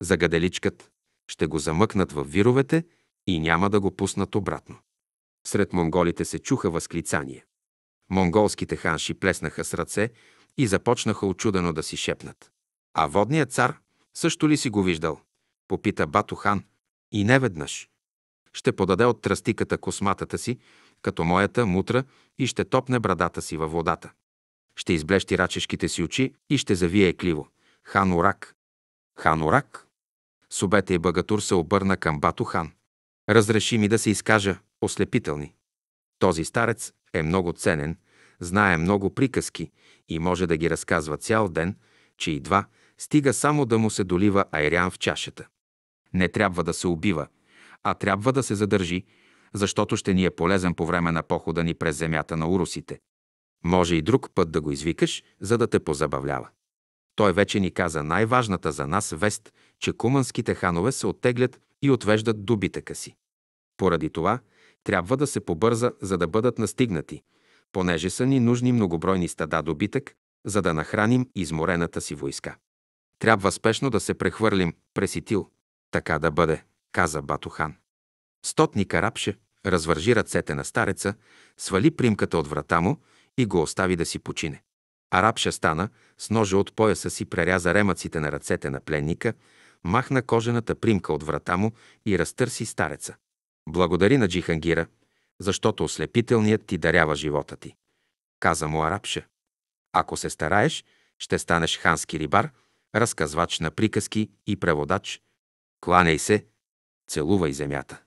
загаделичкат, ще го замъкнат в вировете и няма да го пуснат обратно. Сред монголите се чуха възклицания. Монголските ханши плеснаха с ръце и започнаха очудено да си шепнат. А водният цар също ли си го виждал? Попита Хан. и неведнъж. Ще подаде от тръстиката косматата си, като моята мутра и ще топне брадата си във водата. Ще изблещи рачешките си очи и ще завие екливо. Хан Урак. Хан Урак? и Багатур се обърна към Батухан. хан. Разреши ми да се изкажа ослепителни. Този старец е много ценен, знае много приказки и може да ги разказва цял ден, че и два стига само да му се долива айрян в чашата. Не трябва да се убива, а трябва да се задържи, защото ще ни е полезен по време на похода ни през земята на урусите. Може и друг път да го извикаш, за да те позабавлява. Той вече ни каза най-важната за нас вест, че куманските ханове се оттеглят и отвеждат добитъка си. Поради това трябва да се побърза, за да бъдат настигнати, понеже са ни нужни многобройни стада добитък, за да нахраним изморената си войска. Трябва спешно да се прехвърлим през Итил. Така да бъде, каза Батухан. Стотни карапше, развържи ръцете на стареца, свали примката от врата му и го остави да си почине. Арабша стана, с ножа от пояса си преряза ремъците на ръцете на пленника, махна кожената примка от врата му и разтърси стареца. Благодари на Джихангира, защото ослепителният ти дарява живота ти. Каза му Арабша. Ако се стараеш, ще станеш хански рибар, разказвач на приказки и преводач. Кланяй се, целувай земята.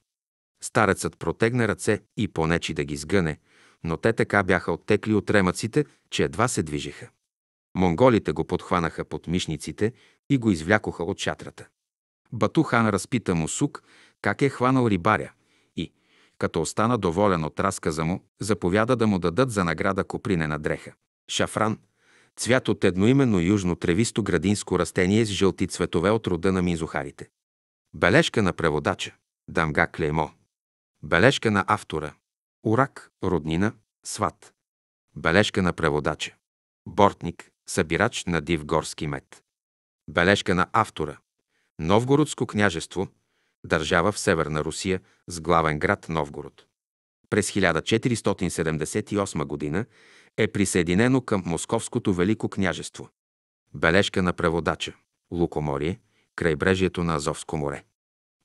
Старецът протегна ръце и понечи да ги сгъне, но те така бяха оттекли от ремъците, че едва се движеха. Монголите го подхванаха под мишниците и го извлякоха от шатрата. Батухан разпита Мусук как е хванал рибаря и, като остана доволен от разказа му, заповяда да му дадат за награда копринена дреха. Шафран – цвят от едноименно южно тревисто градинско растение с жълти цветове от рода на мизохарите. Бележка на преводача – Дамга Клеймо. Бележка на автора Урак – роднина, сват. Бележка на преводача. Бортник – събирач на див горски мед. Бележка на автора. Новгородско княжество – държава в Северна Русия с главен град Новгород. През 1478 г. е присъединено към Московското велико княжество. Бележка на преводача. Лукоморие – крайбрежието на Азовско море.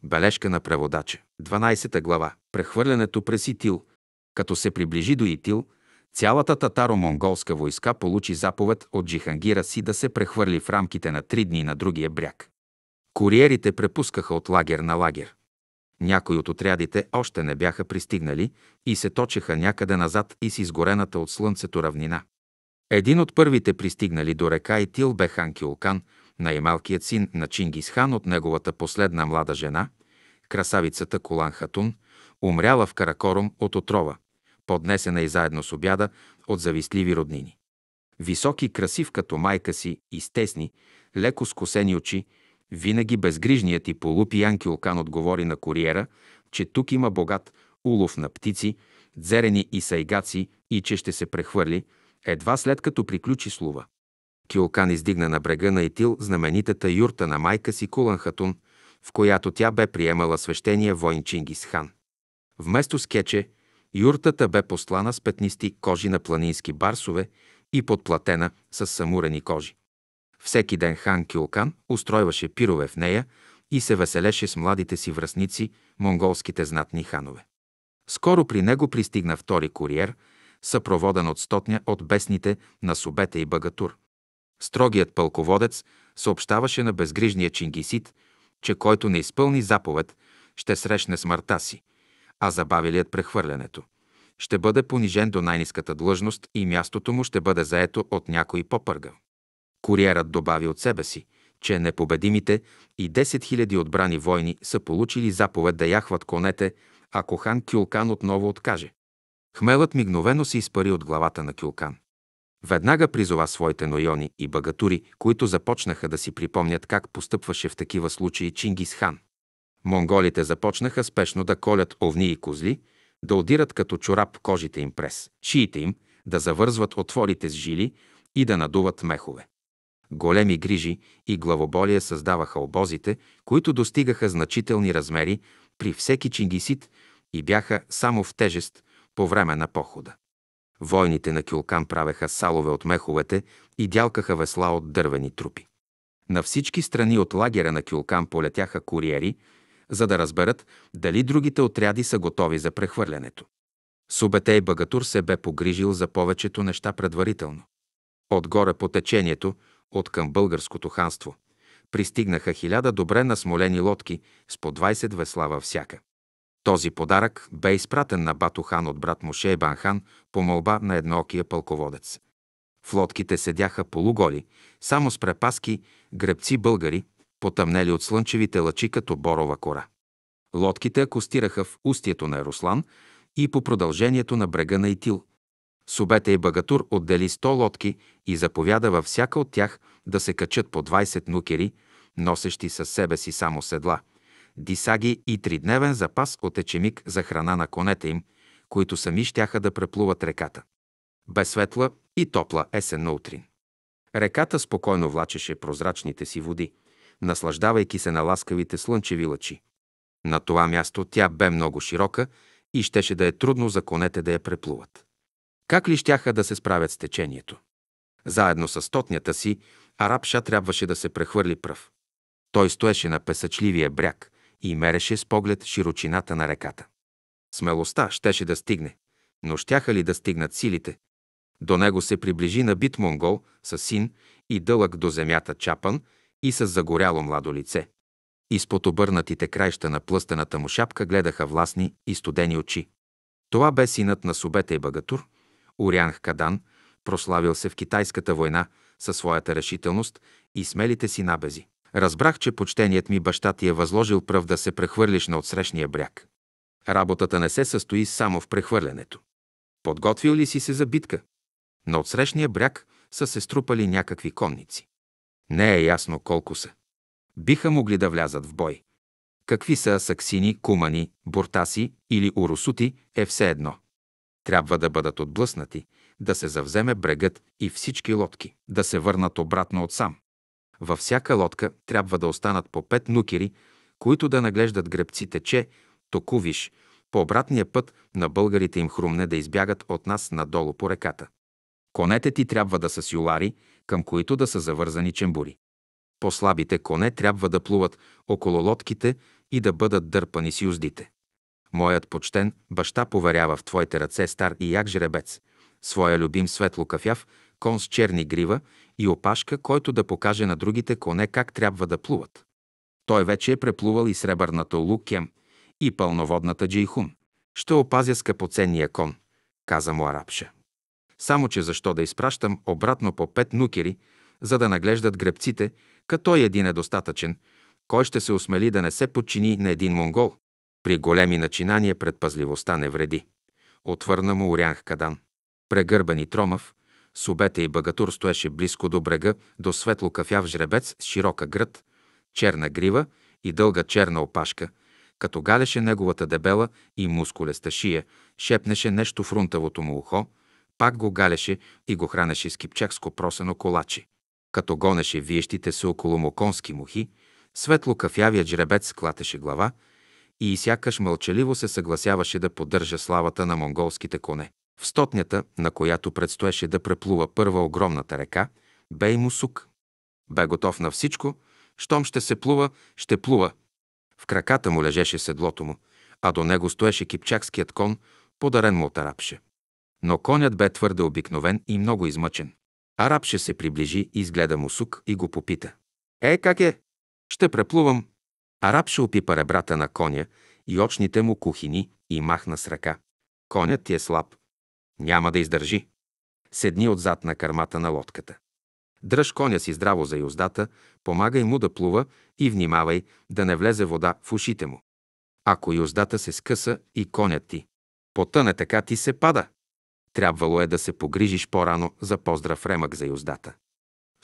Бележка на преводача. 12 глава. Прехвърлянето през Итил – като се приближи до Итил, цялата татаро-монголска войска получи заповед от Джихангира си да се прехвърли в рамките на три дни на другия бряг. Куриерите препускаха от лагер на лагер. Някои от отрядите още не бяха пристигнали и се точеха някъде назад и с изгорената от слънцето равнина. Един от първите пристигнали до река Итил бе Ханкиолкан, най-малкият син на Чингисхан от неговата последна млада жена, красавицата Колан Хатун, умряла в Каракорум от отрова поднесена и заедно с обяда от завистливи роднини. Високи и красив като майка си и стесни, леко скосени очи, винаги безгрижният и полупи Янки Окан отговори на куриера, че тук има богат улов на птици, дзерени и сайгаци и че ще се прехвърли, едва след като приключи слова. Киокан издигна на брега на Итил знаменитата юрта на майка си Куланхатун, в която тя бе приемала свещения воин Чингис хан. Вместо скече, Юртата бе послана с петнисти кожи на планински барсове и подплатена с самурени кожи. Всеки ден хан Кюлкан устройваше пирове в нея и се веселеше с младите си връзници, монголските знатни ханове. Скоро при него пристигна втори куриер, съпроводен от стотня от бесните на Субета и Багатур. Строгият пълководец съобщаваше на безгрижния чингисит, че който не изпълни заповед, ще срещне смъртта си – а забавилият е прехвърлянето. Ще бъде понижен до най-низката длъжност и мястото му ще бъде заето от някой по-пъргав. Куриерът добави от себе си, че непобедимите и 10 000 отбрани войни са получили заповед да яхват конете, ако хан Кюлкан отново откаже. Хмелът мигновено се изпари от главата на Кюлкан. Веднага призова своите нойони и багатури, които започнаха да си припомнят как постъпваше в такива случаи Чингис хан монголите започнаха спешно да колят овни и козли, да одират като чорап кожите им през чиите им, да завързват отворите с жили и да надуват мехове. Големи грижи и главоболие създаваха обозите, които достигаха значителни размери при всеки чингисит и бяха само в тежест по време на похода. Войните на Кюлкан правеха салове от меховете и дялкаха весла от дървени трупи. На всички страни от лагера на Кюлкан полетяха куриери за да разберат дали другите отряди са готови за прехвърлянето. Субетей Багатур се бе погрижил за повечето неща предварително. Отгоре по течението, от към българското ханство, пристигнаха хиляда добре насмолени лодки с по 20 весла във всяка. Този подарък бе изпратен на Батухан от брат му Шейбан хан по молба на едноокия пълководец. В лодките седяха полуголи, само с препаски, гребци българи, потъмнели от слънчевите лъчи като борова кора. Лодките акостираха в устието на Еруслан и по продължението на брега на Итил. Субета и Багатур отдели 100 лодки и заповяда във всяка от тях да се качат по 20 нукери, носещи със себе си само седла, дисаги и тридневен запас от ечемик за храна на конете им, които сами щяха да преплуват реката. Без светла и топла на утрин. Реката спокойно влачеше прозрачните си води – наслаждавайки се на ласкавите слънчеви лъчи. На това място тя бе много широка и щеше да е трудно за конете да я преплуват. Как ли щяха да се справят с течението? Заедно с стотнята си, арабша трябваше да се прехвърли пръв. Той стоеше на песъчливия бряг и мереше с поглед широчината на реката. Смелостта щеше да стигне, но щяха ли да стигнат силите? До него се приближи на бит монгол с син и дълъг до земята чапан и с загоряло младо лице. Изпод обърнатите краища на плъстената му шапка гледаха властни и студени очи. Това бе синът на Субета и Багатур, Урянх Кадан, прославил се в китайската война със своята решителност и смелите си набези. Разбрах, че почтеният ми баща ти е възложил пръв да се прехвърлиш на отсрещния бряг. Работата не се състои само в прехвърлянето. Подготвил ли си се за битка? На отсрещния бряг са се струпали някакви конници. Не е ясно колко са. Биха могли да влязат в бой. Какви са саксини, кумани, буртаси или урусути е все едно. Трябва да бъдат отблъснати, да се завземе брегът и всички лодки, да се върнат обратно от сам. Във всяка лодка трябва да останат по пет нукери, които да наглеждат гребците, че, токувиш, по обратния път на българите им хрумне да избягат от нас надолу по реката. Конете ти трябва да са сюлари, към които да са завързани чембури. По-слабите коне трябва да плуват около лодките и да бъдат дърпани с юздите. Моят почтен баща поверява в твоите ръце стар и як жребец, своя любим светло кафяв, кон с черни грива и опашка, който да покаже на другите коне как трябва да плуват. Той вече е преплувал и сребърната Лукем и пълноводната Джейхун. Ще опазя скъпоценния кон, каза му арабша. Само, че защо да изпращам обратно по пет нукери, за да наглеждат гребците, като е един е достатъчен, кой ще се осмели да не се подчини на един монгол? При големи начинания предпазливостта не вреди. Отвърна му Орянх Кадан. Прегърбен и тромав, субете и багатур стоеше близко до брега, до светло кафяв жребец с широка гръд, черна грива и дълга черна опашка, като галеше неговата дебела и мускулеста шия, шепнеше нещо в рунтавото му ухо, пак го галеше и го хранеше с кипчакско просено колаче. Като гонеше виещите се около моконски мухи, светло кафявият жребец клатеше глава и сякаш мълчаливо се съгласяваше да поддържа славата на монголските коне. В стотнята, на която предстоеше да преплува първа огромната река, бе и мусук. Бе готов на всичко, щом ще се плува, ще плува. В краката му лежеше седлото му, а до него стоеше кипчакският кон, подарен му от арабше но конят бе твърде обикновен и много измъчен. Арабше се приближи, изгледа му сук и го попита. Е, как е? Ще преплувам. Арабше опипа ребрата на коня и очните му кухини и махна с ръка. Конят ти е слаб. Няма да издържи. Седни отзад на кармата на лодката. Дръж коня си здраво за юздата, помагай му да плува и внимавай да не влезе вода в ушите му. Ако юздата се скъса и конят ти потъне така, ти се пада. Трябвало е да се погрижиш по-рано за поздрав ремък за юздата.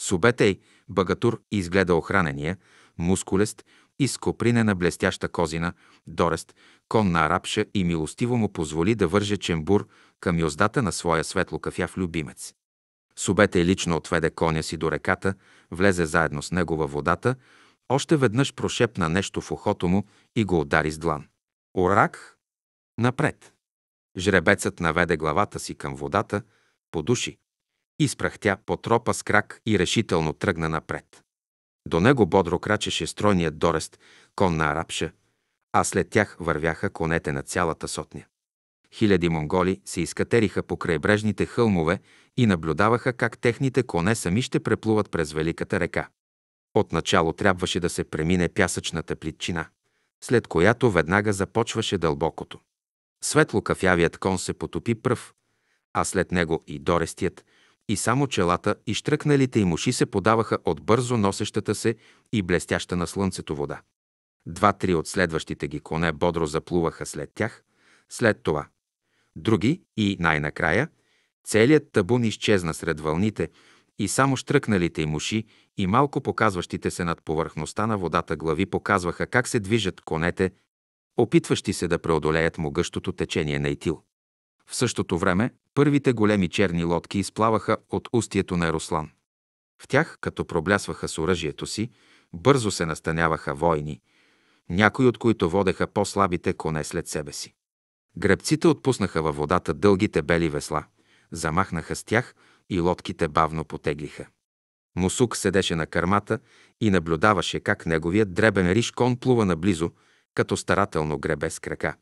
Субетей, Багатур изгледа охранения, мускулест и скоприне на блестяща козина, дорест, кон на арабша и милостиво му позволи да върже чембур към юздата на своя светло кафяв любимец. Субетей лично отведе коня си до реката, влезе заедно с него във водата, още веднъж прошепна нещо в ухото му и го удари с длан. Орак! Напред! Жребецът наведе главата си към водата, подуши, изпрахтя по тропа с крак и решително тръгна напред. До него бодро крачеше стройният дорест, кон на арабша, а след тях вървяха конете на цялата сотня. Хиляди монголи се изкатериха по крайбрежните хълмове и наблюдаваха как техните коне сами ще преплуват през великата река. Отначало трябваше да се премине пясъчната плитчина, след която веднага започваше дълбокото. Светлокафявият кон се потопи пръв, а след него и дорестият, и само челата и штръкналите им уши се подаваха от бързо носещата се и блестяща на слънцето вода. Два-три от следващите ги коне бодро заплуваха след тях, след това. Други и най-накрая целият табун изчезна сред вълните и само штръкналите им уши и малко показващите се над повърхността на водата глави показваха как се движат конете опитващи се да преодолеят могъщото течение на Итил. В същото време, първите големи черни лодки изплаваха от устието на Еруслан. В тях, като проблясваха с оръжието си, бързо се настаняваха войни, някои от които водеха по-слабите коне след себе си. Гребците отпуснаха във водата дългите бели весла, замахнаха с тях и лодките бавно потеглиха. Мусук седеше на кърмата и наблюдаваше как неговият дребен риш кон плува наблизо, като старателно гребе с крака.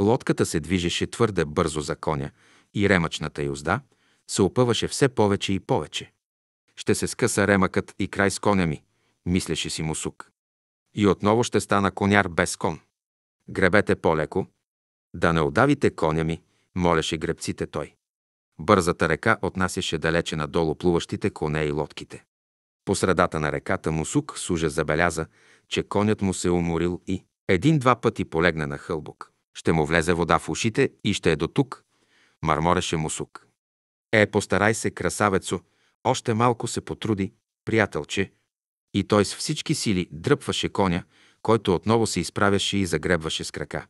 Лодката се движеше твърде бързо за коня и ремъчната юзда се опъваше все повече и повече. Ще се скъса ремъкът и край с коня ми, мислеше си Мусук. И отново ще стана коняр без кон. Гребете по-леко, да не удавите коня ми, молеше гребците той. Бързата река отнасяше далече надолу плуващите коне и лодките. По средата на реката Мусук с ужас забеляза, че конят му се уморил и един-два пъти полегна на хълбок. Ще му влезе вода в ушите и ще е до тук. Мърмореше мусук. Е, постарай се, красавецо, още малко се потруди, приятелче. И той с всички сили дръпваше коня, който отново се изправяше и загребваше с крака.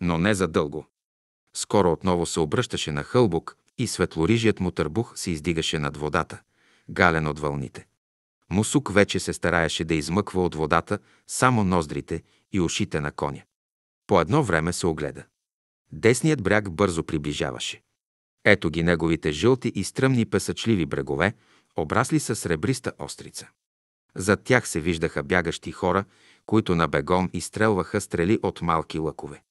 Но не задълго. Скоро отново се обръщаше на хълбок и светлорижият му търбух се издигаше над водата, гален от вълните. Мусук вече се стараеше да измъква от водата само ноздрите и ушите на коня. По едно време се огледа. Десният бряг бързо приближаваше. Ето ги неговите жълти и стръмни песъчливи брегове, обрасли с сребриста острица. Зад тях се виждаха бягащи хора, които на бегом изстрелваха стрели от малки лъкове.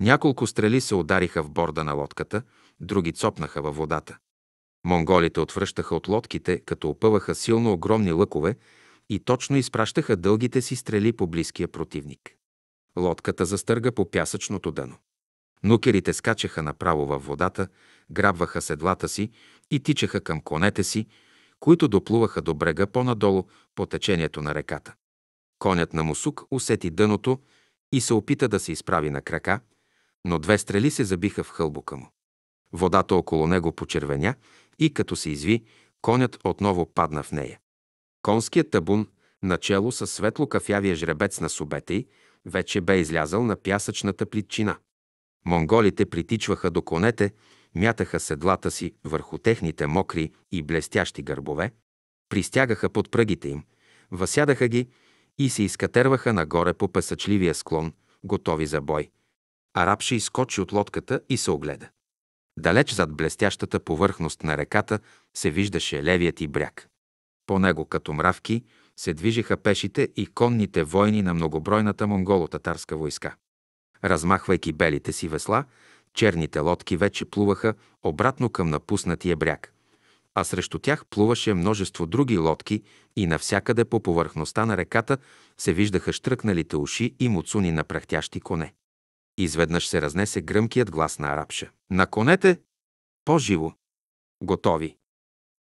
Няколко стрели се удариха в борда на лодката, други цопнаха във водата. Монголите отвръщаха от лодките, като опъваха силно огромни лъкове, и точно изпращаха дългите си стрели по близкия противник. Лодката застърга по пясъчното дъно. Нукерите скачаха направо във водата, грабваха седлата си и тичаха към конете си, които доплуваха до брега по-надолу по течението на реката. Конят на Мусук усети дъното и се опита да се изправи на крака, но две стрели се забиха в хълбука му. Водата около него почервеня и като се изви, конят отново падна в нея. Конският табун, начело със светло-кафявия жребец на субетей, вече бе излязъл на пясъчната плитчина. Монголите притичваха до конете, мятаха седлата си върху техните мокри и блестящи гърбове, пристягаха под пръгите им, възсядаха ги и се изкатерваха нагоре по песъчливия склон, готови за бой. Арабши изкочи от лодката и се огледа. Далеч зад блестящата повърхност на реката се виждаше левият и бряг по него като мравки се движиха пешите и конните войни на многобройната монголо-татарска войска. Размахвайки белите си весла, черните лодки вече плуваха обратно към напуснатия бряг, а срещу тях плуваше множество други лодки и навсякъде по повърхността на реката се виждаха штръкналите уши и муцуни на прахтящи коне. Изведнъж се разнесе гръмкият глас на арабша. На конете! По-живо! Готови!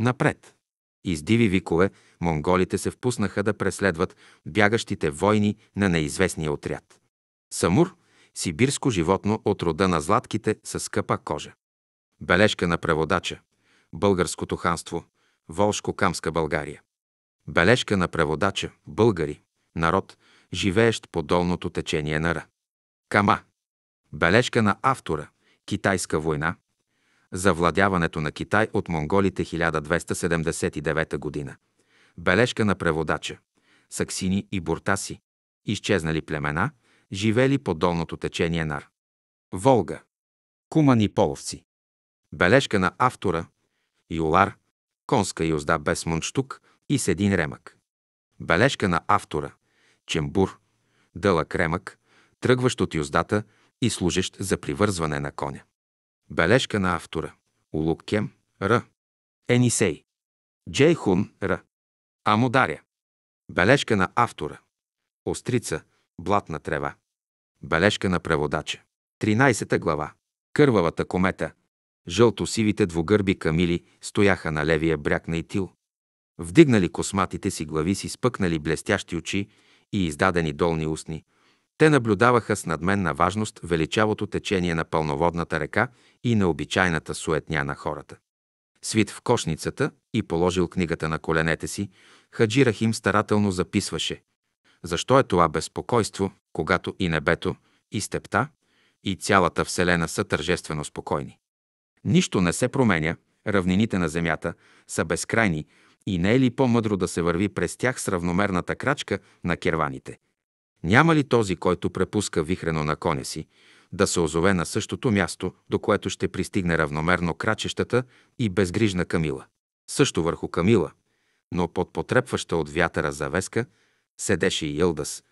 Напред! И с диви викове монголите се впуснаха да преследват бягащите войни на неизвестния отряд. Самур – сибирско животно от рода на златките с скъпа кожа. Бележка на преводача – Българското ханство, Волшко-Камска България. Бележка на преводача – Българи, народ, живеещ по долното течение на Ра. Кама – Бележка на автора – Китайска война, Завладяването на Китай от монголите 1279 година. Бележка на преводача. Саксини и Буртаси. Изчезнали племена, живели по долното течение Нар. Волга. Кумани половци. Бележка на автора. Юлар. Конска юзда без мунштук и с един ремък. Бележка на автора. Чембур. Дълъг ремък, тръгващ от юздата и служещ за привързване на коня. Бележка на автора. Улукем Р. Енисей. Джейхун, Р. Амодаря. Бележка на автора. Острица, блатна трева. Бележка на преводача. 13 та глава. Кървавата комета. Жълто-сивите двугърби камили стояха на левия бряг на Итил. Вдигнали косматите си глави си спъкнали блестящи очи и издадени долни устни – те наблюдаваха с надменна важност величавото течение на пълноводната река и необичайната суетня на хората. Свит в кошницата и положил книгата на коленете си, Хаджи Рахим старателно записваше. Защо е това безпокойство, когато и небето, и степта, и цялата Вселена са тържествено спокойни? Нищо не се променя, равнините на Земята са безкрайни и не е ли по-мъдро да се върви през тях с равномерната крачка на керваните – няма ли този, който препуска вихрено на коня си, да се озове на същото място, до което ще пристигне равномерно крачещата и безгрижна Камила? Също върху Камила, но под потрепваща от вятъра завеска, седеше и Йълдас,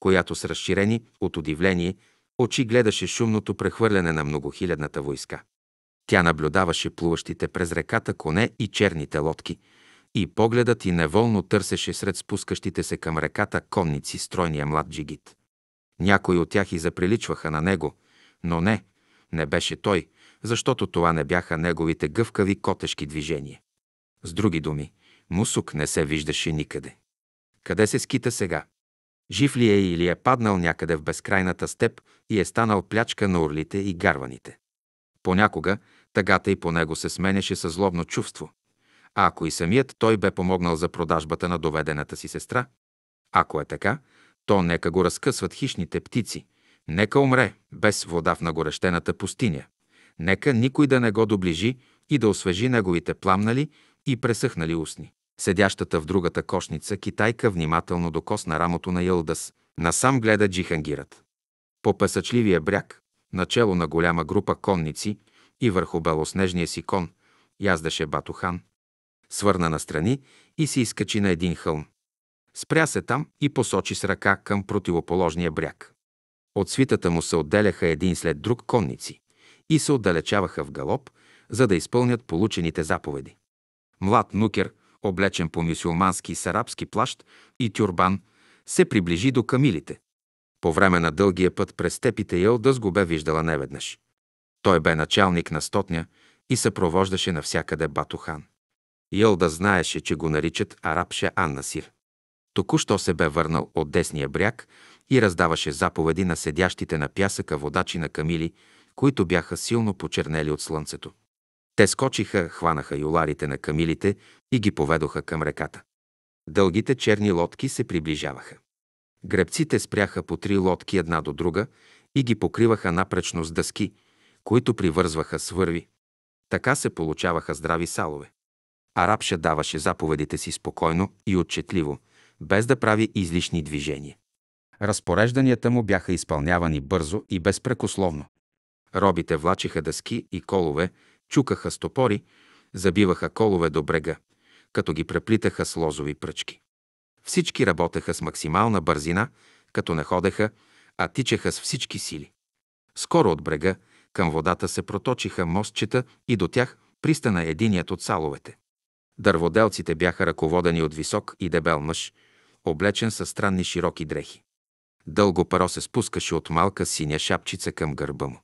която с разширени от удивление очи гледаше шумното прехвърляне на многохилядната войска. Тя наблюдаваше плуващите през реката коне и черните лодки – и погледът й неволно търсеше сред спускащите се към реката конници стройния млад джигит. Някои от тях и заприличваха на него, но не, не беше той, защото това не бяха неговите гъвкави котешки движения. С други думи, Мусук не се виждаше никъде. Къде се скита сега? Жив ли е или е паднал някъде в безкрайната степ и е станал плячка на орлите и гарваните? Понякога тъгата и по него се сменяше със злобно чувство. А ако и самият той бе помогнал за продажбата на доведената си сестра? Ако е така, то нека го разкъсват хищните птици. Нека умре без вода в нагорещената пустиня. Нека никой да не го доближи и да освежи неговите пламнали и пресъхнали устни. Седящата в другата кошница китайка внимателно докосна рамото на Йълдас. Насам гледа Джихангират. По песъчливия бряг, начало на голяма група конници и върху белоснежния си кон, яздаше Батухан, свърна настрани и се изкачи на един хълм. Спря се там и посочи с ръка към противоположния бряг. От свитата му се отделяха един след друг конници и се отдалечаваха в галоп, за да изпълнят получените заповеди. Млад нукер, облечен по мюсюлмански сарабски плащ и тюрбан, се приближи до камилите. По време на дългия път през степите Елдъс го бе виждала неведнъж. Той бе началник на стотня и съпровождаше навсякъде Батухан. Йолда знаеше, че го наричат арабша Аннасир. Току-що се бе върнал от десния бряг и раздаваше заповеди на седящите на пясъка водачи на камили, които бяха силно почернели от слънцето. Те скочиха, хванаха юларите на камилите и ги поведоха към реката. Дългите черни лодки се приближаваха. Гребците спряха по три лодки една до друга и ги покриваха напречно с дъски, които привързваха свърви. Така се получаваха здрави салове. Арабша даваше заповедите си спокойно и отчетливо, без да прави излишни движения. Разпорежданията му бяха изпълнявани бързо и безпрекословно. Робите влачеха дъски и колове, чукаха стопори, забиваха колове до брега, като ги преплитаха с лозови пръчки. Всички работеха с максимална бързина, като не ходеха, а тичаха с всички сили. Скоро от брега към водата се проточиха мостчета и до тях пристана единият от саловете. Дърводелците бяха ръководени от висок и дебел мъж, облечен със странни широки дрехи. Дълго паро се спускаше от малка синя шапчица към гърба му.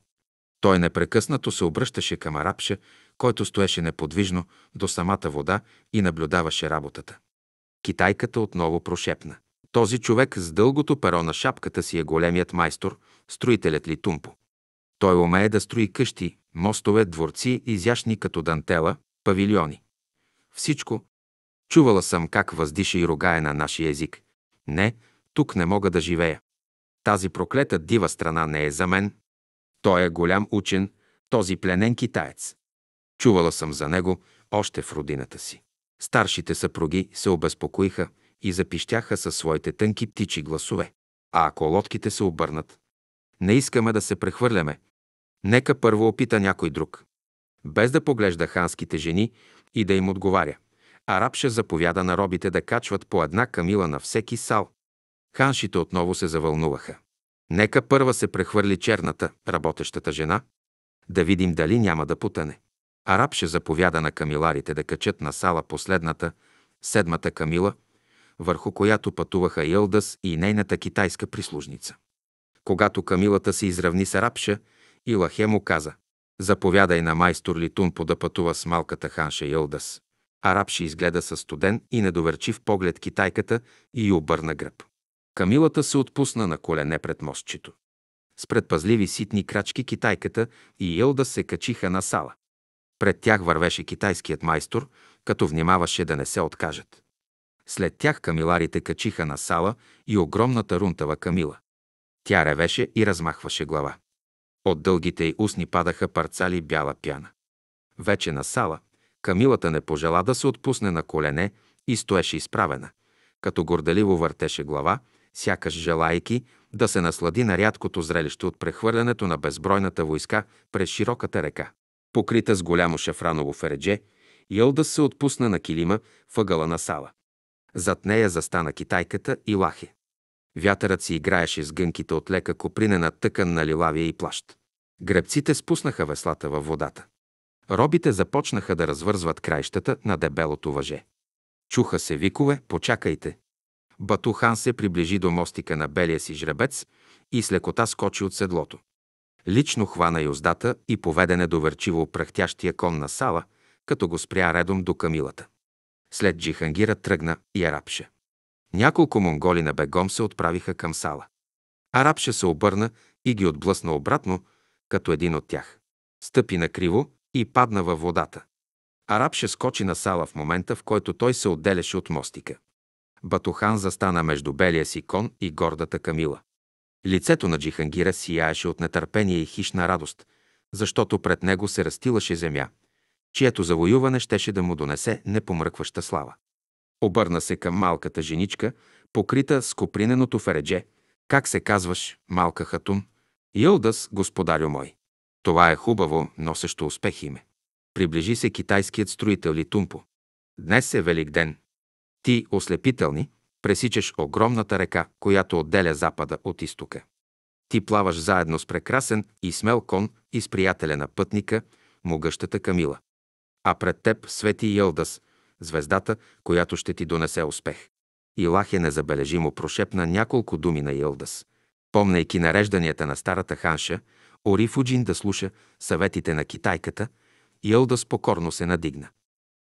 Той непрекъснато се обръщаше към арабша, който стоеше неподвижно до самата вода и наблюдаваше работата. Китайката отново прошепна. Този човек с дългото перо на шапката си е големият майстор, строителят ли тумпо. Той умее да строи къщи, мостове, дворци, изящни като дантела, павилиони всичко. Чувала съм как въздиша и ругае на нашия език. Не, тук не мога да живея. Тази проклета дива страна не е за мен. Той е голям учен, този пленен китаец. Чувала съм за него още в родината си. Старшите съпруги се обезпокоиха и запищяха със своите тънки птичи гласове. А ако лодките се обърнат? Не искаме да се прехвърляме. Нека първо опита някой друг. Без да поглежда ханските жени, и да им отговаря. Арабша заповяда на робите да качват по една камила на всеки сал. Ханшите отново се завълнуваха. Нека първа се прехвърли черната, работещата жена, да видим дали няма да потъне. Арабша заповяда на камиларите да качат на сала последната, седмата камила, върху която пътуваха Йълдас и нейната китайска прислужница. Когато камилата се изравни с Арабша, Илахе му каза Заповядай на майстор Литунпо да пътува с малката ханша Йълдас. Арабши изгледа със студен и недоверчив поглед китайката и обърна гръб. Камилата се отпусна на колене пред мостчето. С предпазливи ситни крачки китайката и Йълда се качиха на сала. Пред тях вървеше китайският майстор, като внимаваше да не се откажат. След тях камиларите качиха на сала и огромната рунтава камила. Тя ревеше и размахваше глава. От дългите й устни падаха парцали бяла пяна. Вече на сала, Камилата не пожела да се отпусне на колене и стоеше изправена, като горделиво въртеше глава, сякаш желайки да се наслади на рядкото зрелище от прехвърлянето на безбройната войска през широката река. Покрита с голямо шафраново фередже, Йълда се отпусна на килима въгъла на сала. Зад нея застана китайката и лахе. Вятърът си играеше с гънките от лека копринена тъкан на лилавия и плащ. Гребците спуснаха веслата във водата. Робите започнаха да развързват краищата на дебелото въже. Чуха се викове, почакайте. Батухан се приближи до мостика на белия си жребец и с лекота скочи от седлото. Лично хвана юздата и поведе недоверчиво пръхтящия кон на сала, като го спря редом до камилата. След Джихангира тръгна и рапше. Няколко монголи на бегом се отправиха към сала. Арабша се обърна и ги отблъсна обратно, като един от тях. Стъпи на криво и падна във водата. Арабша скочи на сала в момента, в който той се отделяше от мостика. Батухан застана между белия си кон и гордата Камила. Лицето на Джихангира сияеше от нетърпение и хищна радост, защото пред него се растилаше земя, чието завоюване щеше да му донесе непомръкваща слава. Обърна се към малката женичка, покрита с коприненото фередже. Как се казваш, малка Хатун? Йълдас, господарю мой. Това е хубаво, носещо успех име. Приближи се китайският строител Литумпо. Днес е велик ден. Ти, ослепителни, пресичаш огромната река, която отделя запада от изтока. Ти плаваш заедно с прекрасен и смел кон и с приятеля на пътника, могъщата Камила. А пред теб свети Йълдас, звездата, която ще ти донесе успех. Илахе незабележимо прошепна няколко думи на Илдас. Помнейки нарежданията на старата ханша, Орифуджин да слуша съветите на китайката, Илдас покорно се надигна.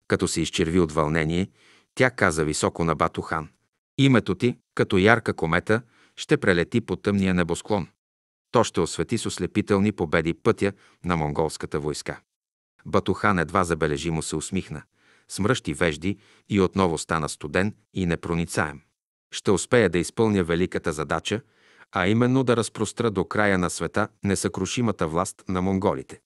Като се изчерви от вълнение, тя каза високо на Батухан. Името ти, като ярка комета, ще прелети по тъмния небосклон. То ще освети с ослепителни победи пътя на монголската войска. Батухан едва забележимо се усмихна. Смръщи вежди и отново стана студен и непроницаем. Ще успея да изпълня великата задача, а именно да разпростра до края на света несъкрушимата власт на монголите.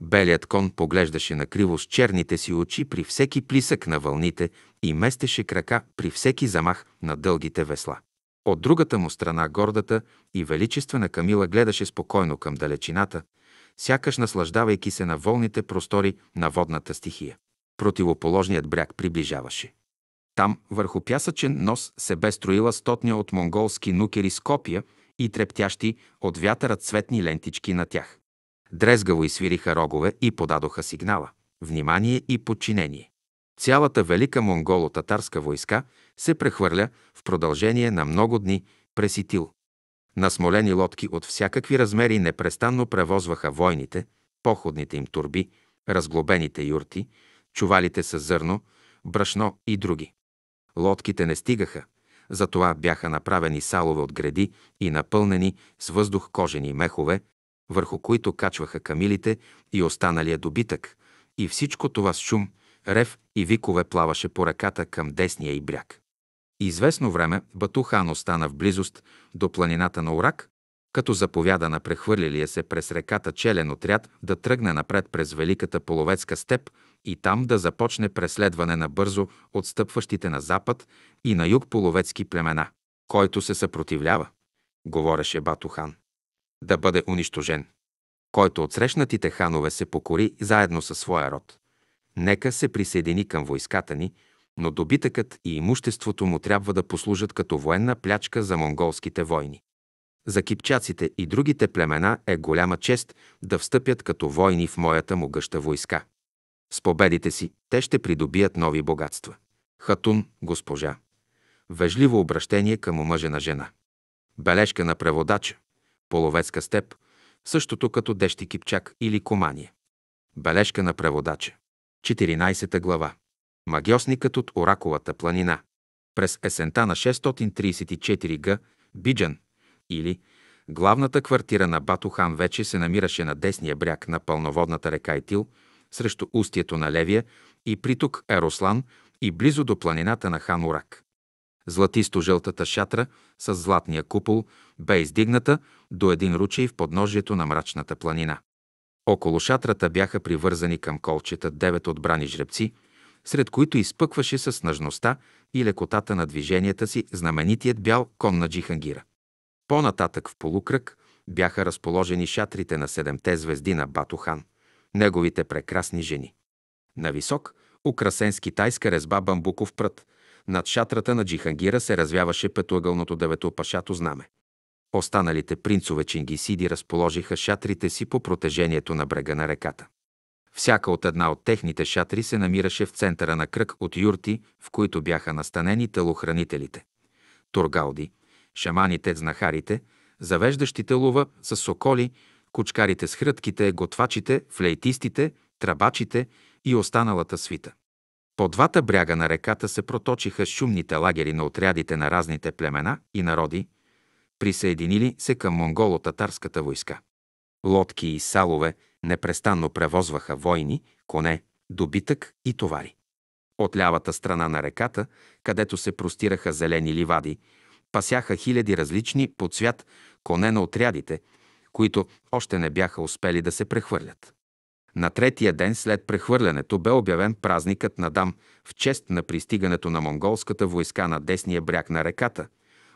Белият кон поглеждаше накриво с черните си очи при всеки плисък на вълните и местеше крака при всеки замах на дългите весла. От другата му страна гордата и величествена Камила гледаше спокойно към далечината, сякаш наслаждавайки се на волните простори на водната стихия. Противоположният бряг приближаваше. Там, върху пясъчен нос, се бе строила стотня от монголски нукери с копия и трептящи от вятъра цветни лентички на тях. Дрезгаво свириха рогове и подадоха сигнала – внимание и подчинение. Цялата велика монголо-татарска войска се прехвърля в продължение на много дни през Итил. На смолени лодки от всякакви размери непрестанно превозваха войните, походните им турби, разглобените юрти, чувалите с зърно, брашно и други. Лодките не стигаха, затова бяха направени салове от гради и напълнени с въздух кожени мехове, върху които качваха камилите и останалия добитък, и всичко това с шум, рев и викове плаваше по ръката към десния и бряг. Известно време Батухан остана в близост до планината на Орак, като заповяда на прехвърлилия се през реката челен отряд да тръгне напред през Великата Половецка степ и там да започне преследване на бързо отстъпващите на запад и на юг половецки племена. Който се съпротивлява, говореше Батухан, да бъде унищожен. Който от срещнатите ханове се покори заедно със своя род. Нека се присъедини към войската ни, но добитъкът и имуществото му трябва да послужат като военна плячка за монголските войни. За кипчаците и другите племена е голяма чест да встъпят като войни в моята могъща войска. С победите си те ще придобият нови богатства. Хатун, госпожа. Вежливо обращение към омъжена жена. Бележка на преводача. Половецка степ, същото като дещи кипчак или комания. Бележка на преводача. 14 глава. Магиосникът от Ораковата планина. През есента на 634 г. Биджан или главната квартира на Батухан вече се намираше на десния бряг на пълноводната река Итил, срещу устието на Левия и приток Ерослан и близо до планината на хан Урак. Златисто-жълтата шатра с златния купол бе издигната до един ручей в подножието на мрачната планина. Около шатрата бяха привързани към колчета девет отбрани жребци, сред които изпъкваше с нъжността и лекотата на движенията си знаменитият бял кон на Джихангира. По-нататък в полукръг бяха разположени шатрите на седемте звезди на Батухан неговите прекрасни жени. На висок, украсен с китайска резба бамбуков прът, над шатрата на Джихангира се развяваше петоъгълното деветопашато знаме. Останалите принцове чингисиди разположиха шатрите си по протежението на брега на реката. Всяка от една от техните шатри се намираше в центъра на кръг от юрти, в които бяха настанени телохранителите. Тургалди, шаманите, знахарите, завеждащите лова с соколи, кучкарите с хрътките, готвачите, флейтистите, трабачите и останалата свита. По двата бряга на реката се проточиха шумните лагери на отрядите на разните племена и народи, присъединили се към монголо-татарската войска. Лодки и салове непрестанно превозваха войни, коне, добитък и товари. От лявата страна на реката, където се простираха зелени ливади, пасяха хиляди различни по цвят коне на отрядите – които още не бяха успели да се прехвърлят. На третия ден след прехвърлянето бе обявен празникът на Дам в чест на пристигането на монголската войска на десния бряг на реката,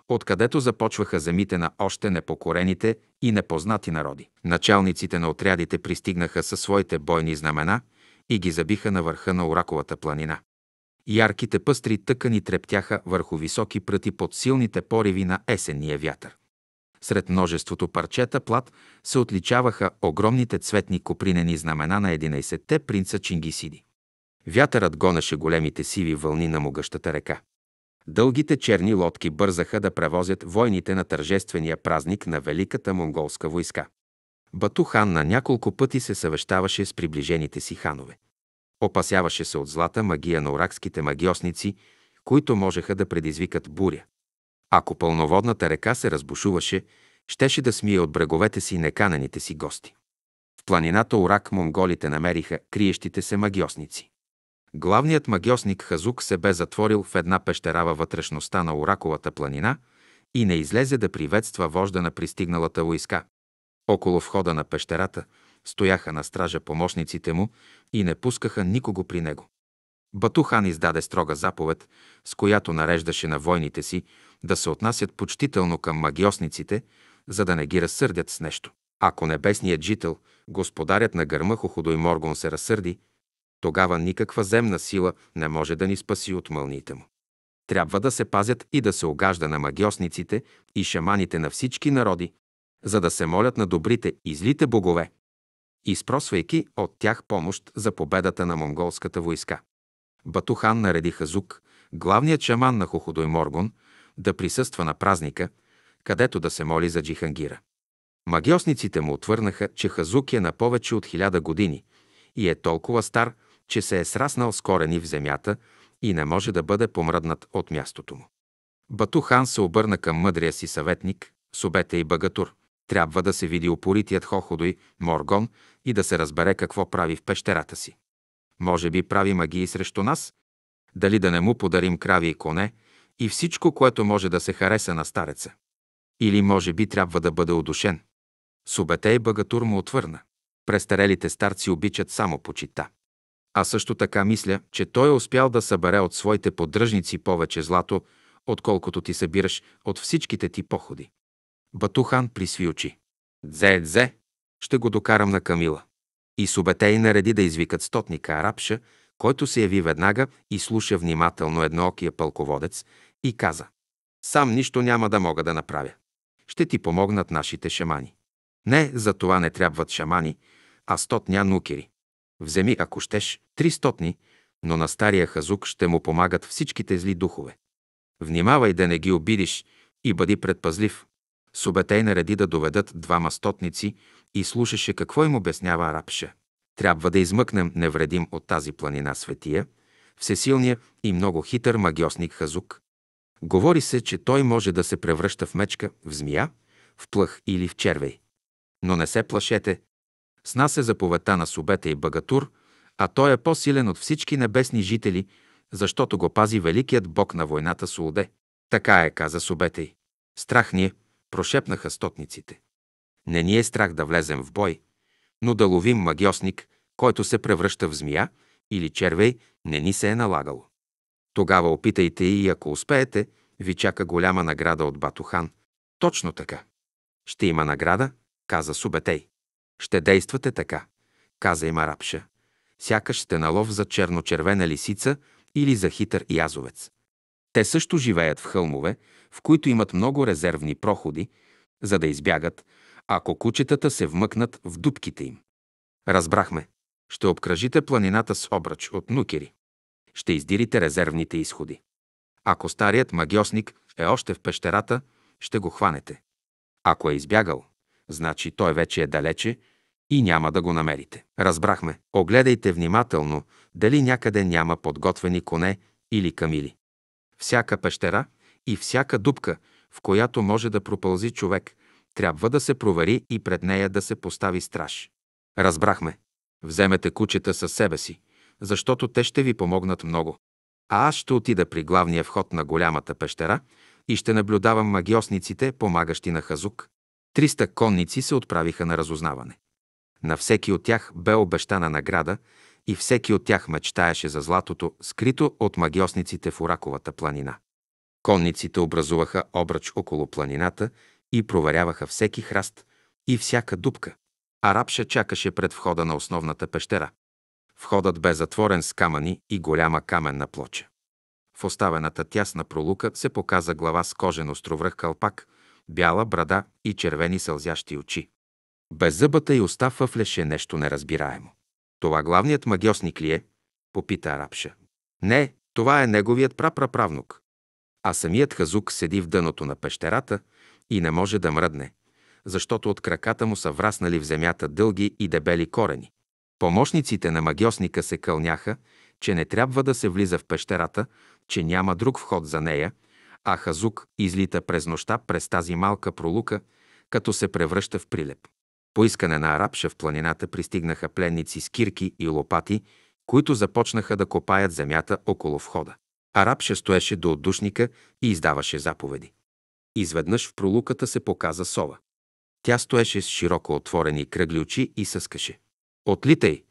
откъдето започваха земите на още непокорените и непознати народи. Началниците на отрядите пристигнаха със своите бойни знамена и ги забиха на върха на Ораковата планина. Ярките пъстри тъкани трептяха върху високи пръти под силните пориви на есенния вятър. Сред множеството парчета плат се отличаваха огромните цветни копринени знамена на 11-те принца Чингисиди. Вятърът гонеше големите сиви вълни на могъщата река. Дългите черни лодки бързаха да превозят войните на тържествения празник на Великата монголска войска. Бату хан на няколко пъти се съвещаваше с приближените си ханове. Опасяваше се от злата магия на уракските магиосници, които можеха да предизвикат буря. Ако пълноводната река се разбушуваше, щеше да смие от бреговете си неканените си гости. В планината Урак монголите намериха криещите се магиосници. Главният магиосник Хазук се бе затворил в една пещера във вътрешността на Ураковата планина и не излезе да приветства вожда на пристигналата войска. Около входа на пещерата стояха на стража помощниците му и не пускаха никого при него. Батухан издаде строга заповед, с която нареждаше на войните си да се отнасят почтително към магиосниците, за да не ги разсърдят с нещо. Ако небесният жител, господарят на гърма Моргон се разсърди, тогава никаква земна сила не може да ни спаси от мълните му. Трябва да се пазят и да се огажда на магиосниците и шаманите на всички народи, за да се молят на добрите и злите богове, изпросвайки от тях помощ за победата на монголската войска. Батухан нареди Хазук, главният шаман на Моргон – да присъства на празника, където да се моли за Джихангира. Магиосниците му отвърнаха, че Хазук е на повече от хиляда години и е толкова стар, че се е сраснал с корени в земята и не може да бъде помръднат от мястото му. Бату хан се обърна към мъдрия си съветник, Субете и Багатур. Трябва да се види опоритият Хоходой, Моргон, и да се разбере какво прави в пещерата си. Може би прави магии срещу нас? Дали да не му подарим крави и коне, и всичко, което може да се хареса на стареца. Или може би трябва да бъде удушен. Субетей Багатур му отвърна. Престарелите старци обичат само почита. А също така мисля, че той е успял да събере от своите поддръжници повече злато, отколкото ти събираш от всичките ти походи. Батухан присви очи. Дзе, дзе, ще го докарам на Камила. И Субетей нареди да извикат стотника Арабша, който се яви веднага и слуша внимателно едноокия пълководец, и каза «Сам нищо няма да мога да направя. Ще ти помогнат нашите шамани». Не, за това не трябват шамани, а стотня нукери. Вземи, ако щеш, три стотни, но на стария хазук ще му помагат всичките зли духове. Внимавай да не ги обидиш и бъди предпазлив. Субетей нареди да доведат двама стотници и слушаше какво им обяснява рапша. Трябва да измъкнем невредим от тази планина светия, всесилния и много хитър магиосник Хазук. Говори се, че той може да се превръща в мечка, в змия, в плъх или в червей. Но не се плашете. С нас е заповедта на Субета и Багатур, а той е по-силен от всички небесни жители, защото го пази великият бог на войната Сулде. Така е, каза Субетей. Страх ни е, прошепнаха стотниците. Не ни е страх да влезем в бой, но да ловим магиосник, който се превръща в змия или червей, не ни се е налагало. Тогава опитайте и ако успеете, ви чака голяма награда от Батухан. Точно така. Ще има награда, каза Субетей. Ще действате така, каза и арабша. Сякаш сте на лов за черно-червена лисица или за хитър язовец. Те също живеят в хълмове, в които имат много резервни проходи, за да избягат, ако кучетата се вмъкнат в дубките им. Разбрахме. Ще обкръжите планината с обрач от нукери ще издирите резервните изходи. Ако старият магиосник е още в пещерата, ще го хванете. Ако е избягал, значи той вече е далече и няма да го намерите. Разбрахме. Огледайте внимателно дали някъде няма подготвени коне или камили. Всяка пещера и всяка дупка, в която може да пропълзи човек, трябва да се провери и пред нея да се постави страж. Разбрахме. Вземете кучета със себе си, защото те ще ви помогнат много. А аз ще отида при главния вход на голямата пещера и ще наблюдавам магиосниците, помагащи на Хазук. Триста конници се отправиха на разузнаване. На всеки от тях бе обещана награда и всеки от тях мечтаеше за златото, скрито от магиосниците в Ураковата планина. Конниците образуваха обръч около планината и проверяваха всеки храст и всяка дупка. Арабша чакаше пред входа на основната пещера. Входът бе затворен с камъни и голяма каменна плоча. В оставената тясна пролука се показа глава с кожен островръх калпак, бяла брада и червени сълзящи очи. Без зъбата и уста фъфлеше нещо неразбираемо. Това главният магиосник ли е? Попита арабша. Не, това е неговият прапраправнук. А самият хазук седи в дъното на пещерата и не може да мръдне, защото от краката му са враснали в земята дълги и дебели корени, Помощниците на магиосника се кълняха, че не трябва да се влиза в пещерата, че няма друг вход за нея, а Хазук излита през нощта през тази малка пролука, като се превръща в прилеп. По искане на арабша в планината пристигнаха пленници с кирки и лопати, които започнаха да копаят земята около входа. Арабша стоеше до отдушника и издаваше заповеди. Изведнъж в пролуката се показа сова. Тя стоеше с широко отворени кръгли очи и съскаше. Отлитай,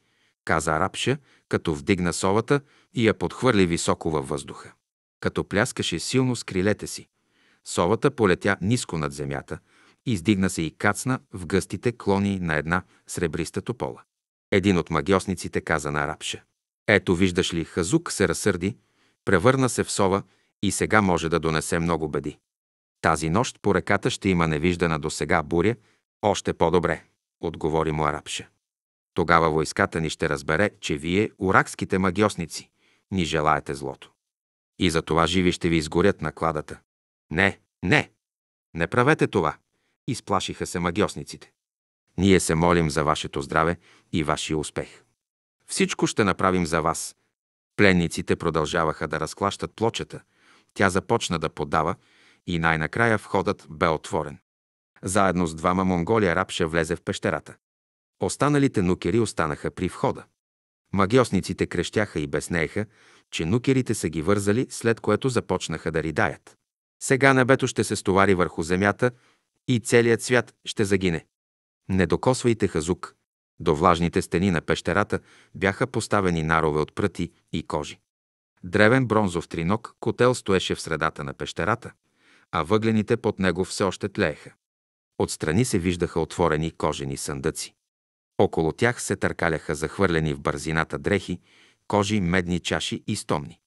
каза рапша, като вдигна совата и я подхвърли високо във въздуха. Като пляскаше силно с крилете си, совата полетя ниско над земята, издигна се и кацна в гъстите клони на една сребриста топола. Един от магиосниците каза на рапша. Ето виждаш ли, Хазук се разсърди, превърна се в сова и сега може да донесе много беди. Тази нощ по реката ще има невиждана до сега буря, още по-добре, отговори му Арапша. Тогава войската ни ще разбере, че вие, уракските магиосници, ни желаете злото. И за това живи ще ви изгорят накладата. Не, не, не правете това. Изплашиха се магиосниците. Ние се молим за вашето здраве и вашия успех. Всичко ще направим за вас. Пленниците продължаваха да разклащат плочета. Тя започна да подава и най-накрая входът бе отворен. Заедно с двама монголи арабша влезе в пещерата. Останалите нукери останаха при входа. Магиосниците крещяха и безнееха, че нукерите са ги вързали, след което започнаха да ридаят. Сега небето ще се стовари върху земята и целият свят ще загине. Не докосвайте хазук. До влажните стени на пещерата бяха поставени нарове от пръти и кожи. Древен бронзов тринок котел стоеше в средата на пещерата, а въглените под него все още тлееха. Отстрани се виждаха отворени кожени съндъци. Около тях се търкаляха захвърлени в бързината дрехи, кожи, медни чаши и стомни.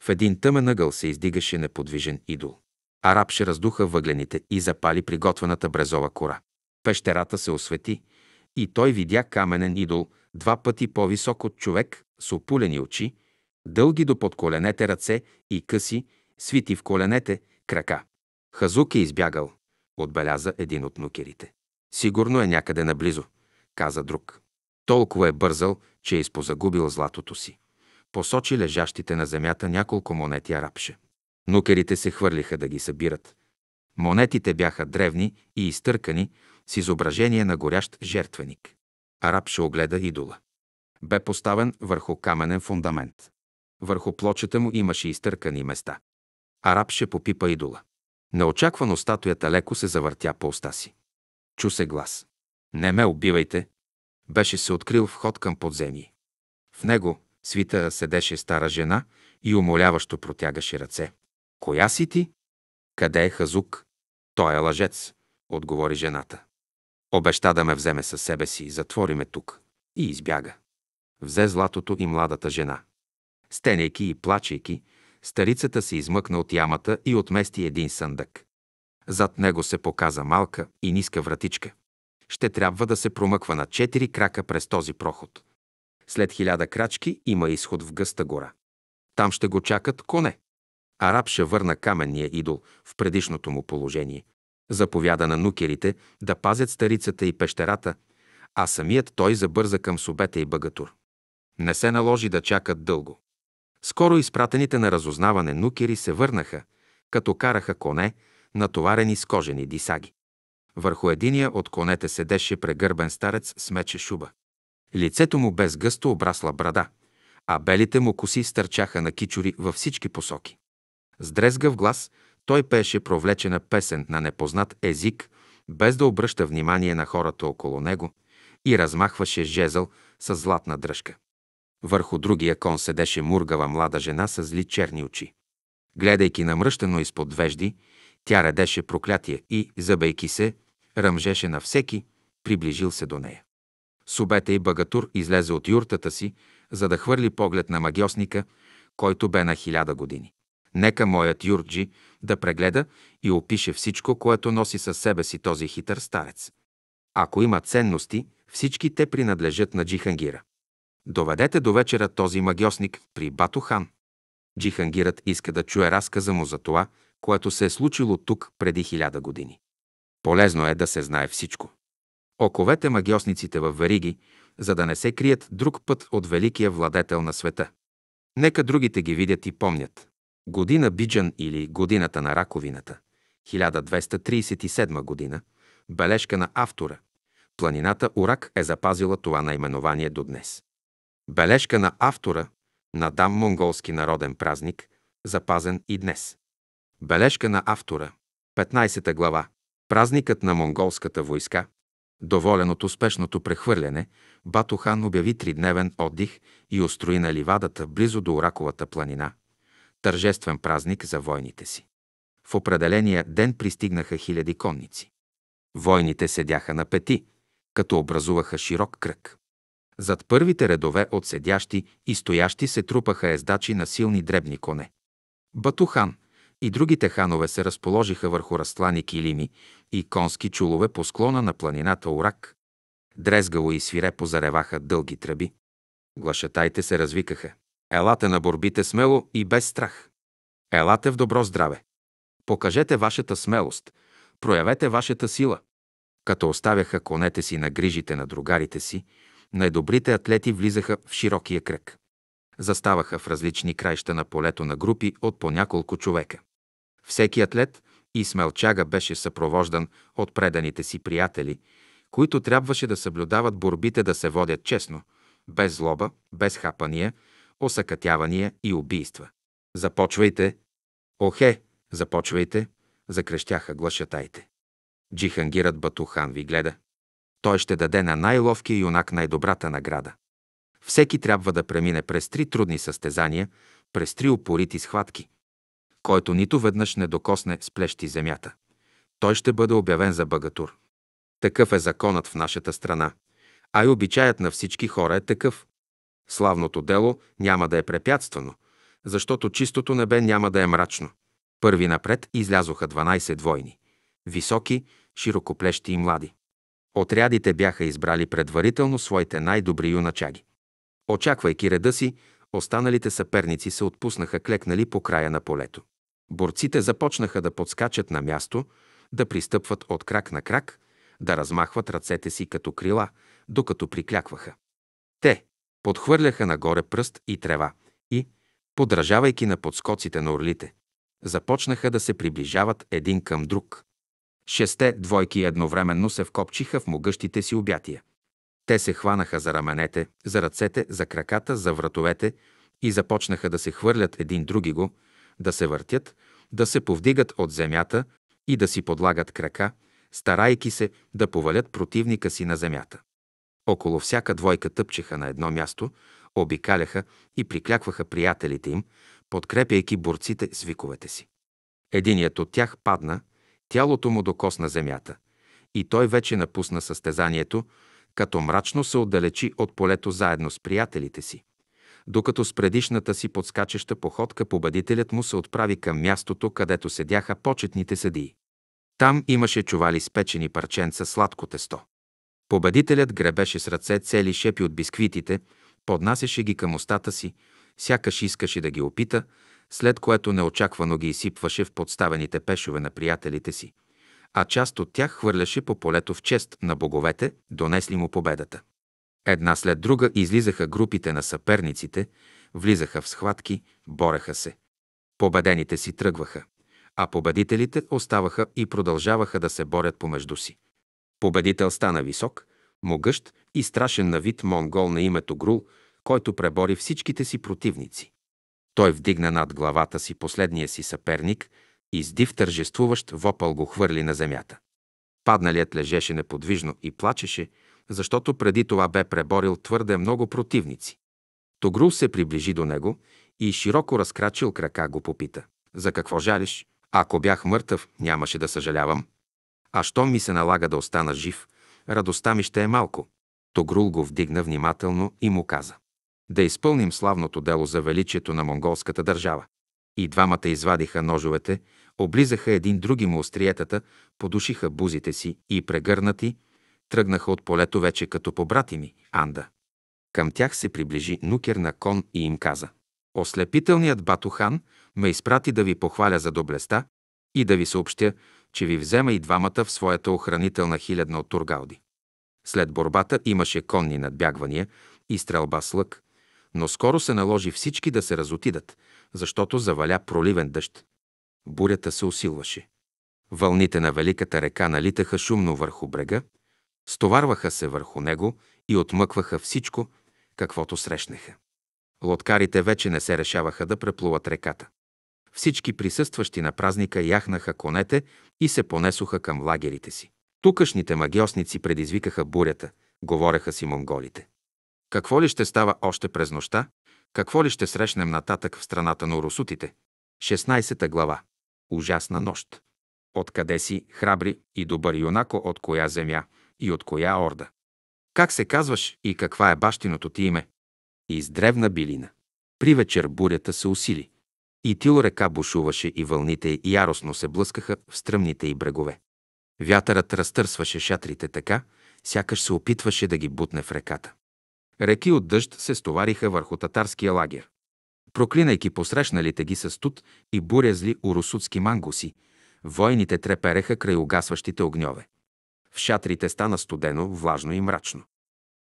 В един тъмен ъгъл се издигаше неподвижен идол. Арабше раздуха въглените и запали приготвената брезова кора. Пещерата се освети и той видя каменен идол, два пъти по-висок от човек, с опулени очи, дълги до под коленете ръце и къси, свити в коленете, крака. Хазук е избягал, отбеляза един от нукерите. Сигурно е някъде наблизо каза друг. Толкова е бързал, че е изпозагубил златото си. Посочи лежащите на земята няколко монети арабше. Нукерите се хвърлиха да ги събират. Монетите бяха древни и изтъркани с изображение на горящ жертвеник. Арабше огледа идола. Бе поставен върху каменен фундамент. Върху плочета му имаше изтъркани места. Арабше попипа идола. Неочаквано статуята леко се завъртя по уста си. Чу се глас. Не ме убивайте. Беше се открил вход към подземие. В него, свита, седеше стара жена и умоляващо протягаше ръце. Коя си ти? Къде е Хазук? Той е лъжец, отговори жената. Обеща да ме вземе със себе си, затвори ме тук. И избяга. Взе златото и младата жена. Стенейки и плачейки, старицата се измъкна от ямата и отмести един съндък. Зад него се показа малка и ниска вратичка ще трябва да се промъква на четири крака през този проход. След хиляда крачки има изход в гъста гора. Там ще го чакат коне. Араб ще върна каменния идол в предишното му положение. Заповяда на нукерите да пазят старицата и пещерата, а самият той забърза към субета и Багатур. Не се наложи да чакат дълго. Скоро изпратените на разузнаване нукери се върнаха, като караха коне, натоварени с кожени дисаги. Върху единия от конете седеше прегърбен старец с мече шуба. Лицето му без гъсто обрасла брада, а белите му коси стърчаха на кичури във всички посоки. С дрезгав глас той пееше провлечена песен на непознат език, без да обръща внимание на хората около него и размахваше жезъл с златна дръжка. Върху другия кон седеше мургава млада жена с зли черни очи. Гледайки намръщено изпод вежди, тя редеше проклятие и, забейки се, ръмжеше на всеки, приближил се до нея. Субета и Багатур излезе от юртата си, за да хвърли поглед на магиосника, който бе на хиляда години. Нека моят юрджи да прегледа и опише всичко, което носи със себе си този хитър старец. Ако има ценности, всички те принадлежат на Джихангира. Доведете до вечера този магиосник при Батухан. Джихангирът иска да чуе разказа му за това, което се е случило тук преди хиляда години. Полезно е да се знае всичко. Оковете магиосниците във вериги, за да не се крият друг път от великия владетел на света. Нека другите ги видят и помнят. Година Биджан или Годината на раковината, 1237 година, бележка на автора. Планината Урак е запазила това наименование до днес. Бележка на автора на дам монголски народен празник, запазен и днес. Бележка на автора, 15 глава, Празникът на монголската войска. Доволен от успешното прехвърляне, Батухан обяви тридневен отдих и устрои на ливадата близо до Ораковата планина. Тържествен празник за войните си. В определения ден пристигнаха хиляди конници. Войните седяха на пети, като образуваха широк кръг. Зад първите редове от седящи и стоящи се трупаха ездачи на силни дребни коне. Батухан, и другите ханове се разположиха върху разтлани килими и конски чулове по склона на планината Урак. Дрезгало и свирепо зареваха дълги тръби. Глашатайте се развикаха. Елате на борбите смело и без страх. Елате в добро здраве. Покажете вашата смелост, проявете вашата сила. Като оставяха конете си на грижите на другарите си, най-добрите атлети влизаха в широкия кръг. Заставаха в различни краища на полето на групи от по няколко човека. Всеки атлет и смелчага беше съпровождан от преданите си приятели, които трябваше да съблюдават борбите да се водят честно, без злоба, без хапания, осъкатявания и убийства. Започвайте! Охе, започвайте! закрещяха глашатайте. Джихангират Батухан ви гледа. Той ще даде на най-ловкия юнак най-добрата награда. Всеки трябва да премине през три трудни състезания, през три упорити схватки, който нито веднъж не докосне с плещи земята. Той ще бъде обявен за багатур. Такъв е законът в нашата страна, а и обичаят на всички хора е такъв. Славното дело няма да е препятствано, защото чистото небе няма да е мрачно. Първи напред излязоха 12 двойни. Високи, широкоплещи и млади. Отрядите бяха избрали предварително своите най-добри юначаги. Очаквайки реда си, останалите съперници се отпуснаха клекнали по края на полето. Борците започнаха да подскачат на място, да пристъпват от крак на крак, да размахват ръцете си като крила, докато приклякваха. Те подхвърляха нагоре пръст и трева и, подражавайки на подскоците на орлите, започнаха да се приближават един към друг. Шесте двойки едновременно се вкопчиха в могъщите си обятия. Те се хванаха за раменете, за ръцете, за краката, за вратовете и започнаха да се хвърлят един други го, да се въртят, да се повдигат от земята и да си подлагат крака, старайки се да повалят противника си на земята. Около всяка двойка тъпчеха на едно място, обикаляха и приклякваха приятелите им, подкрепяйки борците с виковете си. Единият от тях падна, тялото му докосна земята, и той вече напусна състезанието, като мрачно се отдалечи от полето заедно с приятелите си докато с предишната си подскачаща походка победителят му се отправи към мястото, където седяха почетните съдии. Там имаше чували с печени парченца сладко тесто. Победителят гребеше с ръце цели шепи от бисквитите, поднасяше ги към устата си, сякаш искаше да ги опита, след което неочаквано ги изсипваше в подставените пешове на приятелите си, а част от тях хвърляше по полето в чест на боговете, донесли му победата. Една след друга излизаха групите на съперниците, влизаха в схватки, бореха се. Победените си тръгваха, а победителите оставаха и продължаваха да се борят помежду си. Победител стана висок, могъщ и страшен на вид монгол на името Грул, който пребори всичките си противници. Той вдигна над главата си последния си съперник и с див тържествуващ вопъл го хвърли на земята. Падналият лежеше неподвижно и плачеше, защото преди това бе преборил твърде много противници. Тогрул се приближи до него и широко разкрачил крака го попита. За какво жалиш? Ако бях мъртъв, нямаше да съжалявам. А щом ми се налага да остана жив, радостта ми ще е малко. Тогрул го вдигна внимателно и му каза. Да изпълним славното дело за величието на монголската държава. И двамата извадиха ножовете, облизаха един други му остриетата, подушиха бузите си и прегърнати, Тръгнаха от полето вече като побратими, Анда. Към тях се приближи нукер на кон и им каза. Ослепителният Батухан ме изпрати да ви похваля за доблестта и да ви съобщя, че ви взема и двамата в своята охранителна хилядна от Тургалди. След борбата имаше конни надбягвания и стрелба с лък, но скоро се наложи всички да се разотидат, защото заваля проливен дъжд. Бурята се усилваше. Вълните на великата река налитаха шумно върху брега Стоварваха се върху него и отмъкваха всичко, каквото срещнаха. Лодкарите вече не се решаваха да преплуват реката. Всички присъстващи на празника яхнаха конете и се понесоха към лагерите си. Тукашните магиосници предизвикаха бурята, говореха си монголите. Какво ли ще става още през нощта? Какво ли ще срещнем нататък в страната на урусутите? 16 глава. Ужасна нощ. Откъде си, храбри и добър юнако, от коя земя? и от коя орда. Как се казваш и каква е бащиното ти име? древна билина. При вечер бурята се усили. И тил река бушуваше и вълните яростно се блъскаха в стръмните и брегове. Вятърът разтърсваше шатрите така, сякаш се опитваше да ги бутне в реката. Реки от дъжд се стовариха върху татарския лагер. Проклинайки посрещналите ги с студ и буря зли урусутски мангуси, войните трепереха край угасващите огньове. В шатрите стана студено, влажно и мрачно.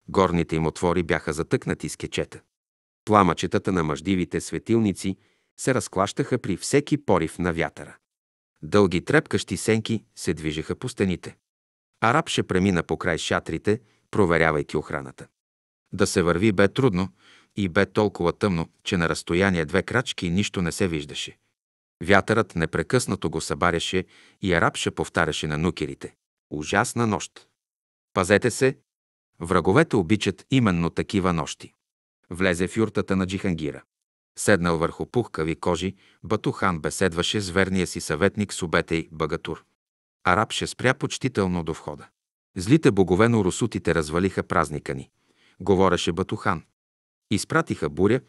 Горните им отвори бяха затъкнати с кечета. Пламъчетата на мъждивите светилници се разклащаха при всеки порив на вятъра. Дълги трепкащи сенки се движеха по стените. Араб ще премина покрай шатрите, проверявайки охраната. Да се върви бе трудно и бе толкова тъмно, че на разстояние две крачки нищо не се виждаше. Вятърът непрекъснато го събаряше и арабша повтаряше на нукерите. Ужасна нощ. Пазете се, враговете обичат именно такива нощи. Влезе в юртата на Джихангира. Седнал върху пухкави кожи, Батухан беседваше с верния си съветник Субетей Багатур. Араб ще спря почтително до входа. Злите богове на русутите развалиха празника ни, говореше Батухан. Изпратиха буря,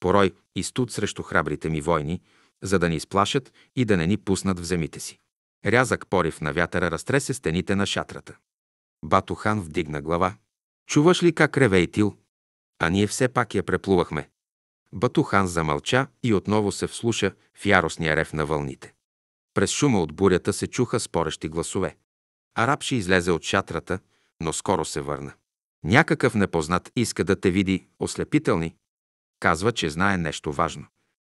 порой и студ срещу храбрите ми войни, за да ни изплашат и да не ни пуснат в земите си. Рязък порив на вятъра разтресе стените на шатрата. Батухан вдигна глава. Чуваш ли как реве и тил? А ние все пак я преплувахме. Батухан замълча и отново се вслуша в яростния рев на вълните. През шума от бурята се чуха спорещи гласове. Арабши излезе от шатрата, но скоро се върна. Някакъв непознат иска да те види, ослепителни. Казва, че знае нещо важно.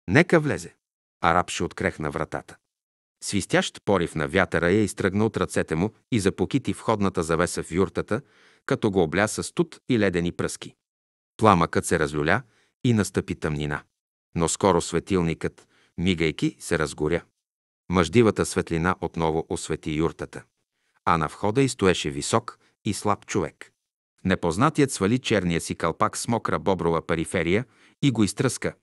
Нека влезе. Арабши открехна вратата. Свистящ порив на вятъра я е изтръгна от ръцете му и запокити входната завеса в юртата, като го обля с студ и ледени пръски. Пламъкът се разлюля и настъпи тъмнина. Но скоро светилникът, мигайки, се разгоря. Мъждивата светлина отново освети юртата. А на входа и стоеше висок и слаб човек. Непознатият свали черния си калпак с мокра боброва периферия и го изтръска.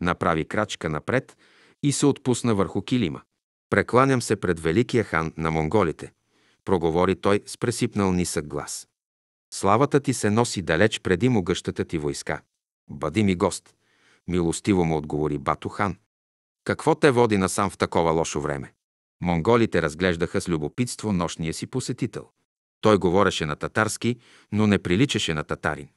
Направи крачка напред и се отпусна върху килима. Прекланям се пред великия хан на монголите, проговори той с пресипнал нисък глас. Славата ти се носи далеч преди могъщата ти войска. Бъди ми гост, милостиво му отговори Бату хан. Какво те води насам в такова лошо време? Монголите разглеждаха с любопитство нощния си посетител. Той говореше на татарски, но не приличаше на татарин.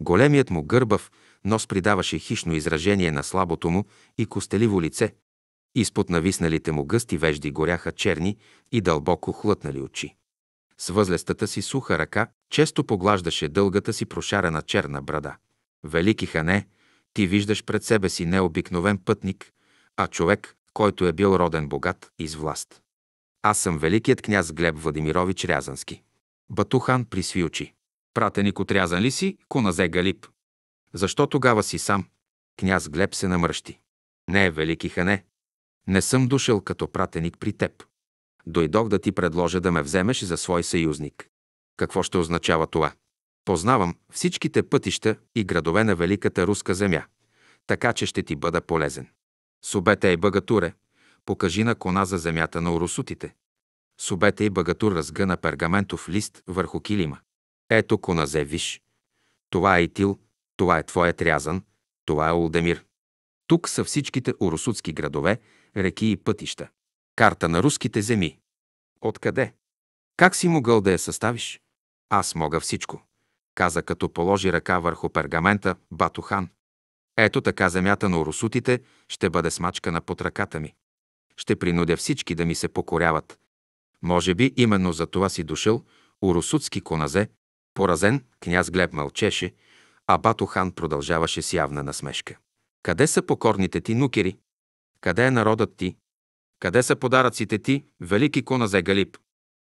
Големият му гърбав нос придаваше хищно изражение на слабото му и костеливо лице, Изпод нависналите му гъсти вежди горяха черни и дълбоко хлътнали очи. С възлестата си суха ръка често поглаждаше дългата си прошарена черна брада. Велики хане, ти виждаш пред себе си необикновен пътник, а човек, който е бил роден богат и с власт. Аз съм великият княз Глеб Владимирович Рязански. Батухан присви очи. Пратеник отрязан ли си, коназе Галип? Защо тогава си сам? Княз Глеб се намръщи. Не, велики хане, не съм дошъл като пратеник при теб. Дойдох да ти предложа да ме вземеш за свой съюзник. Какво ще означава това? Познавам всичките пътища и градове на Великата Руска земя, така че ще ти бъда полезен. Субете и Багатуре, покажи на кона за земята на урусутите. Субете и Багатур разгъна пергаментов лист върху килима. Ето кона зе, виж. Това е Итил, това е твоят Рязан, това е Олдемир. Тук са всичките урусутски градове реки и пътища. Карта на руските земи. Откъде? Как си могъл да я съставиш? Аз мога всичко, каза като положи ръка върху пергамента Батухан. Ето така земята на урусутите ще бъде смачкана под ръката ми. Ще принудя всички да ми се покоряват. Може би именно за това си дошъл урусутски коназе. Поразен, княз Глеб мълчеше, а Батухан продължаваше с явна насмешка. Къде са покорните ти нукери? Къде е народът ти? Къде са подаръците ти, велики коназе Галип?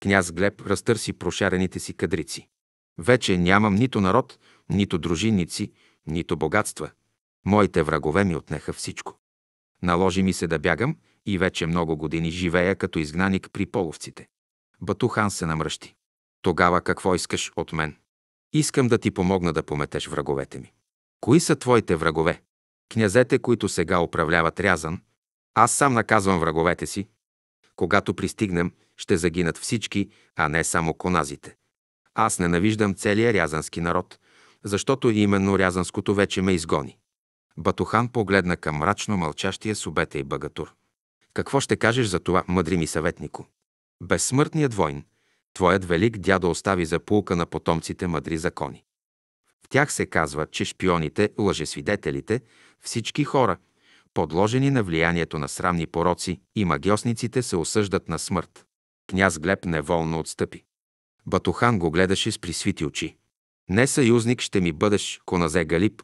Княз Глеб разтърси прошарените си кадрици. Вече нямам нито народ, нито дружинници, нито богатства. Моите врагове ми отнеха всичко. Наложи ми се да бягам и вече много години живея като изгнаник при половците. Батухан се намръщи. Тогава какво искаш от мен? Искам да ти помогна да пометеш враговете ми. Кои са твоите врагове? Князете, които сега управляват Рязан, аз сам наказвам враговете си. Когато пристигнем, ще загинат всички, а не само коназите. Аз ненавиждам целия рязански народ, защото именно рязанското вече ме изгони. Батухан погледна към мрачно мълчащия субета и багатур. Какво ще кажеш за това, мъдри ми съветнико? Безсмъртният войн, твоят велик дядо остави за полка на потомците мъдри закони. В тях се казва, че шпионите, лъжесвидетелите, всички хора, подложени на влиянието на срамни пороци и магиосниците се осъждат на смърт. Княз Глеб неволно отстъпи. Батухан го гледаше с присвити очи. Не съюзник ще ми бъдеш, коназе Галип,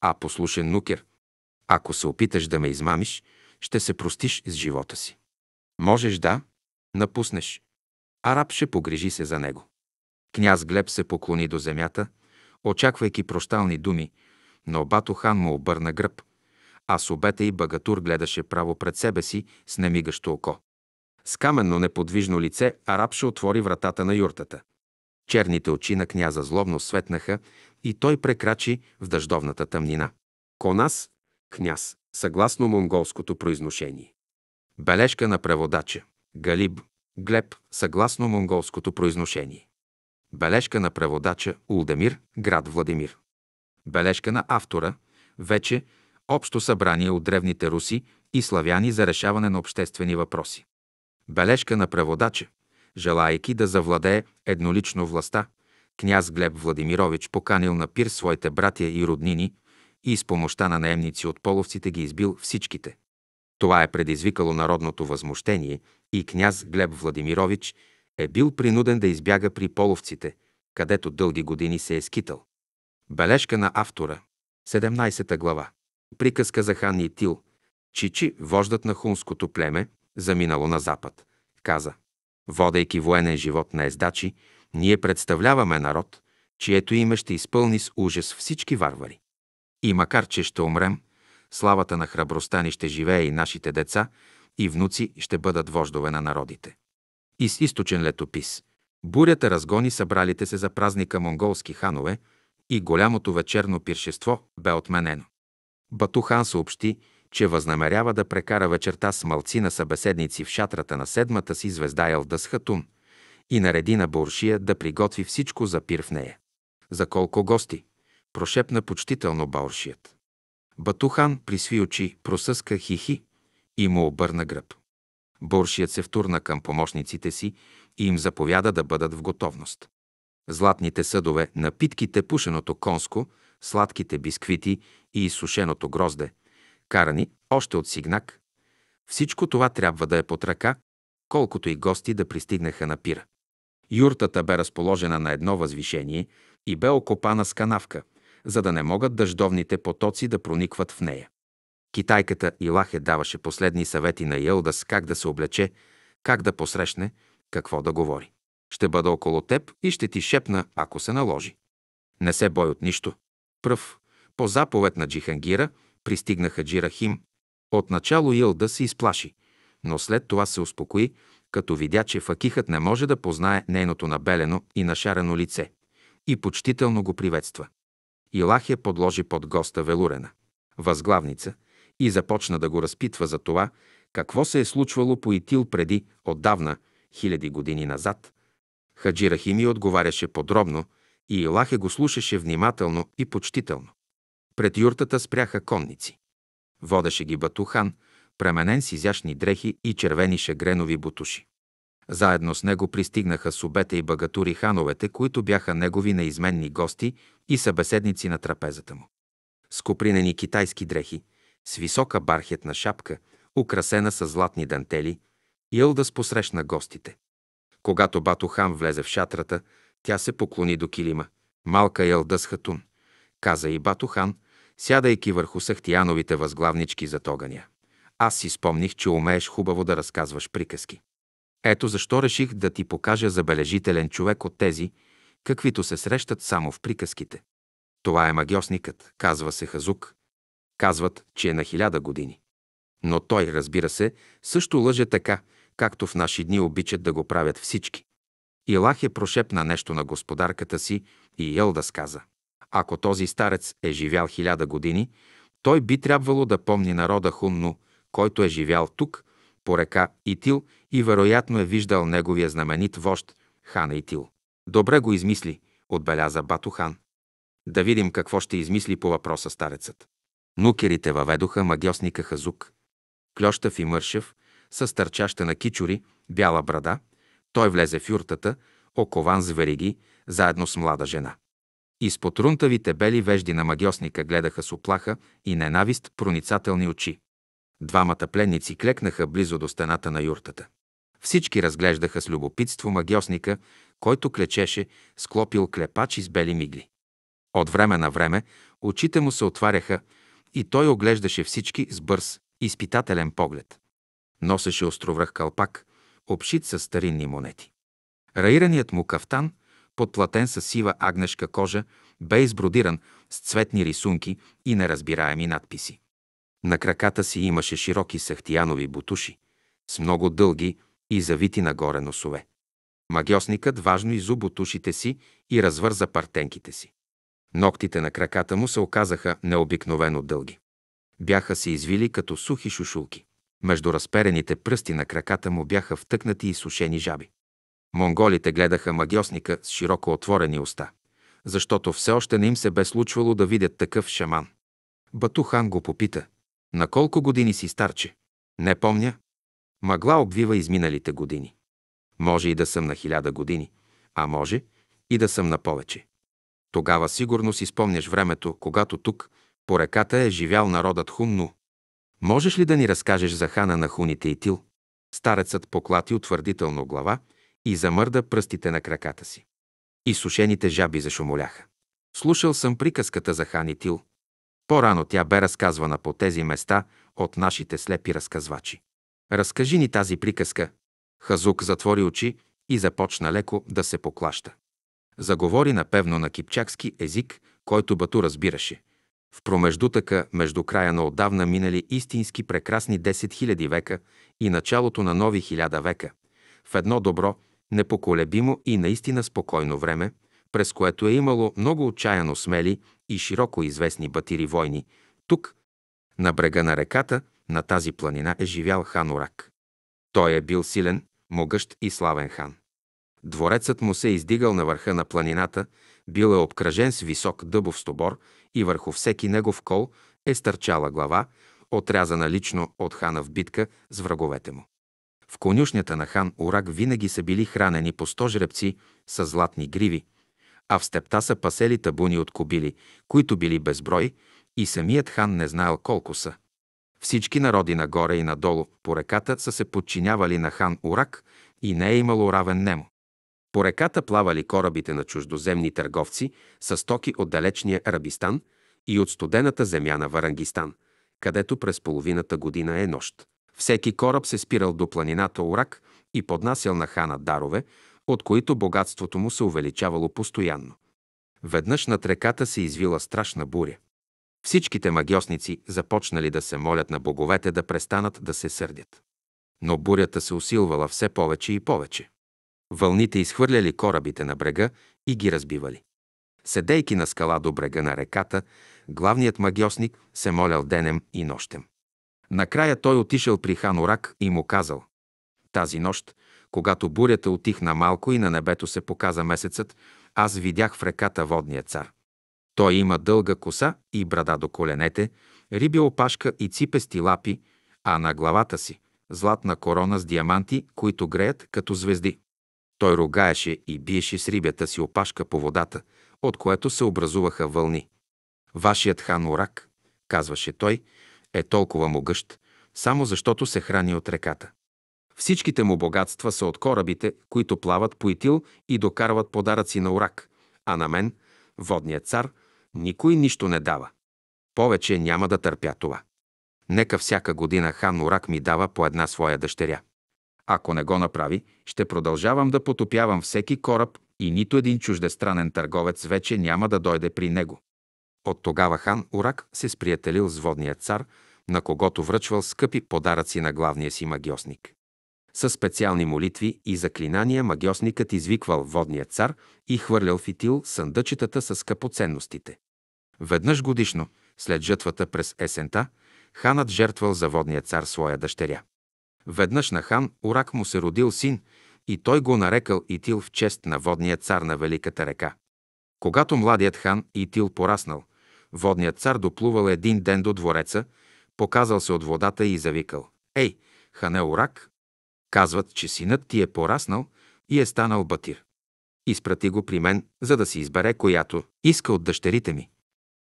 а послушен нукер. Ако се опиташ да ме измамиш, ще се простиш с живота си. Можеш да напуснеш. Араб ще погрижи се за него. Княз Глеб се поклони до земята, очаквайки прощални думи, но Батухан му обърна гръб – а Собета и Багатур гледаше право пред себе си с немигащо око. С каменно неподвижно лице арабша отвори вратата на юртата. Черните очи на княза злобно светнаха и той прекрачи в дъждовната тъмнина. Конас – княз, съгласно монголското произношение. Бележка на преводача – Галиб, Глеб, съгласно монголското произношение. Бележка на преводача – Улдемир, град Владимир. Бележка на автора – вече общо събрание от древните руси и славяни за решаване на обществени въпроси. Бележка на преводача. Желайки да завладее еднолично властта, княз Глеб Владимирович поканил на пир своите братя и роднини и с помощта на наемници от половците ги избил всичките. Това е предизвикало народното възмущение и княз Глеб Владимирович е бил принуден да избяга при половците, където дълги години се е скитал. Бележка на автора. 17 глава. Приказка за хан Итил. Чичи, вождат на хунското племе, заминало на запад, каза Водейки военен живот на ездачи, ние представляваме народ, чието име ще изпълни с ужас всички варвари. И макар, че ще умрем, славата на храбростта ни ще живее и нашите деца и внуци ще бъдат вождове на народите. И с източен летопис. Бурята разгони събралите се за празника монголски ханове и голямото вечерно пиршество бе отменено. Батухан съобщи, че възнамерява да прекара вечерта с малци на събеседници в шатрата на седмата си звезда Елдъс Хатун и нареди на Боршия да приготви всичко за пир в нея. За колко гости? Прошепна почтително Бауршият. Батухан присви очи, просъска хихи и му обърна гръб. Боршият се втурна към помощниците си и им заповяда да бъдат в готовност. Златните съдове, напитките, пушеното конско – сладките бисквити и изсушеното грозде, карани още от сигнак. Всичко това трябва да е под ръка, колкото и гости да пристигнаха на пира. Юртата бе разположена на едно възвишение и бе окопана с канавка, за да не могат дъждовните потоци да проникват в нея. Китайката Илахе даваше последни съвети на Йелдас как да се облече, как да посрещне, какво да говори. Ще бъда около теб и ще ти шепна, ако се наложи. Не се бой от нищо пръв, по заповед на Джихангира, пристигнаха Джирахим. Отначало Илда се изплаши, но след това се успокои, като видя, че факихът не може да познае нейното набелено и нашарено лице и почтително го приветства. Илахия подложи под госта Велурена, възглавница, и започна да го разпитва за това, какво се е случвало по Итил преди, отдавна, хиляди години назад. Хаджирахими отговаряше подробно, и Илахе го слушаше внимателно и почтително. Пред юртата спряха конници. Водеше ги Батухан, пременен с изящни дрехи и червени шагренови бутуши. Заедно с него пристигнаха субете и багатури хановете, които бяха негови неизменни гости и събеседници на трапезата му. С купринени китайски дрехи, с висока бархетна шапка, украсена с златни дантели, Илдас посрещна гостите. Когато Батухан влезе в шатрата, тя се поклони до килима. Малка е Елда с хатун, каза и Батухан, сядайки върху сахтияновите възглавнички за тогания. Аз си спомних, че умееш хубаво да разказваш приказки. Ето защо реших да ти покажа забележителен човек от тези, каквито се срещат само в приказките. Това е магиосникът, казва се Хазук. Казват, че е на хиляда години. Но той, разбира се, също лъже така, както в наши дни обичат да го правят всички. Илахе прошепна нещо на господарката си и Елдас каза – ако този старец е живял хиляда години, той би трябвало да помни народа хунно, който е живял тук, по река Итил и вероятно е виждал неговия знаменит вожд хан Итил. Добре го измисли, отбеляза Батухан. хан. Да видим какво ще измисли по въпроса старецът. Нукерите въведоха магиосника Хазук, Клющав и Мършев, с търчаща на кичури, бяла брада той влезе в юртата, окован с вериги, заедно с млада жена. Изпод рунтавите бели вежди на магиосника гледаха с оплаха и ненавист проницателни очи. Двамата пленници клекнаха близо до стената на юртата. Всички разглеждаха с любопитство магиосника, който клечеше, склопил клепач из бели мигли. От време на време очите му се отваряха и той оглеждаше всички с бърз, изпитателен поглед. Носеше островръх калпак, обшит с старинни монети. Раираният му кафтан, подплатен с сива агнешка кожа, бе избродиран с цветни рисунки и неразбираеми надписи. На краката си имаше широки сахтиянови бутуши, с много дълги и завити нагоре носове. Магиосникът важно изу бутушите си и развърза партенките си. Ноктите на краката му се оказаха необикновено дълги. Бяха се извили като сухи шушулки. Между разперените пръсти на краката му бяха втъкнати и сушени жаби. Монголите гледаха магиосника с широко отворени уста, защото все още не им се бе случвало да видят такъв шаман. Батухан го попита. На колко години си старче? Не помня. Магла обвива изминалите години. Може и да съм на хиляда години, а може и да съм на повече. Тогава сигурно си спомняш времето, когато тук, по реката е живял народът хумно, Можеш ли да ни разкажеш за хана на хуните и тил? Старецът поклати утвърдително глава и замърда пръстите на краката си. И сушените жаби зашумоляха. Слушал съм приказката за хан и тил. По-рано тя бе разказвана по тези места от нашите слепи разказвачи. Разкажи ни тази приказка. Хазук затвори очи и започна леко да се поклаща. Заговори напевно на кипчакски език, който Бату разбираше. В промеждутъка между края на отдавна минали истински прекрасни 10 000 века и началото на нови 1000 века, в едно добро, непоколебимо и наистина спокойно време, през което е имало много отчаяно смели и широко известни батири войни, тук, на брега на реката, на тази планина е живял хан Орак. Той е бил силен, могъщ и славен хан. Дворецът му се издигал на върха на планината бил е обкръжен с висок дъбов стобор и върху всеки негов кол е стърчала глава, отрязана лично от хана в битка с враговете му. В конюшнята на хан Урак винаги са били хранени по сто жребци с златни гриви, а в степта са пасели табуни от кобили, които били безброй и самият хан не знаел колко са. Всички народи нагоре и надолу по реката са се подчинявали на хан Урак и не е имало равен нему. По реката плавали корабите на чуждоземни търговци с стоки от далечния Арабистан и от студената земя на Варангистан, където през половината година е нощ. Всеки кораб се спирал до планината Урак и поднасял на хана дарове, от които богатството му се увеличавало постоянно. Веднъж над реката се извила страшна буря. Всичките магиосници започнали да се молят на боговете да престанат да се сърдят. Но бурята се усилвала все повече и повече. Вълните изхвърляли корабите на брега и ги разбивали. Седейки на скала до брега на реката, главният магиосник се молял денем и нощем. Накрая той отишъл при хан Орак и му казал «Тази нощ, когато бурята отихна малко и на небето се показа месецът, аз видях в реката водния цар. Той има дълга коса и брада до коленете, риби опашка и ципести лапи, а на главата си – златна корона с диаманти, които греят като звезди. Той ругаеше и биеше с рибята си опашка по водата, от което се образуваха вълни. Вашият хан Орак, казваше той, е толкова могъщ, само защото се храни от реката. Всичките му богатства са от корабите, които плават по Итил и докарват подаръци на Орак, а на мен, водният цар, никой нищо не дава. Повече няма да търпя това. Нека всяка година хан Орак ми дава по една своя дъщеря. Ако не го направи, ще продължавам да потопявам всеки кораб и нито един чуждестранен търговец вече няма да дойде при него. От тогава хан Урак се сприятелил с водния цар, на когото връчвал скъпи подаръци на главния си магиосник. Със специални молитви и заклинания магиосникът извиквал водния цар и хвърлял фитил съндъчетата с скъпоценностите. Веднъж годишно, след жътвата през есента, ханът жертвал за водния цар своя дъщеря. Веднъж на хан Урак му се родил син и той го нарекал Итил в чест на водния цар на Великата река. Когато младият хан Итил пораснал, водният цар доплувал един ден до двореца, показал се от водата и завикал «Ей, хане Урак!» Казват, че синът ти е пораснал и е станал батир. Изпрати го при мен, за да си избере, която иска от дъщерите ми.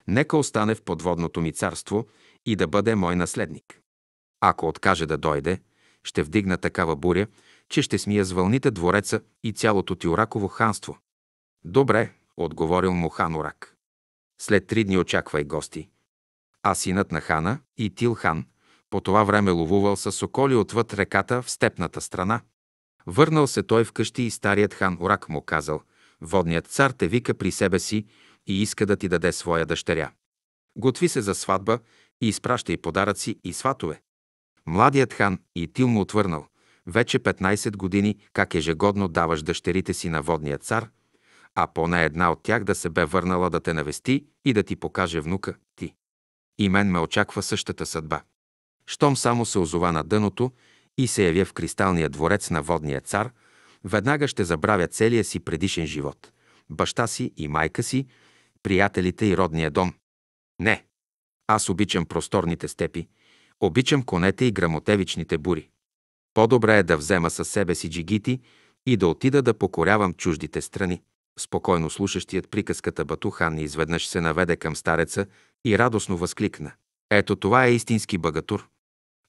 Нека остане в подводното ми царство и да бъде мой наследник. Ако откаже да дойде, ще вдигна такава буря, че ще смия с вълните двореца и цялото ти ораково ханство. Добре, отговорил му хан Орак. След три дни очаквай гости. А синът на хана, и Тил хан, по това време ловувал с соколи отвъд реката в степната страна. Върнал се той вкъщи и старият хан Орак му казал, водният цар те вика при себе си и иска да ти даде своя дъщеря. Готви се за сватба и изпращай подаръци и сватове. Младият хан и Тил му отвърнал, вече 15 години как ежегодно даваш дъщерите си на водния цар, а поне една от тях да се бе върнала да те навести и да ти покаже внука ти. И мен ме очаква същата съдба. Щом само се озова на дъното и се явя в кристалния дворец на водния цар, веднага ще забравя целия си предишен живот, баща си и майка си, приятелите и родния дом. Не, аз обичам просторните степи, Обичам конете и грамотевичните бури. По-добре е да взема със себе си джигити и да отида да покорявам чуждите страни. Спокойно слушащият приказката Батухан изведнъж се наведе към стареца и радостно възкликна. Ето това е истински багатур.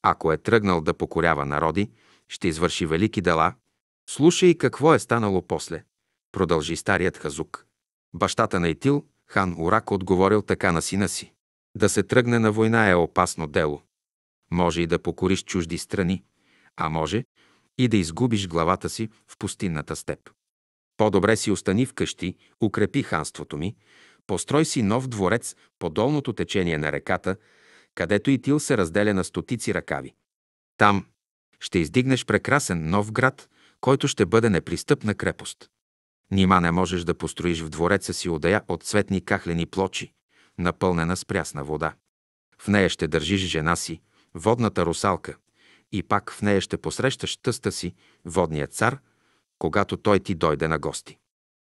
Ако е тръгнал да покорява народи, ще извърши велики дела. Слушай какво е станало после, продължи старият хазук. Бащата на Итил, хан Урак, отговорил така на сина си. Да се тръгне на война е опасно дело. Може и да покориш чужди страни, а може и да изгубиш главата си в пустинната степ. По-добре си остани вкъщи, укрепи ханството ми, построй си нов дворец по долното течение на реката, където и Тил се разделя на стотици ръкави. Там ще издигнеш прекрасен нов град, който ще бъде непристъпна крепост. Нима не можеш да построиш в двореца си одея от цветни кахлени плочи, напълнена с прясна вода. В нея ще държиш жена си, водната русалка, и пак в нея ще посрещаш тъста си, водния цар, когато той ти дойде на гости.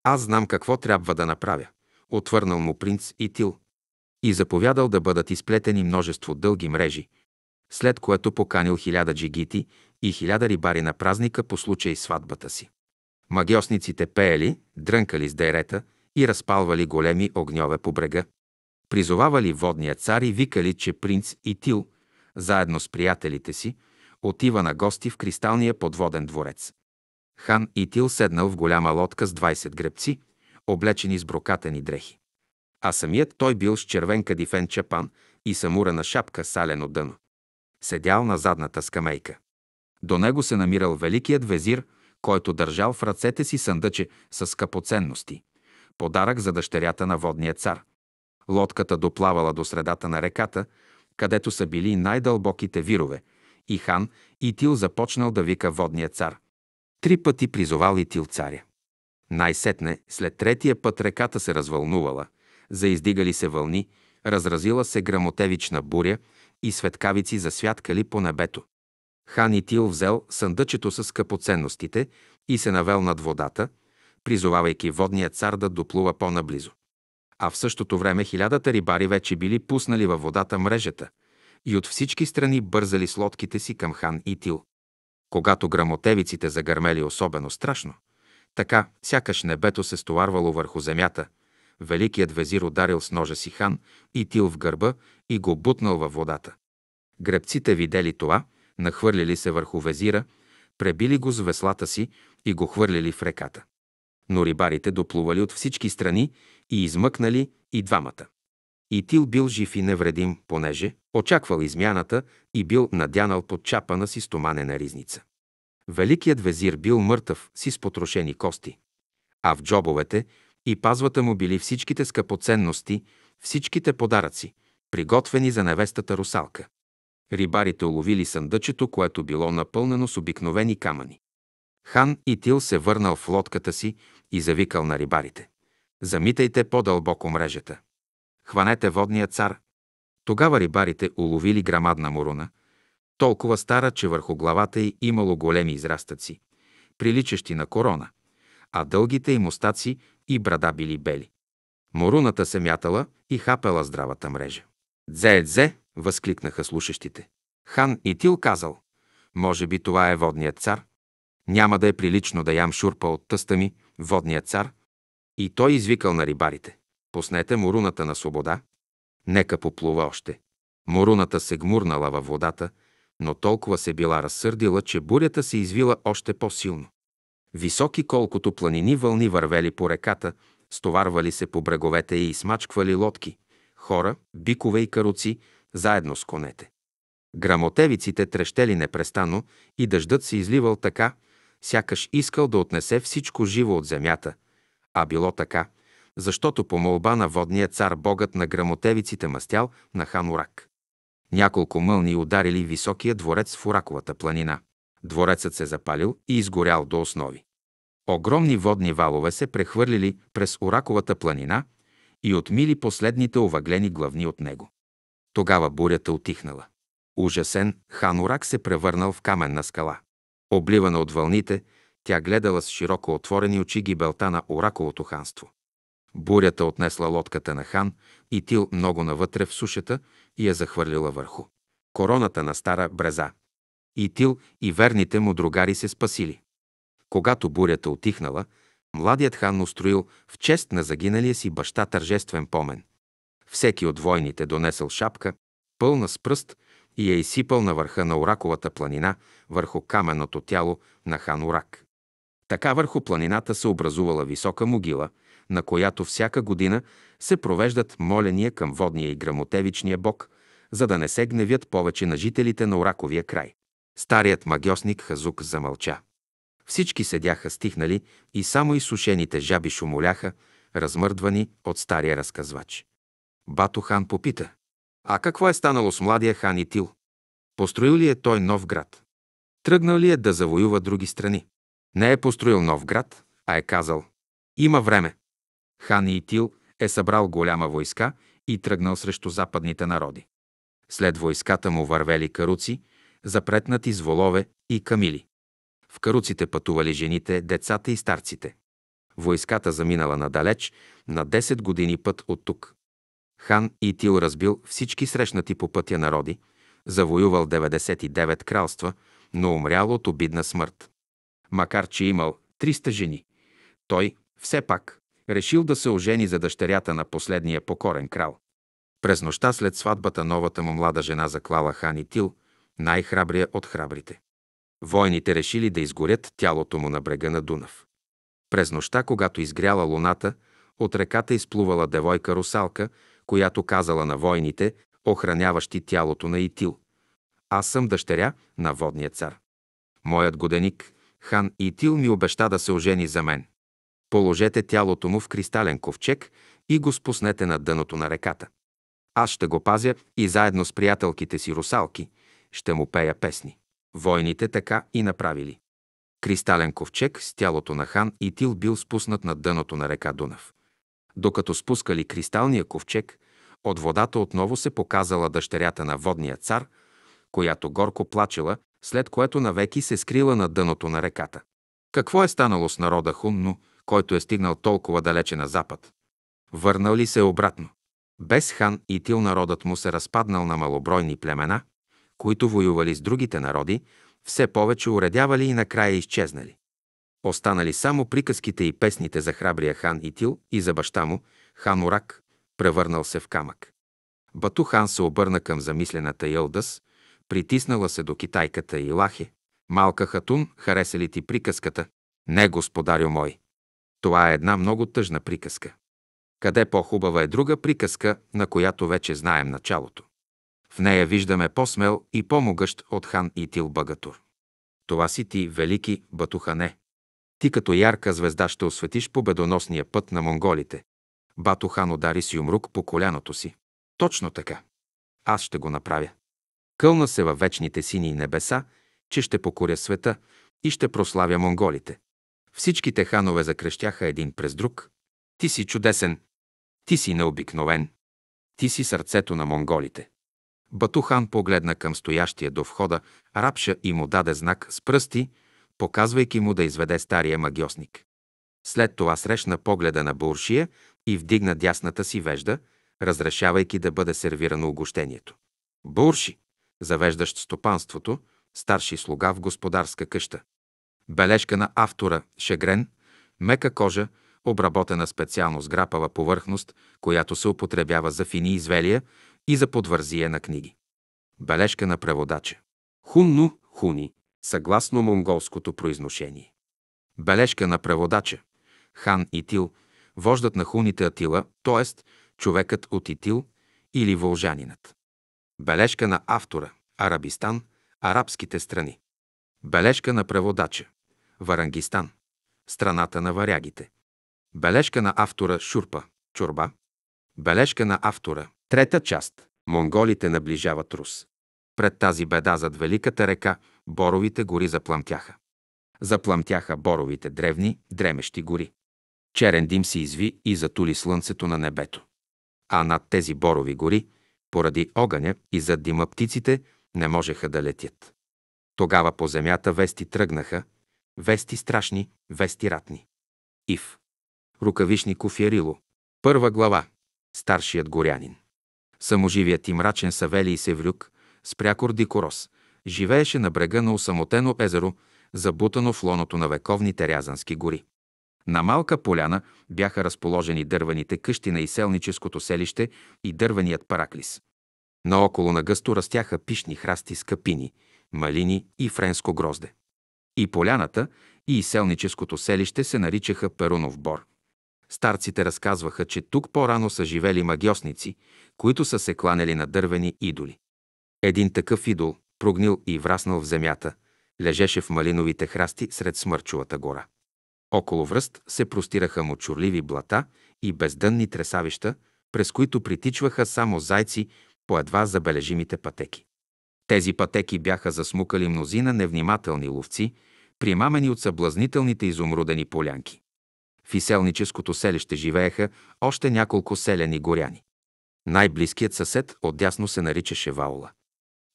Аз знам какво трябва да направя, отвърнал му принц Итил и заповядал да бъдат изплетени множество дълги мрежи, след което поканил хиляда джигити и хиляда рибари на празника по случай сватбата си. Магиосниците пеели, дрънкали с дерета и разпалвали големи огньове по брега. Призовавали водния цар и викали, че принц Итил – заедно с приятелите си, отива на гости в кристалния подводен дворец. Хан Итил седнал в голяма лодка с 20 гребци, облечени с брокатени дрехи. А самият той бил с червен кадифен чапан и самурена шапка салено дъно. Седял на задната скамейка. До него се намирал великият везир, който държал в ръцете си съндъче с скъпоценности – подарък за дъщерята на водния цар. Лодката доплавала до средата на реката, където са били най-дълбоките вирове, и хан Итил започнал да вика водния цар. Три пъти призовал Итил царя. Най-сетне, след третия път реката се развълнувала, заиздигали се вълни, разразила се грамотевична буря и светкавици засвяткали по небето. Хан Итил взел съндъчето с скъпоценностите и се навел над водата, призовавайки водния цар да доплува по-наблизо а в същото време хилядата рибари вече били пуснали във водата мрежата и от всички страни бързали с лодките си към хан и тил. Когато грамотевиците загърмели особено страшно, така сякаш небето се стоварвало върху земята, великият везир ударил с ножа си хан и тил в гърба и го бутнал във водата. Гребците видели това, нахвърлили се върху везира, пребили го с веслата си и го хвърлили в реката. Но рибарите доплували от всички страни и измъкнали и двамата. Итил бил жив и невредим, понеже очаквал измяната и бил надянал под чапана си стоманена ризница. Великият везир бил мъртъв с изпотрошени кости, а в джобовете и пазвата му били всичките скъпоценности, всичките подаръци, приготвени за невестата русалка. Рибарите уловили съндъчето, което било напълнено с обикновени камъни. Хан и Тил се върнал в лодката си и завикал на рибарите. Замитайте по-дълбоко мрежата. Хванете водния цар. Тогава рибарите уловили грамадна муруна, толкова стара, че върху главата й имало големи израстъци, приличащи на корона, а дългите й мустаци и брада били бели. Моруната се мятала и хапела здравата мрежа. «Дзе, дзе!» – възкликнаха слушащите. Хан Итил казал, «Може би това е водният цар. Няма да е прилично да ям шурпа от тъста ми, водният цар, и той извикал на рибарите. Поснете руната на свобода. Нека поплува още. Муруната се гмурнала във водата, но толкова се била разсърдила, че бурята се извила още по-силно. Високи колкото планини вълни вървели по реката, стоварвали се по бреговете и смачквали лодки, хора, бикове и каруци, заедно с конете. Грамотевиците трещели непрестанно и дъждът се изливал така, сякаш искал да отнесе всичко живо от земята, а било така, защото по молба на водния цар богът на грамотевиците мастял на хан Урак. Няколко мълни ударили високия дворец в Ураковата планина. Дворецът се запалил и изгорял до основи. Огромни водни валове се прехвърлили през Ураковата планина и отмили последните овъглени главни от него. Тогава бурята отихнала. Ужасен, хан Урак се превърнал в каменна скала. Обливана от вълните, тя гледала с широко отворени очи гибелта на ораковото ханство. Бурята отнесла лодката на хан и тил много навътре в сушата и я захвърлила върху. Короната на стара бреза. И тил и верните му другари се спасили. Когато бурята отихнала, младият хан устроил в чест на загиналия си баща тържествен помен. Всеки от войните донесъл шапка, пълна с пръст, и я изсипал на върха на Ораковата планина върху каменното тяло на хан урак. Така върху планината се образувала висока могила, на която всяка година се провеждат моления към водния и грамотевичния бог, за да не се гневят повече на жителите на Ораковия край. Старият магиосник Хазук замълча. Всички седяха стихнали и само изсушените жаби шумоляха, размърдвани от стария разказвач. Бато хан попита. А какво е станало с младия хан Итил? Построил ли е той нов град? Тръгнал ли е да завоюва други страни? Не е построил нов град, а е казал «Има време». Хан Итил е събрал голяма войска и тръгнал срещу западните народи. След войската му вървели каруци, запретнати с волове и камили. В каруците пътували жените, децата и старците. Войската заминала надалеч, на 10 години път от тук. Хан Итил разбил всички срещнати по пътя народи, завоювал 99 кралства, но умрял от обидна смърт макар че е имал 300 жени. Той, все пак, решил да се ожени за дъщерята на последния покорен крал. През нощта след сватбата новата му млада жена заклала Хани Тил, най-храбрия от храбрите. Войните решили да изгорят тялото му на брега на Дунав. През нощта, когато изгряла луната, от реката изплувала девойка русалка, която казала на войните, охраняващи тялото на Итил. Аз съм дъщеря на водния цар. Моят годеник, хан Итил ми обеща да се ожени за мен. Положете тялото му в кристален ковчег и го спуснете на дъното на реката. Аз ще го пазя и заедно с приятелките си русалки ще му пея песни. Войните така и направили. Кристален ковчег с тялото на хан Итил бил спуснат на дъното на река Дунав. Докато спускали кристалния ковчег, от водата отново се показала дъщерята на водния цар, която горко плачела след което навеки се скрила на дъното на реката. Какво е станало с народа Хунно, който е стигнал толкова далече на запад? Върнал ли се обратно? Без хан и тил народът му се разпаднал на малобройни племена, които воювали с другите народи, все повече уредявали и накрая изчезнали. Останали само приказките и песните за храбрия хан Итил и за баща му, хан Урак, превърнал се в камък. Бату хан се обърна към замислената Йълдъс, Притиснала се до китайката и лахе. Малка хатун, хареса ли ти приказката? Не, господарю мой. Това е една много тъжна приказка. Къде по-хубава е друга приказка, на която вече знаем началото. В нея виждаме по-смел и по-могъщ от хан Итил Багатур. Това си ти, велики Батухане. Ти като ярка звезда ще осветиш победоносния път на монголите. Батухан удари с юмрук по коляното си. Точно така. Аз ще го направя. Кълна се във вечните сини небеса, че ще покоря света и ще прославя монголите. Всичките ханове закрещяха един през друг. Ти си чудесен, ти си необикновен, ти си сърцето на монголите. Батухан погледна към стоящия до входа рапша и му даде знак с пръсти, показвайки му да изведе стария магиосник. След това срещна погледа на Буршия и вдигна дясната си вежда, разрешавайки да бъде сервирано огощението. Бурши, завеждащ стопанството, старши слуга в господарска къща. Бележка на автора Шегрен, мека кожа, обработена специално с грапава повърхност, която се употребява за фини извелия и за подвързие на книги. Бележка на преводача. Хунну, хуни, съгласно монголското произношение. Бележка на преводача. Хан Итил, вождат на хуните Атила, т.е. човекът от Итил или вължанинът. Бележка на автора. Арабистан. Арабските страни. Бележка на преводача. Варангистан. Страната на варягите. Бележка на автора Шурпа. Чорба. Бележка на автора. Трета част. Монголите наближават Рус. Пред тази беда зад великата река боровите гори запламтяха. Запламтяха боровите древни, дремещи гори. Черен дим се изви и затули слънцето на небето. А над тези борови гори – поради огъня и зад дима птиците не можеха да летят. Тогава по земята вести тръгнаха, вести страшни, вести ратни. Ив. Рукавишников Ярило. Първа глава. Старшият горянин. Саможивият и мрачен Савелий Севрюк, спрякор Дикорос, живееше на брега на осамотено езеро, забутано в лоното на вековните рязански гори. На малка поляна бяха разположени дървените къщи на изселническото селище и дървеният параклис. Наоколо на гъсто растяха пишни храсти с капини, малини и френско грозде. И поляната, и изселническото селище се наричаха Перунов бор. Старците разказваха, че тук по-рано са живели магиосници, които са се кланяли на дървени идоли. Един такъв идол, прогнил и враснал в земята, лежеше в малиновите храсти сред Смърчовата гора. Около връст се простираха мочурливи блата и бездънни тресавища, през които притичваха само зайци по едва забележимите пътеки. Тези пътеки бяха засмукали мнозина невнимателни ловци, примамени от съблазнителните изумрудени полянки. В изселническото селище живееха още няколко селени горяни. Най-близкият съсед отдясно се наричаше Ваула.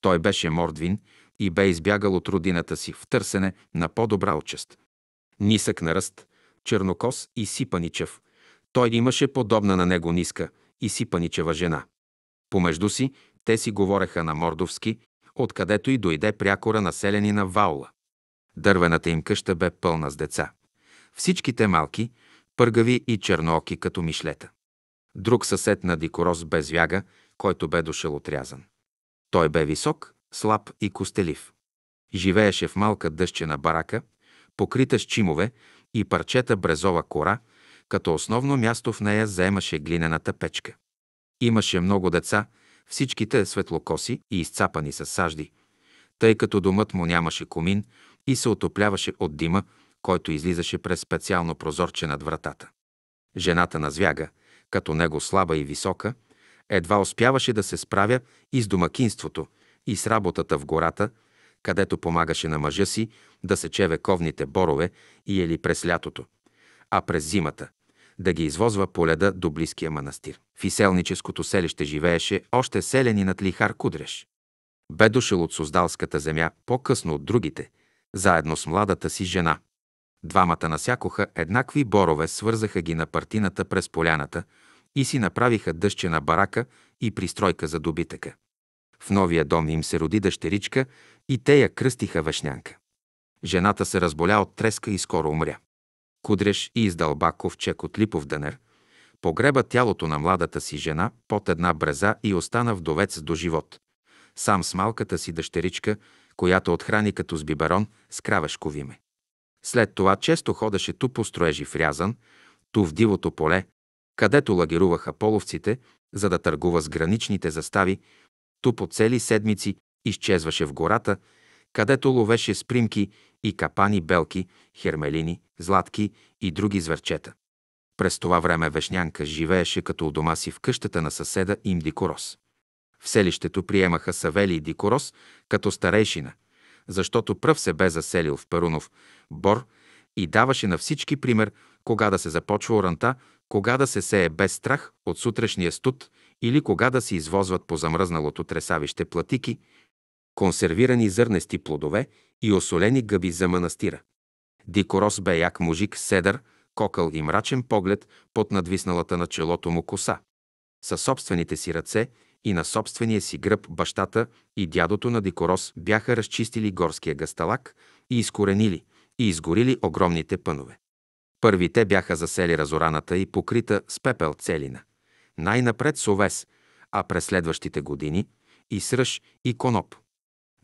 Той беше мордвин и бе избягал от родината си в търсене на по-добра участ. Нисък на ръст, чернокос и сипаничев. Той имаше подобна на него ниска и сипаничева жена. Помежду си те си говореха на мордовски, откъдето и дойде прякора населени на Ваула. Дървената им къща бе пълна с деца. Всичките малки, пъргави и чернооки като мишлета. Друг съсед на Дикорос без вяга, който бе дошъл отрязан. Той бе висок, слаб и костелив. Живееше в малка дъщена барака, покрита с чимове и парчета брезова кора, като основно място в нея заемаше глинената печка. Имаше много деца, всичките светлокоси и изцапани с сажди, тъй като домът му нямаше комин и се отопляваше от дима, който излизаше през специално прозорче над вратата. Жената на звяга, като него слаба и висока, едва успяваше да се справя и с домакинството, и с работата в гората – където помагаше на мъжа си да сече вековните борове и ели през лятото, а през зимата да ги извозва по леда до близкия манастир. В иселническото селище живееше още над Лихар Кудреш. Бе дошъл от Суздалската земя по-късно от другите, заедно с младата си жена. Двамата насякоха еднакви борове, свързаха ги на партината през поляната и си направиха на барака и пристройка за добитъка. В новия дом им се роди дъщеричка и те я кръстиха въшнянка. Жената се разболя от треска и скоро умря. Кудреш и издълба ковчег от липов дънер, погреба тялото на младата си жена под една бреза и остана вдовец до живот. Сам с малката си дъщеричка, която отхрани като с биберон, с кравешко виме. След това често ходеше ту по строежи в Рязан, ту в дивото поле, където лагеруваха половците, за да търгува с граничните застави, Ту по цели седмици изчезваше в гората, където ловеше спримки и капани белки, хермелини, златки и други зверчета. През това време Вешнянка живееше като у дома си в къщата на съседа им Дикорос. В селището приемаха Савели и Дикорос като старейшина, защото пръв се бе заселил в Перунов бор и даваше на всички пример кога да се започва оранта, кога да се сее без страх от сутрешния студ – или кога да се извозват по замръзналото тресавище платики, консервирани зърнести плодове и осолени гъби за манастира. Дикорос бе як мужик седър, кокъл и мрачен поглед под надвисналата на челото му коса. Със собствените си ръце и на собствения си гръб бащата и дядото на Дикорос бяха разчистили горския гасталак и изкоренили и изгорили огромните пънове. Първите бяха засели разораната и покрита с пепел целина най-напред с овес, а през следващите години и с ръж и коноп.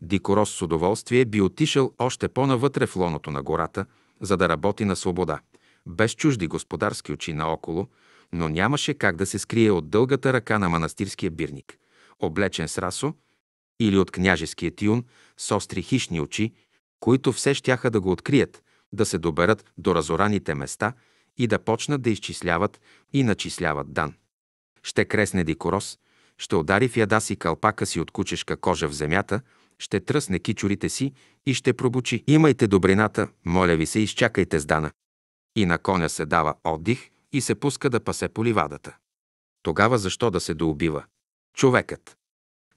Дикорос с удоволствие би отишъл още по-навътре в лоното на гората, за да работи на свобода, без чужди господарски очи наоколо, но нямаше как да се скрие от дългата ръка на манастирския бирник, облечен с расо или от княжеския тиун с остри хищни очи, които все щяха да го открият, да се доберат до разораните места и да почнат да изчисляват и начисляват дан ще кресне дикорос, ще удари в яда си калпака си от кучешка кожа в земята, ще тръсне кичурите си и ще пробучи. Имайте добрината, моля ви се, изчакайте с дана. И на коня се дава отдих и се пуска да пасе по ливадата. Тогава защо да се доубива? Човекът.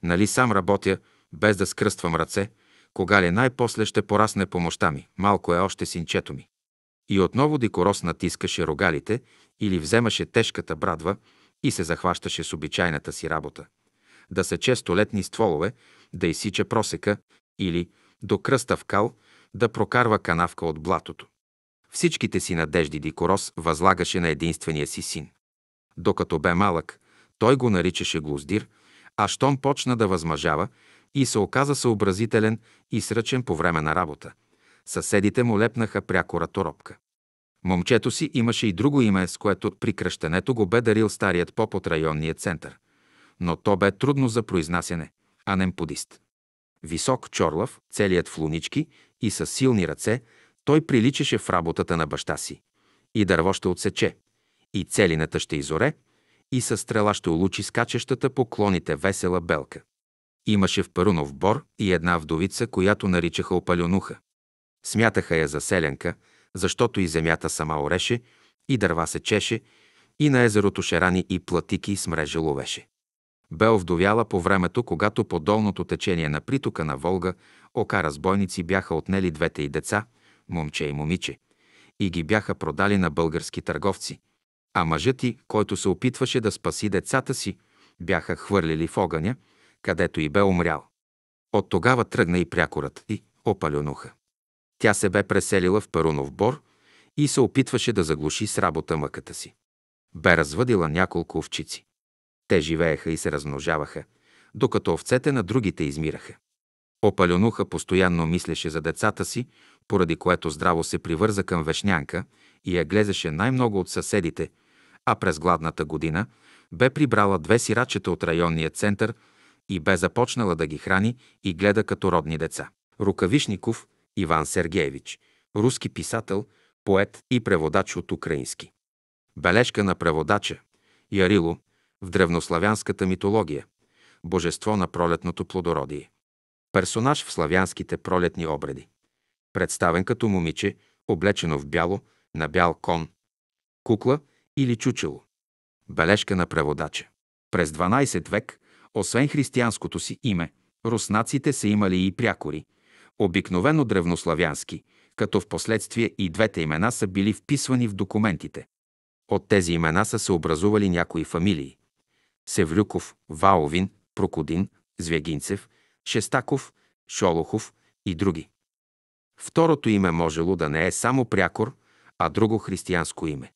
Нали сам работя, без да скръствам ръце, кога ли най-после ще порасне помощта ми, малко е още синчето ми. И отново Дикорос натискаше рогалите или вземаше тежката брадва, и се захващаше с обичайната си работа – да често летни стволове, да изсича просека или, до кръста в кал, да прокарва канавка от блатото. Всичките си надежди Дикорос възлагаше на единствения си син. Докато бе малък, той го наричаше Глуздир, а щом почна да възмъжава и се оказа съобразителен и сръчен по време на работа. Съседите му лепнаха пряко раторопка. Момчето си имаше и друго име, с което при кръщането го бе дарил старият поп от районния център. Но то бе трудно за произнасяне – анемподист. Висок чорлав, целият в лунички и с силни ръце, той приличаше в работата на баща си. И дърво ще отсече, и целината ще изоре, и със стрела ще улучи скачещата по клоните весела белка. Имаше в Парунов бор и една вдовица, която наричаха опалюнуха. Смятаха я за селянка – защото и земята сама ореше, и дърва се чеше, и на езерото шерани и платики с мрежа ловеше. Бе овдовяла по времето, когато по долното течение на притока на Волга ока разбойници бяха отнели двете и деца, момче и момиче, и ги бяха продали на български търговци. А мъжът и, който се опитваше да спаси децата си, бяха хвърлили в огъня, където и бе умрял. От тогава тръгна и прякорът и опалюнуха. Тя се бе преселила в Парунов бор и се опитваше да заглуши с работа мъката си. Бе развъдила няколко овчици. Те живееха и се размножаваха, докато овцете на другите измираха. Опалюнуха постоянно мислеше за децата си, поради което здраво се привърза към Вешнянка и я глезеше най-много от съседите, а през гладната година бе прибрала две сирачета от районния център и бе започнала да ги храни и гледа като родни деца. Рукавишников Иван Сергеевич, руски писател, поет и преводач от украински. Бележка на преводача Ярило в древнославянската митология – божество на пролетното плодородие. Персонаж в славянските пролетни обреди. Представен като момиче, облечено в бяло, на бял кон, кукла или чучело. Бележка на преводача. През 12 век, освен християнското си име, руснаците са имали и прякори – обикновено древнославянски, като в последствие и двете имена са били вписвани в документите. От тези имена са се образували някои фамилии – Севрюков, Ваовин, Прокудин, Звягинцев, Шестаков, Шолохов и други. Второто име можело да не е само прякор, а друго християнско име.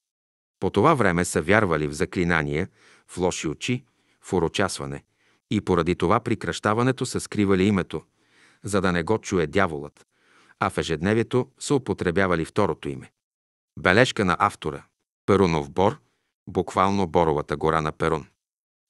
По това време са вярвали в заклинания, в лоши очи, в урочасване и поради това при кръщаването са скривали името – за да не го чуе дяволът, а в ежедневието са употребявали второто име. Бележка на автора – Перунов бор, буквално Боровата гора на Перун.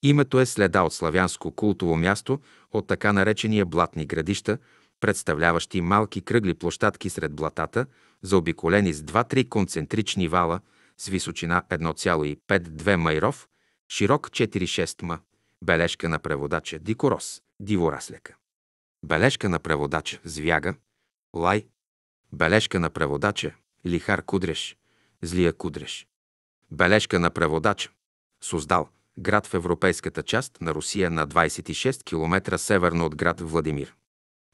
Името е следа от славянско култово място от така наречения блатни градища, представляващи малки кръгли площадки сред блатата, заобиколени с 2-3 концентрични вала с височина 1,52 майров, широк 4-6 ма. Бележка на преводача Дикорос, Дивораслека. Бележка на преводач Звяга, Лай. Бележка на преводача Лихар Кудреш, Злия Кудреш. Бележка на преводач Суздал, град в европейската част на Русия на 26 км северно от град Владимир.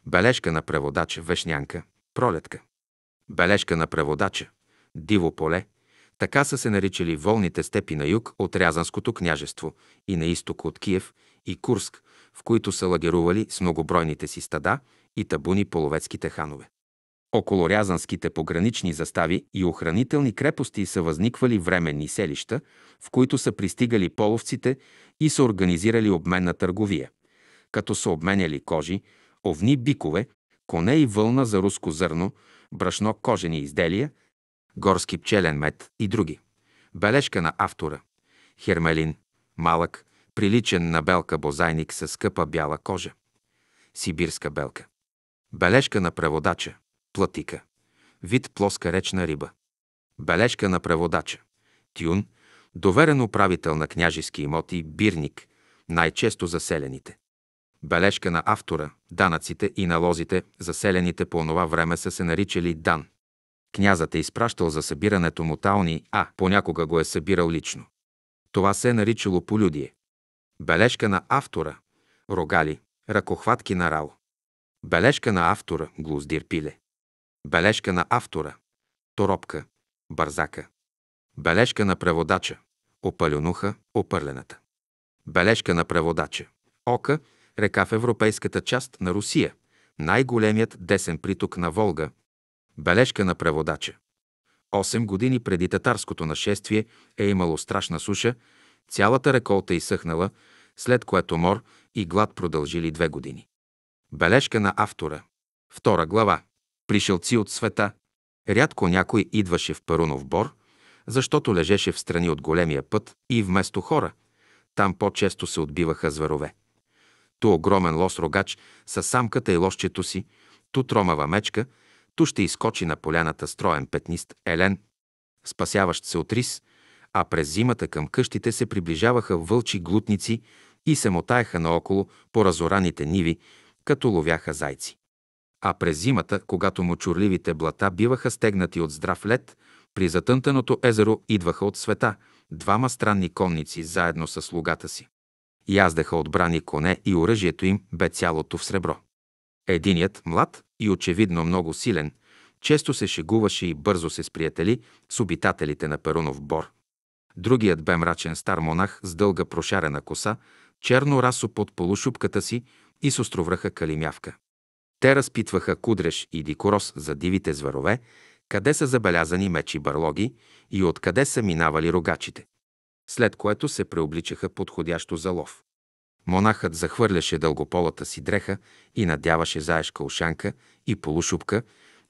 Бележка на преводач Вешнянка, Пролетка. Бележка на преводача Диво поле, така са се наричали волните степи на юг от Рязанското княжество и на изток от Киев и Курск, в които са лагерували с многобройните си стада и табуни половецките ханове. Около рязанските погранични застави и охранителни крепости са възниквали временни селища, в които са пристигали половците и са организирали обмен на търговия, като са обменяли кожи, овни бикове, коне и вълна за руско зърно, брашно кожени изделия, горски пчелен мед и други. Бележка на автора. Хермелин, Малък, приличен на белка бозайник със скъпа бяла кожа. Сибирска белка. Бележка на преводача. Платика. Вид плоска речна риба. Бележка на преводача. Тюн. Доверен управител на княжески имоти. Бирник. Най-често заселените. Бележка на автора. Данъците и налозите, заселените по онова време са се наричали дан. Князът е изпращал за събирането му тални, а понякога го е събирал лично. Това се е наричало полюдие. Бележка на автора. Рогали. Ръкохватки на рао. Бележка на автора. Глуздир пиле. Бележка на автора. Торопка. Барзака. Бележка на преводача. опалюнуха, Опърлената. Бележка на преводача. Ока. Река в европейската част на Русия. Най-големият десен приток на Волга. Бележка на преводача. Осем години преди татарското нашествие е имало страшна суша – Цялата реколта изсъхнала, след което мор и глад продължили две години. Бележка на автора. Втора глава. Пришелци от света. Рядко някой идваше в Парунов бор, защото лежеше в страни от големия път и вместо хора, там по-често се отбиваха зверове. Ту огромен лос-рогач с самката и лошчето си, ту тромава мечка, ту ще изкочи на поляната строен петнист Елен, спасяващ се от рис – а през зимата към къщите се приближаваха вълчи глутници и се мотаяха наоколо по разораните ниви, като ловяха зайци. А през зимата, когато мочурливите блата биваха стегнати от здрав лед, при затънтаното езеро идваха от света двама странни конници заедно с слугата си. от отбрани коне и оръжието им бе цялото в сребро. Единият, млад и очевидно много силен, често се шегуваше и бързо се сприятели с обитателите на Перунов бор. Другият бе мрачен стар монах с дълга прошарена коса, черно расо под полушубката си и с островръха калимявка. Те разпитваха кудреш и дикорос за дивите зверове, къде са забелязани мечи барлоги и откъде са минавали рогачите, след което се преобличаха подходящо за лов. Монахът захвърляше дългополата си дреха и надяваше заешка ушанка и полушубка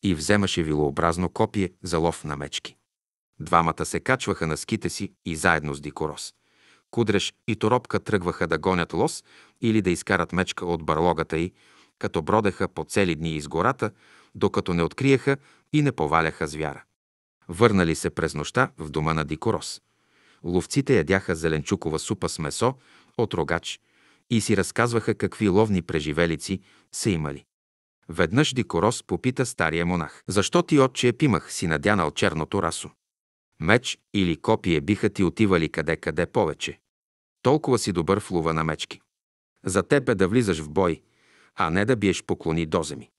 и вземаше вилообразно копие за лов на мечки. Двамата се качваха на ските си и заедно с Дикорос. Кудреш и Торопка тръгваха да гонят лос или да изкарат мечка от барлогата й, като бродеха по цели дни из гората, докато не откриеха и не поваляха звяра. Върнали се през нощта в дома на Дикорос. Ловците ядяха зеленчукова супа с месо от рогач и си разказваха какви ловни преживелици са имали. Веднъж Дикорос попита стария монах. Защо ти, отче, пимах си надянал черното расо? Меч или копие биха ти отивали къде-къде повече. Толкова си добър в лува на мечки. За теб е да влизаш в бой, а не да биеш поклони до земи.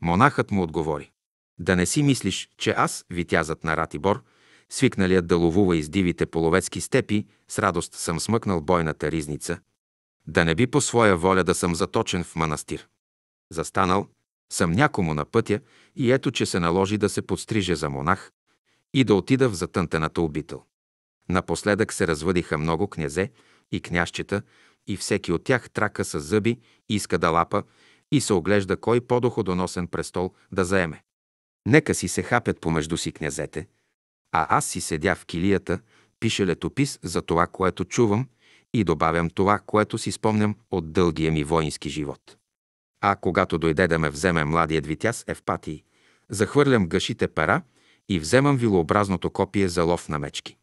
Монахът му отговори. Да не си мислиш, че аз, витязът на Ратибор, свикналият да ловува из дивите половецки степи, с радост съм смъкнал бойната ризница, да не би по своя воля да съм заточен в манастир. Застанал съм някому на пътя и ето, че се наложи да се подстриже за монах, и да отида в затънтената обител. Напоследък се развъдиха много князе и княжчета и всеки от тях трака с зъби, иска да лапа и се оглежда кой по-доходоносен престол да заеме. Нека си се хапят помежду си князете, а аз си седя в килията, пише летопис за това, което чувам и добавям това, което си спомням от дългия ми воински живот. А когато дойде да ме вземе младият витяз Евпатий, захвърлям гъшите пера и вземам вилообразното копие за лов на мечки.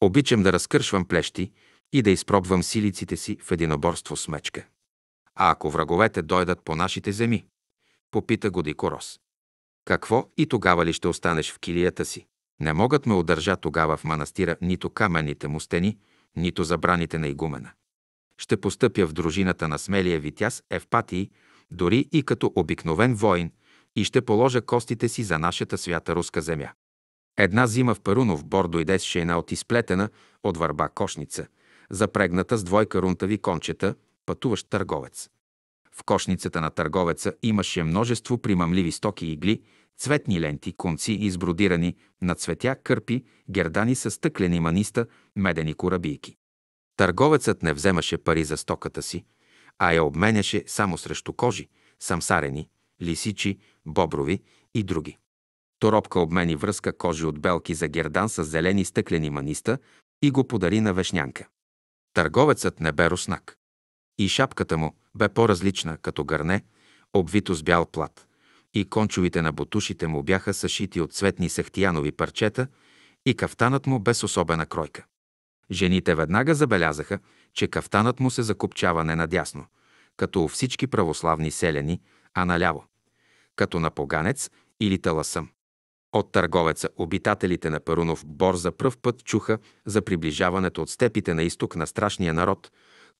Обичам да разкършвам плещи и да изпробвам силиците си в единоборство с мечка. А ако враговете дойдат по нашите земи? Попита го Дикорос. Какво и тогава ли ще останеш в килията си? Не могат ме удържа тогава в манастира нито каменните му стени, нито забраните на игумена. Ще постъпя в дружината на смелия витяз Евпатии, дори и като обикновен воин – и ще положа костите си за нашата свята руска земя. Една зима в Перунов бор дойде с шейна от изплетена от върба кошница, запрегната с двойка рунтави кончета, пътуващ търговец. В кошницата на търговеца имаше множество примамливи стоки игли, цветни ленти, конци избродирани на цветя, кърпи, гердани с стъклени маниста, медени корабийки. Търговецът не вземаше пари за стоката си, а я обменяше само срещу кожи, самсарени, лисичи, боброви и други. Торопка обмени връзка кожи от белки за гердан с зелени стъклени маниста и го подари на вешнянка. Търговецът не бе руснак. И шапката му бе по-различна, като гърне, обвито с бял плат, и кончовите на бутушите му бяха съшити от цветни сехтиянови парчета и кафтанът му без особена кройка. Жените веднага забелязаха, че кафтанът му се закопчава не надясно, като у всички православни селяни, а наляво като на поганец или таласъм. От търговеца обитателите на Перунов бор за пръв път чуха за приближаването от степите на изток на страшния народ,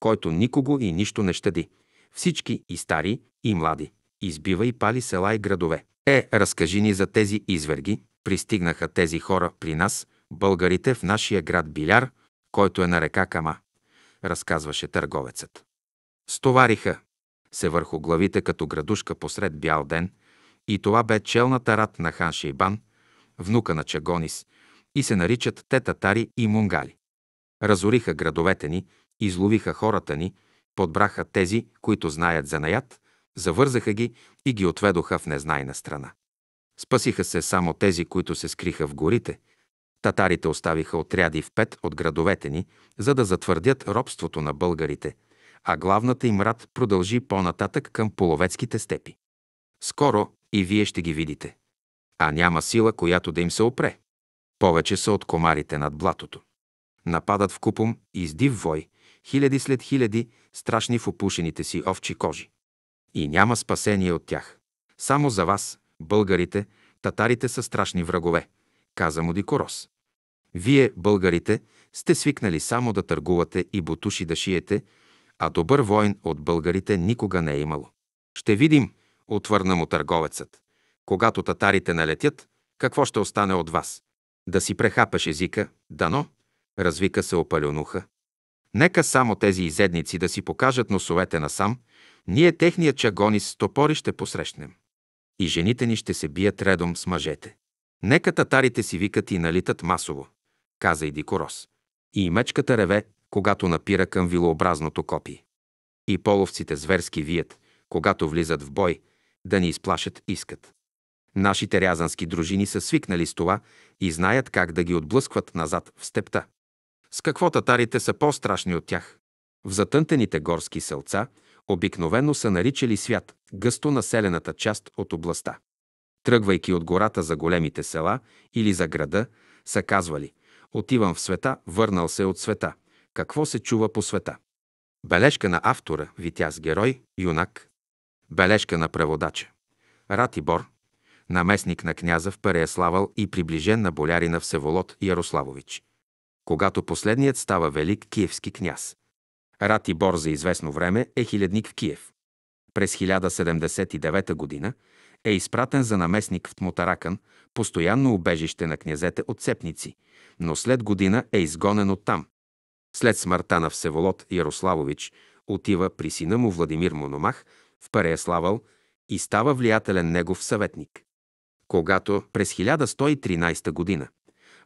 който никого и нищо не щади. Всички и стари, и млади. Избива и пали села и градове. Е, разкажи ни за тези изверги. Пристигнаха тези хора при нас, българите в нашия град Биляр, който е на река Кама, разказваше търговецът. Стовариха се върху главите като градушка посред бял ден – и това бе челната рад на хан Шейбан, внука на Чагонис, и се наричат те татари и мунгали. Разориха градовете ни, изловиха хората ни, подбраха тези, които знаят за наят, завързаха ги и ги отведоха в незнайна страна. Спасиха се само тези, които се скриха в горите. Татарите оставиха отряди в пет от градовете ни, за да затвърдят робството на българите, а главната им рад продължи по-нататък към половецките степи. Скоро и вие ще ги видите. А няма сила, която да им се опре. Повече са от комарите над блатото. Нападат в купом и издив вой, хиляди след хиляди, страшни в опушените си овчи кожи. И няма спасение от тях. Само за вас, българите, татарите са страшни врагове, каза му Дикорос. Вие, българите, сте свикнали само да търгувате и бутуши да шиете, а добър воин от българите никога не е имало. Ще видим, отвърна му търговецът. Когато татарите налетят, какво ще остане от вас? Да си прехапаш езика, дано, развика се опалюнуха. Нека само тези изедници да си покажат носовете насам, ние техния чагони с топори ще посрещнем. И жените ни ще се бият редом с мъжете. Нека татарите си викат и налитат масово, каза и Дикорос. И мечката реве, когато напира към вилообразното копие. И половците зверски вият, когато влизат в бой – да ни изплашат искат. Нашите рязански дружини са свикнали с това и знаят как да ги отблъскват назад в степта. С какво татарите са по-страшни от тях? В затънтените горски селца обикновено са наричали свят гъсто населената част от областта. Тръгвайки от гората за големите села или за града, са казвали «Отивам в света, върнал се от света. Какво се чува по света?» Бележка на автора Витяз Герой, юнак, Бележка на преводача. Ратибор, наместник на княза в Переяславал и приближен на болярина Всеволод Ярославович, когато последният става велик киевски княз. Ратибор за известно време е хилядник в Киев. През 1079 г. е изпратен за наместник в Тмотаракан, постоянно убежище на князете от Цепници, но след година е изгонен от там. След смъртта на Всеволод Ярославович отива при сина му Владимир Мономах в Переяславъл е и става влиятелен негов съветник. Когато през 1113 г.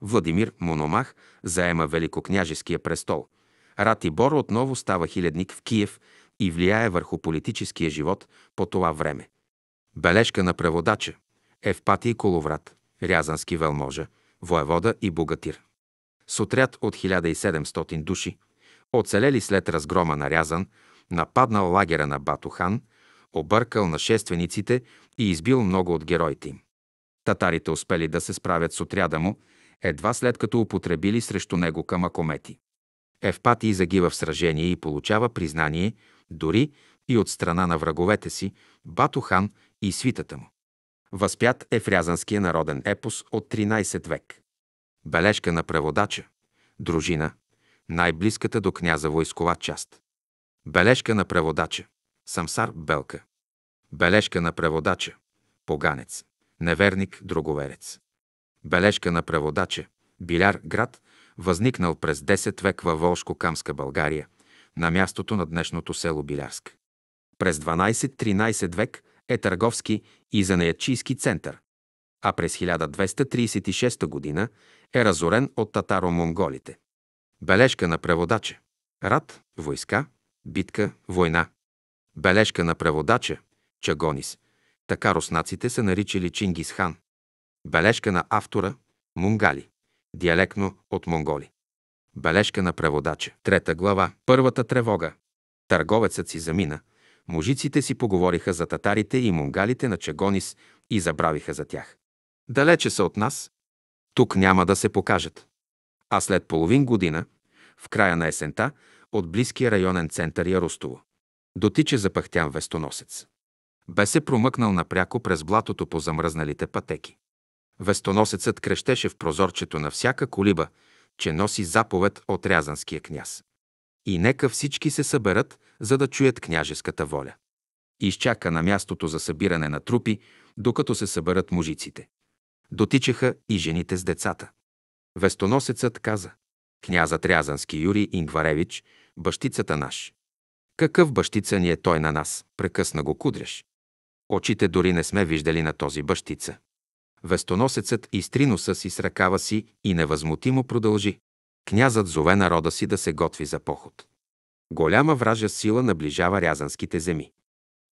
Владимир Мономах заема Великокняжеския престол, Ратибор отново става хилядник в Киев и влияе върху политическия живот по това време. Бележка на преводача Евпатий Коловрат, рязански велможа, воевода и богатир. С отряд от 1700 души, оцелели след разгрома на Рязан, нападнал лагера на Батохан, объркал нашествениците и избил много от героите им. Татарите успели да се справят с отряда му, едва след като употребили срещу него акомети. Евпатий загива в сражение и получава признание дори и от страна на враговете си, Батохан и свитата му. Възпят е фрязанския народен епос от 13 век. Бележка на преводача. Дружина. Най-близката до княза войскова част. Бележка на преводача. Самсар Белка. Бележка на преводача. Поганец. Неверник, друговерец. Бележка на преводача. Биляр град, възникнал през 10 век във Волшко-Камска България, на мястото на днешното село Билярск. През 12-13 век е търговски и занаячийски център, а през 1236 година е разорен от татаро-монголите. Бележка на преводача. Рад, войска, битка, война. Бележка на преводача – Чагонис. Така руснаците са наричали Чингисхан. Бележка на автора – Мунгали. Диалектно от монголи. Бележка на преводача. Трета глава. Първата тревога. Търговецът си замина. Мужиците си поговориха за татарите и мунгалите на Чагонис и забравиха за тях. Далече са от нас. Тук няма да се покажат. А след половин година, в края на есента, от близкия районен център Яростово. Дотича запахтян вестоносец. Бе се промъкнал напряко през блатото по замръзналите пътеки. Вестоносецът крещеше в прозорчето на всяка колиба, че носи заповед от рязанския княз. И нека всички се съберат, за да чуят княжеската воля. Изчака на мястото за събиране на трупи, докато се съберат мужиците. Дотичаха и жените с децата. Вестоносецът каза, князът Рязански Юрий Ингваревич, бащицата наш, какъв бащица ни е той на нас? Прекъсна го кудряш. Очите дори не сме виждали на този бащица. Вестоносецът изтри носа си с ръкава си и невъзмутимо продължи. Князът зове народа си да се готви за поход. Голяма вража сила наближава рязанските земи.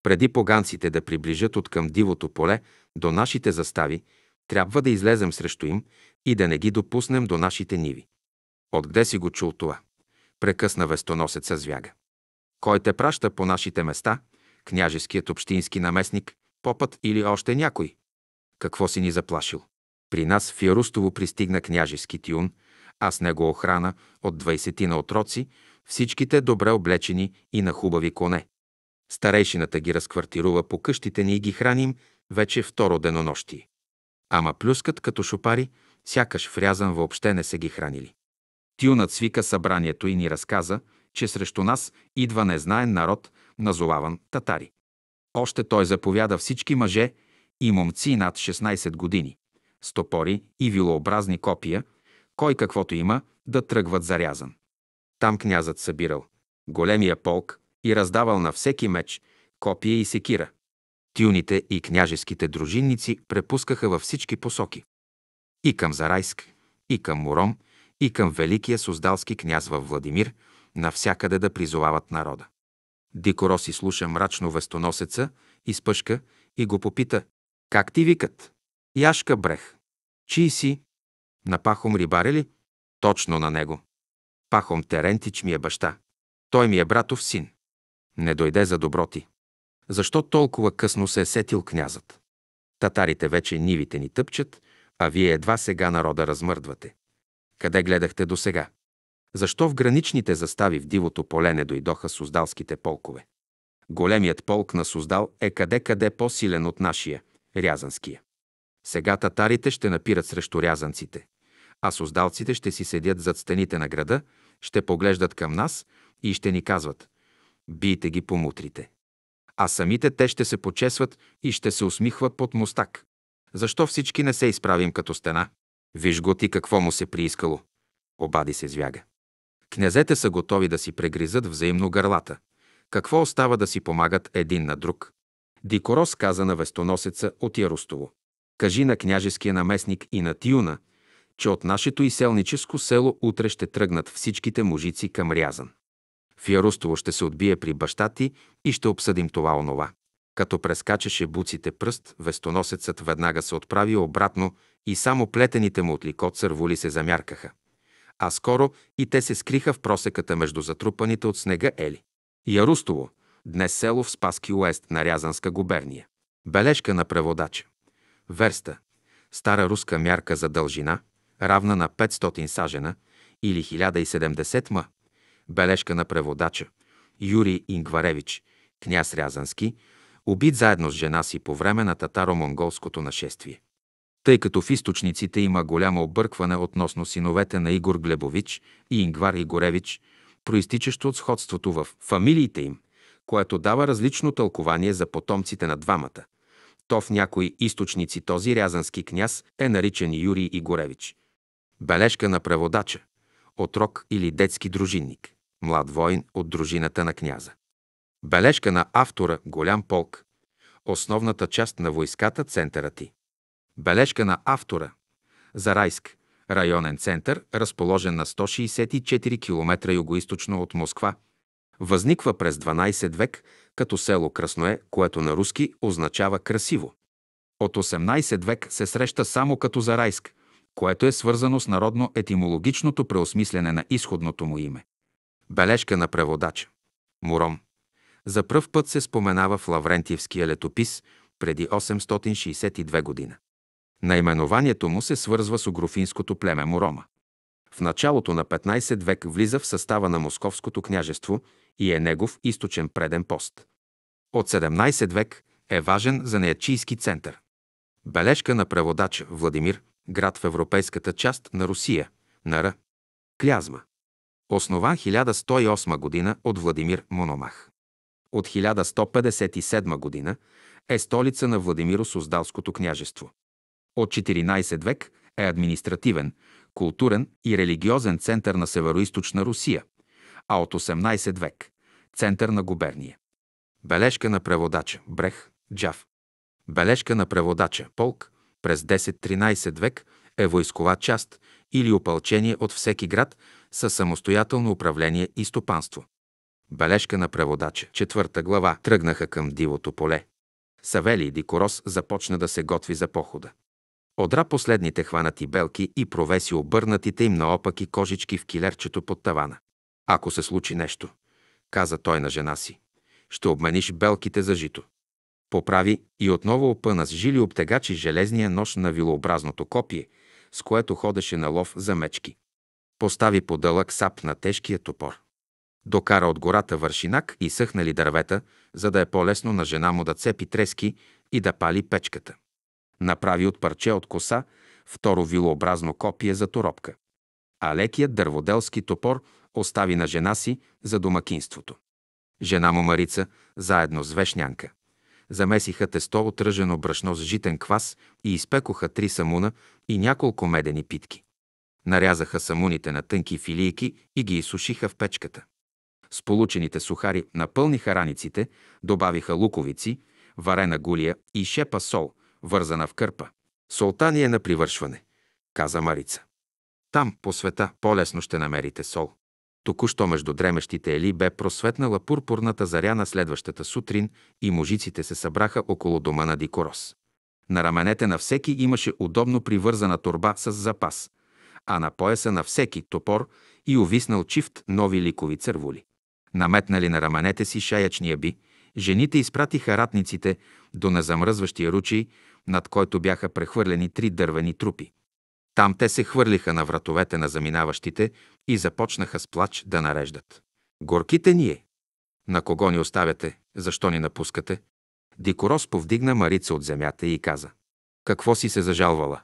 Преди поганците да приближат от към дивото поле до нашите застави, трябва да излезем срещу им и да не ги допуснем до нашите ниви. Откъде си го чул това? Прекъсна вестоносеца звяга. Кой те праща по нашите места? Княжеският общински наместник, попът или още някой? Какво си ни заплашил? При нас в Ярустово пристигна княжески тюн, а с него охрана от 20 на отроци, всичките добре облечени и на хубави коне. Старейшината ги разквартирува по къщите ни и ги храним вече второ денонощи. Ама плюскат като шопари, сякаш врязан въобще не са ги хранили. Тюнът свика събранието и ни разказа, че срещу нас идва незнаен народ, назоваван татари. Още той заповяда всички мъже и момци над 16 години, стопори и вилообразни копия, кой каквото има, да тръгват зарязан. Там князът събирал големия полк и раздавал на всеки меч копия и секира. Тюните и княжеските дружинници препускаха във всички посоки. И към Зарайск, и към Муром, и към великия суздалски княз във Владимир – навсякъде да призовават народа. Дикороси слуша мрачно вестоносеца, изпъшка и го попита «Как ти викат?» «Яшка брех». «Чий си?» «На Пахом рибаре ли?» «Точно на него». «Пахом Терентич ми е баща. Той ми е братов син». Не дойде за добро ти. Защо толкова късно се е сетил князът? Татарите вече нивите ни тъпчат, а вие едва сега народа размърдвате. Къде гледахте до сега? Защо в граничните застави в дивото поле не дойдоха суздалските полкове? Големият полк на Суздал е къде-къде по-силен от нашия, рязанския. Сега татарите ще напират срещу рязанците, а суздалците ще си седят зад стените на града, ще поглеждат към нас и ще ни казват «Бийте ги по мутрите». А самите те ще се почесват и ще се усмихват под мустак. Защо всички не се изправим като стена? Виж го ти какво му се приискало. Обади се звяга. Князете са готови да си прегризат взаимно гърлата. Какво остава да си помагат един на друг? Дикорос каза на вестоносеца от Яростово. Кажи на княжеския наместник и на Тиуна, че от нашето изселническо село утре ще тръгнат всичките мужици към Рязан. В Яростово ще се отбие при баща ти и ще обсъдим това онова. Като прескачаше буците пръст, вестоносецът веднага се отправи обратно и само плетените му от ликот сърволи се замяркаха а скоро и те се скриха в просеката между затрупаните от снега ели. Ярустово, днес село в Спаски уест на Рязанска губерния. Бележка на преводача. Верста. Стара руска мярка за дължина, равна на 500 сажена или 1070 м. Бележка на преводача. Юрий Ингваревич, княз Рязански, убит заедно с жена си по време на татаро-монголското нашествие тъй като в източниците има голямо объркване относно синовете на Игор Глебович и Ингвар Игоревич, проистичащо от сходството в фамилиите им, което дава различно тълкование за потомците на двамата. То в някои източници този рязански княз е наричан Юрий Игоревич. Бележка на преводача – отрок или детски дружинник, млад воин от дружината на княза. Бележка на автора – голям полк, основната част на войската – центъра ти. Бележка на автора. Зарайск. Районен център, разположен на 164 км югоисточно от Москва. Възниква през 12 век като село Красное, което на руски означава красиво. От 18 век се среща само като Зарайск, което е свързано с народно етимологичното преосмислене на изходното му име. Бележка на преводача. Муром. За пръв път се споменава в Лаврентиевския летопис преди 862 година. Наименованието му се свързва с огрофинското племе Морома. В началото на 15 век влиза в състава на Московското княжество и е негов източен преден пост. От 17 век е важен за неячийски център. Бележка на преводач Владимир, град в европейската част на Русия, на Р. Клязма. Основан 1108 година от Владимир Мономах. От 1157 година е столица на Владимиро-Суздалското княжество от 14 век е административен, културен и религиозен център на Североизточна Русия, а от 18 век – център на губерния. Бележка на преводача – Брех, Джав. Бележка на преводача – Полк, през 10-13 век е войскова част или опълчение от всеки град със самостоятелно управление и стопанство. Бележка на преводача. Четвърта глава. Тръгнаха към дивото поле. и Дикорос започна да се готви за похода. Одра последните хванати белки и провеси обърнатите им наопаки кожички в килерчето под тавана. Ако се случи нещо, каза той на жена си, ще обмениш белките за жито. Поправи и отново опъна с жили обтегачи железния нож на вилообразното копие, с което ходеше на лов за мечки. Постави по дълъг сап на тежкия топор. Докара от гората вършинак и съхнали дървета, за да е по-лесно на жена му да цепи трески и да пали печката. Направи от парче от коса второ вилообразно копие за торопка. А лекият дърводелски топор остави на жена си за домакинството. Жена му Марица, заедно с вешнянка, замесиха тесто от ръжено брашно с житен квас и изпекоха три самуна и няколко медени питки. Нарязаха самуните на тънки филийки и ги изсушиха в печката. С получените сухари напълниха раниците, добавиха луковици, варена гулия и шепа сол, вързана в кърпа. Солтания е на привършване, каза Марица. Там, по света, по-лесно ще намерите сол. Току-що между дремещите ели бе просветнала пурпурната заря на следващата сутрин и мужиците се събраха около дома на Дикорос. На раменете на всеки имаше удобно привързана турба с запас, а на пояса на всеки топор и увиснал чифт нови ликови цървули. Наметнали на раменете си шаячния би, жените изпратиха ратниците до незамръзващия ручей над който бяха прехвърлени три дървени трупи. Там те се хвърлиха на вратовете на заминаващите и започнаха с плач да нареждат. Горките ние! На кого ни оставяте? Защо ни напускате? Дикорос повдигна Марица от земята и каза. Какво си се зажалвала?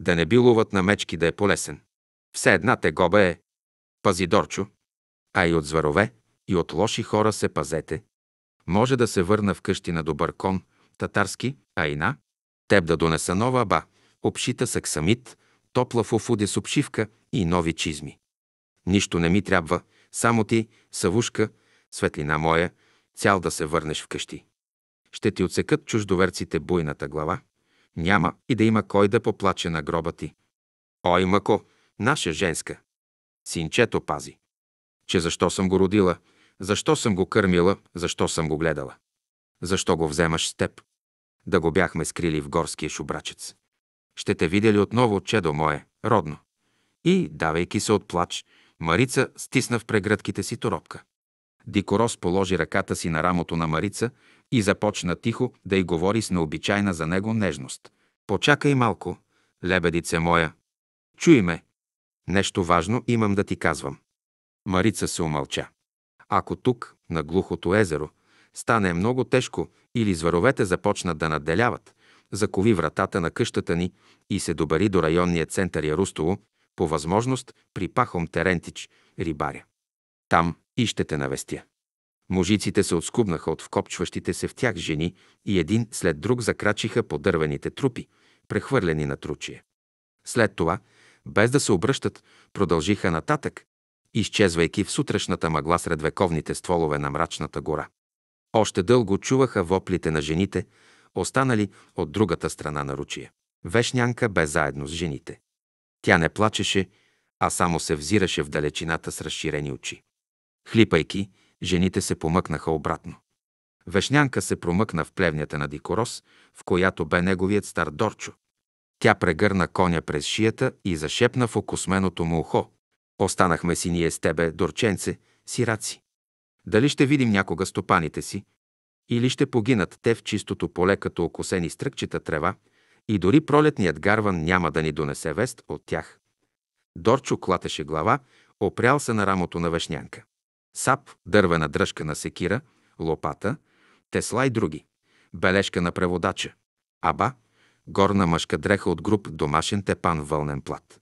Да не би на мечки да е полесен. Все една тегоба е. Пази, Дорчо. А и от зверове, и от лоши хора се пазете. Може да се върна в къщи на добър кон, татарски, айна, Теб да донеса нова ба, общита с аксамит, топла фуфуде с обшивка и нови чизми. Нищо не ми трябва, само ти, савушка, светлина моя, цял да се върнеш вкъщи. Ще ти отсекат чуждоверците буйната глава. Няма и да има кой да поплаче на гроба ти. Ой, мъко, наша женска. Синчето пази. Че защо съм го родила, защо съм го кърмила, защо съм го гледала. Защо го вземаш с теб? Да го бяхме скрили в горския шубрачец. Ще те видя ли отново, чедо мое, родно? И, давайки се от плач, Марица стисна в прегръдките си торопка. Дикорос положи ръката си на рамото на Марица и започна тихо да й говори с необичайна за него нежност. Почакай малко, лебедице моя. Чуй ме. Нещо важно имам да ти казвам. Марица се умълча. Ако тук, на глухото езеро, стане много тежко или зверовете започнат да надделяват, закови вратата на къщата ни и се добари до районния център Ярустово, по възможност при Пахом Терентич, рибаря. Там и ще те навестя. Мужиците се отскубнаха от вкопчващите се в тях жени и един след друг закрачиха по дървените трупи, прехвърлени на тручие. След това, без да се обръщат, продължиха нататък, изчезвайки в сутрешната мъгла сред вековните стволове на мрачната гора. Още дълго чуваха воплите на жените, останали от другата страна на ручия. Вешнянка бе заедно с жените. Тя не плачеше, а само се взираше в далечината с разширени очи. Хлипайки, жените се помъкнаха обратно. Вешнянка се промъкна в плевнята на Дикорос, в която бе неговият стар Дорчо. Тя прегърна коня през шията и зашепна в окосменото му ухо. Останахме си ние с тебе, Дорченце, сираци. Дали ще видим някога стопаните си, или ще погинат те в чистото поле като окосени стръкчета трева, и дори пролетният гарван няма да ни донесе вест от тях. Дорчо клатеше глава, опрял се на рамото на вешнянка. Сап, дървена дръжка на секира, лопата, тесла и други. Бележка на преводача. Аба, горна мъжка дреха от груп домашен тепан вълнен плат.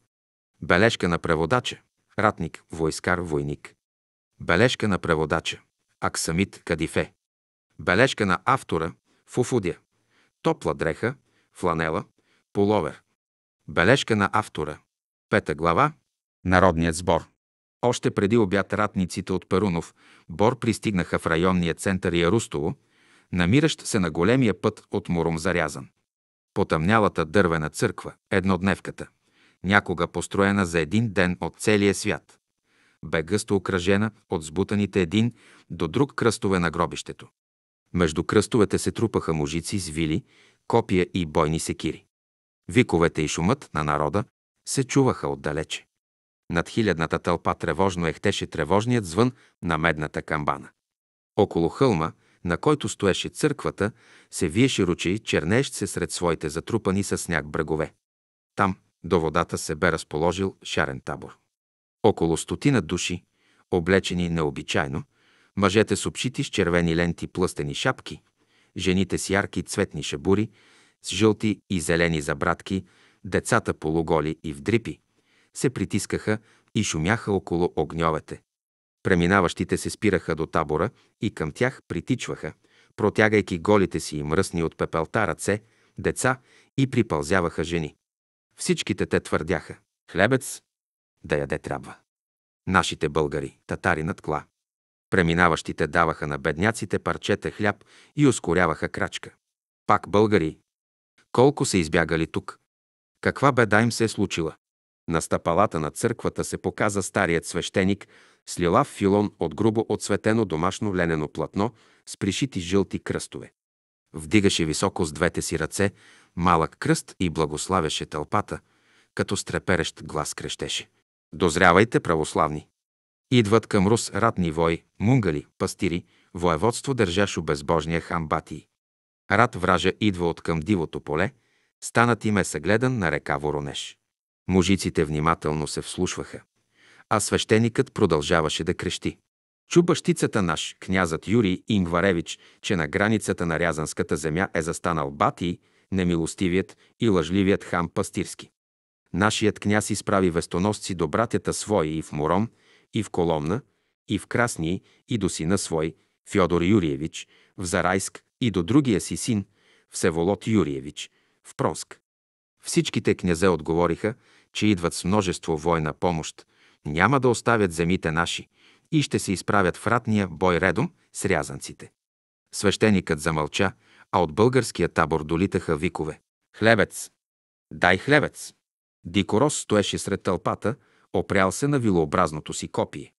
Бележка на преводача. Ратник, войскар, войник. Бележка на преводача. Аксамит Кадифе. Бележка на автора. Фуфудя. Топла дреха. Фланела. Половер. Бележка на автора. Пета глава. Народният сбор. Още преди обяд ратниците от Перунов бор пристигнаха в районния център Ярустово, намиращ се на големия път от Муром зарязан. Потъмнялата дървена църква, еднодневката, някога построена за един ден от целия свят – бе гъсто окръжена от сбутаните един до друг кръстове на гробището. Между кръстовете се трупаха мужици с вили, копия и бойни секири. Виковете и шумът на народа се чуваха отдалече. Над хилядната тълпа тревожно ехтеше тревожният звън на медната камбана. Около хълма, на който стоеше църквата, се виеше ручей, чернеещ се сред своите затрупани с сняг брегове. Там, до водата се бе разположил шарен табор около стотина души, облечени необичайно, мъжете с обшити с червени ленти плъстени шапки, жените с ярки цветни шабури, с жълти и зелени забратки, децата полуголи и в дрипи, се притискаха и шумяха около огньовете. Преминаващите се спираха до табора и към тях притичваха, протягайки голите си и мръсни от пепелта ръце, деца и припълзяваха жени. Всичките те твърдяха – хлебец, да яде трябва. Нашите българи, татари над кла. Преминаващите даваха на бедняците парчета хляб и ускоряваха крачка. Пак българи. Колко са избягали тук? Каква беда им се е случила? На стъпалата на църквата се показа старият свещеник с лилав филон от грубо отсветено домашно ленено платно с пришити жълти кръстове. Вдигаше високо с двете си ръце малък кръст и благославяше тълпата, като стреперещ глас крещеше. Дозрявайте, православни! Идват към Рус ратни вой, мунгали, пастири, воеводство държашо безбожния хан Батий. Рад вража идва от към дивото поле, станат им е съгледан на река Воронеж. Мужиците внимателно се вслушваха, а свещеникът продължаваше да крещи. Чу бащицата наш, князът Юрий Ингваревич, че на границата на Рязанската земя е застанал Батий, немилостивият и лъжливият хан Пастирски. Нашият княз изправи вестоносци до братята свои и в Муром, и в Коломна, и в Красни, и до сина свой, Фьодор Юриевич, в Зарайск, и до другия си син, Всеволод Юриевич, в Пронск. Всичките князе отговориха, че идват с множество война помощ, няма да оставят земите наши и ще се изправят в ратния бой редом с рязанците. Свещеникът замълча, а от българския табор долитаха викове. Хлебец! Дай хлебец! Дикорос стоеше сред тълпата, опрял се на вилообразното си копие.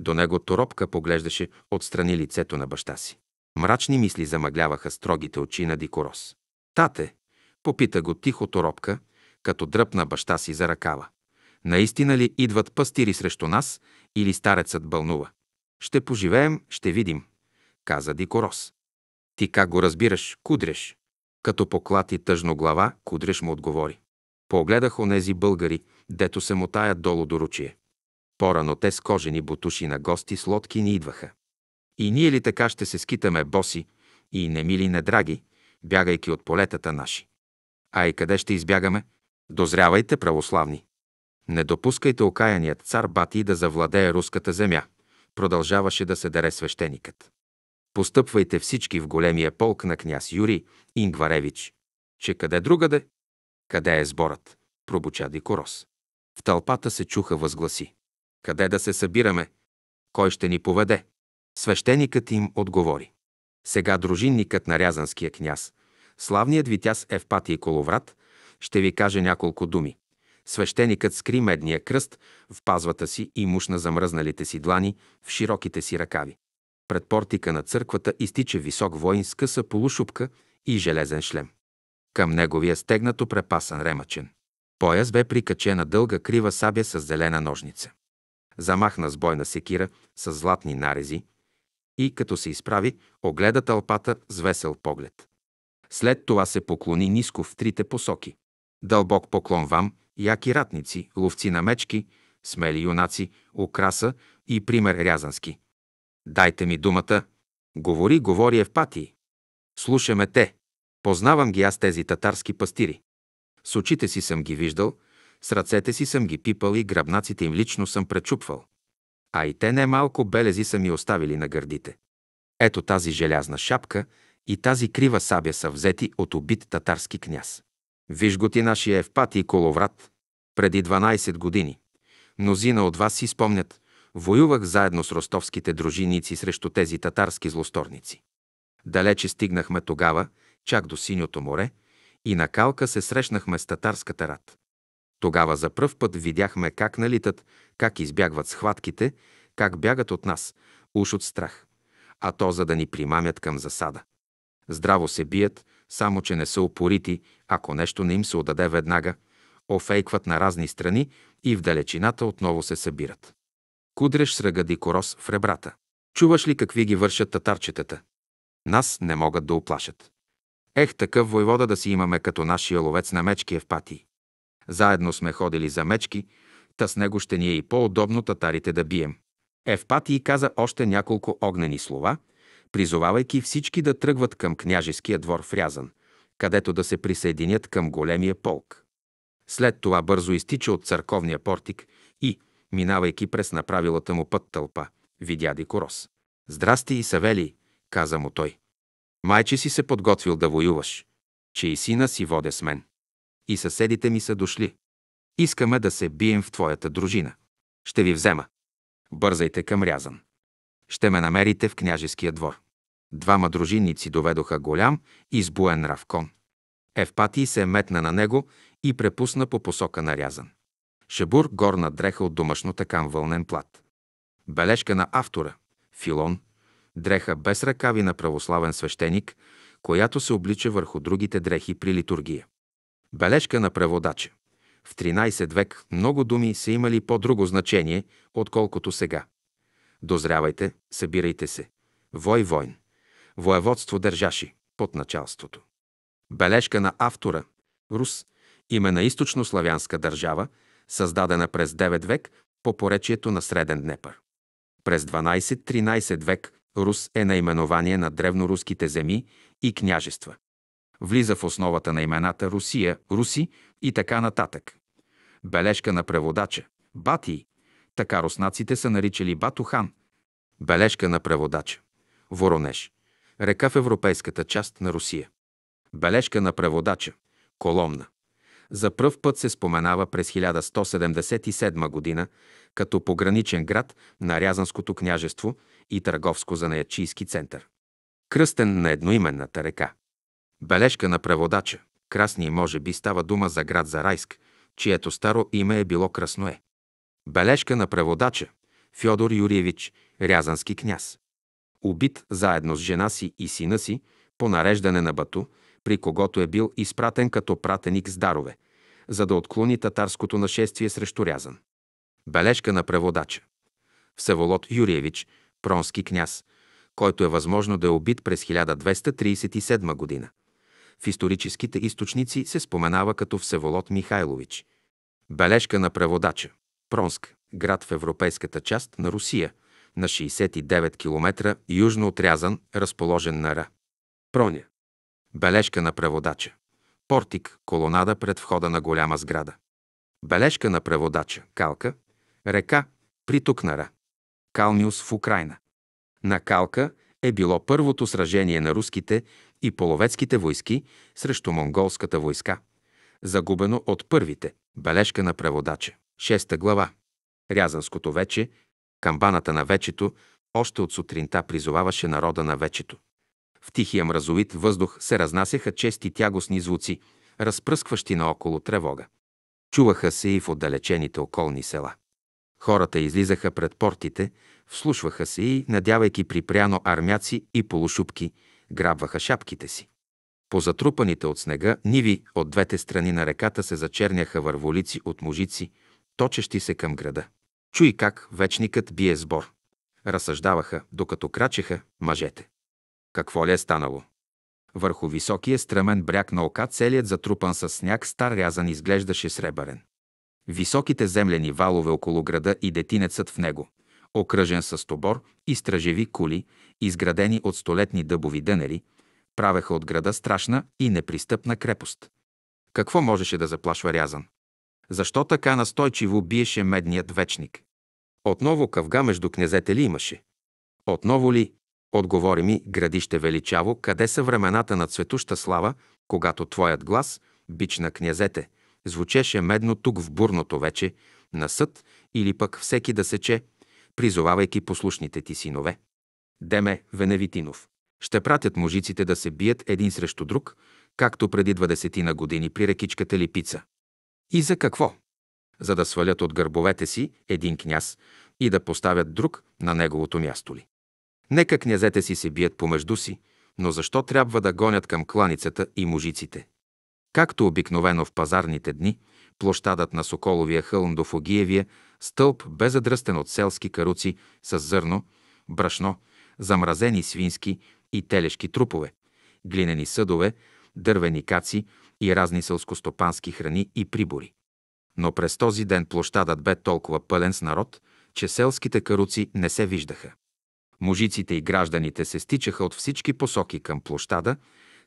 До него торопка поглеждаше отстрани лицето на баща си. Мрачни мисли замъгляваха строгите очи на Дикорос. Тате, попита го тихо торопка, като дръпна баща си за ръкава. Наистина ли идват пастири срещу нас или старецът бълнува? Ще поживеем, ще видим, каза Дикорос. Ти как го разбираш, кудреш? Като поклати тъжно глава, кудреш му отговори. Погледах онези българи, дето се мотаят долу до ручие. Порано те с кожени бутуши на гости с лодки ни идваха. И ние ли така ще се скитаме боси и немили недраги, бягайки от полетата наши? А и къде ще избягаме? Дозрявайте, православни! Не допускайте окаяният цар Бати да завладее руската земя, продължаваше да се даре свещеникът. Постъпвайте всички в големия полк на княз Юрий Ингваревич, че къде другаде, къде е сборът? пробуча Дикорос. В тълпата се чуха възгласи. Къде да се събираме? Кой ще ни поведе? Свещеникът им отговори. Сега дружинникът на Рязанския княз, славният витяз Евпати и Коловрат, ще ви каже няколко думи. Свещеникът скри медния кръст в пазвата си и мушна замръзналите си длани в широките си ръкави. Пред портика на църквата изтича висок воин с къса полушубка и железен шлем. Към неговия стегнато препасан ремъчен. Пояс бе прикачена дълга крива сабя с зелена ножница. Замахна с бойна секира с златни нарези и, като се изправи, огледа тълпата с весел поглед. След това се поклони ниско в трите посоки. Дълбок поклон вам, яки ратници, ловци на мечки, смели юнаци, украса и пример рязански. Дайте ми думата. Говори, говори Евпатий. Слушаме те. Познавам ги аз тези татарски пастири. С очите си съм ги виждал, с ръцете си съм ги пипал и гръбнаците им лично съм пречупвал. А и те немалко белези са ми оставили на гърдите. Ето тази желязна шапка и тази крива сабя са взети от убит татарски княз. Виж го ти нашия Евпати и Коловрат. Преди 12 години. Мнозина от вас си спомнят, воювах заедно с ростовските дружиници срещу тези татарски злосторници. Далече стигнахме тогава – чак до Синьото море, и на калка се срещнахме с татарската рад. Тогава за пръв път видяхме как налитат, как избягват схватките, как бягат от нас, уж от страх, а то за да ни примамят към засада. Здраво се бият, само че не са упорити, ако нещо не им се отдаде веднага, офейкват на разни страни и в далечината отново се събират. Кудреш сръгади корос в ребрата. Чуваш ли какви ги вършат татарчетата? Нас не могат да оплашат. Ех, такъв войвода да си имаме като нашия ловец на мечки Евпатий. Заедно сме ходили за мечки, та с него ще ни е и по-удобно татарите да бием. Евпатий каза още няколко огнени слова, призовавайки всички да тръгват към княжеския двор в Рязан, където да се присъединят към големия полк. След това бързо изтича от църковния портик и, минавайки през направилата му път тълпа, видя Дикорос. «Здрасти и Савели, каза му той. Майче си се подготвил да воюваш, че и сина си воде с мен. И съседите ми са дошли. Искаме да се бием в твоята дружина. Ще ви взема. Бързайте към Рязан. Ще ме намерите в княжеския двор. Двама дружинници доведоха голям и сбуен равкон. Евпатий се метна на него и препусна по посока на Рязан. Шебур горна дреха от домашно такан вълнен плат. Бележка на автора. Филон – дреха без ръкави на православен свещеник, която се облича върху другите дрехи при литургия. Бележка на преводача. В 13 век много думи са имали по-друго значение, отколкото сега. Дозрявайте, събирайте се. Вой войн. Воеводство държаши под началството. Бележка на автора. Рус. Име на източнославянска държава, създадена през 9 век по поречието на Среден Днепър. През 12-13 век Рус е наименование на древноруските земи и княжества. Влиза в основата на имената Русия, Руси и така нататък. Бележка на преводача. Батии. Така руснаците са наричали Батухан. Бележка на преводача. Воронеж. Река в европейската част на Русия. Бележка на преводача. Коломна. За пръв път се споменава през 1177 година като пограничен град на Рязанското княжество – и търговско-занаячийски център. Кръстен на едноименната река. Бележка на преводача. Красни може би става дума за град Зарайск, чието старо име е било Красное. Бележка на преводача. Фьодор Юриевич, рязански княз. Убит заедно с жена си и сина си по нареждане на Бату, при когото е бил изпратен като пратеник с дарове, за да отклони татарското нашествие срещу Рязан. Бележка на преводача. Всеволод Юриевич пронски княз, който е възможно да е убит през 1237 година. В историческите източници се споменава като Всеволод Михайлович. Бележка на преводача. Пронск, град в европейската част на Русия, на 69 км южно отрязан, разположен на Ра. Проня. Бележка на преводача. Портик, колонада пред входа на голяма сграда. Бележка на преводача. Калка. Река. Приток на Ра. Калниус в Украина. На Калка е било първото сражение на руските и половецките войски срещу монголската войска, загубено от първите. Бележка на преводача. Шеста глава. Рязанското вече, камбаната на вечето, още от сутринта призоваваше народа на вечето. В тихия мразовит въздух се разнасяха чести тягостни звуци, разпръскващи наоколо тревога. Чуваха се и в отдалечените околни села. Хората излизаха пред портите, вслушваха се и, надявайки припряно армяци и полушубки, грабваха шапките си. По затрупаните от снега ниви от двете страни на реката се зачерняха върволици от мужици, точещи се към града. Чуй как вечникът бие сбор. Разсъждаваха, докато крачеха мъжете. Какво ли е станало? Върху високия стръмен бряг на ока целият затрупан с сняг стар рязан изглеждаше сребърен високите землени валове около града и детинецът в него, окръжен с тобор и стражеви кули, изградени от столетни дъбови дънери, правеха от града страшна и непристъпна крепост. Какво можеше да заплашва Рязан? Защо така настойчиво биеше медният вечник? Отново кавга между князете ли имаше? Отново ли? Отговори ми, градище величаво, къде са времената на цветуща слава, когато твоят глас, бич на князете – звучеше медно тук в бурното вече, на съд или пък всеки да сече, призовавайки послушните ти синове. Деме Веневитинов. Ще пратят мужиците да се бият един срещу друг, както преди 20 на години при рекичката Липица. И за какво? За да свалят от гърбовете си един княз и да поставят друг на неговото място ли? Нека князете си се бият помежду си, но защо трябва да гонят към кланицата и мужиците? Както обикновено в пазарните дни, площадът на Соколовия хълм до Фогиевия стълб бе задръстен от селски каруци с зърно, брашно, замразени свински и телешки трупове, глинени съдове, дървени каци и разни селскостопански храни и прибори. Но през този ден площадът бе толкова пълен с народ, че селските каруци не се виждаха. Мужиците и гражданите се стичаха от всички посоки към площада,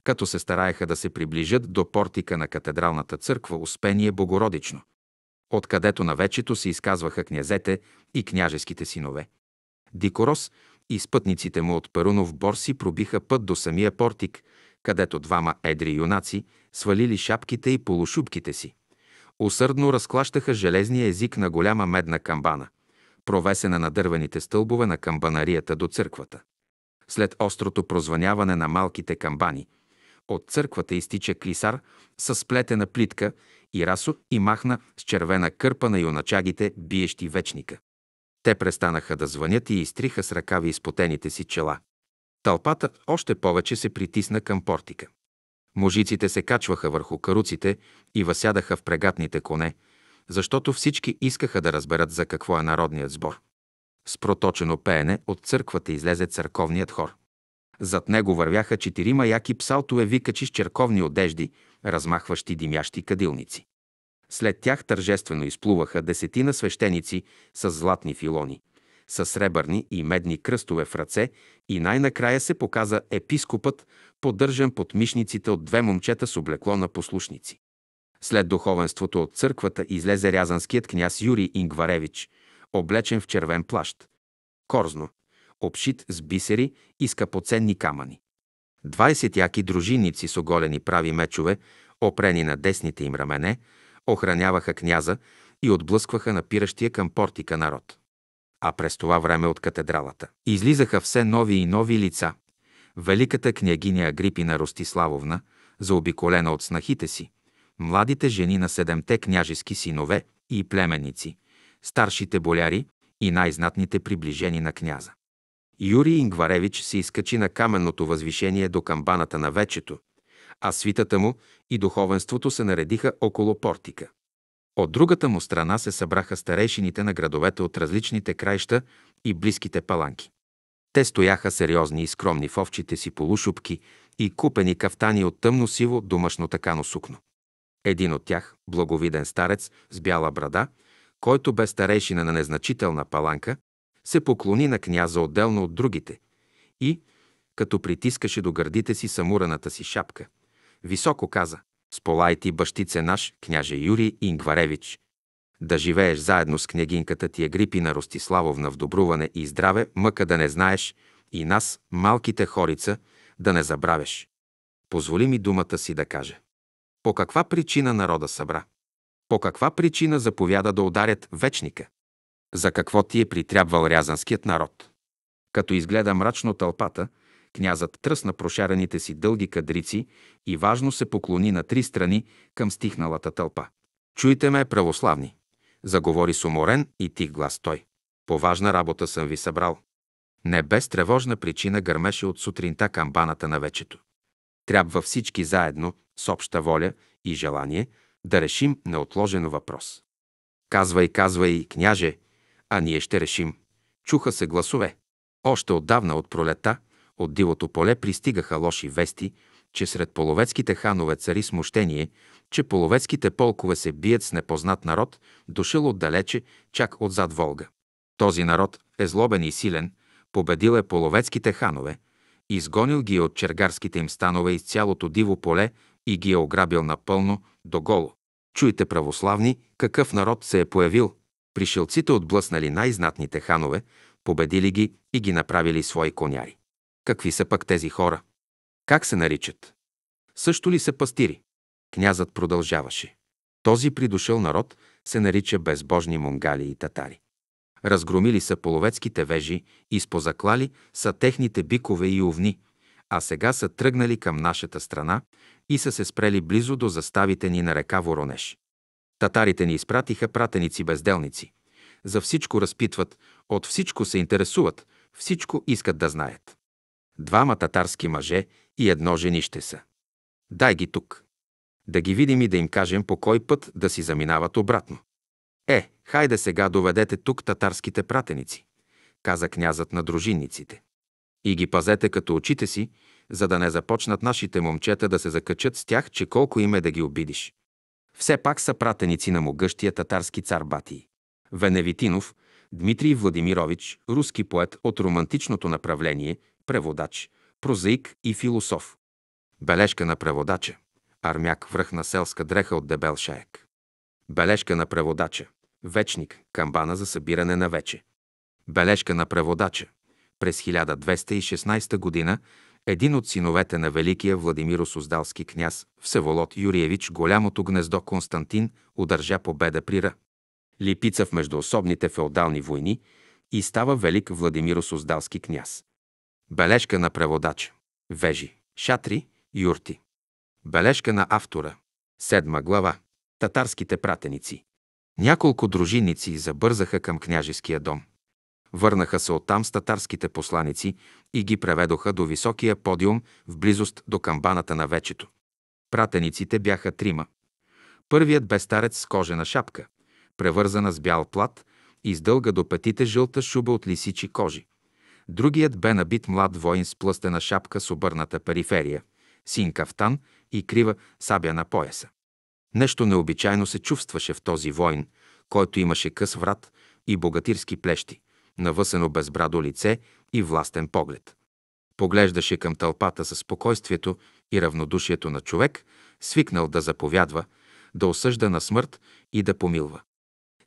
като се стараеха да се приближат до портика на катедралната църква Успение Богородично, откъдето на вечето се изказваха князете и княжеските синове. Дикорос и спътниците му от Перунов бор си пробиха път до самия портик, където двама едри юнаци свалили шапките и полушубките си. Усърдно разклащаха железния език на голяма медна камбана, провесена на дървените стълбове на камбанарията до църквата. След острото прозвъняване на малките камбани, от църквата изтича клисар с сплетена плитка и расо и махна с червена кърпа на юначагите, биещи вечника. Те престанаха да звънят и изтриха с ръкави изпотените си чела. Тълпата още повече се притисна към портика. Мужиците се качваха върху каруците и възсядаха в прегатните коне, защото всички искаха да разберат за какво е народният сбор. С проточено пеене от църквата излезе църковният хор. Зад него вървяха четирима яки псалтове викачи с черковни одежди, размахващи димящи кадилници. След тях тържествено изплуваха десетина свещеници с златни филони, с сребърни и медни кръстове в ръце и най-накрая се показа епископът, поддържан под мишниците от две момчета с облекло на послушници. След духовенството от църквата излезе рязанският княз Юрий Ингваревич, облечен в червен плащ. Корзно, обшит с бисери и скъпоценни камъни. 20 яки дружинници с оголени прави мечове, опрени на десните им рамене, охраняваха княза и отблъскваха напиращия към портика народ. А през това време от катедралата излизаха все нови и нови лица. Великата княгиня Агрипина Ростиславовна, заобиколена от снахите си, младите жени на седемте княжески синове и племеници, старшите боляри и най-знатните приближени на княза. Юрий Ингваревич се изкачи на каменното възвишение до камбаната на вечето, а свитата му и духовенството се наредиха около портика. От другата му страна се събраха старейшините на градовете от различните краища и близките паланки. Те стояха сериозни и скромни в овчите си полушубки и купени кафтани от тъмно-сиво домашно такано сукно. Един от тях, благовиден старец с бяла брада, който бе старейшина на незначителна паланка, се поклони на княза отделно от другите и, като притискаше до гърдите си самураната си шапка, високо каза «Сполай ти, бащице наш, княже Юрий Ингваревич, да живееш заедно с княгинката ти Агрипина е Ростиславовна в добруване и здраве, мъка да не знаеш, и нас, малките хорица, да не забравяш. Позволи ми думата си да кажа. По каква причина народа събра? По каква причина заповяда да ударят вечника? за какво ти е притрябвал рязанският народ. Като изгледа мрачно тълпата, князът тръсна прошарените си дълги кадрици и важно се поклони на три страни към стихналата тълпа. «Чуйте ме, православни!» заговори с уморен и тих глас той. «По важна работа съм ви събрал». Не без тревожна причина гърмеше от сутринта камбаната на вечето. Трябва всички заедно, с обща воля и желание, да решим неотложен въпрос. Казвай, казвай, княже, а ние ще решим. Чуха се гласове. Още отдавна от пролета, от дивото поле пристигаха лоши вести, че сред половецките ханове цари смущение, че половецките полкове се бият с непознат народ, дошъл отдалече, чак отзад Волга. Този народ е злобен и силен, победил е половецките ханове, изгонил ги от чергарските им станове из цялото диво поле и ги е ограбил напълно, доголо. Чуйте, православни, какъв народ се е появил – пришелците отблъснали най-знатните ханове, победили ги и ги направили свои коняри. Какви са пък тези хора? Как се наричат? Също ли са пастири? Князът продължаваше. Този придушъл народ се нарича безбожни монгали и татари. Разгромили са половецките вежи и спозаклали са техните бикове и овни, а сега са тръгнали към нашата страна и са се спрели близо до заставите ни на река Воронеж. Татарите ни изпратиха пратеници-безделници. За всичко разпитват, от всичко се интересуват, всичко искат да знаят. Двама татарски мъже и едно женище са. Дай ги тук. Да ги видим и да им кажем по кой път да си заминават обратно. Е, хайде сега доведете тук татарските пратеници, каза князът на дружинниците. И ги пазете като очите си, за да не започнат нашите момчета да се закачат с тях, че колко им е да ги обидиш все пак са пратеници на могъщия татарски цар Батий. Веневитинов, Дмитрий Владимирович, руски поет от романтичното направление, преводач, прозаик и философ. Бележка на преводача. Армяк връх на селска дреха от дебел шаек. Бележка на преводача. Вечник, камбана за събиране на вече. Бележка на преводача. През 1216 година един от синовете на великия Владимиро Суздалски княз Всеволод Юриевич голямото гнездо Константин удържа победа при Ра. Липица в междуособните феодални войни и става велик Владимиро Суздалски княз. Бележка на преводач. Вежи, шатри, юрти. Бележка на автора. Седма глава. Татарските пратеници. Няколко дружиници забързаха към княжеския дом. Върнаха се оттам с татарските посланици и ги преведоха до високия подиум в близост до камбаната на вечето. Пратениците бяха трима. Първият бе старец с кожена шапка, превързана с бял плат и с дълга до петите жълта шуба от лисичи кожи. Другият бе набит млад воин с плъстена шапка с обърната периферия, син кафтан и крива сабя на пояса. Нещо необичайно се чувстваше в този воин, който имаше къс врат и богатирски плещи навъсено безбрадо лице и властен поглед. Поглеждаше към тълпата със спокойствието и равнодушието на човек, свикнал да заповядва, да осъжда на смърт и да помилва.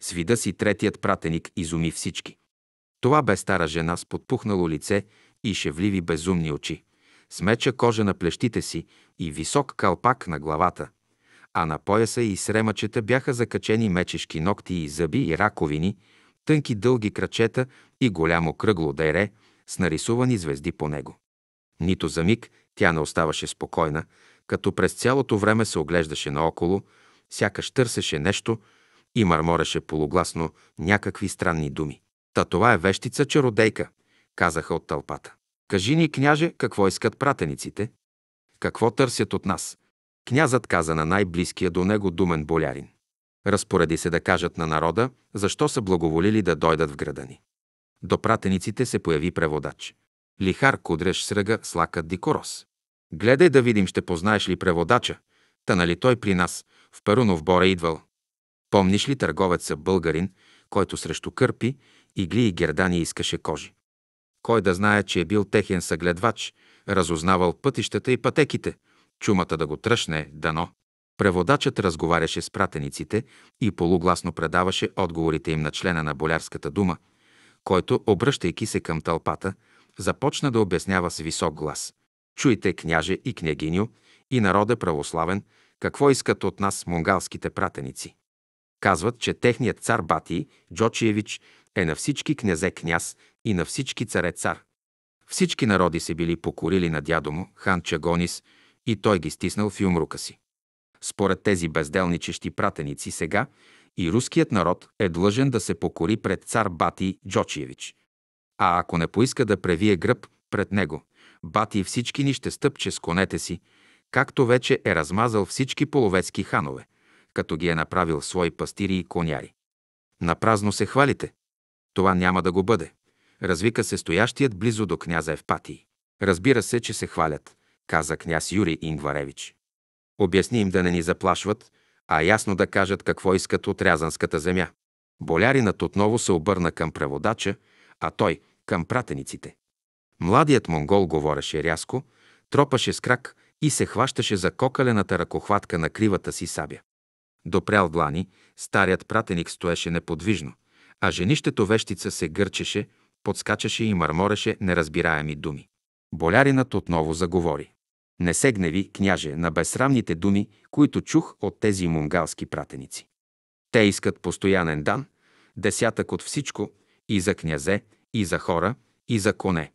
С вида си третият пратеник изуми всички. Това бе стара жена с подпухнало лице и шевливи безумни очи, с меча кожа на плещите си и висок калпак на главата, а на пояса и сремъчета бяха закачени мечешки ногти и зъби и раковини, тънки дълги крачета и голямо кръгло дайре с нарисувани звезди по него. Нито за миг тя не оставаше спокойна, като през цялото време се оглеждаше наоколо, сякаш търсеше нещо и мърмореше полугласно някакви странни думи. Та това е вещица чародейка, казаха от тълпата. Кажи ни, княже, какво искат пратениците? Какво търсят от нас? Князът каза на най-близкия до него думен болярин. Разпореди се да кажат на народа, защо са благоволили да дойдат в града ни. До пратениците се появи преводач. Лихар кудреш сръга с лакът дикорос. Гледай да видим, ще познаеш ли преводача, та нали той при нас, в Перунов боре идвал. Помниш ли търговеца българин, който срещу кърпи, игли и гердани искаше кожи? Кой да знае, че е бил техен съгледвач, разузнавал пътищата и пътеките, чумата да го тръшне, дано. Преводачът разговаряше с пратениците и полугласно предаваше отговорите им на члена на Болярската дума, който, обръщайки се към тълпата, започна да обяснява с висок глас. Чуйте, княже и княгиню, и народе православен, какво искат от нас монгалските пратеници. Казват, че техният цар Бати Джочиевич е на всички князе княз и на всички царе цар. Всички народи се били покорили на дядо му, хан Чагонис, и той ги стиснал в юмрука си. Според тези безделничещи пратеници сега и руският народ е длъжен да се покори пред цар Бати Джочиевич. А ако не поиска да превие гръб пред него, Бати и всички ни ще стъпче с конете си, както вече е размазал всички половецки ханове, като ги е направил свои пастири и коняри. Напразно се хвалите. Това няма да го бъде. Развика се стоящият близо до княза Евпатий. Разбира се, че се хвалят, каза княз Юрий Ингваревич. Обясни им да не ни заплашват, а ясно да кажат какво искат от рязанската земя. Боляринът отново се обърна към преводача, а той към пратениците. Младият монгол говореше рязко, тропаше с крак и се хващаше за кокалената ръкохватка на кривата си сабя. Допрял длани, старият пратеник стоеше неподвижно, а женището вещица се гърчеше, подскачаше и мърмореше неразбираеми думи. Боляринът отново заговори. Не се гневи, княже, на безсрамните думи, които чух от тези мунгалски пратеници. Те искат постоянен дан, десятък от всичко, и за князе, и за хора, и за коне.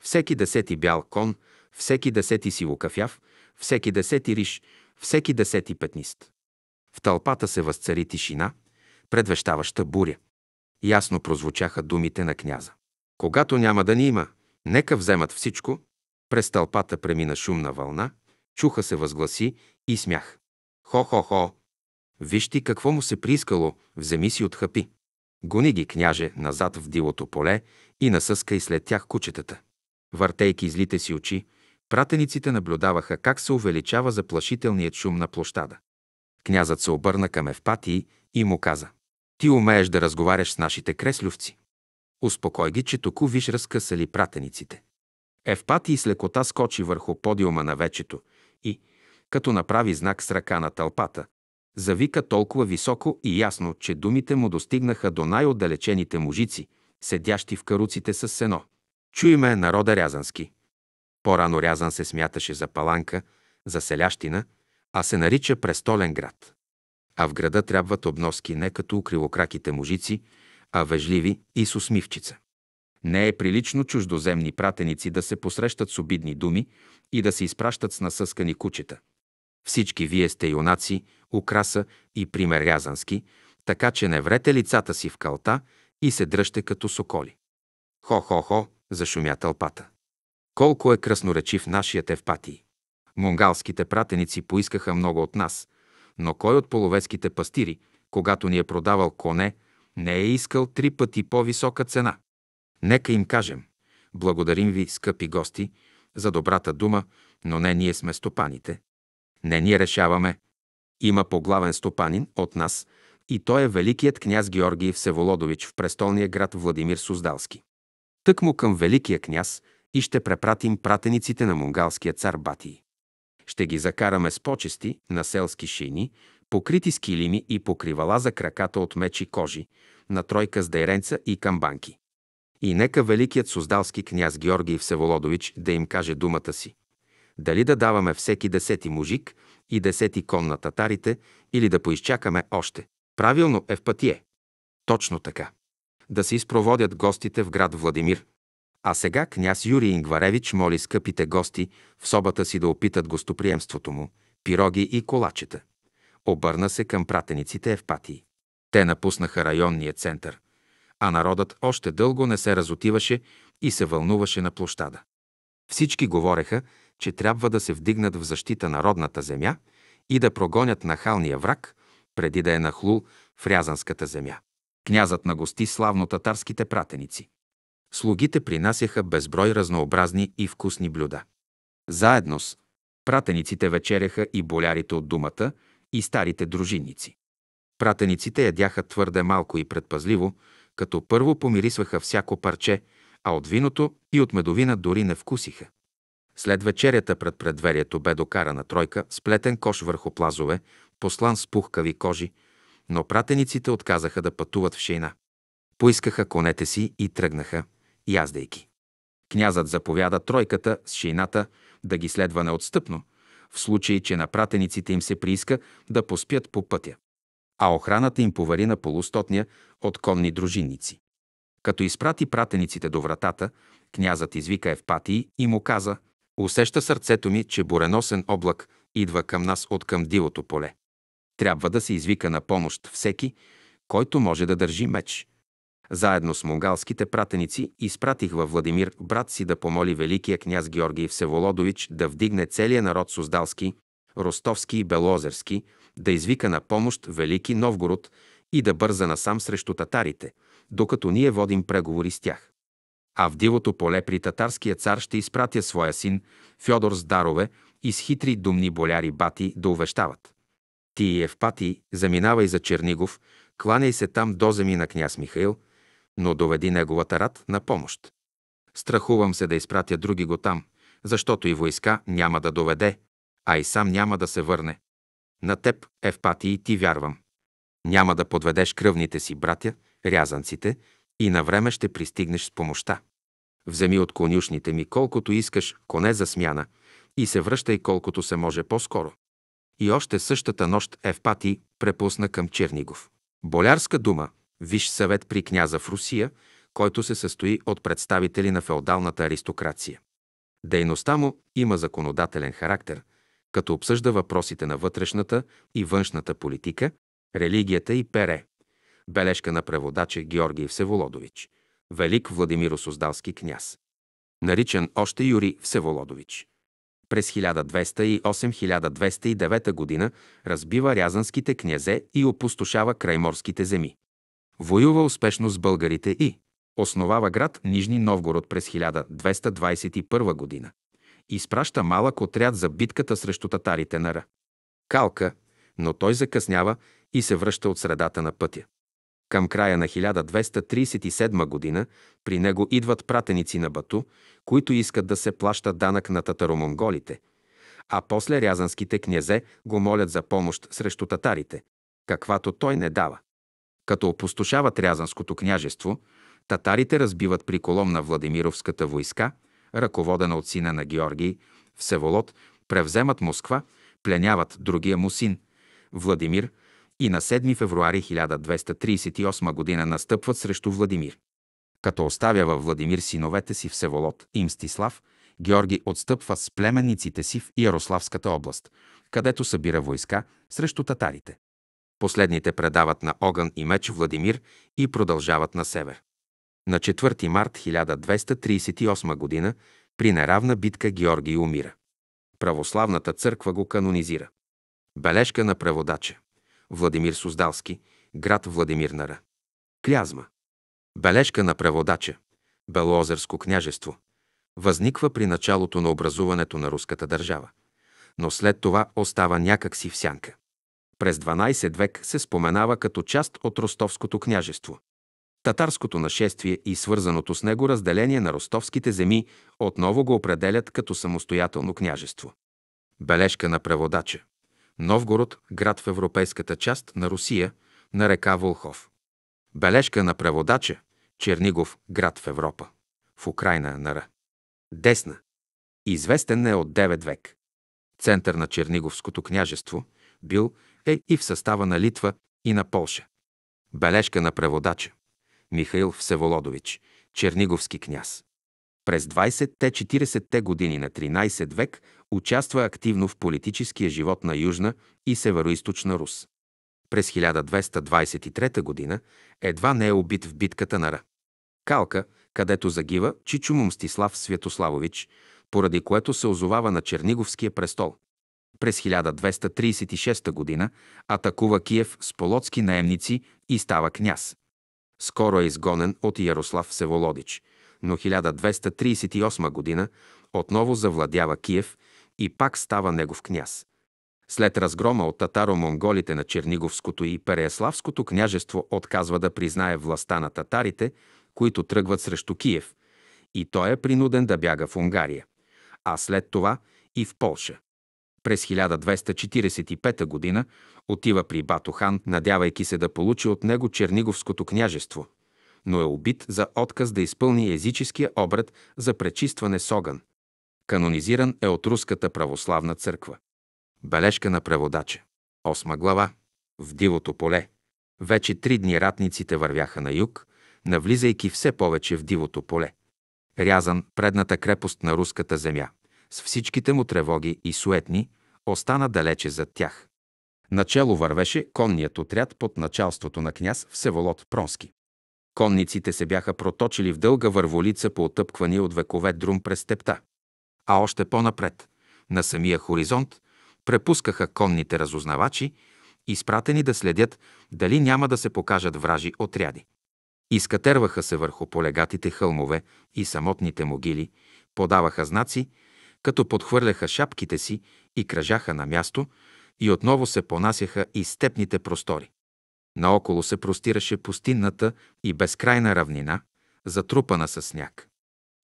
Всеки десети бял кон, всеки десети сивокафяв, всеки десети риш, всеки десети петнист. В тълпата се възцари тишина, предвещаваща буря. Ясно прозвучаха думите на княза. Когато няма да ни има, нека вземат всичко, през тълпата премина шумна вълна, чуха се възгласи и смях. Хо-хо-хо! Виж ти какво му се приискало, вземи си от хъпи. Гони ги, княже, назад в дилото поле и насъскай след тях кучетата. Въртейки злите си очи, пратениците наблюдаваха как се увеличава заплашителният шум на площада. Князът се обърна към Евпатии и му каза «Ти умееш да разговаряш с нашите креслювци. Успокой ги, че току виж разкъсали пратениците. Евпатий с лекота скочи върху подиума на вечето и, като направи знак с ръка на тълпата, завика толкова високо и ясно, че думите му достигнаха до най-отдалечените мужици, седящи в каруците с сено. Чуй ме, народа Рязански. По-рано Рязан се смяташе за паланка, за селящина, а се нарича престолен град. А в града трябват обноски не като укривокраките мужици, а вежливи и с усмивчица. Не е прилично чуждоземни пратеници да се посрещат с обидни думи и да се изпращат с насъскани кучета. Всички вие сте юнаци, украса и пример рязански, така че не врете лицата си в калта и се дръжте като соколи. Хо-хо-хо, зашумя тълпата. Колко е красноречив нашият Евпатий. Монгалските пратеници поискаха много от нас, но кой от половецките пастири, когато ни е продавал коне, не е искал три пъти по-висока цена? Нека им кажем, благодарим ви, скъпи гости, за добрата дума, но не ние сме стопаните. Не ние решаваме. Има поглавен стопанин от нас и той е великият княз Георгий Всеволодович в престолния град Владимир Суздалски. Тък му към великия княз и ще препратим пратениците на Монгалския цар Батий. Ще ги закараме с почести на селски шини, покрити с килими и покривала за краката от мечи кожи, на тройка с дейренца и камбанки. И нека великият суздалски княз Георгий Всеволодович да им каже думата си. Дали да даваме всеки десети мужик и десети кон на татарите или да поизчакаме още. Правилно е в пътие. Точно така. Да се изпроводят гостите в град Владимир. А сега княз Юрий Ингваревич моли скъпите гости в собата си да опитат гостоприемството му, пироги и колачета. Обърна се към пратениците Евпатии. Те напуснаха районния център – а народът още дълго не се разотиваше и се вълнуваше на площада. Всички говореха, че трябва да се вдигнат в защита на родната земя и да прогонят нахалния враг, преди да е нахлул в рязанската земя. Князът нагости славно татарските пратеници. Слугите принасяха безброй разнообразни и вкусни блюда. Заедно с пратениците вечеряха и болярите от думата и старите дружинници. Пратениците ядяха твърде малко и предпазливо, като първо помирисваха всяко парче, а от виното и от медовина дори не вкусиха. След вечерята пред предверието бе докарана тройка с плетен кош върху плазове, послан с пухкави кожи, но пратениците отказаха да пътуват в шейна. Поискаха конете си и тръгнаха, яздейки. Князът заповяда тройката с шейната да ги следва неотстъпно, в случай, че на пратениците им се прииска да поспят по пътя а охраната им повари на полустотния от конни дружинници. Като изпрати пратениците до вратата, князът извика Евпатий и му каза «Усеща сърцето ми, че буреносен облак идва към нас от към дивото поле. Трябва да се извика на помощ всеки, който може да държи меч». Заедно с монгалските пратеници изпратих във Владимир брат си да помоли великия княз Георгий Всеволодович да вдигне целия народ Суздалски, Ростовски и Белозерски да извика на помощ Велики Новгород и да бърза насам срещу татарите, докато ние водим преговори с тях. А в дивото поле при татарския цар ще изпратя своя син Фьодор с дарове и с хитри думни боляри бати да увещават. Ти и Евпати, заминавай за Чернигов, кланяй се там до земи на княз Михаил, но доведи неговата рад на помощ. Страхувам се да изпратя други го там, защото и войска няма да доведе, а и сам няма да се върне. На теб, Евпатий, ти вярвам. Няма да подведеш кръвните си братя, рязанците, и на време ще пристигнеш с помощта. Вземи от конюшните ми колкото искаш коне за смяна и се връщай колкото се може по-скоро. И още същата нощ Евпатий препусна към Чернигов. Болярска дума, виж съвет при княза в Русия, който се състои от представители на феодалната аристокрация. Дейността му има законодателен характер, като обсъжда въпросите на вътрешната и външната политика, религията и пере. Бележка на преводача Георгий Всеволодович. Велик Владимир Осоздалски княз. Наричан още Юрий Всеволодович. През 1208-1209 година разбива рязанските князе и опустошава крайморските земи. Воюва успешно с българите и основава град Нижни Новгород през 1221 година изпраща малък отряд за битката срещу татарите на Ра. Калка, но той закъснява и се връща от средата на пътя. Към края на 1237 година при него идват пратеници на Бату, които искат да се плаща данък на татаромонголите, а после рязанските князе го молят за помощ срещу татарите, каквато той не дава. Като опустошават рязанското княжество, татарите разбиват при колом на Владимировската войска – ръководена от сина на Георгий, Всеволод, превземат Москва, пленяват другия му син, Владимир, и на 7 февруари 1238 г. настъпват срещу Владимир. Като оставя във Владимир синовете си Всеволод и Мстислав, Георги отстъпва с племенниците си в Ярославската област, където събира войска срещу татарите. Последните предават на огън и меч Владимир и продължават на север. На 4 март 1238 г. при неравна битка Георгий умира. Православната църква го канонизира. Бележка на преводача. Владимир Суздалски, град Владимир Нара. Клязма. Бележка на преводача. Белоозерско княжество. Възниква при началото на образуването на руската държава, но след това остава някак си в сянка. През 12 век се споменава като част от Ростовското княжество. Татарското нашествие и свързаното с него разделение на ростовските земи отново го определят като самостоятелно княжество. Бележка на преводача. Новгород, град в европейската част на Русия, на река Волхов. Бележка на преводача. Чернигов, град в Европа. В Украина, на Р. Десна. Известен е от 9 век. Център на Черниговското княжество бил е и в състава на Литва и на Полша. Бележка на преводача. Михаил Всеволодович, черниговски княз. През 20-те 40-те години на 13 век участва активно в политическия живот на Южна и Североизточна Рус. През 1223 година едва не е убит в битката на Ра. Калка, където загива Чичо Мстислав Святославович, поради което се озовава на Черниговския престол. През 1236 година атакува Киев с полоцки наемници и става княз. Скоро е изгонен от Ярослав Севолодич, но 1238 година отново завладява Киев и пак става негов княз. След разгрома от татаро-монголите на Черниговското и Переяславското княжество отказва да признае властта на татарите, които тръгват срещу Киев, и той е принуден да бяга в Унгария, а след това и в Полша. През 1245 г. отива при Батохан, надявайки се да получи от него Черниговското княжество, но е убит за отказ да изпълни езическия обред за пречистване с огън. Канонизиран е от Руската православна църква. Бележка на преводача. Осма глава. В дивото поле. Вече три дни ратниците вървяха на юг, навлизайки все повече в дивото поле. Рязан, предната крепост на руската земя с всичките му тревоги и суетни, остана далече зад тях. Начало вървеше конният отряд под началството на княз Всеволод Пронски. Конниците се бяха проточили в дълга върволица по отъпквания от векове друм през степта. А още по-напред, на самия хоризонт, препускаха конните разузнавачи, изпратени да следят дали няма да се покажат вражи отряди. Изкатерваха се върху полегатите хълмове и самотните могили, подаваха знаци, като подхвърляха шапките си и кръжаха на място и отново се понасяха и степните простори. Наоколо се простираше пустинната и безкрайна равнина, затрупана с сняг.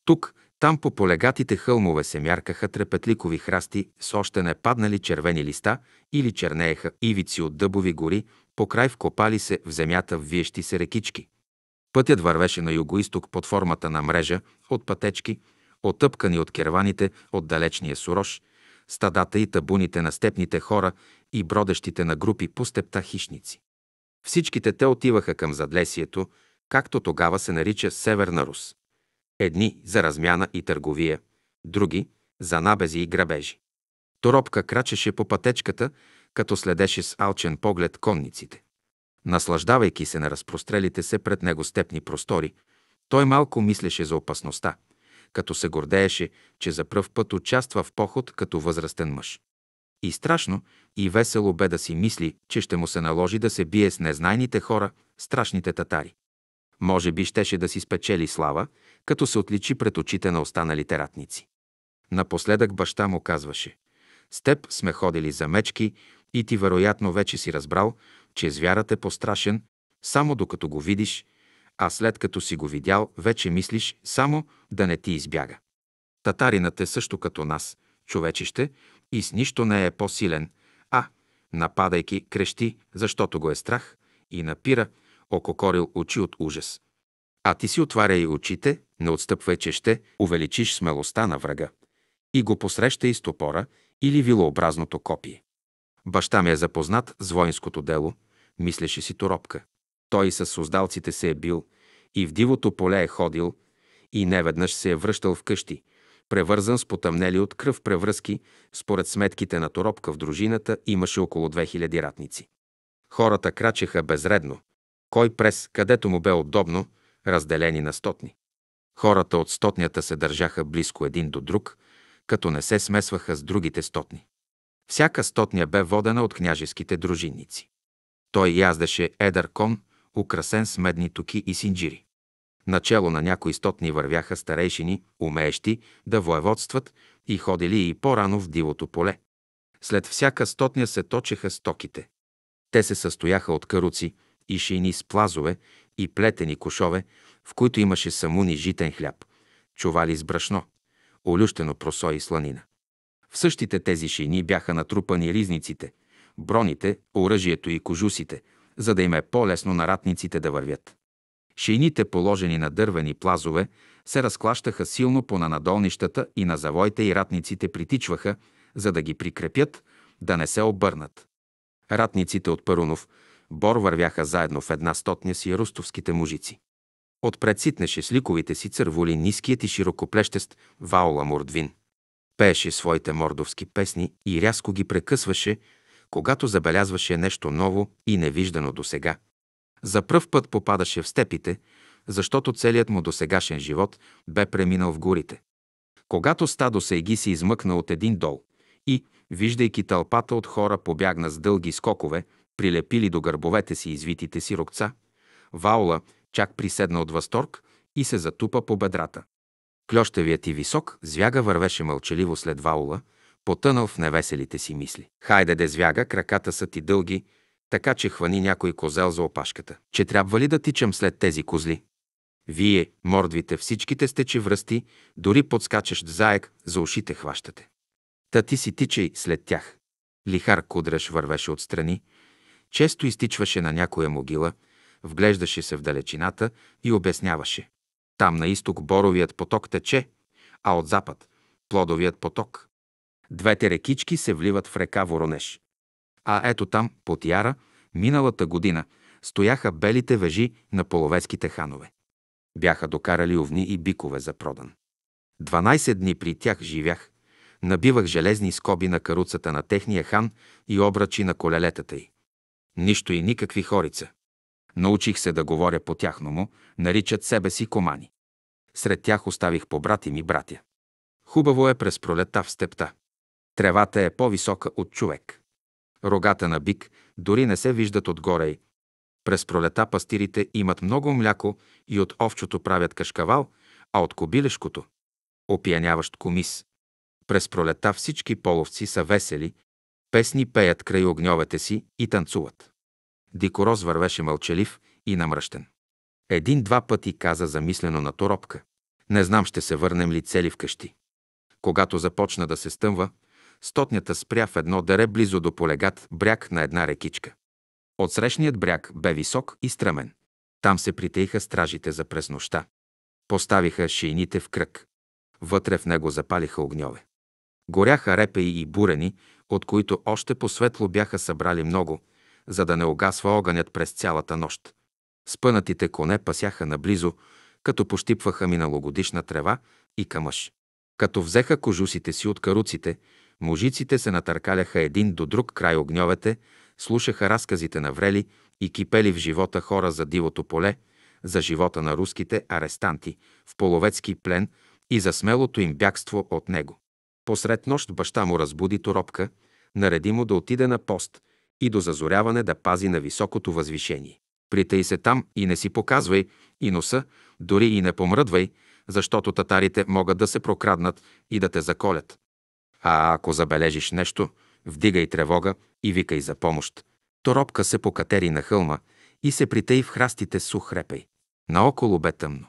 Тук, там по полегатите хълмове се мяркаха трепетликови храсти с още не паднали червени листа или чернееха ивици от дъбови гори, покрай вкопали се в земята виещи се рекички. Пътят вървеше на югоисток под формата на мрежа от пътечки, отъпкани от керваните от далечния сурож, стадата и табуните на степните хора и бродещите на групи по степта хищници. Всичките те отиваха към Задлесието, както тогава се нарича Северна Рус. Едни за размяна и търговия, други за набези и грабежи. Торопка крачеше по пътечката, като следеше с алчен поглед конниците. Наслаждавайки се на разпрострелите се пред него степни простори, той малко мислеше за опасността – като се гордееше, че за пръв път участва в поход като възрастен мъж. И страшно, и весело бе да си мисли, че ще му се наложи да се бие с незнайните хора, страшните татари. Може би щеше да си спечели слава, като се отличи пред очите на останалите ратници. Напоследък баща му казваше «С теб сме ходили за мечки и ти вероятно вече си разбрал, че звярат е пострашен, само докато го видиш – а след като си го видял, вече мислиш само да не ти избяга. Татаринът е също като нас, човечище, и с нищо не е по-силен, а, нападайки, крещи, защото го е страх, и напира, ококорил очи от ужас. А ти си отваряй очите, не отстъпвай, че ще увеличиш смелостта на врага. И го посреща и с топора или вилообразното копие. Баща ми е запознат с воинското дело, мислеше си Торопка. Той с суздалците се е бил, и в дивото поле е ходил, и неведнъж се е връщал в къщи, превързан с потъмнели от кръв превръзки, според сметките на Торопка в дружината имаше около 2000 ратници. Хората крачеха безредно, кой през, където му бе удобно, разделени на стотни. Хората от стотнята се държаха близко един до друг, като не се смесваха с другите стотни. Всяка стотня бе водена от княжеските дружинници. Той яздаше едър кон, украсен с медни токи и синджири. Начало на някои стотни вървяха старейшини, умеещи да воеводстват и ходили и по-рано в дивото поле. След всяка стотня се точеха стоките. Те се състояха от каруци и шейни с плазове и плетени кошове, в които имаше самуни житен хляб, чували с брашно, олющено просо и сланина. В същите тези шейни бяха натрупани ризниците, броните, оръжието и кожусите – за да им е по-лесно на ратниците да вървят. Шейните, положени на дървени плазове, се разклащаха силно по нанадолнищата и на завоите и ратниците притичваха, за да ги прикрепят, да не се обърнат. Ратниците от Парунов, Бор вървяха заедно в една стотня си рустовските мужици. Отпред ситнеше с ликовите си цървули ниският и широкоплещест Ваула Мордвин. Пееше своите мордовски песни и рязко ги прекъсваше, когато забелязваше нещо ново и невиждано досега. За пръв път попадаше в степите, защото целият му досегашен живот бе преминал в горите. Когато стадо Сейги се измъкна от един дол и, виждайки тълпата от хора, побягна с дълги скокове, прилепили до гърбовете си извитите си рокца, Ваула чак приседна от възторг и се затупа по бедрата. Клющевият и висок звяга вървеше мълчаливо след Ваула – потънал в невеселите си мисли. Хайде, дезвяга, краката са ти дълги, така че хвани някой козел за опашката. Че трябва ли да тичам след тези козли? Вие, мордвите, всичките сте че връсти, дори подскачащ заек, за ушите хващате. Та ти си тичай след тях. Лихар кудреш вървеше отстрани, често изтичваше на някоя могила, вглеждаше се в далечината и обясняваше. Там на изток боровият поток тече, а от запад – плодовият поток. Двете рекички се вливат в река Воронеж. А ето там, под Яра, миналата година стояха белите вежи на половецките ханове. Бяха докарали овни и бикове за продан. 12 дни при тях живях. Набивах железни скоби на каруцата на техния хан и обрачи на колелетата й. Нищо и никакви хорица. Научих се да говоря по тяхно му, наричат себе си комани. Сред тях оставих по брати ми братя. Хубаво е през пролета в степта. Тревата е по-висока от човек. Рогата на бик дори не се виждат отгоре През пролета пастирите имат много мляко и от овчото правят кашкавал, а от кобилешкото – опияняващ комис. През пролета всички половци са весели, песни пеят край огньовете си и танцуват. Дикороз вървеше мълчалив и намръщен. Един-два пъти каза замислено на торопка. Не знам ще се върнем ли цели вкъщи. Когато започна да се стъмва, стотнята спря в едно дере близо до полегат бряг на една рекичка. Отсрещният бряг бе висок и стръмен. Там се притеиха стражите за през нощта. Поставиха шейните в кръг. Вътре в него запалиха огньове. Горяха репеи и бурени, от които още по-светло бяха събрали много, за да не огасва огънят през цялата нощ. Спънатите коне пасяха наблизо, като пощипваха миналогодишна трева и камъш. Като взеха кожусите си от каруците, Мужиците се натъркаляха един до друг край огньовете, слушаха разказите на врели и кипели в живота хора за дивото поле, за живота на руските арестанти в половецки плен и за смелото им бягство от него. Посред нощ баща му разбуди торопка, нареди му да отиде на пост и до зазоряване да пази на високото възвишение. Притай се там и не си показвай и носа, дори и не помръдвай, защото татарите могат да се прокраднат и да те заколят. А ако забележиш нещо, вдигай тревога и викай за помощ. Торопка се покатери на хълма и се притей в храстите сух репей. Наоколо бе тъмно.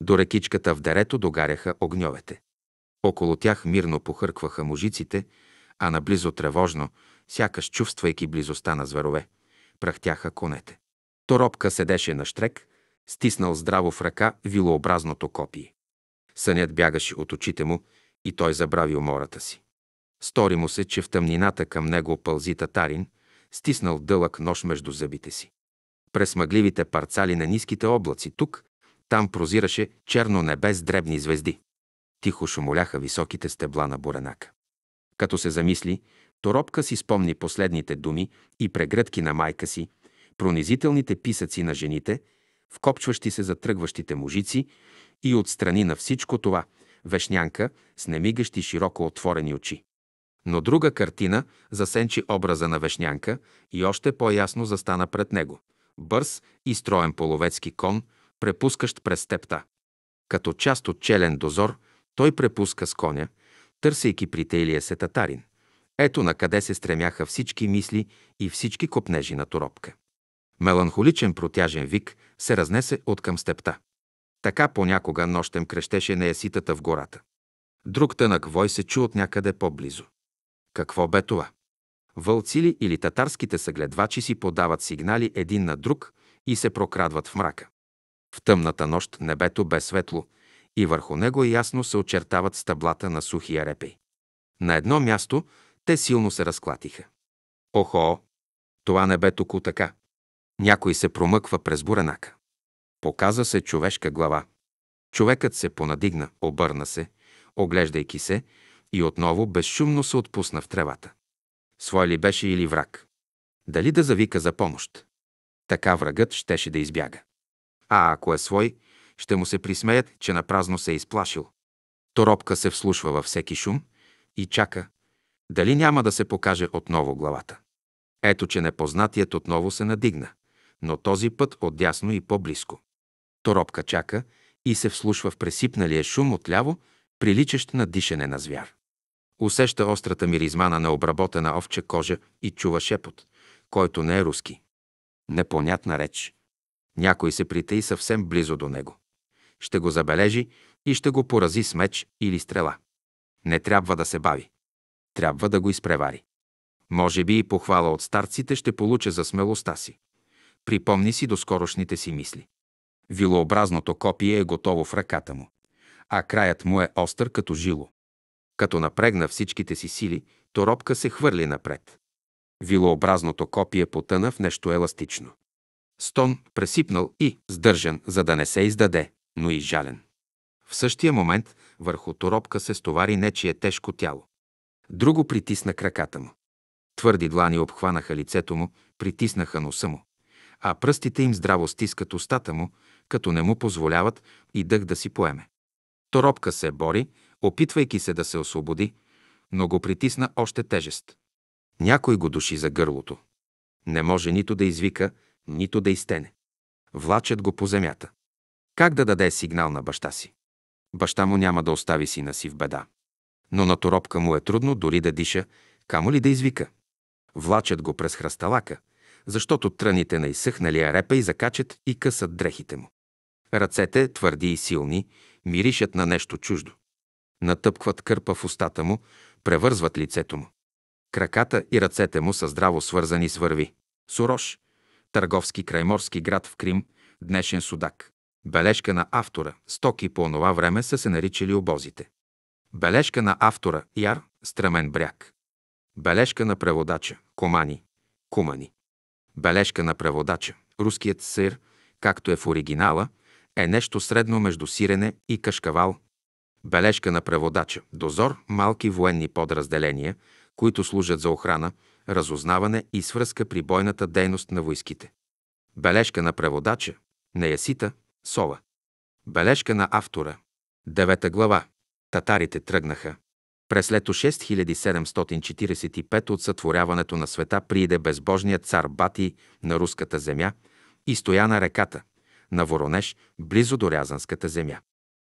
До рекичката в дерето догаряха огньовете. Около тях мирно похъркваха мужиците, а наблизо тревожно, сякаш чувствайки близостта на зверове, прахтяха конете. Торопка седеше на штрек, стиснал здраво в ръка вилообразното копие. Сънят бягаше от очите му и той забрави умората си. Стори му се, че в тъмнината към него пълзи татарин, стиснал дълъг нож между зъбите си. През мъгливите парцали на ниските облаци тук, там прозираше черно небе с дребни звезди. Тихо шумоляха високите стебла на буренака. Като се замисли, Торопка си спомни последните думи и прегръдки на майка си, пронизителните писъци на жените, вкопчващи се за тръгващите мужици и отстрани на всичко това – вешнянка с немигащи широко отворени очи. Но друга картина засенчи образа на вешнянка и още по-ясно застана пред него. Бърз и строен половецки кон, препускащ през степта. Като част от челен дозор, той препуска с коня, търсейки при тейлия се татарин. Ето на къде се стремяха всички мисли и всички копнежи на торопка. Меланхоличен протяжен вик се разнесе от към степта. Така понякога нощем крещеше неяситата в гората. Друг тънък вой се чу от някъде по-близо. Какво бе това? Вълци ли или татарските съгледвачи си подават сигнали един на друг и се прокрадват в мрака. В тъмната нощ небето бе светло и върху него ясно се очертават стъблата на сухия репей. На едно място те силно се разклатиха. Охо, това небето ку току така. Някой се промъква през буренака. Показа се човешка глава. Човекът се понадигна, обърна се, оглеждайки се, и отново безшумно се отпусна в тревата. Свой ли беше или враг? Дали да завика за помощ? Така врагът щеше да избяга. А ако е свой, ще му се присмеят, че напразно се е изплашил. Торопка се вслушва във всеки шум и чака, дали няма да се покаже отново главата. Ето, че непознатият отново се надигна, но този път отдясно и по-близко. Торопка чака и се вслушва в пресипналия шум отляво, приличащ на дишане на звяр. Усеща острата миризма на необработена овча кожа и чува шепот, който не е руски. Непонятна реч. Някой се притеи съвсем близо до него. Ще го забележи и ще го порази с меч или стрела. Не трябва да се бави. Трябва да го изпревари. Може би и похвала от старците ще получа за смелостта си. Припомни си доскорошните си мисли. Вилообразното копие е готово в ръката му, а краят му е остър като жило. Като напрегна всичките си сили, торопка се хвърли напред. Вилообразното копие потъна в нещо еластично. Стон пресипнал и сдържан, за да не се издаде, но и жален. В същия момент върху торопка се стовари нечие тежко тяло. Друго притисна краката му. Твърди длани обхванаха лицето му, притиснаха носа му, а пръстите им здраво стискат устата му като не му позволяват и дъх да си поеме. Торопка се бори, опитвайки се да се освободи, но го притисна още тежест. Някой го души за гърлото. Не може нито да извика, нито да изтене. Влачат го по земята. Как да даде сигнал на баща си? Баща му няма да остави сина си в беда. Но на торопка му е трудно дори да диша, камо ли да извика. Влачат го през хръсталака, защото тръните на изсъхналия репа и закачат и късат дрехите му. Ръцете, твърди и силни, миришат на нещо чуждо. Натъпкват кърпа в устата му, превързват лицето му. Краката и ръцете му са здраво свързани с върви. Сорош, търговски крайморски град в Крим, днешен Судак. Бележка на автора. Стоки по онова време са се наричали обозите. Бележка на автора. Яр, стръмен бряг. Бележка на преводача. Комани. Кумани. Бележка на преводача. Руският сир, както е в оригинала – е нещо средно между сирене и кашкавал. Бележка на преводача. Дозор – малки военни подразделения, които служат за охрана, разузнаване и свръзка при бойната дейност на войските. Бележка на преводача. Неясита – сова. Бележка на автора. Девета глава. Татарите тръгнаха. През лето 6745 от сътворяването на света прииде безбожният цар Бати на руската земя и стоя на реката, на Воронеж, близо до Рязанската земя.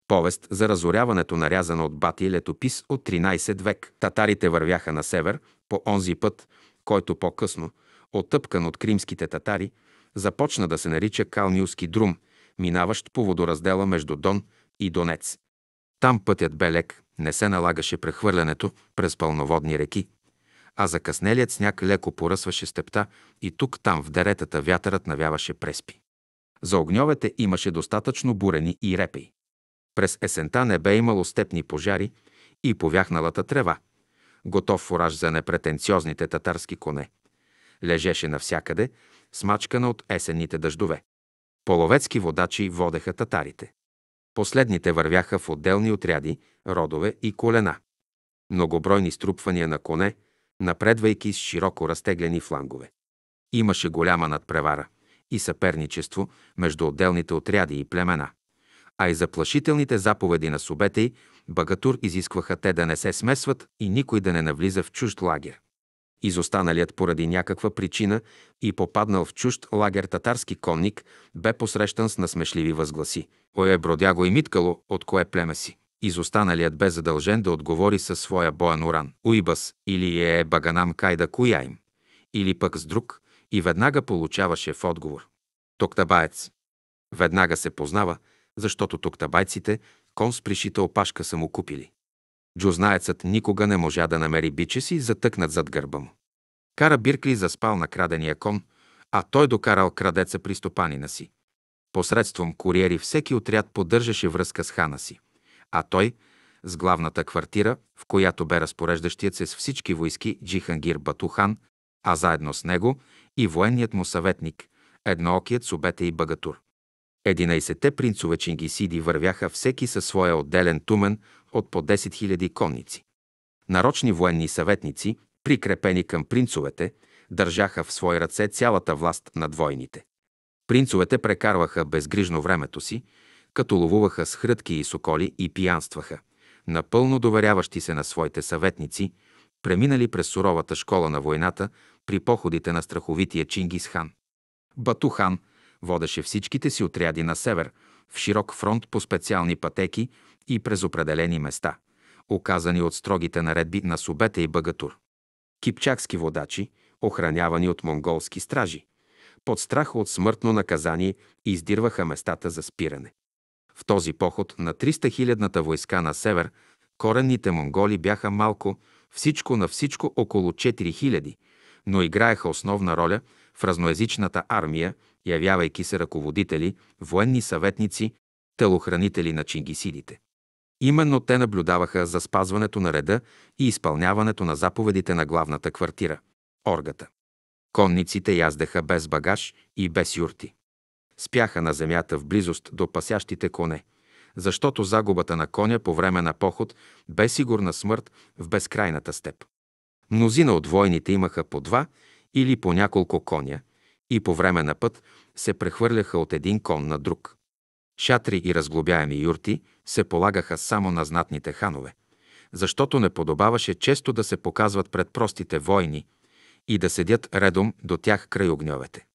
Повест за разоряването на Рязана от Бати летопис от 13 век. Татарите вървяха на север по онзи път, който по-късно, отъпкан от кримските татари, започна да се нарича Калниуски друм, минаващ по водораздела между Дон и Донец. Там пътят бе лек, не се налагаше прехвърлянето през пълноводни реки, а закъснелият сняг леко поръсваше степта и тук-там в деретата вятърът навяваше преспи. За огньовете имаше достатъчно бурени и репей. През есента не бе имало степни пожари и повяхналата трева. Готов фураж за непретенциозните татарски коне. Лежеше навсякъде, смачкана от есенните дъждове. Половецки водачи водеха татарите. Последните вървяха в отделни отряди, родове и колена. Многобройни струпвания на коне, напредвайки с широко разтеглени флангове. Имаше голяма надпревара и съперничество между отделните отряди и племена, а и заплашителните заповеди на Субетей, Багатур изискваха те да не се смесват и никой да не навлиза в чужд лагер. Изостаналият поради някаква причина и попаднал в чужд лагер татарски конник бе посрещан с насмешливи възгласи. Ой е бродяго и миткало, от кое племе си? Изостаналият бе задължен да отговори със своя боен уран. Уибас или е, е Баганам Кайда Куяйм. или пък с друг, и веднага получаваше в отговор. Токтабаец. Веднага се познава, защото токтабайците кон с пришита опашка са му купили. Джузнаецът никога не можа да намери бича си, затъкнат зад гърба му. Кара Биркли заспал на крадения кон, а той докарал крадеца при стопанина си. Посредством куриери всеки отряд поддържаше връзка с хана си, а той, с главната квартира, в която бе разпореждащият се с всички войски Джихангир Батухан, а заедно с него и военният му съветник, едноокият Субете и Багатур. Единайсете принцове Чингисиди вървяха всеки със своя отделен тумен от по 10 000 конници. Нарочни военни съветници, прикрепени към принцовете, държаха в свои ръце цялата власт над войните. Принцовете прекарваха безгрижно времето си, като ловуваха с хрътки и соколи и пиянстваха, напълно доверяващи се на своите съветници, преминали през суровата школа на войната при походите на страховития Чингис Бату Батухан водеше всичките си отряди на север, в широк фронт по специални пътеки и през определени места, оказани от строгите наредби на Субета и Багатур. Кипчакски водачи, охранявани от монголски стражи, под страх от смъртно наказание издирваха местата за спиране. В този поход на 300-хилядната войска на север, коренните монголи бяха малко, всичко на всичко около 4000, но играеха основна роля в разноязичната армия, явявайки се ръководители, военни съветници, телохранители на чингисидите. Именно те наблюдаваха за спазването на реда и изпълняването на заповедите на главната квартира – оргата. Конниците яздаха без багаж и без юрти. Спяха на земята в близост до пасящите коне, защото загубата на коня по време на поход бе сигурна смърт в безкрайната степ. Мнозина от войните имаха по два или по няколко коня и по време на път се прехвърляха от един кон на друг. Шатри и разглобяеми юрти се полагаха само на знатните ханове, защото не подобаваше често да се показват пред простите войни и да седят редом до тях край огньовете.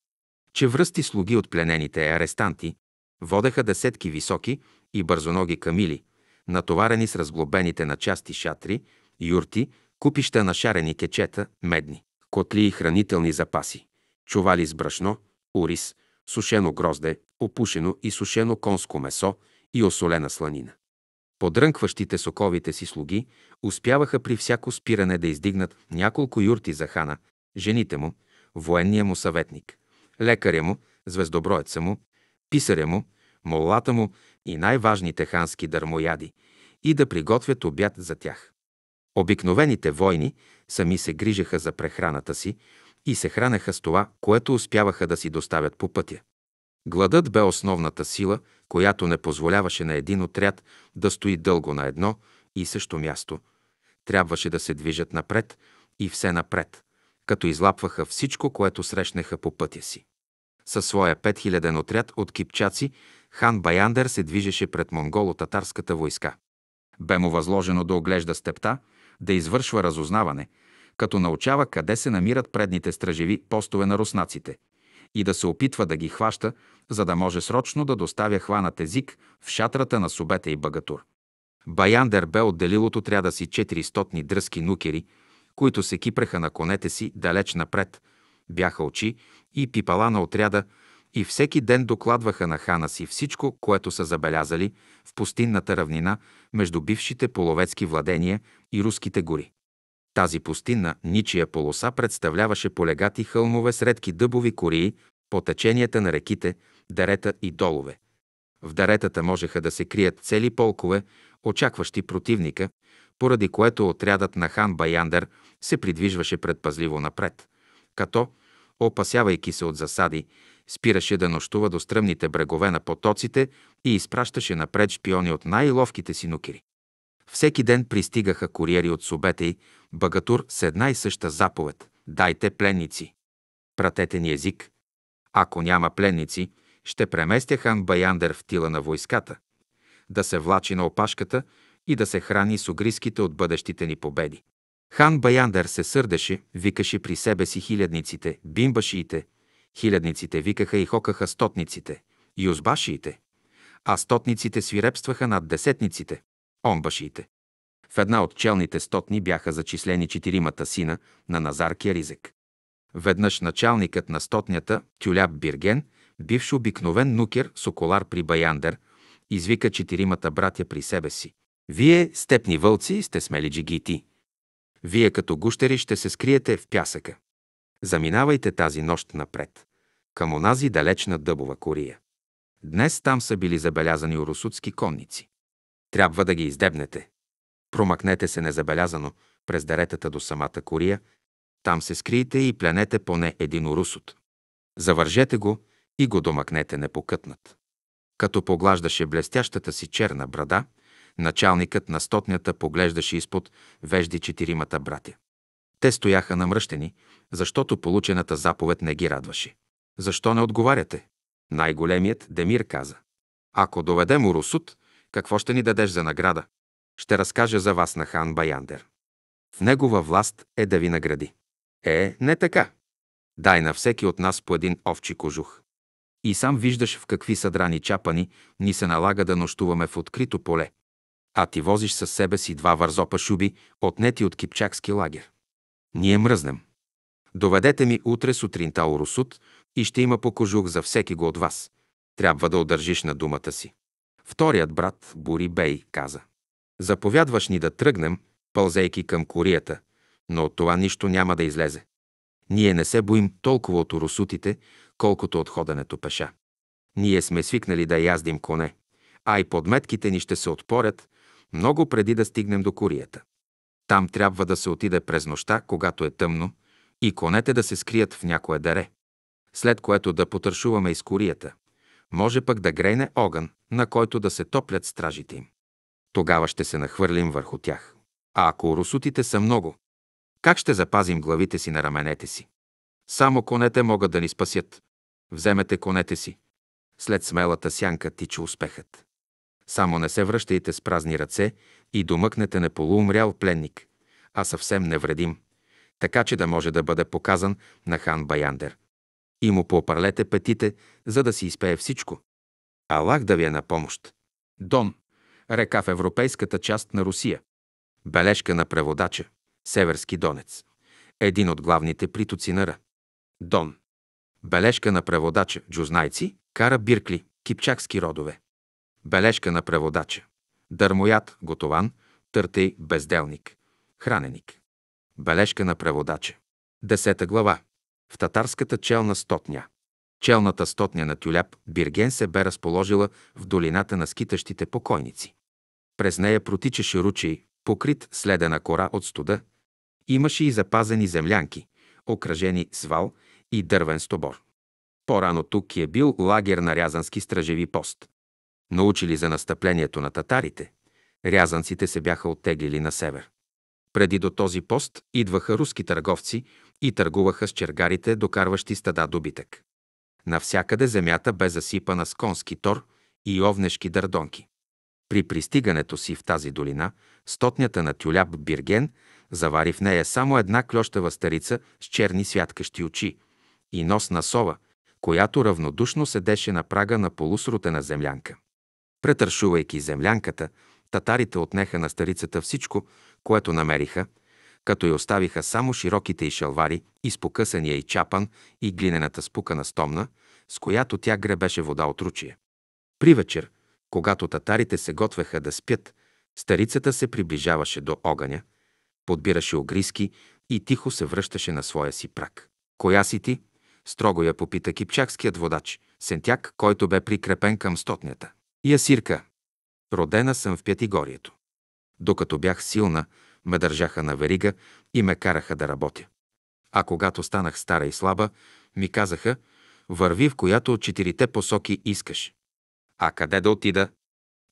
Че връсти слуги от пленените арестанти водеха десетки високи и бързоноги камили, натоварени с разглобените на части шатри, юрти купища на шарени кечета, медни, котли и хранителни запаси, чували с брашно, урис, сушено грозде, опушено и сушено конско месо и осолена сланина. Подрънкващите соковите си слуги успяваха при всяко спиране да издигнат няколко юрти за хана, жените му, военния му съветник, лекаря му, звездоброеца му, писаря му, молата му и най-важните хански дърмояди и да приготвят обяд за тях. Обикновените войни сами се грижаха за прехраната си и се хранеха с това, което успяваха да си доставят по пътя. Гладът бе основната сила, която не позволяваше на един отряд да стои дълго на едно и също място. Трябваше да се движат напред и все напред, като излапваха всичко, което срещнаха по пътя си. Със своя 5000 отряд от кипчаци хан Баяндер се движеше пред монголо-татарската войска. Бе му възложено да оглежда степта, да извършва разузнаване, като научава къде се намират предните стражеви постове на руснаците и да се опитва да ги хваща, за да може срочно да доставя хванат език в шатрата на субета и Багатур. Баяндер бе отделил от отряда си 400 дръзки нукери, които се кипреха на конете си далеч напред, бяха очи и пипала на отряда – и всеки ден докладваха на хана си всичко, което са забелязали в пустинната равнина между бившите половецки владения и руските гори. Тази пустинна ничия полоса представляваше полегати хълмове с редки дъбови кории по теченията на реките, дарета и долове. В даретата можеха да се крият цели полкове, очакващи противника, поради което отрядът на хан Баяндър се придвижваше предпазливо напред, като, опасявайки се от засади, спираше да нощува до стръмните брегове на потоците и изпращаше напред шпиони от най-ловките си нукери. Всеки ден пристигаха куриери от Субетей, Багатур с една и съща заповед – дайте пленници. Пратете ни език. Ако няма пленници, ще преместя хан Баяндер в тила на войската, да се влачи на опашката и да се храни с огриските от бъдещите ни победи. Хан Баяндер се сърдеше, викаше при себе си хилядниците, бимбашиите, Хилядниците викаха и хокаха стотниците, и узбашиите, а стотниците свирепстваха над десетниците, онбашиите. В една от челните стотни бяха зачислени четиримата сина на Назар Керизек. Веднъж началникът на стотнята, Тюляб Бирген, бивш обикновен нукер с околар при Баяндер, извика четиримата братя при себе си. Вие, степни вълци, сте смели джигити. Вие като гущери ще се скриете в пясъка. Заминавайте тази нощ напред, към онази далечна дъбова кория. Днес там са били забелязани урусутски конници. Трябва да ги издебнете. Промъкнете се незабелязано през деретата до самата кория, там се скриете и пленете поне един урусут. Завържете го и го домъкнете непокътнат. Като поглаждаше блестящата си черна брада, началникът на стотнята поглеждаше изпод вежди четиримата братя. Те стояха намръщени, защото получената заповед не ги радваше. Защо не отговаряте? Най-големият Демир каза. Ако доведем Урусут, какво ще ни дадеш за награда? Ще разкажа за вас на хан Баяндер. В негова власт е да ви награди. Е, не така. Дай на всеки от нас по един овчи кожух. И сам виждаш в какви съдрани чапани ни се налага да нощуваме в открито поле. А ти возиш със себе си два вързопа шуби, отнети от кипчакски лагер. Ние мръзнем. Доведете ми утре сутринта орусут и ще има по кожух за всеки го от вас. Трябва да удържиш на думата си. Вторият брат, Бори Бей, каза. Заповядваш ни да тръгнем, пълзейки към корията, но от това нищо няма да излезе. Ние не се боим толкова от урусутите, колкото от ходенето пеша. Ние сме свикнали да яздим коне, а и подметките ни ще се отпорят много преди да стигнем до корията. Там трябва да се отиде през нощта, когато е тъмно, и конете да се скрият в някое даре, след което да потършуваме изкорията. Може пък да грейне огън, на който да се топлят стражите им. Тогава ще се нахвърлим върху тях. А ако русутите са много, как ще запазим главите си на раменете си? Само конете могат да ни спасят. Вземете конете си. След смелата сянка тича успехът. Само не се връщайте с празни ръце и домъкнете не полуумрял пленник, а съвсем невредим, така че да може да бъде показан на хан Баяндер. И му поопърлете петите, за да си изпее всичко. Аллах да ви е на помощ. Дон, река в европейската част на Русия. Бележка на преводача. Северски Донец. Един от главните притоци на Ра. Дон. Бележка на преводача. Джузнайци. Кара Биркли. Кипчакски родове. Бележка на преводача. Дърмоят – готован, търтей – безделник, храненик. Бележка на преводача. Десета глава. В татарската челна стотня. Челната стотня на Тюляп Бирген се бе разположила в долината на скитащите покойници. През нея протичаше ручей, покрит с ледена кора от студа. Имаше и запазени землянки, окръжени с вал и дървен стобор. По-рано тук е бил лагер на рязански стражеви пост научили за настъплението на татарите, рязанците се бяха оттеглили на север. Преди до този пост идваха руски търговци и търгуваха с чергарите, докарващи стада добитък. Навсякъде земята бе засипана с конски тор и овнешки дърдонки. При пристигането си в тази долина, стотнята на Тюляб Бирген завари в нея само една клющава старица с черни святкащи очи и нос на сова, която равнодушно седеше на прага на полусрутена землянка. Претършувайки землянката, татарите отнеха на старицата всичко, което намериха, като й оставиха само широките й шалвари, изпокъсания и чапан и глинената спука на стомна, с която тя гребеше вода от ручия. При вечер, когато татарите се готвеха да спят, старицата се приближаваше до огъня, подбираше огриски и тихо се връщаше на своя си прак. «Коя си ти?» – строго я попита кипчакският водач, сентяк, който бе прикрепен към стотнята. Ясирка. Родена съм в Пятигорието. Докато бях силна, ме държаха на верига и ме караха да работя. А когато станах стара и слаба, ми казаха, върви в която от четирите посоки искаш. А къде да отида?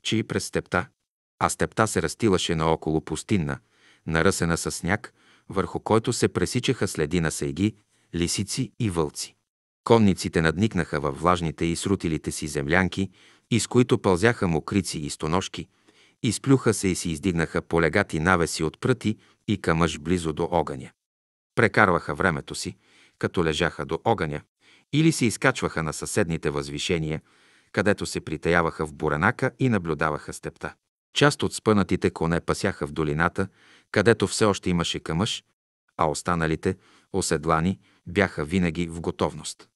Чи през степта. А степта се разтилаше наоколо пустинна, наръсена със сняг, върху който се пресичаха следи на сайги, лисици и вълци. Конниците надникнаха във влажните и срутилите си землянки из които пълзяха мокрици и стоношки, изплюха се и си издигнаха полегати навеси от пръти и камъж близо до огъня. Прекарваха времето си, като лежаха до огъня, или се изкачваха на съседните възвишения, където се притаяваха в буренака и наблюдаваха степта. Част от спънатите коне пасяха в долината, където все още имаше камъш, а останалите, оседлани, бяха винаги в готовност.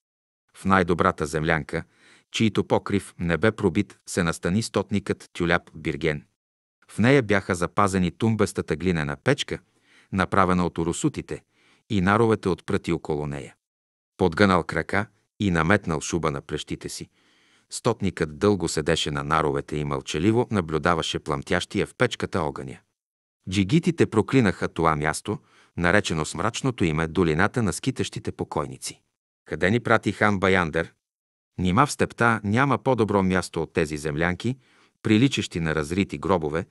В най-добрата землянка – чийто покрив не бе пробит, се настани стотникът Тюляп Бирген. В нея бяха запазени тумбестата глинена печка, направена от урусутите, и наровете от пръти около нея. Подгънал крака и наметнал шуба на плещите си. Стотникът дълго седеше на наровете и мълчаливо наблюдаваше пламтящия в печката огъня. Джигитите проклинаха това място, наречено с мрачното име Долината на скитащите покойници. Къде ни прати хан Баяндер, Нима в степта няма по-добро място от тези землянки, приличащи на разрити гробове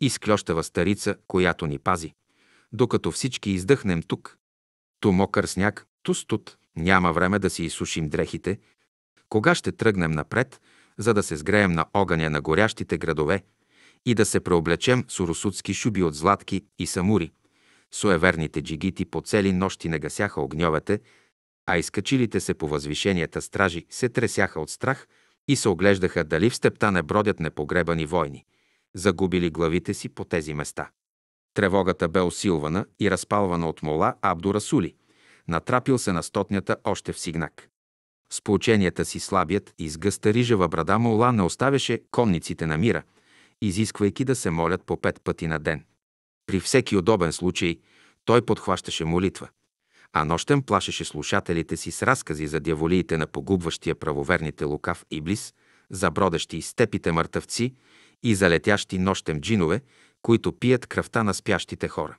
и склющава старица, която ни пази, докато всички издъхнем тук. Ту мокър сняг, ту студ, няма време да си изсушим дрехите. Кога ще тръгнем напред, за да се сгреем на огъня на горящите градове и да се преоблечем с урусутски шуби от златки и самури. Суеверните джигити по цели нощи не гасяха огньовете, а изкачилите се по възвишенията стражи се тресяха от страх и се оглеждаха дали в степта не бродят непогребани войни, загубили главите си по тези места. Тревогата бе усилвана и разпалвана от мола Абдурасули. Натрапил се на стотнята още в сигнак. С поученията си слабият и сгъста рижева брада мола не оставяше конниците на мира, изисквайки да се молят по пет пъти на ден. При всеки удобен случай той подхващаше молитва а нощем плашеше слушателите си с разкази за дяволиите на погубващия правоверните лукав Иблис, за бродещи степите мъртъвци и за летящи нощем джинове, които пият кръвта на спящите хора.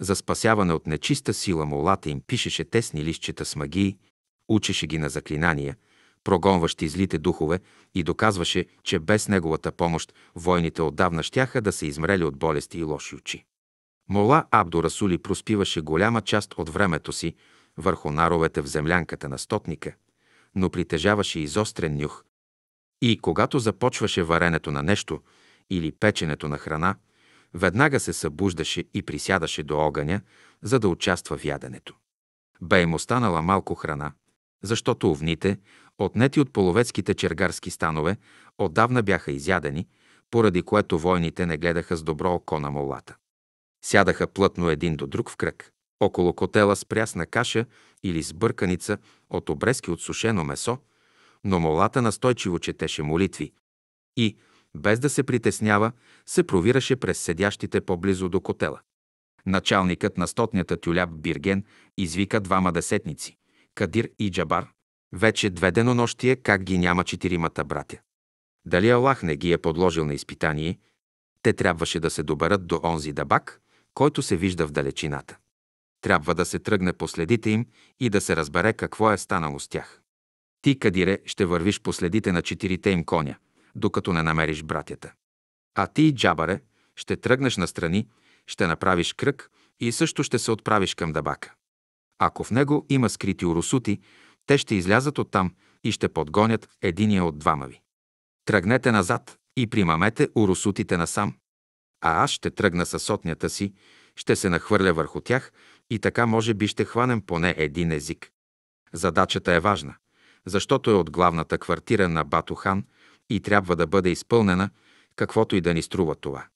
За спасяване от нечиста сила молата им пишеше тесни листчета с магии, учеше ги на заклинания, прогонващи злите духове и доказваше, че без неговата помощ войните отдавна щяха да се измрели от болести и лоши очи. Мола Абдурасули проспиваше голяма част от времето си върху наровете в землянката на стотника, но притежаваше изострен нюх. И когато започваше варенето на нещо или печенето на храна, веднага се събуждаше и присядаше до огъня, за да участва в яденето. Бе им останала малко храна, защото овните, отнети от половецките чергарски станове, отдавна бяха изядени, поради което войните не гледаха с добро око на молата. Сядаха плътно един до друг в кръг. Около котела с прясна каша или с бърканица от обрезки от сушено месо, но молата настойчиво четеше молитви и, без да се притеснява, се провираше през седящите по-близо до котела. Началникът на стотнята тюляб Бирген извика двама десетници – Кадир и Джабар. Вече две денонощия как ги няма четиримата братя. Дали Аллах не ги е подложил на изпитание, те трябваше да се доберат до онзи дабак, който се вижда в далечината. Трябва да се тръгне по следите им и да се разбере какво е станало с тях. Ти, Кадире, ще вървиш по следите на четирите им коня, докато не намериш братята. А ти, Джабаре, ще тръгнеш настрани, ще направиш кръг и също ще се отправиш към дабака. Ако в него има скрити урусути, те ще излязат оттам и ще подгонят единия от двама ви. Тръгнете назад и примамете урусутите насам а аз ще тръгна със сотнята си, ще се нахвърля върху тях и така може би ще хванем поне един език. Задачата е важна, защото е от главната квартира на Батухан и трябва да бъде изпълнена, каквото и да ни струва това.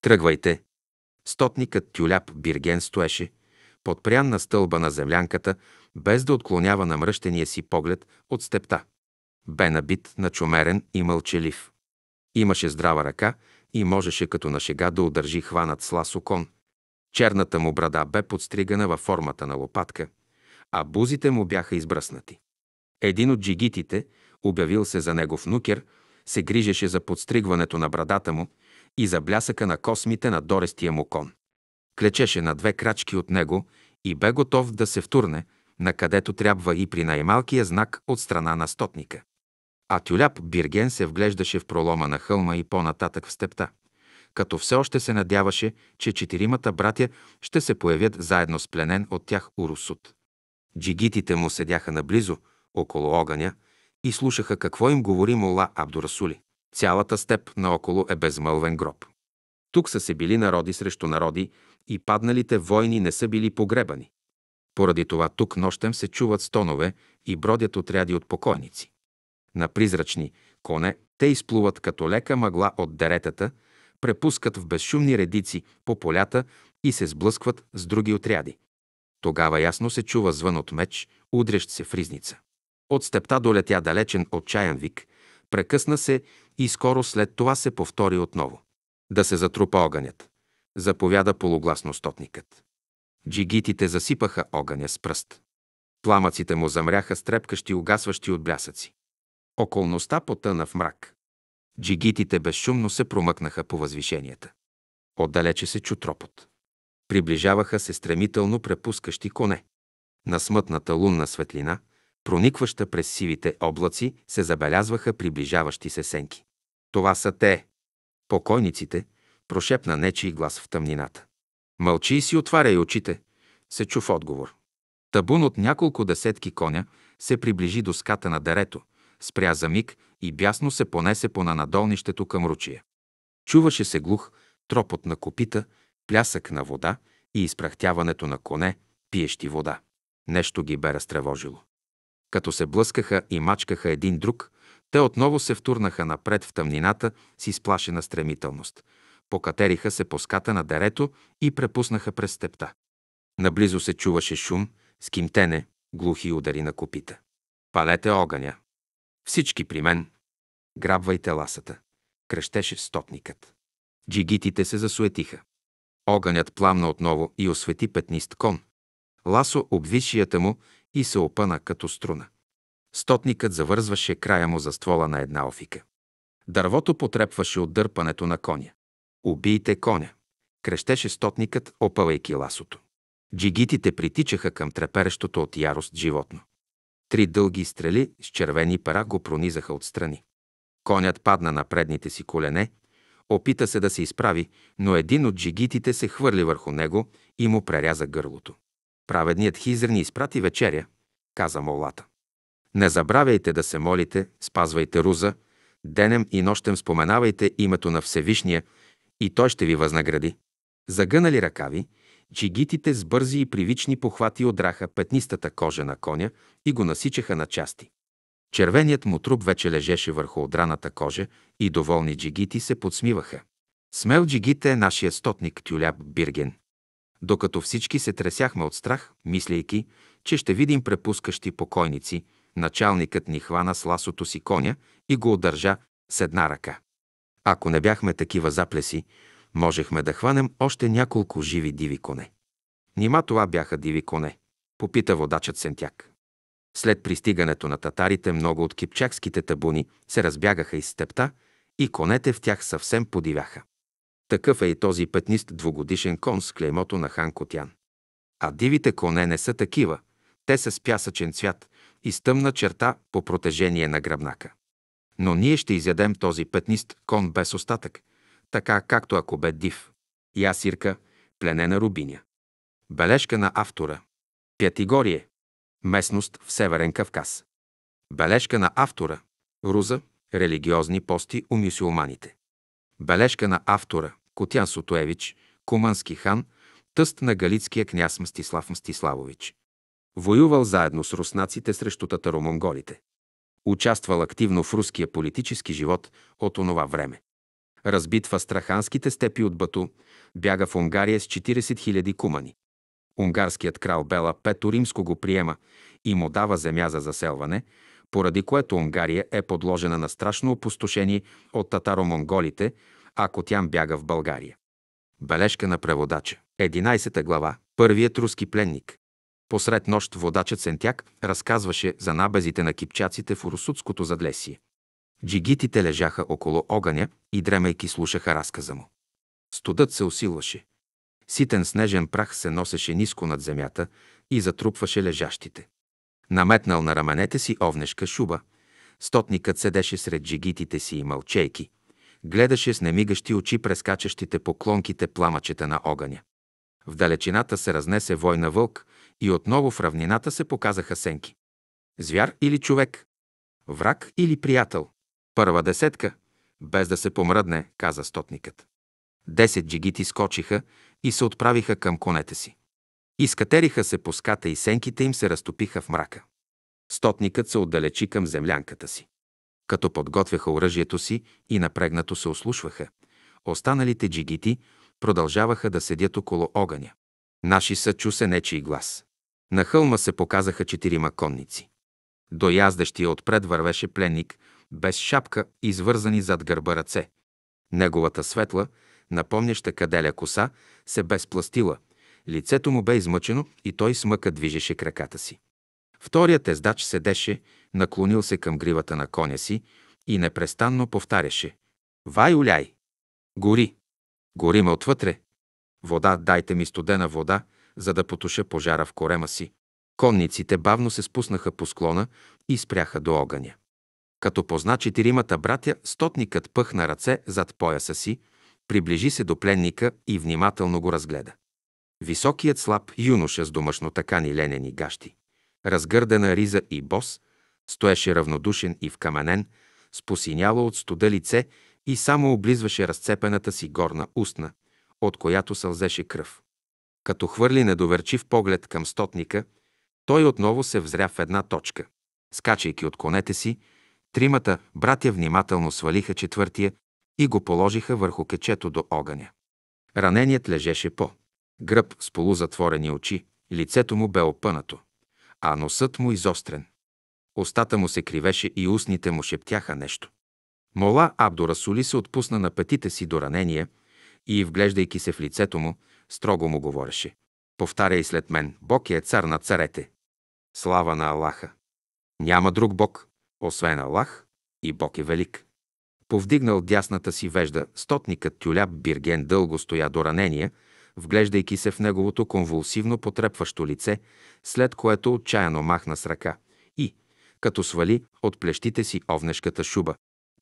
Тръгвайте! Стотникът Тюляп Бирген стоеше, подпрян на стълба на землянката, без да отклонява намръщения си поглед от степта. Бе набит, начумерен и мълчалив. Имаше здрава ръка и можеше като на шега да удържи хванат с ласо кон. Черната му брада бе подстригана във формата на лопатка, а бузите му бяха избръснати. Един от джигитите, обявил се за негов нукер, се грижеше за подстригването на брадата му и за блясъка на космите на дорестия му кон. Клечеше на две крачки от него и бе готов да се втурне, на където трябва и при най-малкия знак от страна на стотника а Тюляп Бирген се вглеждаше в пролома на хълма и по-нататък в степта, като все още се надяваше, че четиримата братя ще се появят заедно с пленен от тях Урусут. Джигитите му седяха наблизо, около огъня, и слушаха какво им говори Мола Абдурасули. Цялата степ наоколо е безмълвен гроб. Тук са се били народи срещу народи и падналите войни не са били погребани. Поради това тук нощем се чуват стонове и бродят отряди от покойници на призрачни коне, те изплуват като лека мъгла от деретата, препускат в безшумни редици по полята и се сблъскват с други отряди. Тогава ясно се чува звън от меч, удрящ се в ризница. От степта долетя далечен отчаян вик, прекъсна се и скоро след това се повтори отново. Да се затрупа огънят, заповяда полугласно стотникът. Джигитите засипаха огъня с пръст. Пламъците му замряха с трепкащи угасващи от блясъци. Околността потъна в мрак. Джигитите безшумно се промъкнаха по възвишенията. Отдалече се чу тропот. Приближаваха се стремително препускащи коне. На смътната лунна светлина, проникваща през сивите облаци, се забелязваха приближаващи се сенки. Това са те! Покойниците, прошепна нечий глас в тъмнината. Мълчи и си отваряй очите, се чу в отговор. Табун от няколко десетки коня се приближи до ската на дарето, спря за миг и бясно се понесе по нанадолнището към ручия. Чуваше се глух, тропот на копита, плясък на вода и изпрахтяването на коне, пиещи вода. Нещо ги бе разтревожило. Като се блъскаха и мачкаха един друг, те отново се втурнаха напред в тъмнината с изплашена стремителност. Покатериха се по ската на дерето и препуснаха през степта. Наблизо се чуваше шум, скимтене, глухи удари на копита. Палете огъня, всички при мен. Грабвайте ласата. Крещеше стотникът. Джигитите се засуетиха. Огънят пламна отново и освети петнист кон. Ласо обви шията му и се опъна като струна. Стотникът завързваше края му за ствола на една офика. Дървото потрепваше от дърпането на коня. «Убийте коня!» крещеше стотникът, опъвайки ласото. Джигитите притичаха към треперещото от ярост животно. Три дълги стрели с червени пера го пронизаха отстрани. Конят падна на предните си колене, опита се да се изправи, но един от джигитите се хвърли върху него и му преряза гърлото. Праведният хизър ни изпрати вечеря, каза молата. Не забравяйте да се молите, спазвайте руза, денем и нощем споменавайте името на Всевишния и той ще ви възнагради. Загънали ръкави, Чигитите с бързи и привични похвати отраха петнистата кожа на коня и го насичаха на части. Червеният му труп вече лежеше върху отраната кожа и доволни джигити се подсмиваха. Смел джигите е нашия стотник Тюляб Бирген. Докато всички се тресяхме от страх, мислейки, че ще видим препускащи покойници, началникът ни хвана с ласото си коня и го удържа с една ръка. Ако не бяхме такива заплеси, можехме да хванем още няколко живи диви коне. Нима това бяха диви коне, попита водачът Сентяк. След пристигането на татарите много от кипчакските табуни се разбягаха из степта и конете в тях съвсем подивяха. Такъв е и този петнист двугодишен кон с клеймото на хан Котян. А дивите коне не са такива, те са с пясъчен цвят и с тъмна черта по протежение на гръбнака. Но ние ще изядем този петнист кон без остатък, така както ако бе див. Ясирка, пленена рубиня. Бележка на автора. Пятигорие. Местност в Северен Кавказ. Бележка на автора. Руза. Религиозни пости у мюсюлманите. Бележка на автора. Котян Сотоевич. Кумански хан. Тъст на галицкия княз Мстислав Мстиславович. Воювал заедно с руснаците срещу татаро-монголите. Участвал активно в руския политически живот от онова време. Разбит в астраханските степи от Бату, бяга в Унгария с 40 000 кумани. Унгарският крал Бела Пето Римско го приема и му дава земя за заселване, поради което Унгария е подложена на страшно опустошение от татаро-монголите, ако тя бяга в България. Бележка на преводача. 11 глава. Първият руски пленник. Посред нощ водачът Сентяк разказваше за набезите на кипчаците в Урусутското задлесие. Джигитите лежаха около огъня и дремейки слушаха разказа му. Студът се усилваше. Ситен снежен прах се носеше ниско над земята и затрупваше лежащите. Наметнал на раменете си овнешка шуба, стотникът седеше сред джигитите си и мълчейки, гледаше с немигащи очи прескачащите поклонките пламъчета на огъня. В далечината се разнесе война вълк и отново в равнината се показаха сенки. Звяр или човек? Враг или приятел? Първа десетка, без да се помръдне, каза стотникът. Десет джигити скочиха и се отправиха към конете си. Изкатериха се по ската и сенките им се разтопиха в мрака. Стотникът се отдалечи към землянката си. Като подготвяха оръжието си и напрегнато се ослушваха, останалите джигити продължаваха да седят около огъня. Наши са чу се нечи глас. На хълма се показаха четирима конници. До яздащия отпред вървеше пленник, без шапка извързани зад гърба ръце. Неговата светла, напомняща каделя коса, се бе лицето му бе измъчено и той смъка движеше краката си. Вторият ездач седеше, наклонил се към гривата на коня си и непрестанно повтаряше «Вай, уляй! Гори! Гори ме отвътре! Вода, дайте ми студена вода, за да потуша пожара в корема си!» Конниците бавно се спуснаха по склона и спряха до огъня. Като позна четиримата братя, стотникът пъхна ръце зад пояса си, приближи се до пленника и внимателно го разгледа. Високият слаб юноша с домашно такани ленени гащи, разгърдена риза и бос, стоеше равнодушен и вкаменен, с посиняло от студа лице и само облизваше разцепената си горна устна, от която сълзеше кръв. Като хвърли недоверчив поглед към стотника, той отново се взря в една точка. Скачайки от конете си, Тримата братя внимателно свалиха четвъртия и го положиха върху кечето до огъня. Раненият лежеше по гръб с полузатворени очи, лицето му бе опънато, а носът му изострен. Остата му се кривеше и устните му шептяха нещо. Мола Абдурасули се отпусна на петите си до ранения и, вглеждайки се в лицето му, строго му говореше. Повтаряй след мен, Бог е цар на царете. Слава на Аллаха! Няма друг Бог, освен Аллах, и Бог е велик. Повдигнал дясната си вежда, стотникът Тюляб Бирген дълго стоя до ранения, вглеждайки се в неговото конвулсивно потрепващо лице, след което отчаяно махна с ръка и, като свали от плещите си овнешката шуба,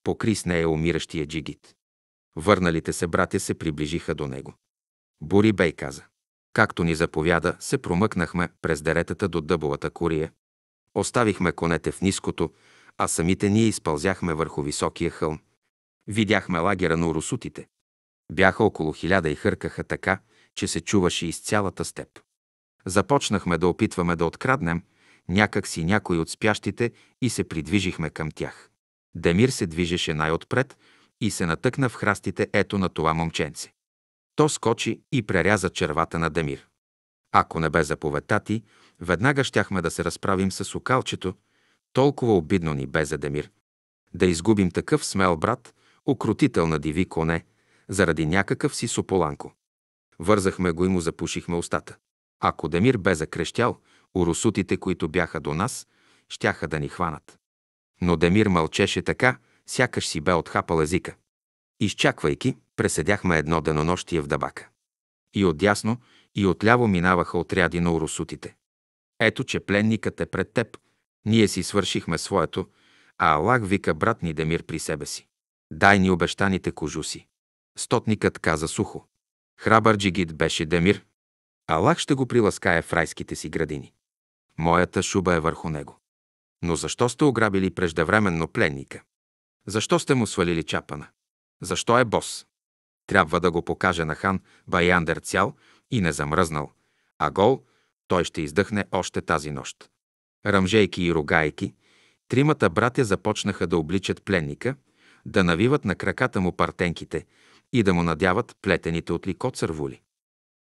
покри с нея умиращия джигит. Върналите се братя се приближиха до него. Бори Бей каза. Както ни заповяда, се промъкнахме през деретата до дъбовата кория. Оставихме конете в ниското, а самите ние изпълзяхме върху високия хълм. Видяхме лагера на урусутите. Бяха около хиляда и хъркаха така, че се чуваше из цялата степ. Започнахме да опитваме да откраднем някак си някой от спящите и се придвижихме към тях. Демир се движеше най-отпред и се натъкна в храстите ето на това момченце. То скочи и преряза червата на Демир. Ако не бе заповедта ти, веднага щяхме да се разправим с окалчето. Толкова обидно ни бе за Демир. Да изгубим такъв смел брат, укротител на диви коне, заради някакъв си сополанко. Вързахме го и му запушихме устата. Ако Демир бе закрещял, урусутите, които бяха до нас, щяха да ни хванат. Но Демир мълчеше така, сякаш си бе отхапал езика. Изчаквайки, преседяхме едно денонощие в дабака. И отдясно, и отляво минаваха отряди на урусутите. Ето, че пленникът е пред теб, ние си свършихме своето, а Аллах вика брат ни Демир при себе си. Дай ни обещаните кожуси. Стотникът каза сухо. Храбър джигит беше Демир. Аллах ще го приласкае в райските си градини. Моята шуба е върху него. Но защо сте ограбили преждевременно пленника? Защо сте му свалили чапана? Защо е бос? Трябва да го покаже на хан Баяндер цял и не замръзнал, а гол той ще издъхне още тази нощ. Ръмжейки и рогайки, тримата братя започнаха да обличат пленника, да навиват на краката му партенките и да му надяват плетените от лико цървули.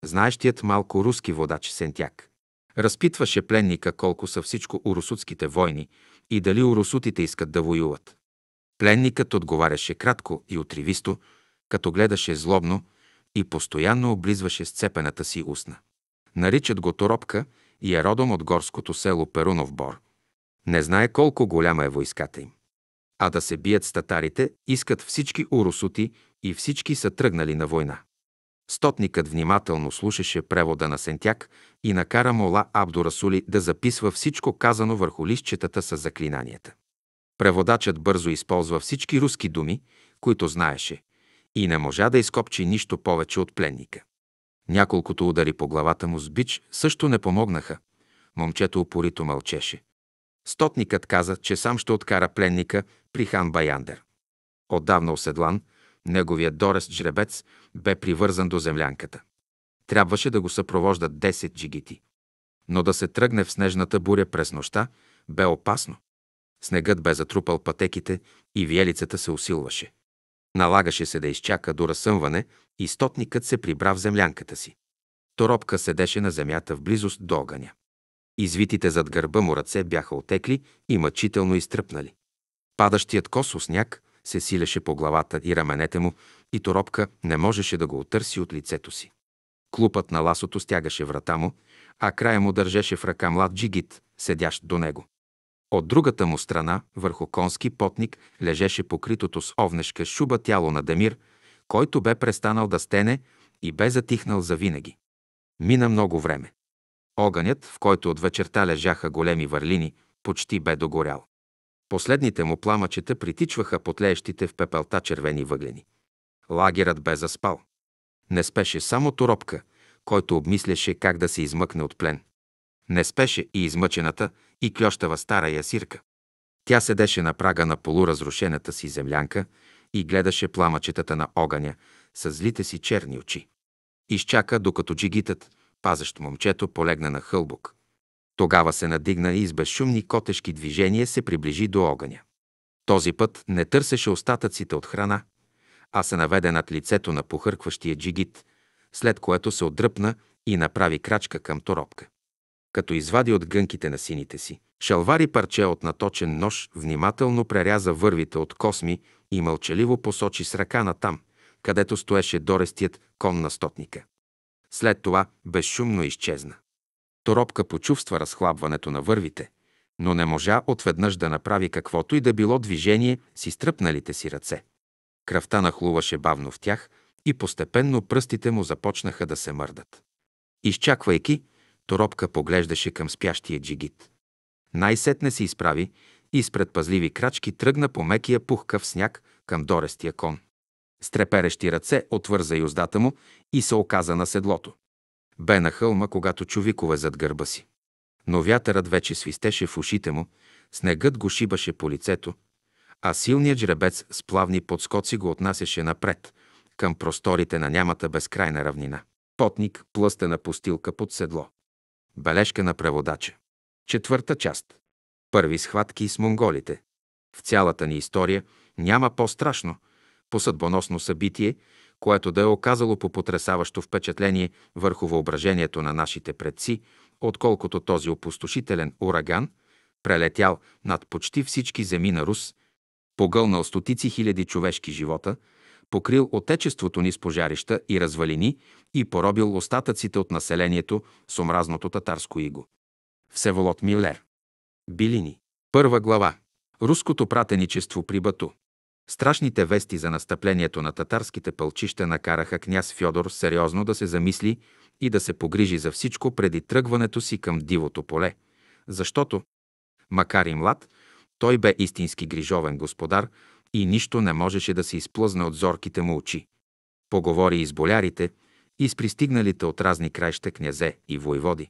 Знаещият малко руски водач Сентяк разпитваше пленника колко са всичко урусутските войни и дали урусутите искат да воюват. Пленникът отговаряше кратко и отривисто, като гледаше злобно и постоянно облизваше сцепената си устна. Наричат го торопка и е родом от горското село Перунов бор. Не знае колко голяма е войската им. А да се бият с татарите, искат всички урусути и всички са тръгнали на война. Стотникът внимателно слушаше превода на Сентяк и накара Мола Абдурасули да записва всичко казано върху листчетата с заклинанията. Преводачът бързо използва всички руски думи, които знаеше, и не можа да изкопчи нищо повече от пленника. Няколкото удари по главата му с бич също не помогнаха. Момчето упорито мълчеше. Стотникът каза, че сам ще откара пленника при хан Баяндер. Отдавна оседлан, неговият дорест жребец бе привързан до землянката. Трябваше да го съпровождат 10 джигити. Но да се тръгне в снежната буря през нощта бе опасно. Снегът бе затрупал пътеките и виелицата се усилваше. Налагаше се да изчака до разсъмване и стотникът се прибра в землянката си. Торопка седеше на земята в близост до огъня. Извитите зад гърба му ръце бяха отекли и мъчително изтръпнали. Падащият косо сняг се силеше по главата и раменете му и Торопка не можеше да го отърси от лицето си. Клупът на ласото стягаше врата му, а края му държеше в ръка млад джигит, седящ до него. От другата му страна, върху конски потник, лежеше покритото с овнешка шуба тяло на Демир, който бе престанал да стене и бе затихнал завинаги. Мина много време. Огънят, в който от вечерта лежаха големи върлини, почти бе догорял. Последните му пламъчета притичваха потлеещите в пепелта червени въглени. Лагерът бе заспал. Не спеше само Торопка, който обмисляше как да се измъкне от плен. Не спеше и измъчената, и клющава стара ясирка. Тя седеше на прага на полуразрушената си землянка и гледаше пламъчетата на огъня с злите си черни очи. Изчака, докато джигитът, пазещ момчето, полегна на хълбок. Тогава се надигна и с безшумни котешки движения се приближи до огъня. Този път не търсеше остатъците от храна, а се наведе над лицето на похъркващия джигит, след което се отдръпна и направи крачка към торопка като извади от гънките на сините си. Шалвари парче от наточен нож внимателно преряза вървите от косми и мълчаливо посочи с ръка на там, където стоеше дорестият кон на стотника. След това безшумно изчезна. Торопка почувства разхлабването на вървите, но не можа отведнъж да направи каквото и да било движение с изтръпналите си ръце. Кръвта нахлуваше бавно в тях и постепенно пръстите му започнаха да се мърдат. Изчаквайки, Торопка поглеждаше към спящия джигит. Най-сетне се изправи и с предпазливи крачки тръгна по мекия пухкав сняг към дорестия кон. С треперещи ръце отвърза юздата му и се оказа на седлото. Бе на хълма, когато човикове зад гърба си. Но вятърът вече свистеше в ушите му, снегът го шибаше по лицето, а силният жребец с плавни подскоци го отнасяше напред, към просторите на нямата безкрайна равнина. Потник плъстена постилка под седло. Бележка на преводача. Четвърта част. Първи схватки с монголите. В цялата ни история няма по-страшно, по съдбоносно събитие, което да е оказало по потрясаващо впечатление върху въображението на нашите предци, отколкото този опустошителен ураган, прелетял над почти всички земи на Рус, погълнал стотици хиляди човешки живота – покрил отечеството ни с пожарища и развалини и поробил остатъците от населението с омразното татарско иго. Всеволод Милер. Билини. Първа глава. Руското пратеничество при Бату. Страшните вести за настъплението на татарските пълчища накараха княз Фьодор сериозно да се замисли и да се погрижи за всичко преди тръгването си към дивото поле, защото, макар и млад, той бе истински грижовен господар, и нищо не можеше да се изплъзне от зорките му очи. Поговори и с болярите, и с пристигналите от разни краища князе и войводи,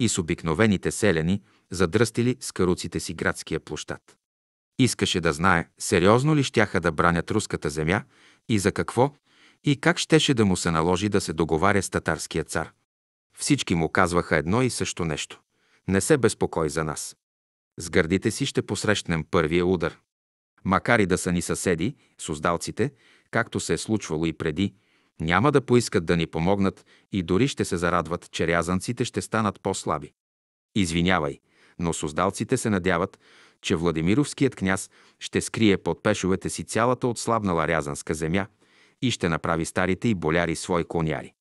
и с обикновените селяни, задръстили с каруците си градския площад. Искаше да знае, сериозно ли щяха да бранят руската земя и за какво, и как щеше да му се наложи да се договаря с татарския цар. Всички му казваха едно и също нещо. Не се безпокой за нас. С гърдите си ще посрещнем първия удар макар и да са ни съседи, суздалците, както се е случвало и преди, няма да поискат да ни помогнат и дори ще се зарадват, че рязанците ще станат по-слаби. Извинявай, но суздалците се надяват, че Владимировският княз ще скрие под пешовете си цялата отслабнала рязанска земя и ще направи старите и боляри свои коняри.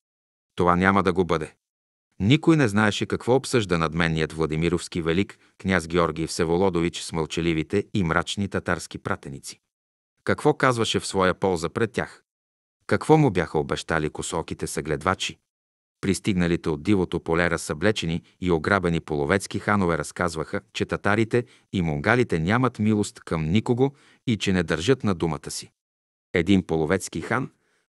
Това няма да го бъде. Никой не знаеше какво обсъжда надменният Владимировски велик, княз Георгий Всеволодович с мълчаливите и мрачни татарски пратеници. Какво казваше в своя полза пред тях? Какво му бяха обещали косоките съгледвачи? Пристигналите от дивото поле разсъблечени и ограбени половецки ханове разказваха, че татарите и монгалите нямат милост към никого и че не държат на думата си. Един половецки хан,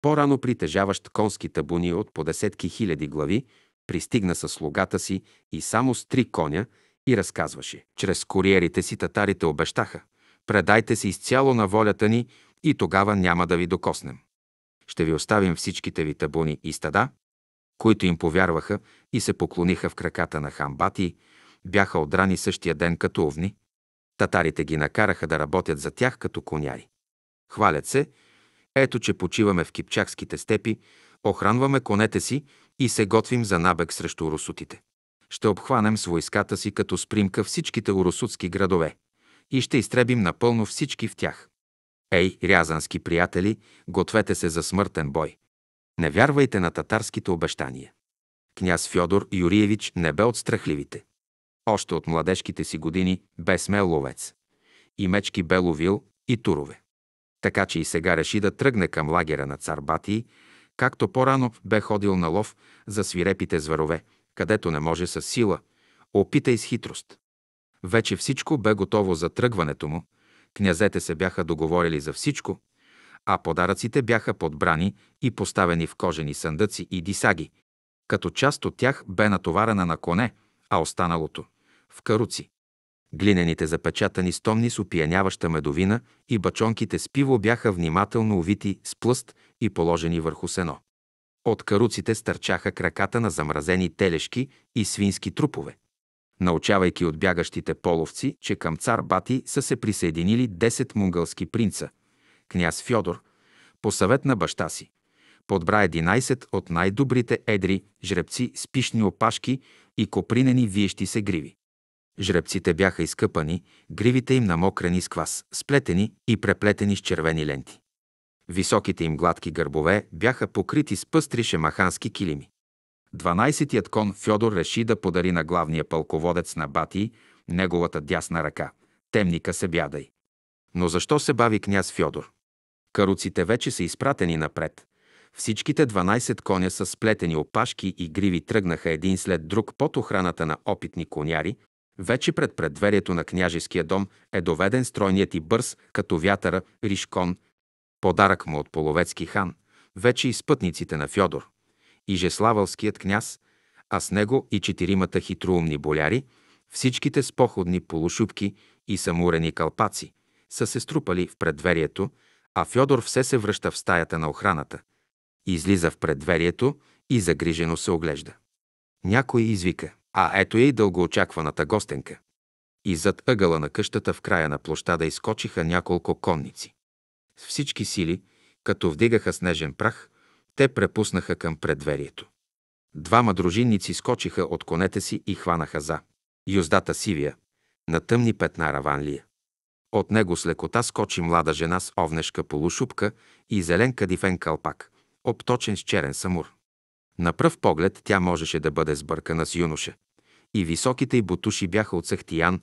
по-рано притежаващ конски табуни от по десетки хиляди глави, Пристигна със слугата си и само с три коня и разказваше. Чрез куриерите си татарите обещаха. Предайте се изцяло на волята ни и тогава няма да ви докоснем. Ще ви оставим всичките ви табуни и стада, които им повярваха и се поклониха в краката на хамбати, бяха отрани същия ден като овни. Татарите ги накараха да работят за тях като коняри. Хвалят се, ето че почиваме в кипчакските степи, охранваме конете си и се готвим за набег срещу русутите. Ще обхванем с войската си като спримка всичките урусутски градове и ще изтребим напълно всички в тях. Ей, рязански приятели, гответе се за смъртен бой. Не вярвайте на татарските обещания. Княз Фьодор Юриевич не бе от страхливите. Още от младежките си години бе смел ловец. И мечки бе ловил, и турове. Така че и сега реши да тръгне към лагера на цар Батий, както по-рано бе ходил на лов за свирепите зверове, където не може с сила, опита и с хитрост. Вече всичко бе готово за тръгването му, князете се бяха договорили за всичко, а подаръците бяха подбрани и поставени в кожени съндъци и дисаги, като част от тях бе натоварена на коне, а останалото – в каруци. Глинените запечатани стомни с опияняваща медовина и бачонките с пиво бяха внимателно увити с плъст и положени върху сено. От каруците стърчаха краката на замразени телешки и свински трупове. Научавайки от бягащите половци, че към цар Бати са се присъединили 10 мунгълски принца, княз Фьодор, по съвет на баща си, подбра 11 от най-добрите едри жребци с пишни опашки и копринени виещи се гриви. Жребците бяха изкъпани, гривите им намокрени с квас, сплетени и преплетени с червени ленти. Високите им гладки гърбове бяха покрити с пъстри шемахански килими. Дванайсетият кон Фьодор реши да подари на главния пълководец на Бати неговата дясна ръка. Темника се бядай. Но защо се бави княз Фьодор? Каруците вече са изпратени напред. Всичките 12 коня са сплетени опашки и гриви тръгнаха един след друг под охраната на опитни коняри, вече пред предверието на княжеския дом е доведен стройният и бърз, като вятъра, Ришкон, подарък му от половецки хан, вече и спътниците на Фьодор, и Жеславалският княз, а с него и четиримата хитроумни боляри, всичките с походни полушубки и самурени калпаци, са се струпали в предверието, а Фьодор все се връща в стаята на охраната. Излиза в предверието и загрижено се оглежда. Някой извика – а ето я и дългоочакваната гостенка. И зад ъгъла на къщата в края на площада изкочиха няколко конници. С всички сили, като вдигаха снежен прах, те препуснаха към предверието. Двама дружинници скочиха от конете си и хванаха за. Юздата сивия, на тъмни петна раванлия. От него с лекота скочи млада жена с овнешка полушубка и зелен кадифен калпак, обточен с черен самур. На пръв поглед тя можеше да бъде сбъркана с юноша. И високите й бутуши бяха от сахтиян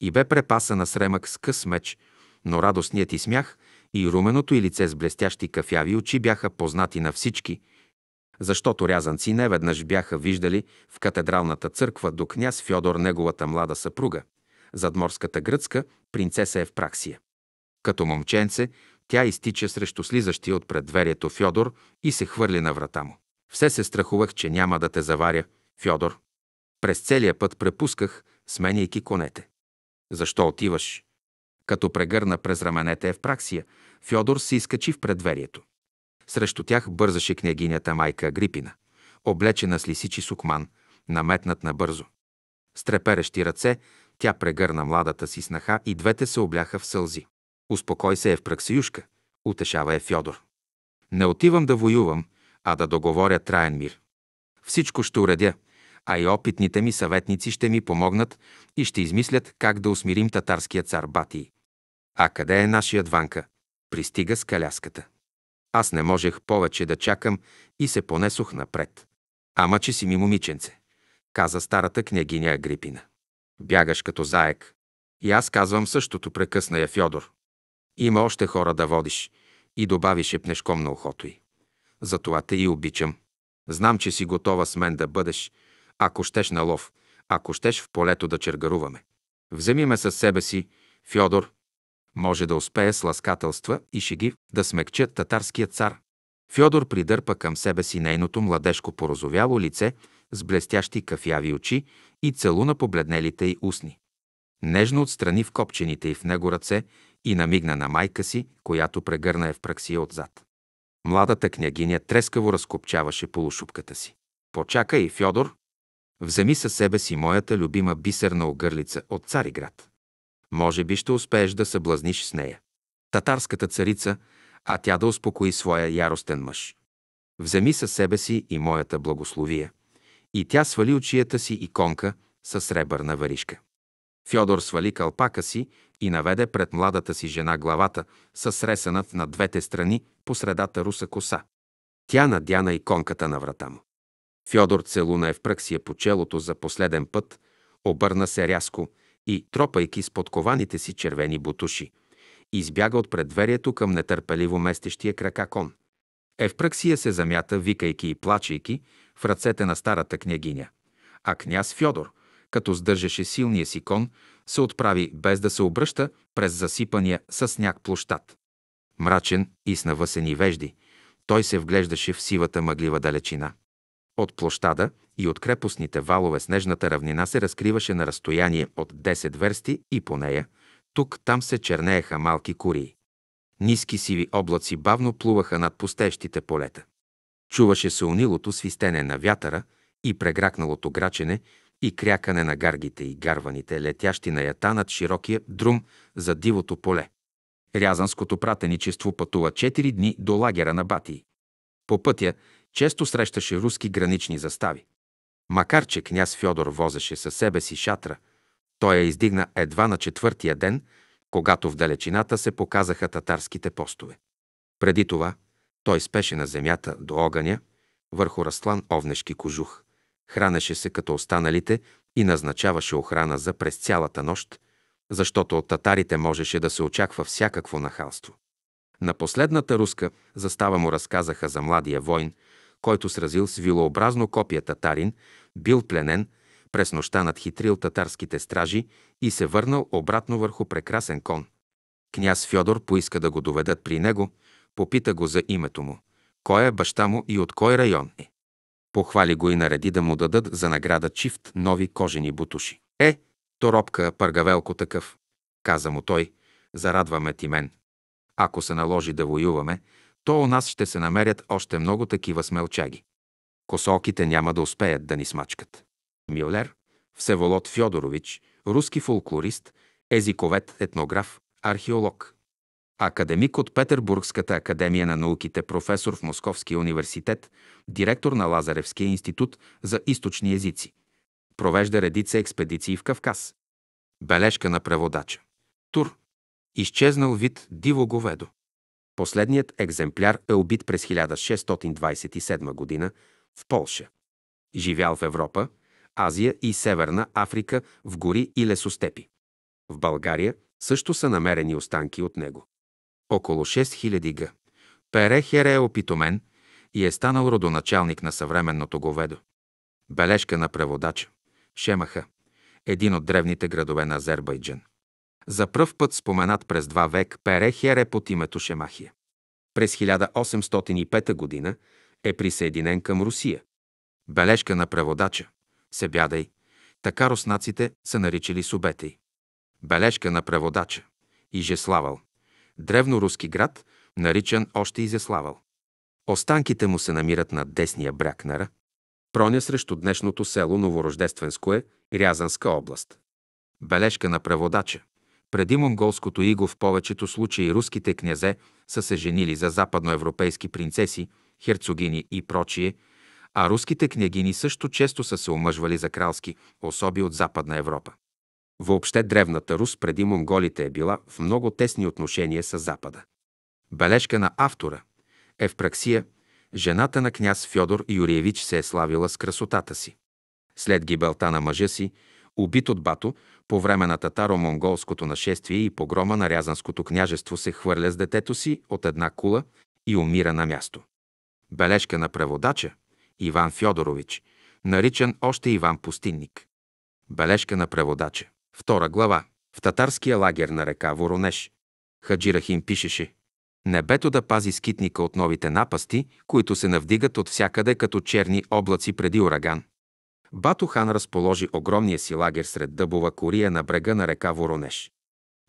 и бе препасана с ремък с къс меч, но радостният и смях и руменото й лице с блестящи кафяви очи бяха познати на всички, защото рязанци неведнъж бяха виждали в катедралната църква до княз Фьодор неговата млада съпруга, задморската гръцка принцеса Евпраксия. Като момченце, тя изтича срещу слизащия от предверието Фьодор и се хвърли на врата му. Все се страхувах, че няма да те заваря, Фьодор. През целия път препусках, сменяйки конете. Защо отиваш? Като прегърна през раменете праксия, Фьодор се изкачи в предверието. Срещу тях бързаше княгинята майка Грипина, облечена с лисичи сукман, наметнат набързо. С треперещи ръце тя прегърна младата си снаха и двете се обляха в сълзи. Успокой се, е в праксиюшка, утешава е Фьодор. Не отивам да воювам, а да договоря траен мир. Всичко ще уредя, а и опитните ми съветници ще ми помогнат и ще измислят как да усмирим татарския цар Батий. А къде е нашия дванка? Пристига с каляската. Аз не можех повече да чакам и се понесох напред. Ама, че си ми момиченце, каза старата княгиня Агрипина. Бягаш като заек. И аз казвам същото, прекъсна я Фьодор. Има още хора да водиш и добави шепнешком на ухото й. Затова те и обичам. Знам, че си готова с мен да бъдеш, ако щеш на лов, ако щеш в полето да чергаруваме. Вземи ме със себе си, Фьодор. Може да успее с ласкателства и шеги да смекча татарския цар. Фьодор придърпа към себе си нейното младежко порозовяло лице с блестящи кафяви очи и целуна побледнелите й устни. Нежно отстрани в копчените й в него ръце и намигна на майка си, която прегърна е в праксия отзад. Младата княгиня трескаво разкопчаваше полушубката си. Почакай, Фьодор! Вземи със себе си моята любима бисерна огърлица от Цариград. Може би ще успееш да съблазниш с нея. Татарската царица, а тя да успокои своя яростен мъж. Вземи със себе си и моята благословия. И тя свали очията си иконка със сребърна варишка. Фьодор свали калпака си и наведе пред младата си жена главата, със сресана на двете страни по средата руса коса. Тя надяна и иконката на врата му. Фьодор целуна Евпраксия по челото за последен път, обърна се рязко и, тропайки с подкованите си червени бутуши, избяга от предверието към нетърпеливо местещия крака кон. Евпраксия се замята, викайки и плачейки, в ръцете на старата княгиня. А княз Фьодор, като сдържаше силния си кон, се отправи без да се обръща през засипания с сняг площад. Мрачен и с навъсени вежди, той се вглеждаше в сивата мъглива далечина. От площада и от крепостните валове снежната равнина се разкриваше на разстояние от 10 версти и по нея, тук там се чернееха малки курии. Ниски сиви облаци бавно плуваха над пустещите полета. Чуваше се унилото свистене на вятъра и прегракналото грачене и крякане на гаргите и гарваните, летящи на ята над широкия друм за дивото поле. Рязанското пратеничество пътува 4 дни до лагера на бати. По пътя често срещаше руски гранични застави. Макар, че княз Фьодор возеше със себе си шатра, той я издигна едва на четвъртия ден, когато в далечината се показаха татарските постове. Преди това той спеше на земята до огъня върху разслан овнешки кожух. Хранеше се като останалите и назначаваше охрана за през цялата нощ, защото от татарите можеше да се очаква всякакво нахалство. На последната руска застава му разказаха за младия войн, който сразил с вилообразно копия татарин, бил пленен, през нощта надхитрил татарските стражи и се върнал обратно върху прекрасен кон. Княз Фьодор поиска да го доведат при него, попита го за името му, кой е баща му и от кой район е. Похвали го и нареди да му дадат за награда чифт нови кожени бутуши. Е, торопка, пъргавелко такъв, каза му той, зарадваме ти мен. Ако се наложи да воюваме, то у нас ще се намерят още много такива смелчаги. Косолките няма да успеят да ни смачкат. Мюлер, Всеволод Фьодорович, руски фолклорист, езиковет, етнограф, археолог – академик от Петербургската академия на науките, професор в Московския университет, директор на Лазаревския институт за източни езици. Провежда редица експедиции в Кавказ. Бележка на преводача. Тур. Изчезнал вид диво говедо. Последният екземпляр е убит през 1627 година в Полша. Живял в Европа, Азия и Северна Африка в гори и лесостепи. В България също са намерени останки от него около 6000 г. Перехер е опитомен и е станал родоначалник на съвременното говедо. Бележка на преводача. Шемаха – един от древните градове на Азербайджан. За пръв път споменат през два век Перехер е под името Шемахия. През 1805 г. е присъединен към Русия. Бележка на преводача. Себядай. Така руснаците са наричали Субетей. Бележка на преводача. Ижеславал древноруски град, наричан още изяславал. Останките му се намират на десния бряг на Ра. Проня срещу днешното село Новорождественско е Рязанска област. Бележка на преводача. Преди монголското иго в повечето случаи руските князе са се женили за западноевропейски принцеси, херцогини и прочие, а руските княгини също често са се омъжвали за кралски особи от Западна Европа. Въобще древната Рус преди монголите е била в много тесни отношения с Запада. Бележка на автора праксия, жената на княз Фьодор Юриевич се е славила с красотата си. След гибелта на мъжа си, убит от Бато, по време на татаро-монголското нашествие и погрома на Рязанското княжество се хвърля с детето си от една кула и умира на място. Бележка на преводача Иван Фьодорович, наричан още Иван Пустинник. Бележка на преводача. Втора глава. В татарския лагер на река Воронеж. Хаджи Рахим пишеше Небето да пази скитника от новите напасти, които се навдигат от всякъде като черни облаци преди ураган. Батухан разположи огромния си лагер сред дъбова кория на брега на река Воронеж.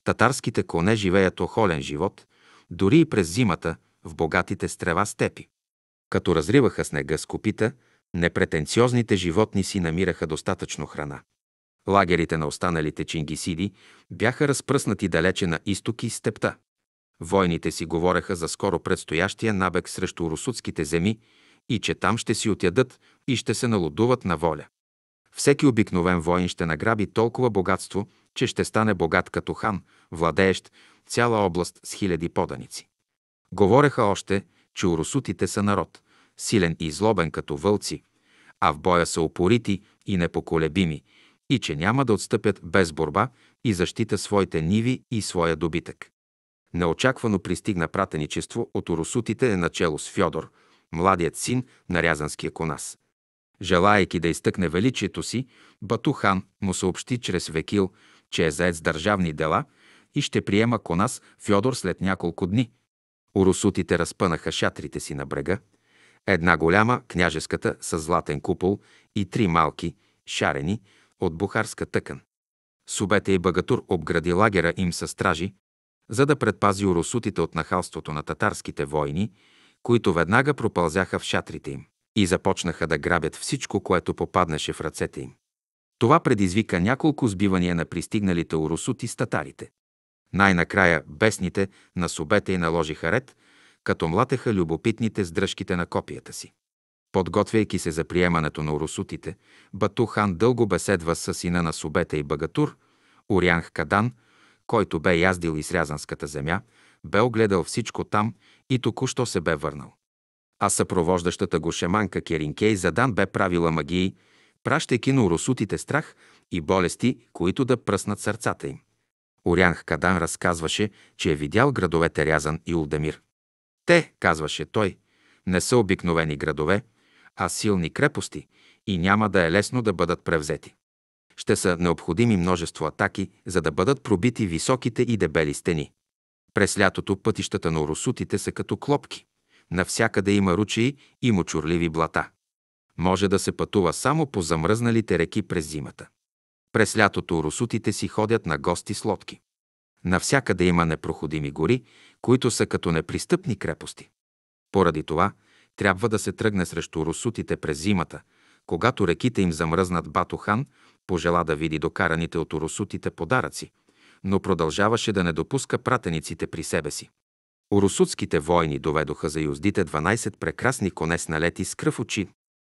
Татарските коне живеят охолен живот, дори и през зимата, в богатите стрева степи. Като разриваха снега с копита, непретенциозните животни си намираха достатъчно храна. Лагерите на останалите чингисиди бяха разпръснати далече на изток и степта. Войните си говореха за скоро предстоящия набег срещу русудските земи и че там ще си отядат и ще се налудуват на воля. Всеки обикновен воин ще награби толкова богатство, че ще стане богат като хан, владеещ цяла област с хиляди поданици. Говореха още, че урусутите са народ, силен и злобен като вълци, а в боя са упорити и непоколебими – и че няма да отстъпят без борба и защита своите ниви и своя добитък. Неочаквано пристигна пратеничество от урусутите е начело с Фьодор, младият син на рязанския конас. Желаяки да изтъкне величието си, Батухан му съобщи чрез Векил, че е заед с държавни дела и ще приема конас Фьодор след няколко дни. Урусутите разпънаха шатрите си на брега, една голяма, княжеската, с златен купол и три малки, шарени, от бухарска тъкан. Субете и Багатур обгради лагера им със стражи, за да предпази уросутите от нахалството на татарските войни, които веднага пропълзяха в шатрите им и започнаха да грабят всичко, което попаднаше в ръцете им. Това предизвика няколко сбивания на пристигналите урусути с татарите. Най-накрая бесните на Субете и наложиха ред, като млатеха любопитните с дръжките на копията си. Подготвяйки се за приемането на урусутите, Бату хан дълго беседва с сина на Субета и Багатур, Орянх Кадан, който бе яздил из Рязанската земя, бе огледал всичко там и току-що се бе върнал. А съпровождащата го шеманка Керинкей задан бе правила магии, пращайки на урусутите страх и болести, които да пръснат сърцата им. Орянх Кадан разказваше, че е видял градовете Рязан и Улдемир. Те, казваше той, не са обикновени градове, а силни крепости и няма да е лесно да бъдат превзети. Ще са необходими множество атаки, за да бъдат пробити високите и дебели стени. През лятото пътищата на урусутите са като клопки. Навсякъде има ручеи и мочурливи блата. Може да се пътува само по замръзналите реки през зимата. През лятото урусутите си ходят на гости с лодки. Навсякъде има непроходими гори, които са като непристъпни крепости. Поради това – трябва да се тръгне срещу русутите през зимата, когато реките им замръзнат Батухан, пожела да види докараните от урусутите подаръци, но продължаваше да не допуска пратениците при себе си. Урусутските войни доведоха за юздите 12 прекрасни коне с налети с кръв очи.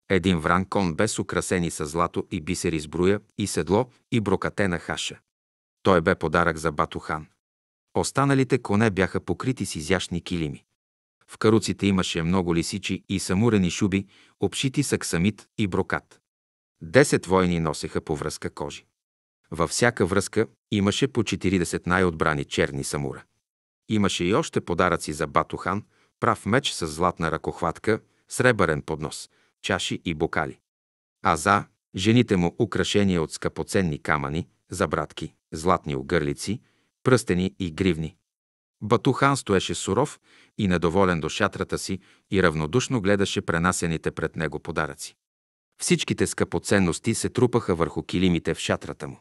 Един вран кон без украсени с злато и бисери с бруя и седло и брокатена хаша. Той бе подарък за Батухан. Останалите коне бяха покрити с изящни килими. В каруците имаше много лисичи и самурени шуби, обшити с аксамит и брокат. Десет войни носеха по връзка кожи. Във всяка връзка имаше по 40 най-отбрани черни самура. Имаше и още подаръци за Батухан, прав меч с златна ръкохватка, сребърен поднос, чаши и бокали. А за жените му украшения от скъпоценни камъни, за братки, златни огърлици, пръстени и гривни, Батухан стоеше суров и недоволен до шатрата си и равнодушно гледаше пренасените пред него подаръци. Всичките скъпоценности се трупаха върху килимите в шатрата му.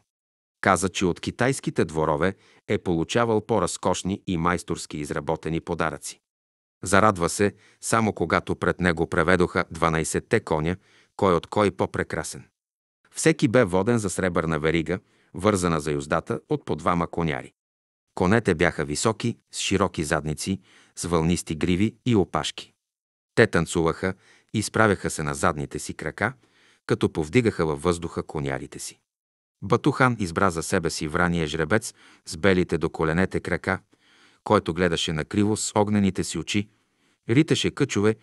Каза, че от китайските дворове е получавал по-разкошни и майсторски изработени подаръци. Зарадва се, само когато пред него преведоха 12-те коня, кой от кой по-прекрасен. Всеки бе воден за сребърна верига, вързана за юздата от по двама коняри. Конете бяха високи, с широки задници, с вълнисти гриви и опашки. Те танцуваха и изправяха се на задните си крака, като повдигаха във въздуха конярите си. Батухан избра за себе си врания жребец с белите до коленете крака, който гледаше накриво с огнените си очи, риташе къчове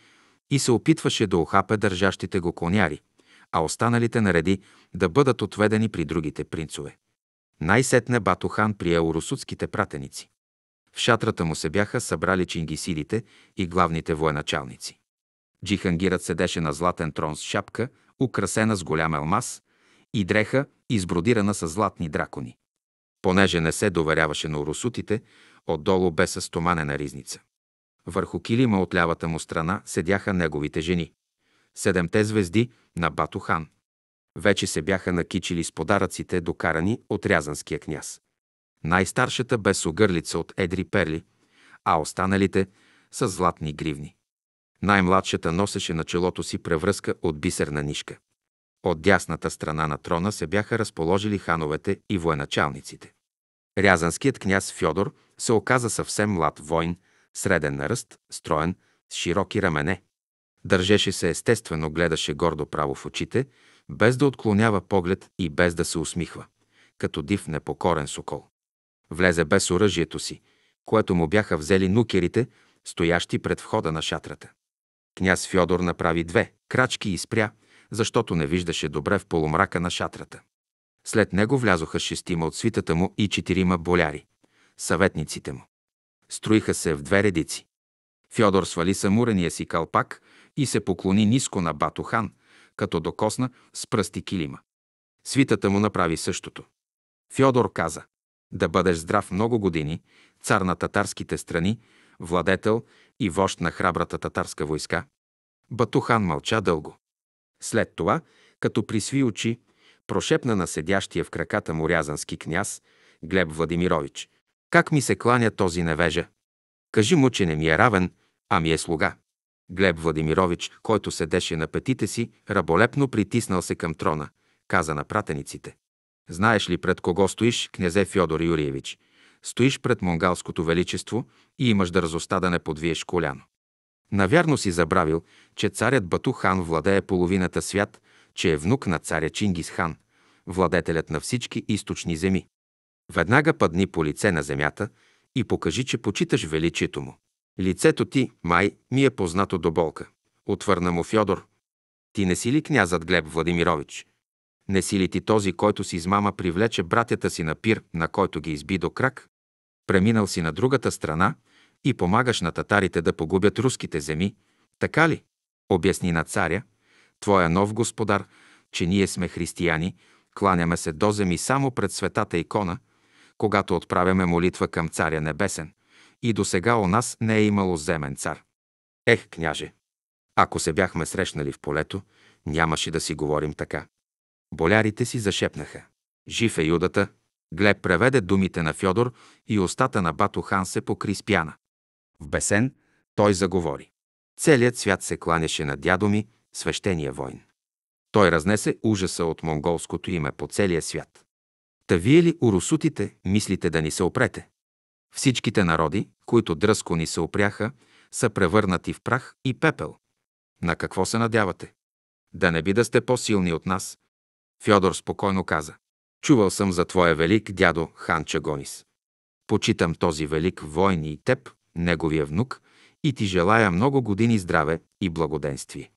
и се опитваше да охапе държащите го коняри, а останалите нареди да бъдат отведени при другите принцове. Най-сетне батухан прие урусутските пратеници. В шатрата му се бяха събрали чингисидите и главните военачалници. Джихангирът седеше на златен трон с шапка, украсена с голям алмаз, и дреха, избродирана с златни дракони. Понеже не се доверяваше на урусутите, отдолу бе със стоманена ризница. Върху килима от лявата му страна седяха неговите жени. Седемте звезди на Батухан вече се бяха накичили с подаръците, докарани от рязанския княз. Най-старшата бе с огърлица от едри перли, а останалите с златни гривни. Най-младшата носеше на челото си превръзка от бисерна нишка. От дясната страна на трона се бяха разположили хановете и военачалниците. Рязанският княз Фьодор се оказа съвсем млад войн, среден на ръст, строен, с широки рамене. Държеше се естествено, гледаше гордо право в очите без да отклонява поглед и без да се усмихва, като див непокорен сокол. Влезе без оръжието си, което му бяха взели нукерите, стоящи пред входа на шатрата. Княз Фьодор направи две крачки и спря, защото не виждаше добре в полумрака на шатрата. След него влязоха шестима от свитата му и четирима боляри, съветниците му. Строиха се в две редици. Фьодор свали самурения си калпак и се поклони ниско на Батухан, като докосна с пръсти килима. Свитата му направи същото. Фьодор каза, да бъдеш здрав много години, цар на татарските страни, владетел и вожд на храбрата татарска войска. Батухан мълча дълго. След това, като присви очи, прошепна на седящия в краката му рязански княз Глеб Владимирович. Как ми се кланя този невежа? Кажи му, че не ми е равен, а ми е слуга. Глеб Владимирович, който седеше на петите си, раболепно притиснал се към трона, каза на пратениците. Знаеш ли пред кого стоиш, князе Фьодор Юриевич? Стоиш пред монгалското величество и имаш дързостта да не подвиеш коляно. Навярно си забравил, че царят Бату хан владее половината свят, че е внук на царя Чингис хан, владетелят на всички източни земи. Веднага падни по лице на земята и покажи, че почиташ величието му. Лицето ти, май, ми е познато до болка. Отвърна му Фьодор. Ти не си ли князът Глеб Владимирович? Не си ли ти този, който си измама привлече братята си на пир, на който ги изби до крак? Преминал си на другата страна и помагаш на татарите да погубят руските земи, така ли? Обясни на царя, твоя нов господар, че ние сме християни, кланяме се до земи само пред светата икона, когато отправяме молитва към Царя Небесен и до сега у нас не е имало земен цар. Ех, княже! Ако се бяхме срещнали в полето, нямаше да си говорим така. Болярите си зашепнаха. Жив е юдата. Глеб преведе думите на Фьодор и устата на Бато хан се покри с пяна. В бесен той заговори. Целият свят се кланяше на дядо ми, свещения войн. Той разнесе ужаса от монголското име по целия свят. Та вие ли, урусутите, мислите да ни се опрете? Всичките народи, които дръско ни се опряха, са превърнати в прах и пепел. На какво се надявате? Да не би да сте по-силни от нас? Фьодор спокойно каза. Чувал съм за твоя велик дядо хан Чагонис. Почитам този велик войн и теб, неговия внук, и ти желая много години здраве и благоденствие.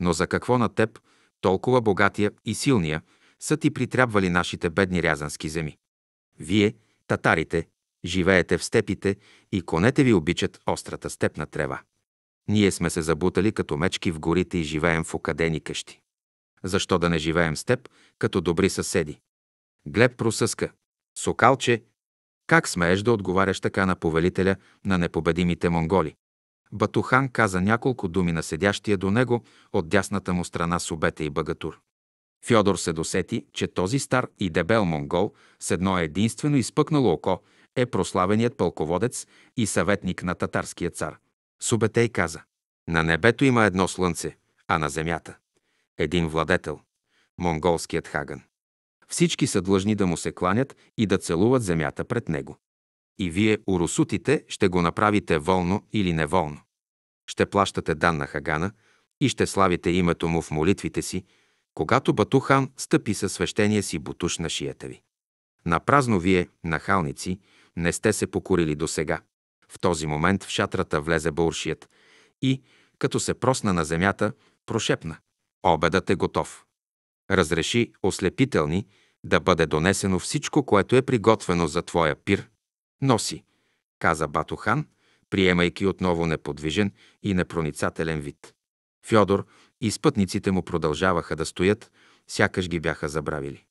Но за какво на теб, толкова богатия и силния, са ти притрябвали нашите бедни рязански земи? Вие, татарите, Живеете в степите и конете ви обичат острата степна трева. Ние сме се забутали като мечки в горите и живеем в окадени къщи. Защо да не живеем с теб, като добри съседи? Глеб просъска. Сокалче, как смееш да отговаряш така на повелителя на непобедимите монголи? Батухан каза няколко думи на седящия до него от дясната му страна Субете и Багатур. Фьодор се досети, че този стар и дебел монгол с едно единствено изпъкнало око е прославеният пълководец и съветник на татарския цар. Субетей каза «На небето има едно слънце, а на земята – един владетел – монголският хаган. Всички са длъжни да му се кланят и да целуват земята пред него. И вие, урусутите, ще го направите волно или неволно. Ще плащате дан на хагана и ще славите името му в молитвите си, когато Батухан стъпи със свещения си бутуш на шията ви. На празно вие, нахалници, не сте се покорили до сега. В този момент в шатрата влезе Бълшият и, като се просна на земята, прошепна. Обедът е готов. Разреши ослепителни да бъде донесено всичко, което е приготвено за твоя пир. Носи, каза Батохан, приемайки отново неподвижен и непроницателен вид. Фьодор и спътниците му продължаваха да стоят, сякаш ги бяха забравили.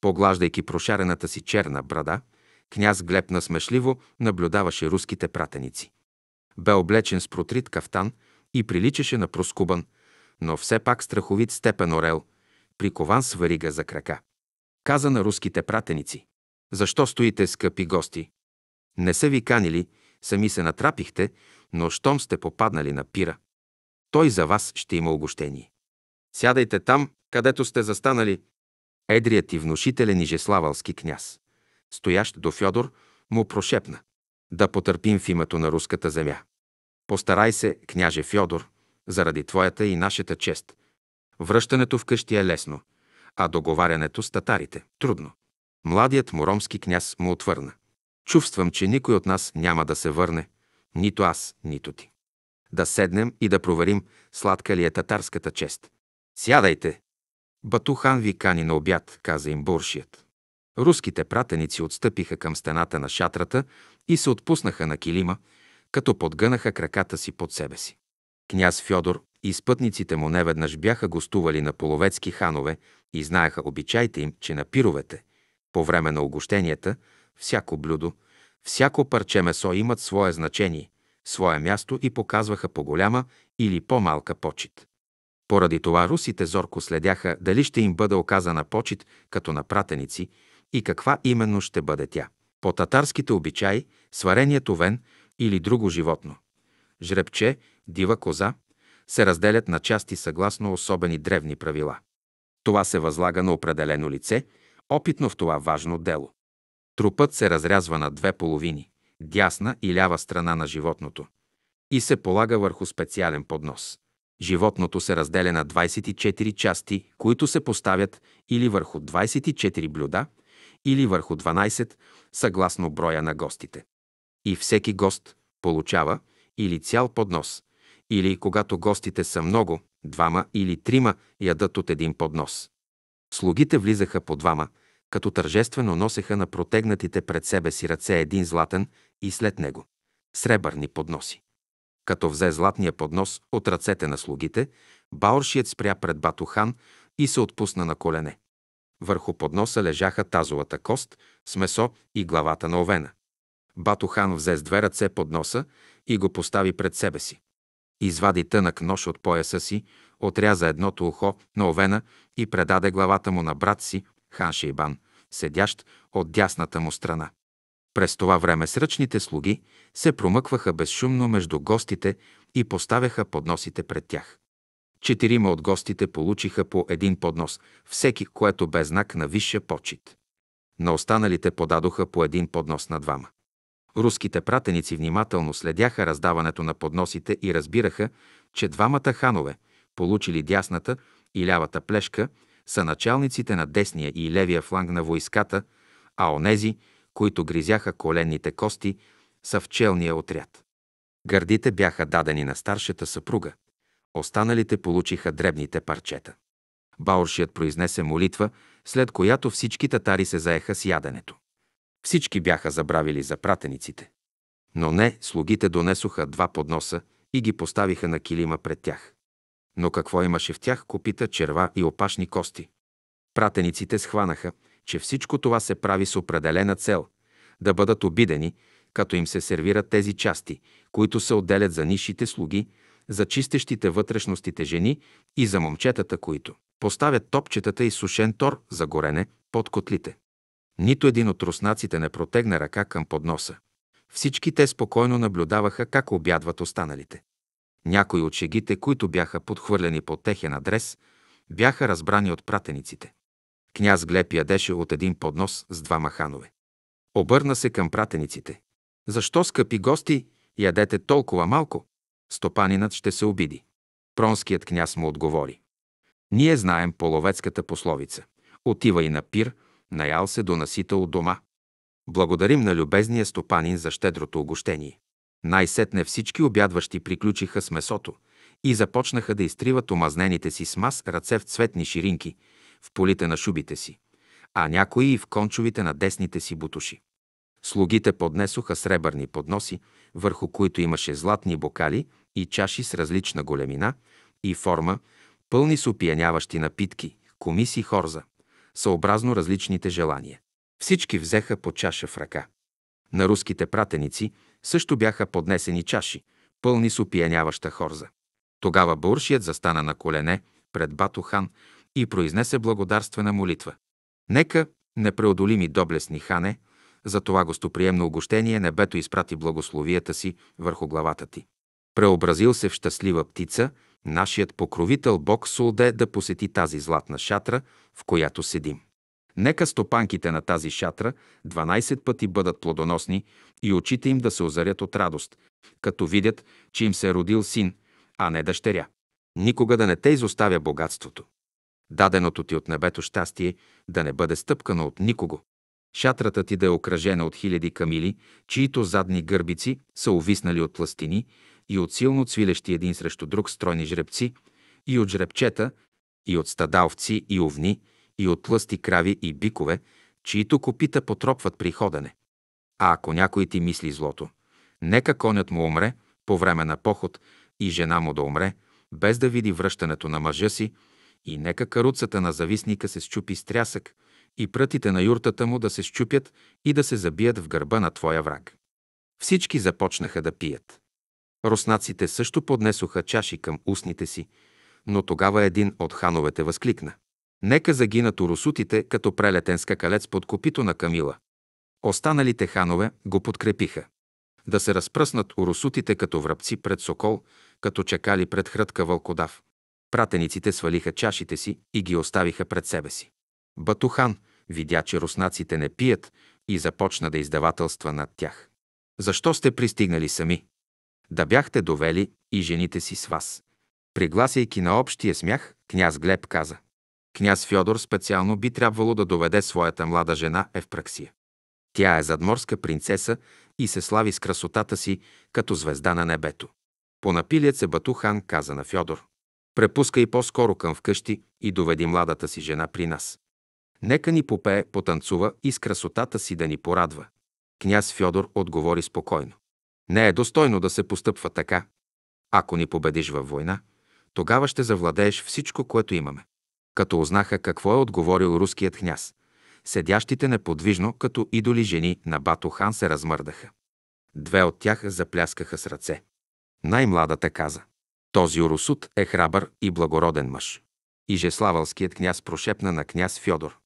Поглаждайки прошарената си черна брада, Княз Глеб насмешливо наблюдаваше руските пратеници. Бе облечен с протрит кафтан и приличаше на проскубан, но все пак страховит степен орел, прикован с варига за крака. Каза на руските пратеници. Защо стоите, скъпи гости? Не са ви канили, сами се натрапихте, но щом сте попаднали на пира, той за вас ще има огощение. Сядайте там, където сте застанали, едрият и внушителен Ижеславалски княз стоящ до Фьодор, му прошепна «Да потърпим в името на руската земя. Постарай се, княже Фьодор, заради твоята и нашата чест. Връщането в къщи е лесно, а договарянето с татарите – трудно». Младият му ромски княз му отвърна. Чувствам, че никой от нас няма да се върне, нито аз, нито ти. Да седнем и да проверим сладка ли е татарската чест. Сядайте! Батухан ви кани на обяд, каза им буршият. Руските пратеници отстъпиха към стената на шатрата и се отпуснаха на килима, като подгънаха краката си под себе си. Княз Фьодор и спътниците му неведнъж бяха гостували на половецки ханове и знаеха обичаите им, че на пировете, по време на огощенията, всяко блюдо, всяко парче месо имат свое значение, свое място и показваха по-голяма или по-малка почет. Поради това русите зорко следяха дали ще им бъде оказана почет като на пратеници – и каква именно ще бъде тя. По татарските обичаи сварението овен или друго животно – жребче, дива коза – се разделят на части съгласно особени древни правила. Това се възлага на определено лице, опитно в това важно дело. Трупът се разрязва на две половини – дясна и лява страна на животното – и се полага върху специален поднос. Животното се разделя на 24 части, които се поставят или върху 24 блюда – или върху 12, съгласно броя на гостите. И всеки гост получава или цял поднос, или когато гостите са много, двама или трима ядат от един поднос. Слугите влизаха по двама, като тържествено носеха на протегнатите пред себе си ръце един златен и след него – сребърни подноси. Като взе златния поднос от ръцете на слугите, Бауршият спря пред Батухан и се отпусна на колене. Върху подноса лежаха тазовата кост с месо и главата на овена. Батохан взе с две ръце под носа и го постави пред себе си. Извади тънък нож от пояса си, отряза едното ухо на овена и предаде главата му на брат си, хан Шейбан, седящ от дясната му страна. През това време сръчните слуги се промъкваха безшумно между гостите и поставяха подносите пред тях. Четирима от гостите получиха по един поднос, всеки, което бе знак на висша почет. На останалите подадоха по един поднос на двама. Руските пратеници внимателно следяха раздаването на подносите и разбираха, че двамата ханове, получили дясната и лявата плешка, са началниците на десния и левия фланг на войската, а онези, които гризяха коленните кости, са в челния отряд. Гърдите бяха дадени на старшата съпруга, Останалите получиха дребните парчета. Бауршият произнесе молитва, след която всички татари се заеха с яденето. Всички бяха забравили за пратениците. Но не, слугите донесоха два подноса и ги поставиха на килима пред тях. Но какво имаше в тях копита, черва и опашни кости? Пратениците схванаха, че всичко това се прави с определена цел – да бъдат обидени, като им се сервират тези части, които се отделят за нишите слуги, за чистещите вътрешностите жени и за момчетата, които поставят топчетата и сушен тор за горене под котлите. Нито един от руснаците не протегна ръка към подноса. Всички те спокойно наблюдаваха как обядват останалите. Някои от шегите, които бяха подхвърлени по техен адрес, бяха разбрани от пратениците. Княз Глеб ядеше от един поднос с два маханове. Обърна се към пратениците. Защо, скъпи гости, ядете толкова малко? стопанинът ще се обиди. Пронският княз му отговори. Ние знаем половецката пословица. Отива и на пир, наял се до от дома. Благодарим на любезния стопанин за щедрото огощение. Най-сетне всички обядващи приключиха с месото и започнаха да изтриват омазнените си с мас ръце в цветни ширинки, в полите на шубите си, а някои и в кончовите на десните си бутуши. Слугите поднесоха сребърни подноси, върху които имаше златни бокали и чаши с различна големина и форма, пълни с опияняващи напитки, комиси хорза, съобразно различните желания. Всички взеха по чаша в ръка. На руските пратеници също бяха поднесени чаши, пълни с опияняваща хорза. Тогава Буршият застана на колене пред хан и произнесе благодарствена молитва. Нека, непреодолими доблестни хане, за това гостоприемно огощение небето изпрати благословията си върху главата ти преобразил се в щастлива птица, нашият покровител Бог Сулде да посети тази златна шатра, в която седим. Нека стопанките на тази шатра 12 пъти бъдат плодоносни и очите им да се озарят от радост, като видят, че им се е родил син, а не дъщеря. Никога да не те изоставя богатството. Даденото ти от небето щастие да не бъде стъпкано от никого. Шатрата ти да е окръжена от хиляди камили, чието задни гърбици са увиснали от пластини, и от силно цвилещи един срещу друг стройни жребци, и от жребчета, и от стада овци и овни, и от лъсти крави и бикове, чието копита потропват при ходене. А ако някой ти мисли злото, нека конят му умре по време на поход и жена му да умре, без да види връщането на мъжа си, и нека каруцата на завистника се счупи с трясък, и прътите на юртата му да се щупят и да се забият в гърба на твоя враг. Всички започнаха да пият. Руснаците също поднесоха чаши към устните си, но тогава един от хановете възкликна. Нека загинат урусутите като прелетен скакалец под копито на Камила. Останалите ханове го подкрепиха. Да се разпръснат урусутите като връбци пред сокол, като чакали пред хрътка вълкодав. Пратениците свалиха чашите си и ги оставиха пред себе си. Батухан видя, че руснаците не пият и започна да издавателства над тях. Защо сте пристигнали сами? да бяхте довели и жените си с вас. Пригласяйки на общия смях, княз Глеб каза. Княз Фьодор специално би трябвало да доведе своята млада жена Евпраксия. Тя е задморска принцеса и се слави с красотата си като звезда на небето. напилият се Батухан каза на Фьодор. Препускай по-скоро към вкъщи и доведи младата си жена при нас. Нека ни попее, потанцува и с красотата си да ни порадва. Княз Фьодор отговори спокойно. Не е достойно да се постъпва така. Ако ни победиш във война, тогава ще завладееш всичко, което имаме. Като узнаха какво е отговорил руският княз, седящите неподвижно като идоли жени на Бато хан се размърдаха. Две от тях запляскаха с ръце. Най-младата каза «Този Урусут е храбър и благороден мъж». И Жеславалският княз прошепна на княз Фьодор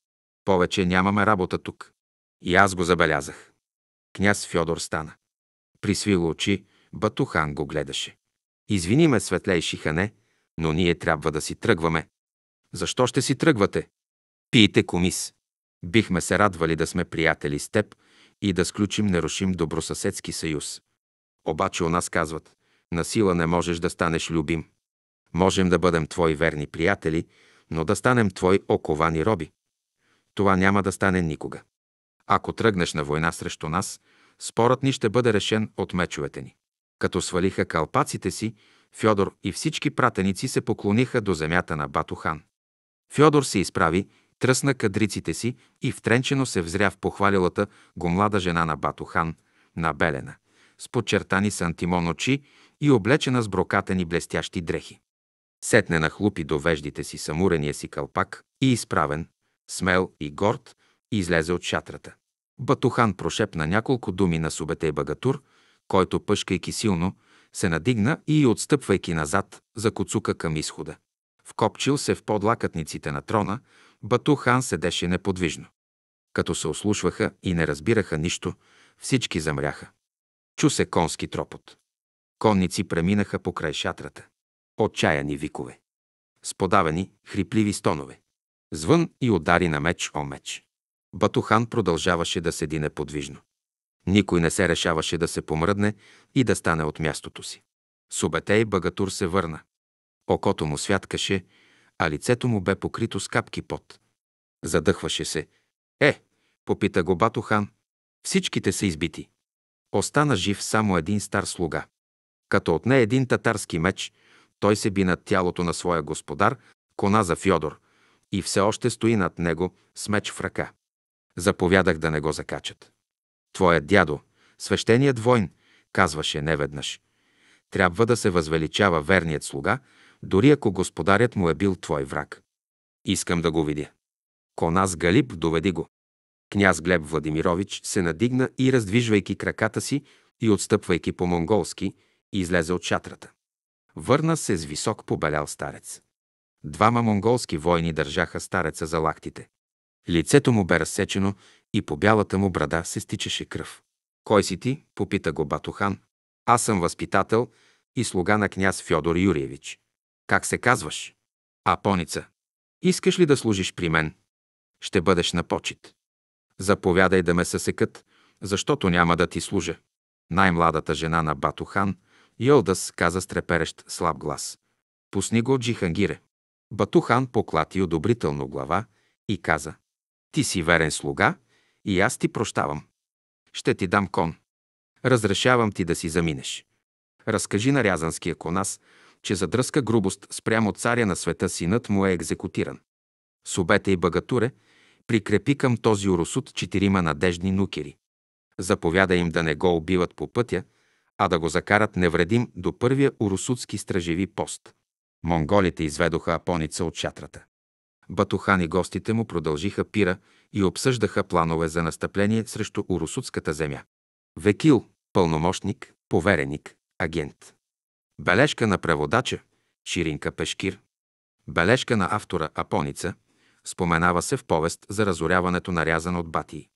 повече нямаме работа тук. И аз го забелязах. Княз Фьодор стана. Присвило очи, Батухан го гледаше. Извини ме, светлейши хане, но ние трябва да си тръгваме. Защо ще си тръгвате? Пийте комис. Бихме се радвали да сме приятели с теб и да сключим нерушим добросъседски съюз. Обаче у нас казват, на сила не можеш да станеш любим. Можем да бъдем твои верни приятели, но да станем твои оковани роби. Това няма да стане никога. Ако тръгнеш на война срещу нас, спорът ни ще бъде решен от мечовете ни. Като свалиха калпаците си, Фьодор и всички пратеници се поклониха до земята на Батохан. Фьодор се изправи, тръсна кадриците си и втренчено се взря в похвалилата го млада жена на Батохан, на Белена, с подчертани с антимон очи и облечена с брокатени блестящи дрехи. Сетне на хлупи до веждите си самурения си калпак и изправен, смел и горд, излезе от шатрата. Батухан прошепна няколко думи на Субетей Багатур, който, пъшкайки силно, се надигна и, отстъпвайки назад, закоцука към изхода. Вкопчил се в подлакътниците на трона, Батухан седеше неподвижно. Като се ослушваха и не разбираха нищо, всички замряха. Чу се конски тропот. Конници преминаха покрай шатрата. Отчаяни викове. Сподавени, хрипливи стонове. Звън и удари на меч о меч. Батухан продължаваше да седи неподвижно. Никой не се решаваше да се помръдне и да стане от мястото си. Субетей Багатур се върна. Окото му святкаше, а лицето му бе покрито с капки пот. Задъхваше се. Е, попита го Батухан. Всичките са избити. Остана жив само един стар слуга. Като отне един татарски меч, той се би над тялото на своя господар, кона за Фьодор, и все още стои над него с меч в ръка. Заповядах да не го закачат. Твоят дядо, свещеният войн, казваше неведнъж. Трябва да се възвеличава верният слуга, дори ако господарят му е бил твой враг. Искам да го видя. Конас Галип, Галиб доведи го. Княз Глеб Владимирович се надигна и, раздвижвайки краката си и отстъпвайки по-монголски, излезе от шатрата. Върна се с висок побелял старец. Двама монголски войни държаха стареца за лактите. Лицето му бе разсечено и по бялата му брада се стичаше кръв. «Кой си ти?» – попита го Батухан. «Аз съм възпитател и слуга на княз Фьодор Юрьевич. Как се казваш?» «Апоница. Искаш ли да служиш при мен? Ще бъдеш на почет. Заповядай да ме съсекат, защото няма да ти служа». Най-младата жена на Батухан, Йолдас, каза с треперещ слаб глас. «Пусни го, Джихангире». Батухан поклати одобрително глава и каза – ти си верен слуга и аз ти прощавам. Ще ти дам кон. Разрешавам ти да си заминеш. Разкажи на Рязанския конас, че за дръска грубост спрямо царя на света синът му е екзекутиран. Субете и Багатуре прикрепи към този уросуд четирима надежни нукери. Заповяда им да не го убиват по пътя, а да го закарат невредим до първия урусутски стражеви пост. Монголите изведоха апоница от шатрата. Батухан и гостите му продължиха пира и обсъждаха планове за настъпление срещу урусутската земя. Векил – пълномощник, повереник, агент. Бележка на преводача – Ширинка Пешкир. Бележка на автора Апоница – споменава се в повест за разоряването рязан от Батии.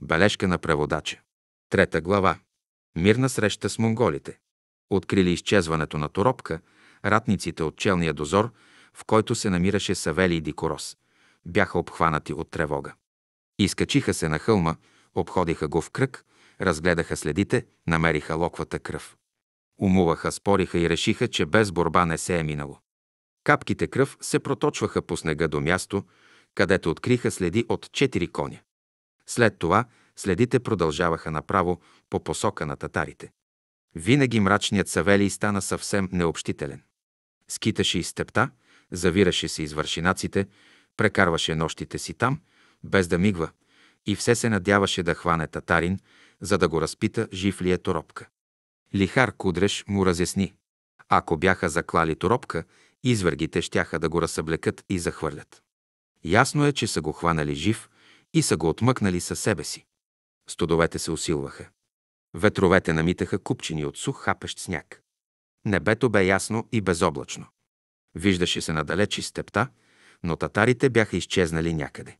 Бележка на преводача. Трета глава. Мирна среща с монголите. Открили изчезването на Торопка, ратниците от челния дозор – в който се намираше Савелий Дикорос, бяха обхванати от тревога. Изкачиха се на хълма, обходиха го в кръг, разгледаха следите, намериха локвата кръв. Умуваха, спориха и решиха, че без борба не се е минало. Капките кръв се проточваха по снега до място, където откриха следи от четири коня. След това следите продължаваха направо по посока на татарите. Винаги мрачният Савелий стана съвсем необщителен. Скиташе из степта, завираше се из вършинаците, прекарваше нощите си там, без да мигва, и все се надяваше да хване татарин, за да го разпита жив ли е торопка. Лихар Кудреш му разясни. Ако бяха заклали торопка, извергите щяха да го разсъблекат и захвърлят. Ясно е, че са го хванали жив и са го отмъкнали със себе си. Студовете се усилваха. Ветровете намитаха купчини от сух хапещ сняг. Небето бе ясно и безоблачно. Виждаше се надалеч из степта, но татарите бяха изчезнали някъде.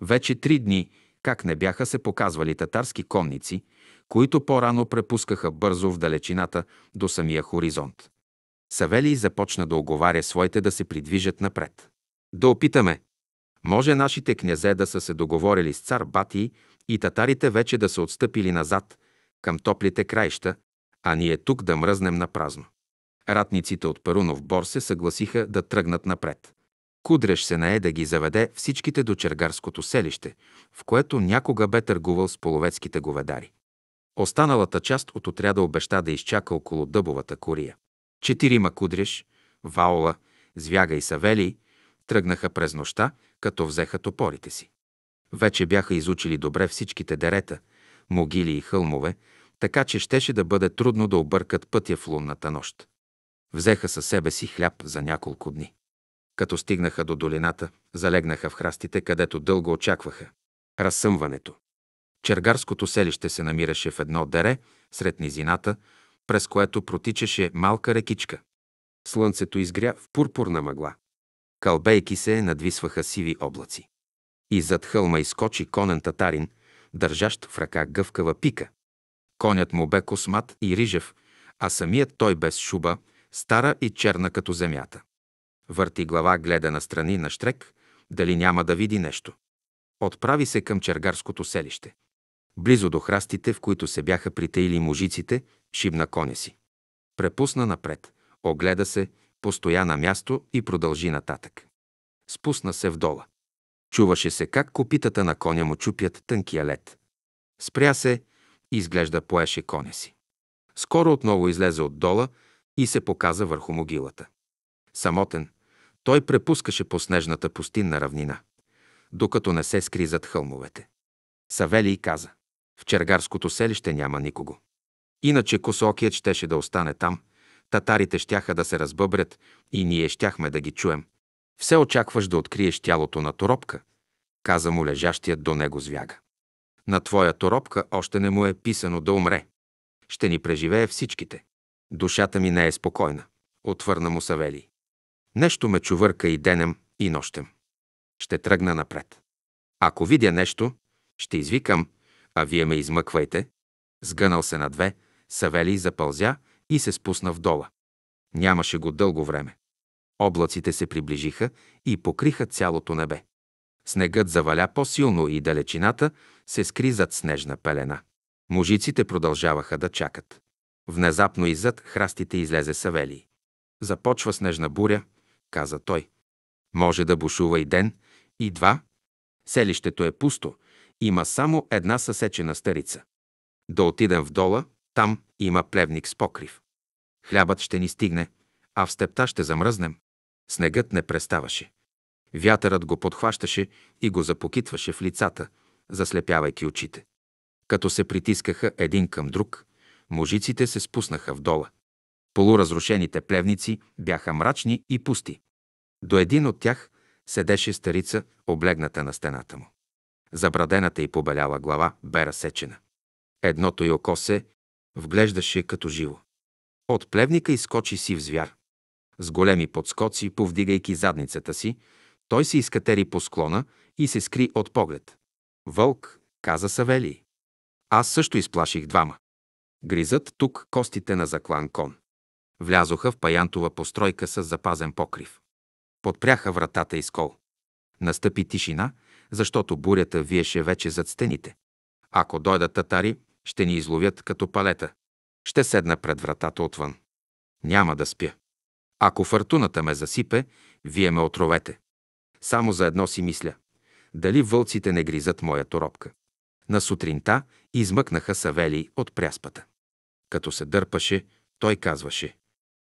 Вече три дни, как не бяха се показвали татарски конници, които по-рано препускаха бързо в далечината до самия хоризонт. Савелий започна да оговаря своите да се придвижат напред. Да опитаме. Може нашите князе да са се договорили с цар Батий и татарите вече да са отстъпили назад, към топлите краища, а ние тук да мръзнем на празно ратниците от Парунов бор се съгласиха да тръгнат напред. Кудреш се нае да ги заведе всичките до чергарското селище, в което някога бе търгувал с половецките говедари. Останалата част от отряда обеща да изчака около дъбовата кория. Четирима Кудреш, Ваола, Звяга и савели, тръгнаха през нощта, като взеха топорите си. Вече бяха изучили добре всичките дерета, могили и хълмове, така че щеше да бъде трудно да объркат пътя в лунната нощ. Взеха със себе си хляб за няколко дни. Като стигнаха до долината, залегнаха в храстите, където дълго очакваха. Разсъмването. Чергарското селище се намираше в едно дере сред низината, през което протичаше малка рекичка. Слънцето изгря в пурпурна мъгла. Кълбейки се надвисваха сиви облаци. И зад хълма изкочи конен татарин, държащ в ръка гъвкава пика. Конят му бе космат и рижев, а самият той без шуба, стара и черна като земята. Върти глава, гледа настрани на штрек, дали няма да види нещо. Отправи се към чергарското селище. Близо до храстите, в които се бяха притеили мужиците, шибна коня си. Препусна напред, огледа се, постоя на място и продължи нататък. Спусна се вдола. Чуваше се как копитата на коня му чупят тънкия лед. Спря се, изглежда поеше коня си. Скоро отново излезе отдола и се показа върху могилата. Самотен, той препускаше по снежната пустинна равнина, докато не се скри зад хълмовете. Савелий каза, в чергарското селище няма никого. Иначе косокият щеше да остане там, татарите щяха да се разбъбрят и ние щяхме да ги чуем. Все очакваш да откриеш тялото на торопка, каза му лежащият до него звяга. На твоя торопка още не му е писано да умре. Ще ни преживее всичките. Душата ми не е спокойна, отвърна му Савелий. Нещо ме чувърка и денем, и нощем. Ще тръгна напред. Ако видя нещо, ще извикам, а вие ме измъквайте. Сгънал се на две, савели запълзя и се спусна дола. Нямаше го дълго време. Облаците се приближиха и покриха цялото небе. Снегът заваля по-силно и далечината се скри зад снежна пелена. Мужиците продължаваха да чакат. Внезапно иззад храстите излезе Савелий. Започва снежна буря, каза той. Може да бушува и ден, и два. Селището е пусто, има само една съсечена старица. Да отидем в дола, там има плевник с покрив. Хлябът ще ни стигне, а в степта ще замръзнем. Снегът не преставаше. Вятърът го подхващаше и го запокитваше в лицата, заслепявайки очите. Като се притискаха един към друг, мужиците се спуснаха вдола. Полуразрушените плевници бяха мрачни и пусти. До един от тях седеше старица, облегната на стената му. Забрадената и побеляла глава бе разсечена. Едното й око се вглеждаше като живо. От плевника изкочи си в звяр. С големи подскоци, повдигайки задницата си, той се изкатери по склона и се скри от поглед. Вълк, каза Савелий. Аз също изплаших двама. Гризат тук костите на заклан кон. Влязоха в паянтова постройка с запазен покрив. Подпряха вратата и скол. Настъпи тишина, защото бурята виеше вече зад стените. Ако дойдат татари, ще ни изловят като палета. Ще седна пред вратата отвън. Няма да спя. Ако фартуната ме засипе, вие ме отровете. Само за едно си мисля. Дали вълците не гризат моята робка? На сутринта измъкнаха Савели от пряспата. Като се дърпаше, той казваше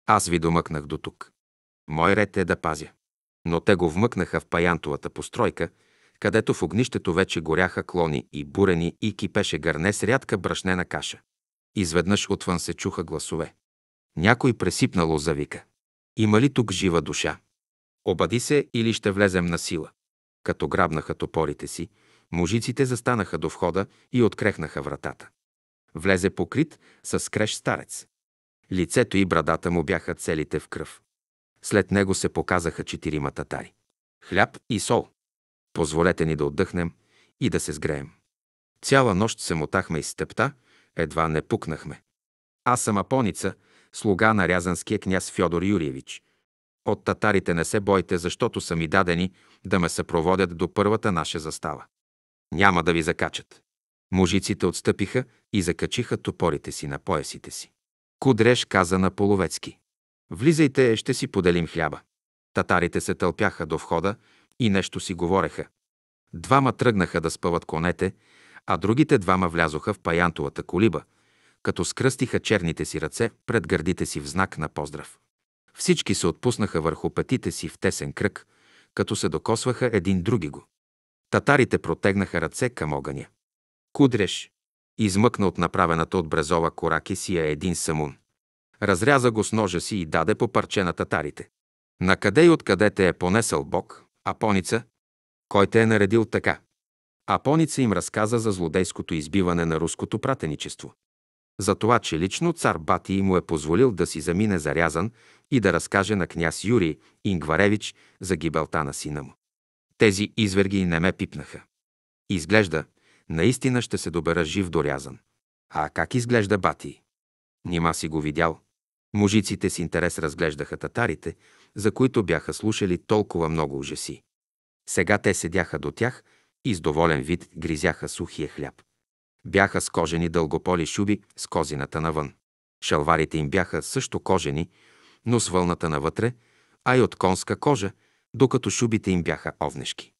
«Аз ви домъкнах до тук. Мой ред е да пазя». Но те го вмъкнаха в паянтовата постройка, където в огнището вече горяха клони и бурени и кипеше гърне с рядка брашнена каша. Изведнъж отвън се чуха гласове. Някой пресипнало завика. Има ли тук жива душа? Обади се или ще влезем на сила. Като грабнаха топорите си, Мужиците застанаха до входа и открехнаха вратата. Влезе покрит с креш старец. Лицето и брадата му бяха целите в кръв. След него се показаха четирима татари. Хляб и сол. Позволете ни да отдъхнем и да се сгреем. Цяла нощ се мотахме из степта, едва не пукнахме. Аз съм Апоница, слуга на рязанския княз Фьодор Юрьевич. От татарите не се бойте, защото са ми дадени да ме съпроводят до първата наша застава. Няма да ви закачат. Мужиците отстъпиха и закачиха топорите си на поясите си. Кудреш каза на Половецки. Влизайте, ще си поделим хляба. Татарите се тълпяха до входа и нещо си говореха. Двама тръгнаха да спъват конете, а другите двама влязоха в паянтовата колиба, като скръстиха черните си ръце пред гърдите си в знак на поздрав. Всички се отпуснаха върху петите си в тесен кръг, като се докосваха един други го. Татарите протегнаха ръце към огъня. Кудреш измъкна от направената от брезова кора кисия един самун. Разряза го с ножа си и даде по парче на татарите. Накъде и откъде те е понесъл Бог, Апоница? Кой те е наредил така? Апоница им разказа за злодейското избиване на руското пратеничество. За това, че лично цар Бати му е позволил да си замине зарязан и да разкаже на княз Юрий Ингваревич за гибелта на сина му. Тези изверги не ме пипнаха. Изглежда, наистина ще се добера жив дорязан. А как изглежда бати? Нима си го видял. Мужиците с интерес разглеждаха татарите, за които бяха слушали толкова много ужаси. Сега те седяха до тях и с доволен вид гризяха сухия хляб. Бяха с кожени дългополи шуби с козината навън. Шалварите им бяха също кожени, но с вълната навътре, а и от конска кожа – докато шубите им бяха овнешки.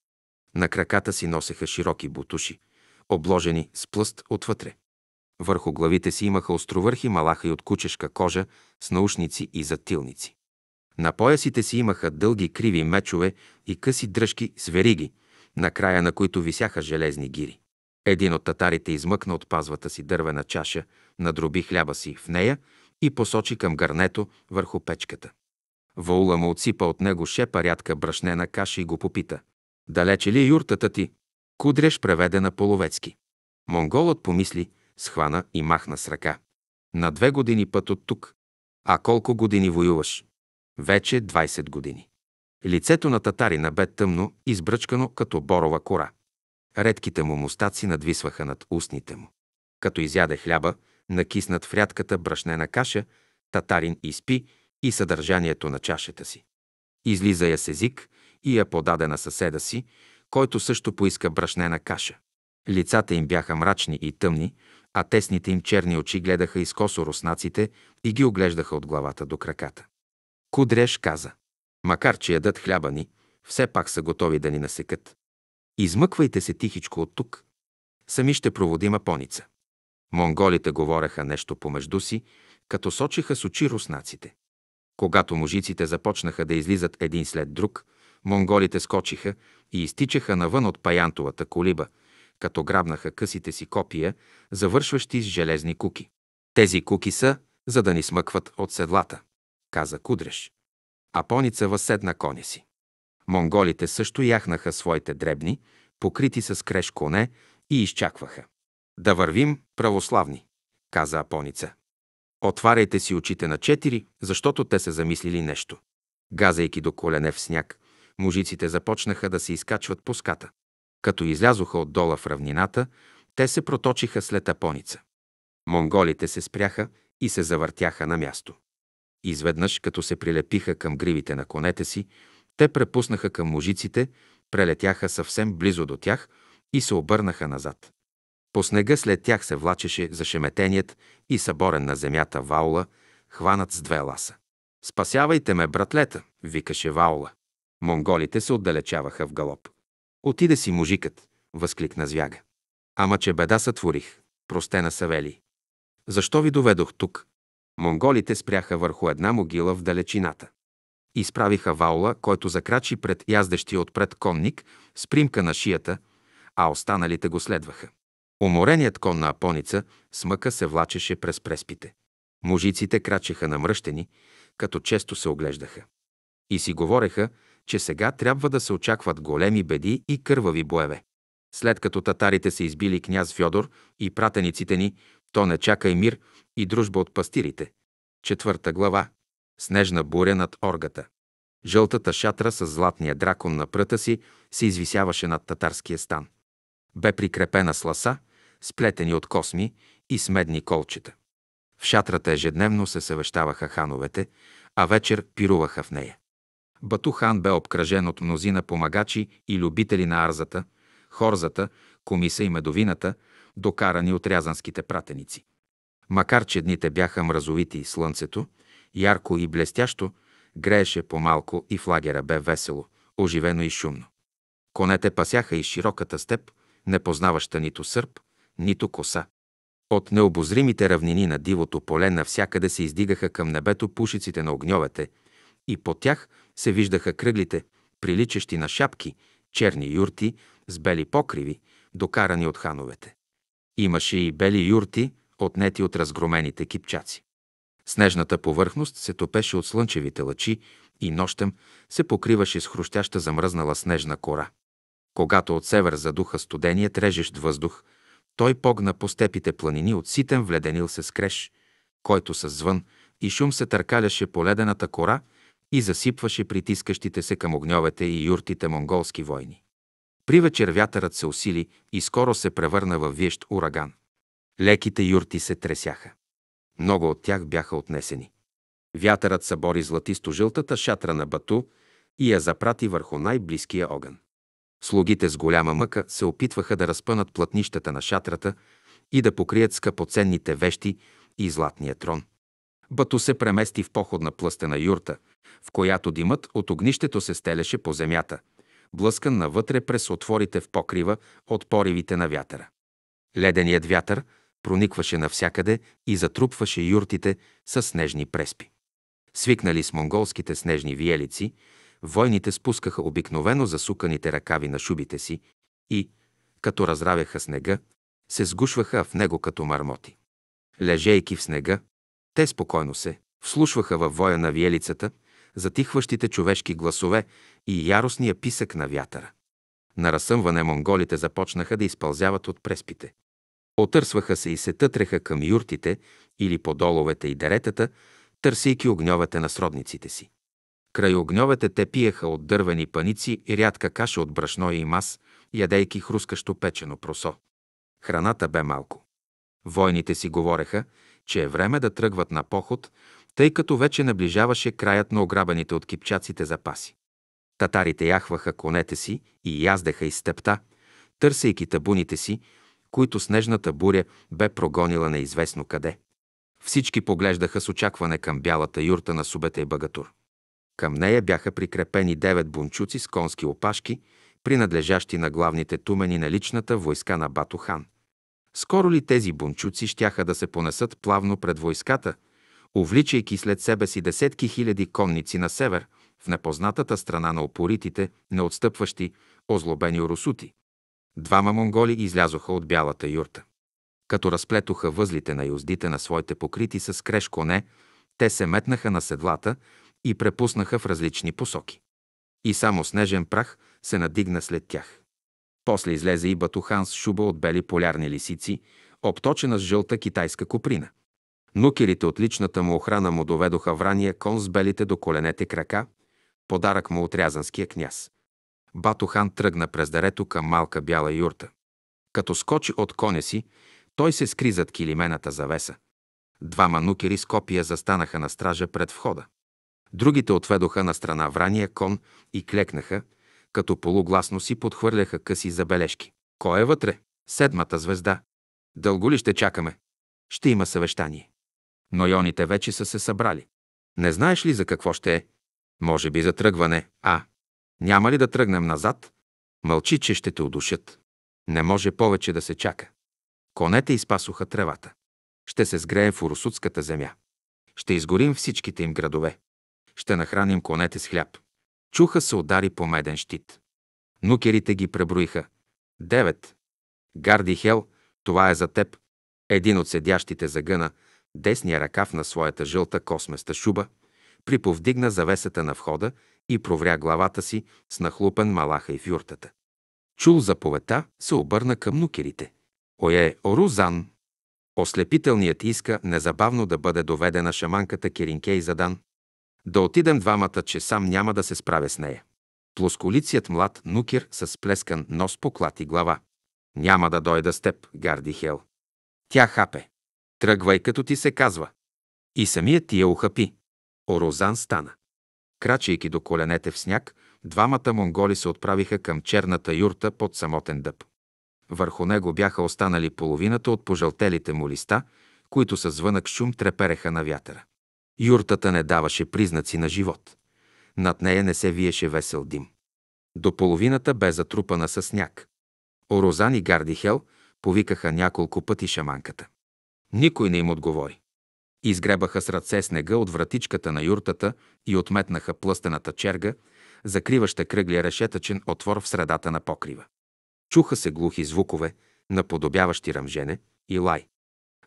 На краката си носеха широки бутуши, обложени с плъст отвътре. Върху главите си имаха островърхи малаха и от кучешка кожа с наушници и затилници. На поясите си имаха дълги криви мечове и къси дръжки с вериги, на края на които висяха железни гири. Един от татарите измъкна от пазвата си дървена чаша, надроби хляба си в нея и посочи към гърнето върху печката. Ваула му отсипа от него шепа рядка брашнена каша и го попита. Далече ли е юртата ти? Кудреш преведе на половецки. Монголът помисли, схвана и махна с ръка. На две години път от тук. А колко години воюваш? Вече 20 години. Лицето на татарина бе тъмно, избръчкано като борова кора. Редките му мустаци надвисваха над устните му. Като изяде хляба, накиснат в рядката брашнена каша, татарин изпи и съдържанието на чашата си. Излиза я с език и я подаде на съседа си, който също поиска брашнена каша. Лицата им бяха мрачни и тъмни, а тесните им черни очи гледаха изкосо руснаците и ги оглеждаха от главата до краката. Кудреш каза, макар че ядат хляба ни, все пак са готови да ни насекат. Измъквайте се тихичко от тук. Сами ще проводим апоница. Монголите говореха нещо помежду си, като сочиха с очи руснаците. Когато мужиците започнаха да излизат един след друг, монголите скочиха и изтичаха навън от паянтовата колиба, като грабнаха късите си копия, завършващи с железни куки. Тези куки са, за да ни смъкват от седлата, каза Кудреш. А поница възседна коня си. Монголите също яхнаха своите дребни, покрити с креш коне и изчакваха. Да вървим, православни, каза Апоница. Отваряйте си очите на четири, защото те са замислили нещо. Газайки до колене в сняг, мужиците започнаха да се изкачват по ската. Като излязоха отдола в равнината, те се проточиха след апоница. Монголите се спряха и се завъртяха на място. Изведнъж, като се прилепиха към гривите на конете си, те препуснаха към мужиците, прелетяха съвсем близо до тях и се обърнаха назад. По снега след тях се влачеше зашеметеният и съборен на земята Ваула, хванат с две ласа. «Спасявайте ме, братлета!» – викаше Ваула. Монголите се отдалечаваха в галоп. «Отиде си мужикът!» – възкликна Звяга. «Ама че беда сътворих!» – Просте на Савели. «Защо ви доведох тук?» Монголите спряха върху една могила в далечината. Изправиха Ваула, който закрачи пред яздещи отпред конник с примка на шията, а останалите го следваха. Умореният кон на Апоница с мъка се влачеше през преспите. Мужиците крачеха намръщени, като често се оглеждаха. И си говореха, че сега трябва да се очакват големи беди и кървави боеве. След като татарите са избили княз Фьодор и пратениците ни, то не чака и мир и дружба от пастирите. Четвърта глава. Снежна буря над оргата. Жълтата шатра с златния дракон на пръта си се извисяваше над татарския стан. Бе прикрепена с ласа сплетени от косми и с медни колчета. В шатрата ежедневно се съвещаваха хановете, а вечер пируваха в нея. Бату хан бе обкръжен от мнозина помагачи и любители на арзата, хорзата, комиса и медовината, докарани от рязанските пратеници. Макар, че дните бяха мразовити и слънцето, ярко и блестящо, грееше по-малко и в лагера бе весело, оживено и шумно. Конете пасяха и широката степ, непознаваща нито сърп, нито коса. От необозримите равнини на дивото поле навсякъде се издигаха към небето пушиците на огньовете и по тях се виждаха кръглите, приличащи на шапки, черни юрти с бели покриви, докарани от хановете. Имаше и бели юрти, отнети от разгромените кипчаци. Снежната повърхност се топеше от слънчевите лъчи и нощем се покриваше с хрущяща замръзнала снежна кора. Когато от север задуха студеният режещ въздух – той погна по степите планини от ситен вледенил се скреш, който със звън и шум се търкаляше по ледената кора и засипваше притискащите се към огньовете и юртите монголски войни. При вечер вятърът се усили и скоро се превърна във виещ ураган. Леките юрти се тресяха. Много от тях бяха отнесени. Вятърът събори златисто-жълтата шатра на Бату и я запрати върху най-близкия огън. Слугите с голяма мъка се опитваха да разпънат платнищата на шатрата и да покрият скъпоценните вещи и златния трон. Бато се премести в походна пластена юрта, в която димът от огнището се стелеше по земята, блъскан навътре през отворите в покрива от поривите на вятъра. Леденият вятър проникваше навсякъде и затрупваше юртите с снежни преспи. Свикнали с монголските снежни виелици, войните спускаха обикновено засуканите ръкави на шубите си и, като разравяха снега, се сгушваха в него като мармоти. Лежейки в снега, те спокойно се вслушваха във воя на виелицата, затихващите човешки гласове и яростния писък на вятъра. На разсъмване монголите започнаха да изпълзяват от преспите. Отърсваха се и се тътреха към юртите или подоловете и деретата, търсейки огньовете на сродниците си. Край огньовете те пиеха от дървени паници и рядка каша от брашно и мас, ядейки хрускащо печено просо. Храната бе малко. Войните си говореха, че е време да тръгват на поход, тъй като вече наближаваше краят на ограбените от кипчаците запаси. Татарите яхваха конете си и яздеха из степта, търсейки табуните си, които снежната буря бе прогонила неизвестно къде. Всички поглеждаха с очакване към бялата юрта на Субета и Багатур. Към нея бяха прикрепени девет бунчуци с конски опашки, принадлежащи на главните тумени на личната войска на Батухан. Скоро ли тези бунчуци щяха да се понесат плавно пред войската, увличайки след себе си десетки хиляди конници на север, в непознатата страна на опоритите, неотстъпващи, озлобени русути. Двама монголи излязоха от бялата юрта. Като разплетоха възлите на юздите на своите покрити с креш коне, те се метнаха на седлата и препуснаха в различни посоки. И само снежен прах се надигна след тях. После излезе и батухан с шуба от бели полярни лисици, обточена с жълта китайска коприна. Нукерите от личната му охрана му доведоха врания кон с белите до коленете крака, подарък му от рязанския княз. Батухан тръгна през дарето към малка бяла юрта. Като скочи от коня си, той се скри зад килимената завеса. Двама нукери с копия застанаха на стража пред входа. Другите отведоха на страна врания кон и клекнаха, като полугласно си подхвърляха къси забележки. Кой е вътре? Седмата звезда. Дълго ли ще чакаме? Ще има съвещание. Но ионите вече са се събрали. Не знаеш ли за какво ще е? Може би за тръгване. А, няма ли да тръгнем назад? Мълчи, че ще те удушат. Не може повече да се чака. Конете изпасоха тревата. Ще се сгреем в Урусутската земя. Ще изгорим всичките им градове ще нахраним конете с хляб. Чуха се удари по меден щит. Нукерите ги преброиха. Девет. Гарди Хел, това е за теб. Един от седящите загъна, десния ръкав на своята жълта косместа шуба, приповдигна завесата на входа и провря главата си с нахлупен малаха и фюртата. Чул повета, се обърна към нукерите. Ое, Орузан! Ослепителният иска незабавно да бъде доведена шаманката Керинкей Задан, да отидем двамата, че сам няма да се справя с нея. Плосколицият млад нукер с плескан нос поклати глава. Няма да дойда с теб, гарди Хел. Тя хапе. Тръгвай, като ти се казва. И самият ти я ухапи. Орозан стана. Крачейки до коленете в сняг, двамата монголи се отправиха към черната юрта под самотен дъб. Върху него бяха останали половината от пожълтелите му листа, които със звънък шум трепереха на вятъра. Юртата не даваше признаци на живот. Над нея не се виеше весел дим. До половината бе затрупана със сняг. Орозан и Гардихел повикаха няколко пъти шаманката. Никой не им отговори. Изгребаха с ръце снега от вратичката на юртата и отметнаха плъстената черга, закриваща кръглия решетъчен отвор в средата на покрива. Чуха се глухи звукове, наподобяващи ръмжене и лай.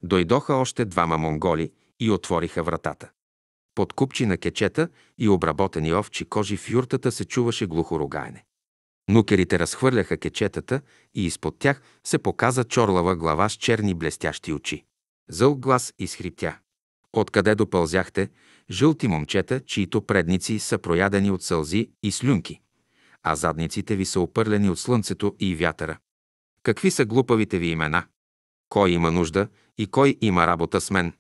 Дойдоха още двама монголи и отвориха вратата. Под купчи на кечета и обработени овчи кожи в юртата се чуваше глухо ругаене. Нукерите разхвърляха кечетата и изпод тях се показа чорлава глава с черни блестящи очи. Зъл глас изхриптя. Откъде допълзяхте, жълти момчета, чието предници са проядени от сълзи и слюнки, а задниците ви са опърлени от слънцето и вятъра. Какви са глупавите ви имена? Кой има нужда и кой има работа с мен?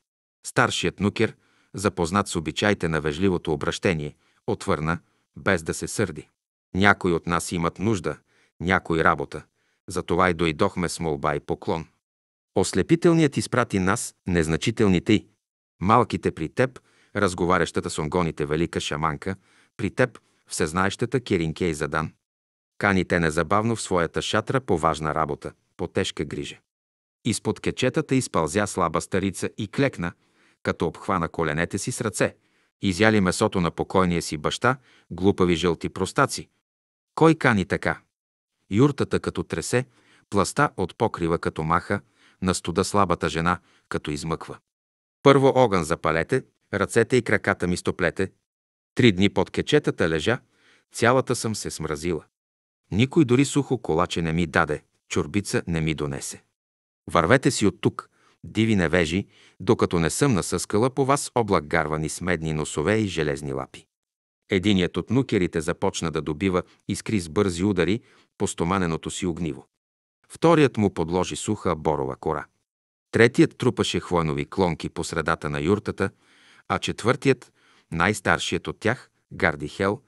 Старшият нукер – запознат с обичаите на вежливото обращение, отвърна, без да се сърди. Някой от нас имат нужда, някой работа, затова и дойдохме с молба и поклон. Ослепителният изпрати нас, незначителните й. Малките при теб, разговарящата с онгоните велика шаманка, при теб всезнаещата и Задан. Кани те незабавно в своята шатра по важна работа, по тежка грижа. Изпод кечетата изпълзя слаба старица и клекна – като обхвана коленете си с ръце. Изяли месото на покойния си баща, глупави жълти простаци. Кой кани така? Юртата като тресе, пласта от покрива като маха, на студа слабата жена като измъква. Първо огън запалете, ръцете и краката ми стоплете. Три дни под кечетата лежа, цялата съм се смразила. Никой дори сухо колаче не ми даде, чорбица не ми донесе. Вървете си от тук, диви невежи, докато не съм насъскала по вас облак гарвани с медни носове и железни лапи. Единият от нукерите започна да добива искри с бързи удари по стоманеното си огниво. Вторият му подложи суха борова кора. Третият трупаше хвойнови клонки по средата на юртата, а четвъртият, най-старшият от тях, Гарди Хел,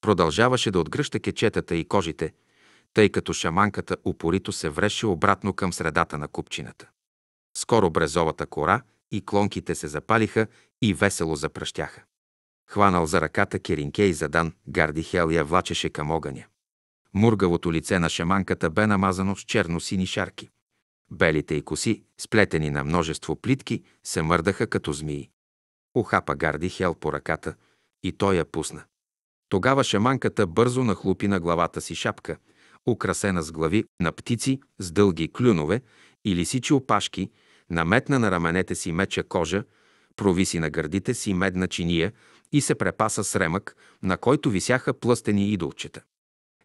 продължаваше да отгръща кечетата и кожите, тъй като шаманката упорито се вреше обратно към средата на купчината. Скоро брезовата кора и клонките се запалиха и весело запръщяха. Хванал за ръката Керинке и задан, Хел я влачеше към огъня. Мургавото лице на шаманката бе намазано с черно-сини шарки. Белите и коси, сплетени на множество плитки, се мърдаха като змии. Охапа Гарди Хел по ръката и той я пусна. Тогава шаманката бързо нахлупи на главата си шапка, украсена с глави на птици с дълги клюнове и лисичи опашки, наметна на раменете си меча кожа, провиси на гърдите си медна чиния и се препаса с ремък, на който висяха плъстени идолчета.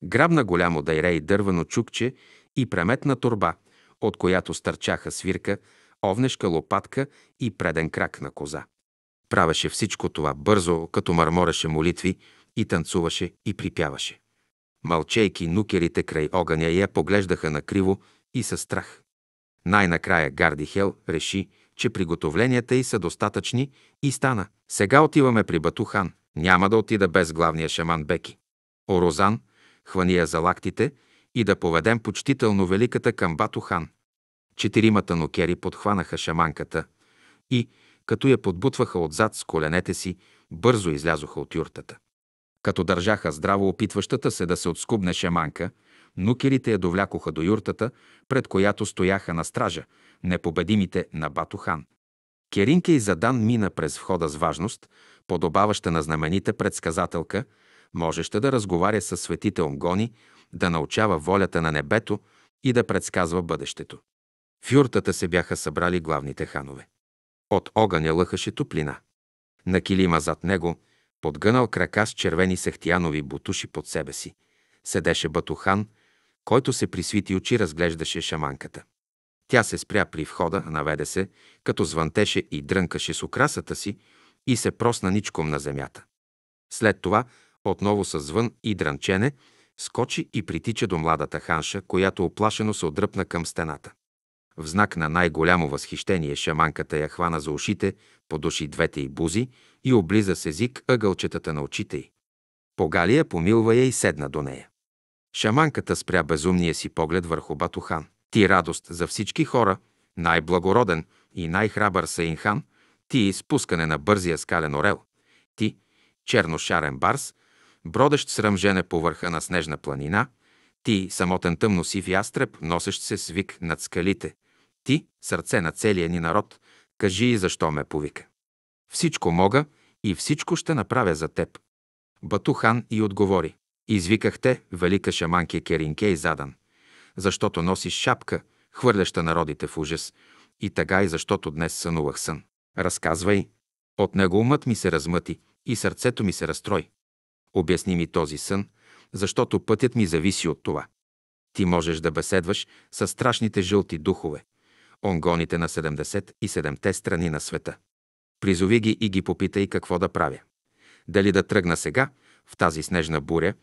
Грабна голямо дайре и дървено чукче и преметна турба, от която стърчаха свирка, овнешка лопатка и преден крак на коза. Правеше всичко това бързо, като мърмореше молитви и танцуваше и припяваше. Мълчейки, нукерите край огъня я поглеждаха накриво и със страх. Най-накрая Гарди Хел реши, че приготовленията й са достатъчни и стана. Сега отиваме при Батухан. Няма да отида без главния шаман Беки. Орозан, хвани я за лактите и да поведем почтително великата към Батухан. Четиримата нокери подхванаха шаманката и, като я подбутваха отзад с коленете си, бързо излязоха от юртата. Като държаха здраво опитващата се да се отскубне шаманка – нукерите я довлякоха до юртата, пред която стояха на стража непобедимите на Батухан. Керинка и Задан мина през входа с важност, подобаваща на знамените предсказателка, можеща да разговаря с светите омгони, да научава волята на небето и да предсказва бъдещето. В юртата се бяха събрали главните ханове. От огъня лъхаше топлина. На килима зад него, подгънал крака с червени сехтиянови бутуши под себе си, седеше Батухан – който се присвити очи разглеждаше шаманката. Тя се спря при входа, наведе се, като звънтеше и дрънкаше с украсата си и се просна ничком на земята. След това, отново с звън и дрънчене, скочи и притича до младата ханша, която оплашено се отдръпна към стената. В знак на най-голямо възхищение шаманката я хвана за ушите, подуши двете й бузи и облиза с език ъгълчетата на очите й. Погалия помилва я и седна до нея. Шаманката спря безумния си поглед върху Батухан. Ти радост за всички хора, най-благороден и най-храбър Саинхан, ти изпускане на бързия скален орел, ти черношарен барс, бродещ срамжене по върха на снежна планина, ти самотен тъмно сив ястреб, носещ се свик над скалите, ти сърце на целия ни народ, кажи и защо ме повика. Всичко мога и всичко ще направя за теб. Батухан и отговори. Извикахте Велика шаманке Керинке и Задан, защото носиш шапка, хвърляща народите в ужас, и така и защото днес сънувах сън. Разказвай. От него умът ми се размъти и сърцето ми се разстрой. Обясни ми този сън, защото пътят ми зависи от това. Ти можеш да беседваш с страшните жълти духове, онгоните на 77-те страни на света. Призови ги и ги попитай какво да правя. Дали да тръгна сега, в тази снежна буря,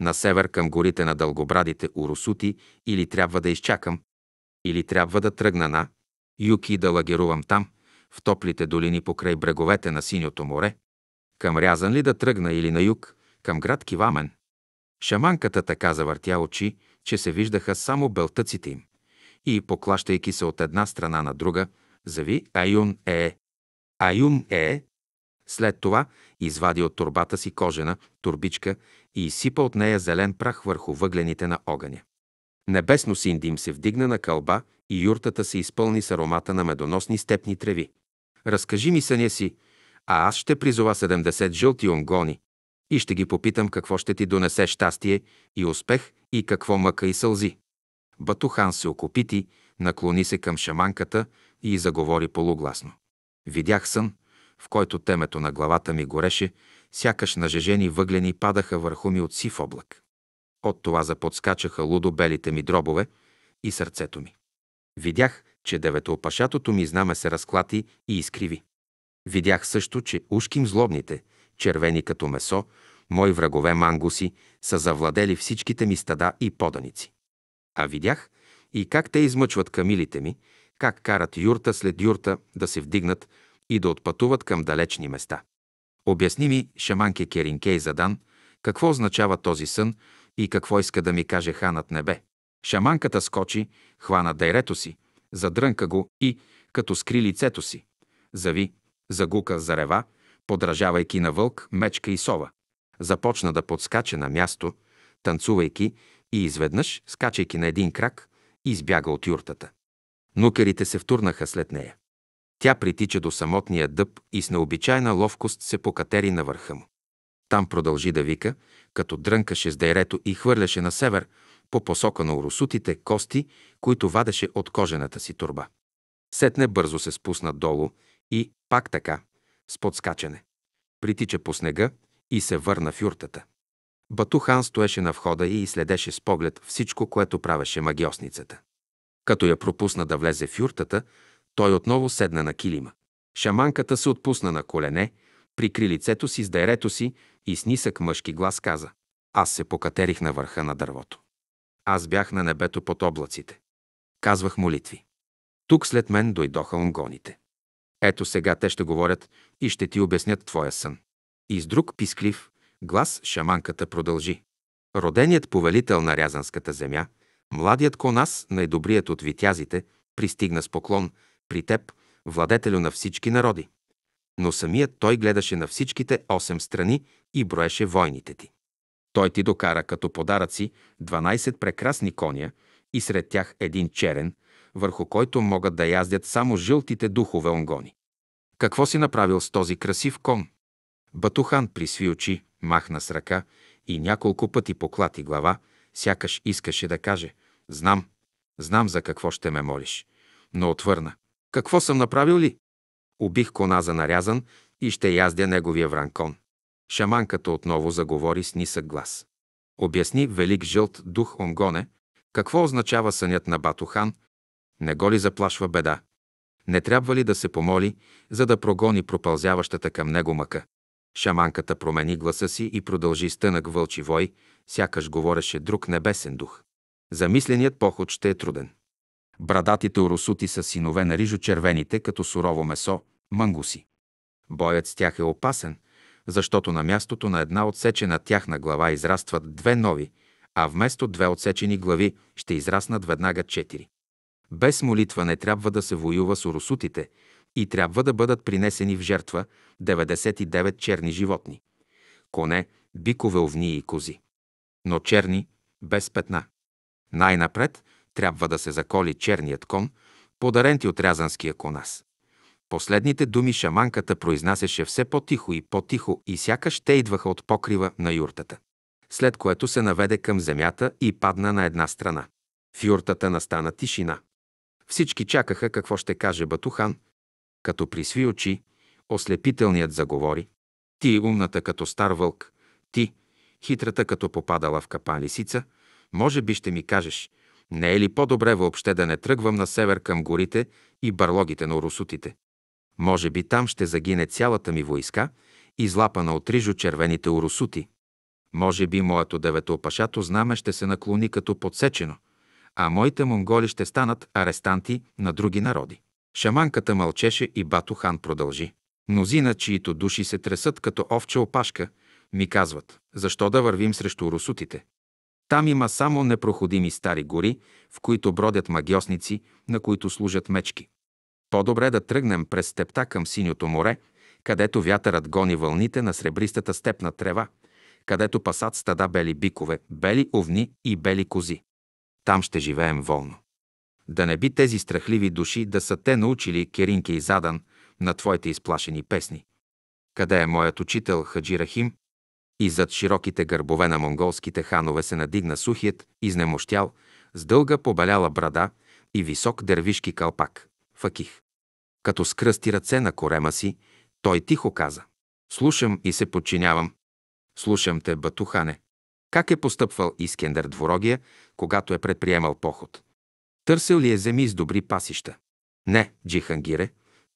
на север към горите на дългобрадите Урусути или трябва да изчакам, или трябва да тръгна на юг и да лагерувам там, в топлите долини покрай бреговете на Синьото море, към Рязан ли да тръгна или на юг, към град Кивамен. Шаманката така завъртя очи, че се виждаха само белтъците им и, поклащайки се от една страна на друга, зави Аюн Е. Аюн Е. След това извади от турбата си кожена турбичка и изсипа от нея зелен прах върху въглените на огъня. Небесно синдим се вдигна на кълба и юртата се изпълни с аромата на медоносни степни треви. Разкажи ми съня си, а аз ще призова 70 жълти онгони и ще ги попитам какво ще ти донесе щастие и успех и какво мъка и сълзи. Батухан се окопити, наклони се към шаманката и заговори полугласно. Видях сън, в който темето на главата ми гореше, сякаш нажежени въглени падаха върху ми от сив облак. От това заподскачаха лудо белите ми дробове и сърцето ми. Видях, че деветоопашатото ми знаме се разклати и изкриви. Видях също, че ушким злобните, червени като месо, мои врагове мангуси са завладели всичките ми стада и поданици. А видях и как те измъчват камилите ми, как карат юрта след юрта да се вдигнат, и да отпътуват към далечни места. Обясни ми, шаманке Керинкей Задан, какво означава този сън и какво иска да ми каже ханът небе. Шаманката скочи, хвана дайрето си, задрънка го и, като скри лицето си, зави, загука, зарева, подражавайки на вълк, мечка и сова. Започна да подскача на място, танцувайки и изведнъж, скачайки на един крак, избяга от юртата. Нукерите се втурнаха след нея. Тя притича до самотния дъб и с необичайна ловкост се покатери на върха му. Там продължи да вика, като дрънкаше с дейрето и хвърляше на север, по посока на урусутите кости, които вадеше от кожената си турба. Сетне бързо се спусна долу и, пак така, с подскачане. Притича по снега и се върна в юртата. Батухан стоеше на входа и следеше с поглед всичко, което правеше магиосницата. Като я пропусна да влезе в юртата, той отново седна на килима. Шаманката се отпусна на колене, прикри лицето си с дайрето си и с нисък мъжки глас каза «Аз се покатерих на върха на дървото. Аз бях на небето под облаците. Казвах молитви. Тук след мен дойдоха унгоните. Ето сега те ще говорят и ще ти обяснят твоя сън». И с друг писклив глас шаманката продължи. Роденият повелител на Рязанската земя, младият конас, най-добрият от витязите, пристигна с поклон – при теб, владетелю на всички народи. Но самият той гледаше на всичките осем страни и броеше войните ти. Той ти докара като подаръци 12 прекрасни коня и сред тях един черен, върху който могат да яздят само жълтите духове онгони. Какво си направил с този красив кон? Батухан присви очи, махна с ръка и няколко пъти поклати глава, сякаш искаше да каже «Знам, знам за какво ще ме молиш», но отвърна какво съм направил ли? Убих кона за нарязан и ще яздя неговия вранкон. Шаманката отново заговори с нисък глас. Обясни велик жълт дух Онгоне, какво означава сънят на Батухан? не го ли заплашва беда? Не трябва ли да се помоли, за да прогони пропълзяващата към него мъка? Шаманката промени гласа си и продължи стънък вълчи вой, сякаш говореше друг небесен дух. Замисленият поход ще е труден. Брадатите урусути са синове на рижочервените, като сурово месо, мангуси. Боят с тях е опасен, защото на мястото на една отсечена тяхна глава израстват две нови, а вместо две отсечени глави ще израснат веднага четири. Без молитва не трябва да се воюва с урусутите и трябва да бъдат принесени в жертва 99 черни животни – коне, бикове, овни и кози. Но черни, без петна. Най-напред – трябва да се заколи черният кон, подарен ти от рязанския конас. Последните думи шаманката произнасяше все по-тихо и по-тихо и сякаш те идваха от покрива на юртата. След което се наведе към земята и падна на една страна. В юртата настана тишина. Всички чакаха какво ще каже Батухан. Като присви очи, ослепителният заговори. Ти умната като стар вълк, ти, хитрата като попадала в капа лисица, може би ще ми кажеш, не е ли по-добре въобще да не тръгвам на север към горите и барлогите на урусутите? Може би там ще загине цялата ми войска, излапана от рижо червените урусути. Може би моето деветоопашато знаме ще се наклони като подсечено, а моите монголи ще станат арестанти на други народи. Шаманката мълчеше и Бато хан продължи. Мнозина, чието души се тресат като овча опашка, ми казват, защо да вървим срещу Урусутите? Там има само непроходими стари гори, в които бродят магиосници, на които служат мечки. По-добре да тръгнем през степта към синьото море, където вятърът гони вълните на сребристата степна трева, където пасат стада бели бикове, бели овни и бели кози. Там ще живеем волно. Да не би тези страхливи души да са те научили Керинке и Задан на твоите изплашени песни. Къде е моят учител Хаджи Рахим, и зад широките гърбове на монголските ханове се надигна сухият, изнемощял, с дълга побеляла брада и висок дървишки калпак – факих. Като скръсти ръце на корема си, той тихо каза – «Слушам и се подчинявам. Слушам те, Батухане». Как е постъпвал Искендър Дворогия, когато е предприемал поход? Търсил ли е земи с добри пасища? Не, Джихангире,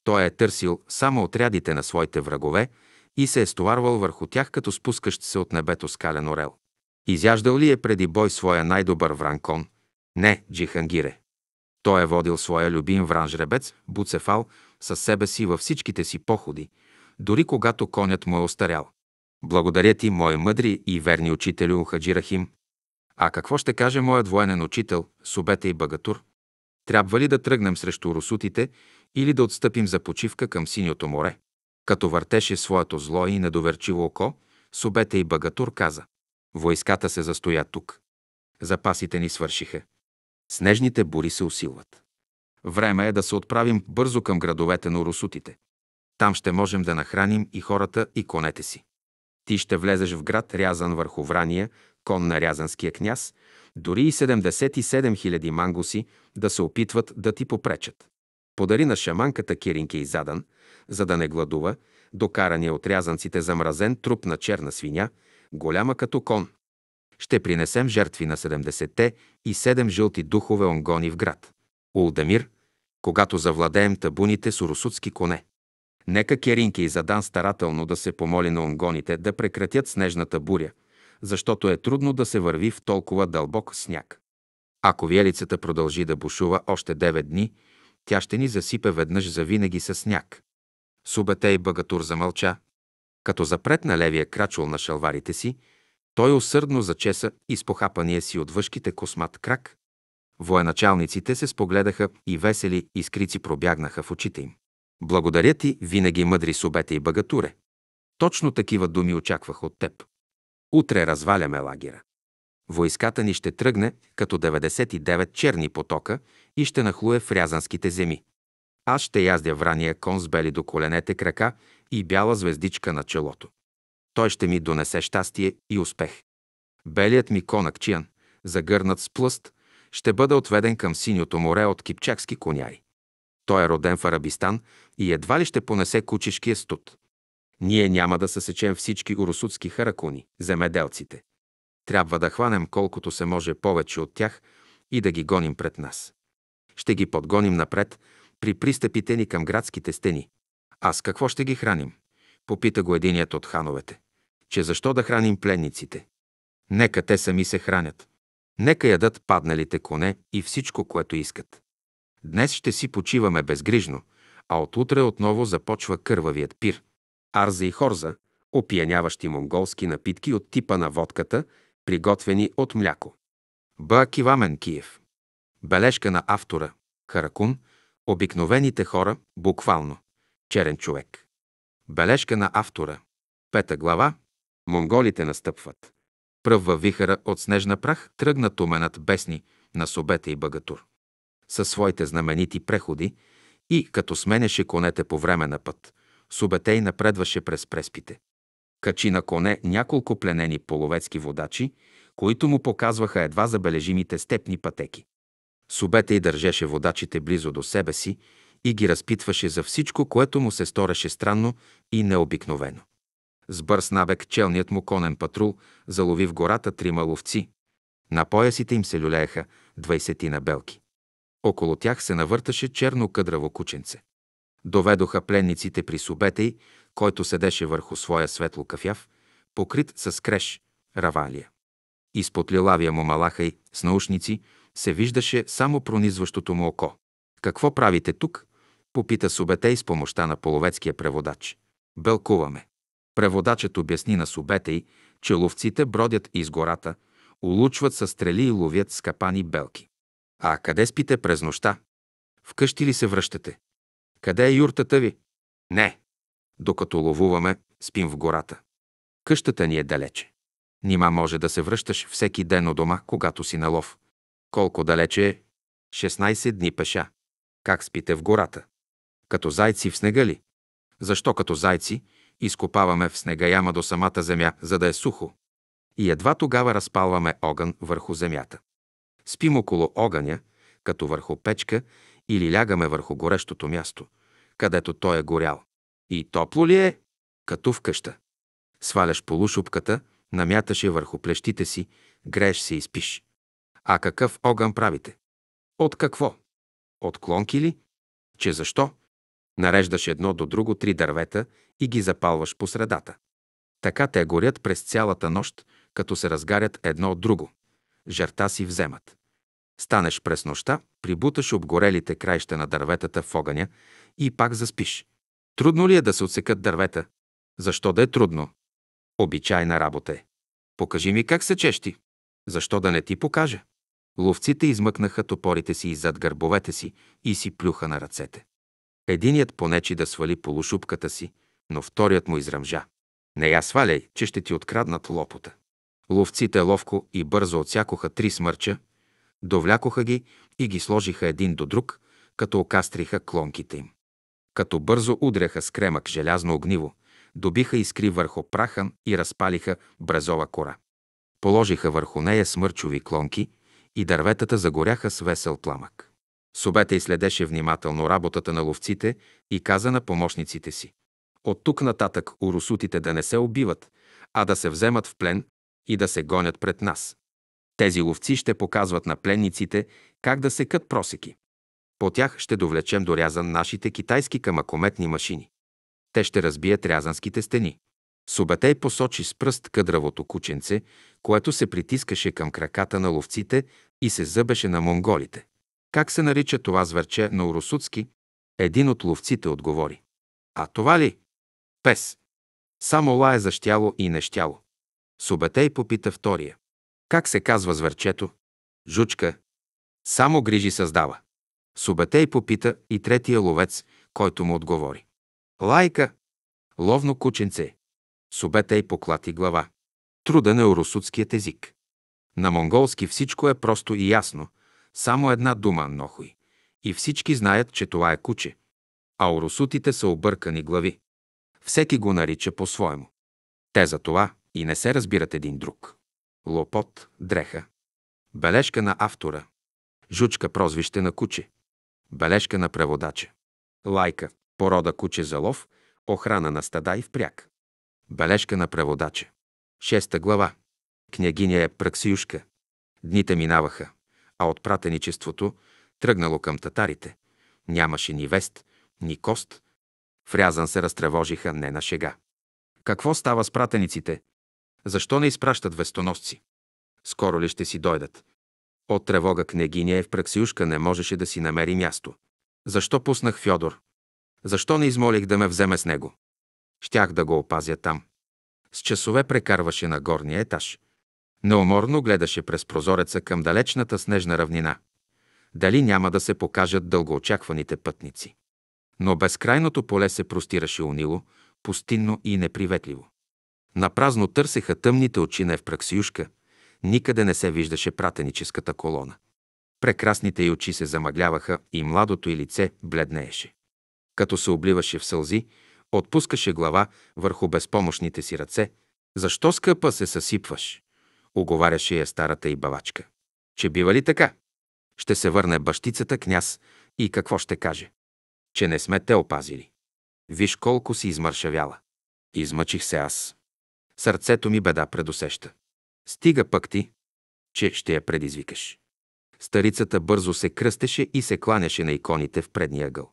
той е търсил само отрядите на своите врагове и се е стоварвал върху тях като спускащ се от небето скален орел. Изяждал ли е преди бой своя най-добър вранкон? Не, Джихангире. Той е водил своя любим вранжребец, Буцефал, със себе си във всичките си походи, дори когато конят му е остарял. Благодаря ти, мои мъдри и верни учителю Хаджирахим. А какво ще каже моят военен учител, Субета и Багатур? Трябва ли да тръгнем срещу русутите или да отстъпим за почивка към синьото море? Като въртеше своето зло и недоверчиво око, Субете и Багатур каза «Войската се застоя тук. Запасите ни свършиха. Снежните бури се усилват. Време е да се отправим бързо към градовете на русутите. Там ще можем да нахраним и хората, и конете си. Ти ще влезеш в град, рязан върху врания, кон на рязанския княз, дори и 77 000 мангуси да се опитват да ти попречат. Подари на шаманката Киринке и Задан – за да не гладува, докарани е от рязанците замразен труп на черна свиня, голяма като кон. Ще принесем жертви на 70-те и 7 жълти духове онгони в град. Улдамир, когато завладеем табуните с урусутски коне. Нека Керинки и Задан старателно да се помоли на онгоните да прекратят снежната буря, защото е трудно да се върви в толкова дълбок сняг. Ако виелицата продължи да бушува още 9 дни, тя ще ни засипе веднъж за винаги с сняг. Субетей Багатур замълча. Като запретна левия крачул на шалварите си, той усърдно зачеса изпохапания си от въшките космат крак. Военачалниците се спогледаха и весели искрици пробягнаха в очите им. Благодаря ти, винаги мъдри Субете и Багатуре. Точно такива думи очаквах от теб. Утре разваляме лагера. Войската ни ще тръгне като 99 черни потока и ще нахлуе в рязанските земи. Аз ще яздя врания кон с бели до коленете крака и бяла звездичка на челото. Той ще ми донесе щастие и успех. Белият ми конък Чиан, загърнат с плъст, ще бъде отведен към синьото море от кипчакски коняри. Той е роден в Арабистан и едва ли ще понесе кучешкия студ. Ние няма да съсечем всички урусутски харакуни, земеделците. Трябва да хванем колкото се може повече от тях и да ги гоним пред нас. Ще ги подгоним напред, при пристъпите ни към градските стени. А с какво ще ги храним? Попита го единият от хановете. Че защо да храним пленниците? Нека те сами се хранят. Нека ядат падналите коне и всичко, което искат. Днес ще си почиваме безгрижно, а от утре отново започва кървавият пир. Арза и хорза – опияняващи монголски напитки от типа на водката, приготвени от мляко. Бакивамен Киев. Бележка на автора. Харакун – Обикновените хора, буквално. Черен човек. Бележка на автора. Пета глава. Монголите настъпват. Пръв във вихара от снежна прах тръгна туменът бесни на собета и Багатур. Със своите знаменити преходи и като сменяше конете по време на път, Собетей напредваше през преспите. Качи на коне няколко пленени половецки водачи, които му показваха едва забележимите степни пътеки. Субета и държеше водачите близо до себе си и ги разпитваше за всичко, което му се стореше странно и необикновено. С бърз набег челният му конен патрул залови в гората трима ловци. На поясите им се люлееха на белки. Около тях се навърташе черно къдраво кученце. Доведоха пленниците при Субетей, който седеше върху своя светло кафяв, покрит с креш, равалия. Изпод лилавия му малахай с наушници се виждаше само пронизващото му око. «Какво правите тук?» – попита Субетей с помощта на половецкия преводач. «Белкуваме». Преводачът обясни на Субетей, че ловците бродят из гората, улучват със стрели и ловят с капани белки. «А къде спите през нощта? Вкъщи ли се връщате? Къде е юртата ви?» «Не. Докато ловуваме, спим в гората. Къщата ни е далече. Нима може да се връщаш всеки ден от дома, когато си на лов. Колко далече е? 16 дни пеша. Как спите в гората? Като зайци в снега ли? Защо като зайци? Изкопаваме в снега яма до самата земя, за да е сухо. И едва тогава разпалваме огън върху земята. Спим около огъня, като върху печка или лягаме върху горещото място, където той е горял. И топло ли е? Като в къща. Сваляш полушубката, намяташ я върху плещите си, грееш се и спиш. А какъв огън правите? От какво? От клонки ли? Че защо? Нареждаш едно до друго три дървета и ги запалваш по средата. Така те горят през цялата нощ, като се разгарят едно от друго. Жерта си вземат. Станеш през нощта, прибуташ обгорелите краища на дърветата в огъня и пак заспиш. Трудно ли е да се отсекат дървета? Защо да е трудно? Обичайна работа е. Покажи ми как се чещи. Защо да не ти покажа? Ловците измъкнаха топорите си иззад гърбовете си и си плюха на ръцете. Единият понечи да свали полушубката си, но вторият му изръмжа. Не я сваляй, че ще ти откраднат лопота. Ловците ловко и бързо отсякоха три смърча, довлякоха ги и ги сложиха един до друг, като окастриха клонките им. Като бързо удряха с кремък желязно огниво, добиха искри върху прахан и разпалиха брезова кора. Положиха върху нея смърчови клонки – и дърветата загоряха с весел пламък. Собета следеше внимателно работата на ловците и каза на помощниците си. От тук нататък урусутите да не се убиват, а да се вземат в плен и да се гонят пред нас. Тези ловци ще показват на пленниците как да секат просеки. По тях ще довлечем до Рязан нашите китайски камакометни машини. Те ще разбият рязанските стени. Субатей посочи с пръст къдравото кученце, което се притискаше към краката на ловците и се зъбеше на монголите. Как се нарича това зверче на урусуцки? Един от ловците отговори. А това ли? Пес. Само лае защяло и нещяло. Субетей попита втория. Как се казва зверчето? Жучка. Само грижи създава. Субетей попита и третия ловец, който му отговори. Лайка. Ловно кученце и поклати глава. Труден е урусутският език. На монголски всичко е просто и ясно, само една дума нохуй. И всички знаят, че това е куче. А урусутите са объркани глави. Всеки го нарича по-своему. Те за това и не се разбират един друг. Лопот, дреха. Бележка на автора. Жучка прозвище на куче. Бележка на преводача. Лайка. Порода куче за лов, охрана на стада и впряг. Бележка на преводача. Шеста глава. Княгиня е праксиюшка. Дните минаваха, а от пратеничеството тръгнало към татарите. Нямаше ни вест, ни кост. Врязан се разтревожиха не на шега. Какво става с пратениците? Защо не изпращат вестоносци? Скоро ли ще си дойдат? От тревога княгиня е в праксиюшка не можеше да си намери място. Защо пуснах Фьодор? Защо не измолих да ме вземе с него? Щях да го опазя там. С часове прекарваше на горния етаж. Неуморно гледаше през прозореца към далечната снежна равнина. Дали няма да се покажат дългоочакваните пътници. Но безкрайното поле се простираше унило, пустинно и неприветливо. Напразно търсеха тъмните очи на Евпраксиюшка. Никъде не се виждаше пратеническата колона. Прекрасните й очи се замъгляваха и младото й лице бледнееше. Като се обливаше в сълзи, Отпускаше глава върху безпомощните си ръце. Защо, скъпа, се съсипваш? Оговаряше я старата и бавачка. Че бива ли така? Ще се върне бащицата, княз, и какво ще каже? Че не сме те опазили. Виж колко си измършавяла. Измъчих се аз. Сърцето ми беда предусеща. Стига пък ти, че ще я предизвикаш. Старицата бързо се кръстеше и се кланяше на иконите в предния гъл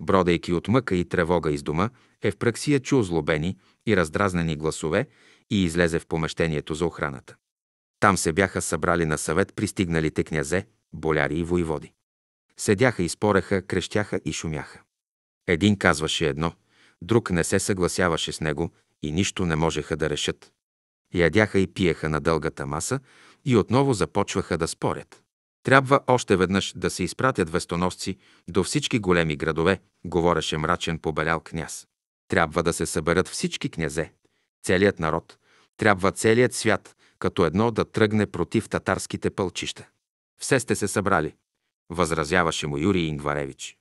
бродейки от мъка и тревога из дома, Евпраксия чу злобени и раздразнени гласове и излезе в помещението за охраната. Там се бяха събрали на съвет пристигналите князе, боляри и войводи. Седяха и спореха, крещяха и шумяха. Един казваше едно, друг не се съгласяваше с него и нищо не можеха да решат. Ядяха и пиеха на дългата маса и отново започваха да спорят. Трябва още веднъж да се изпратят вестоносци до всички големи градове, говореше мрачен побелял княз. Трябва да се съберат всички князе, целият народ, трябва целият свят, като едно да тръгне против татарските пълчища. Все сте се събрали, възразяваше му Юрий Ингваревич.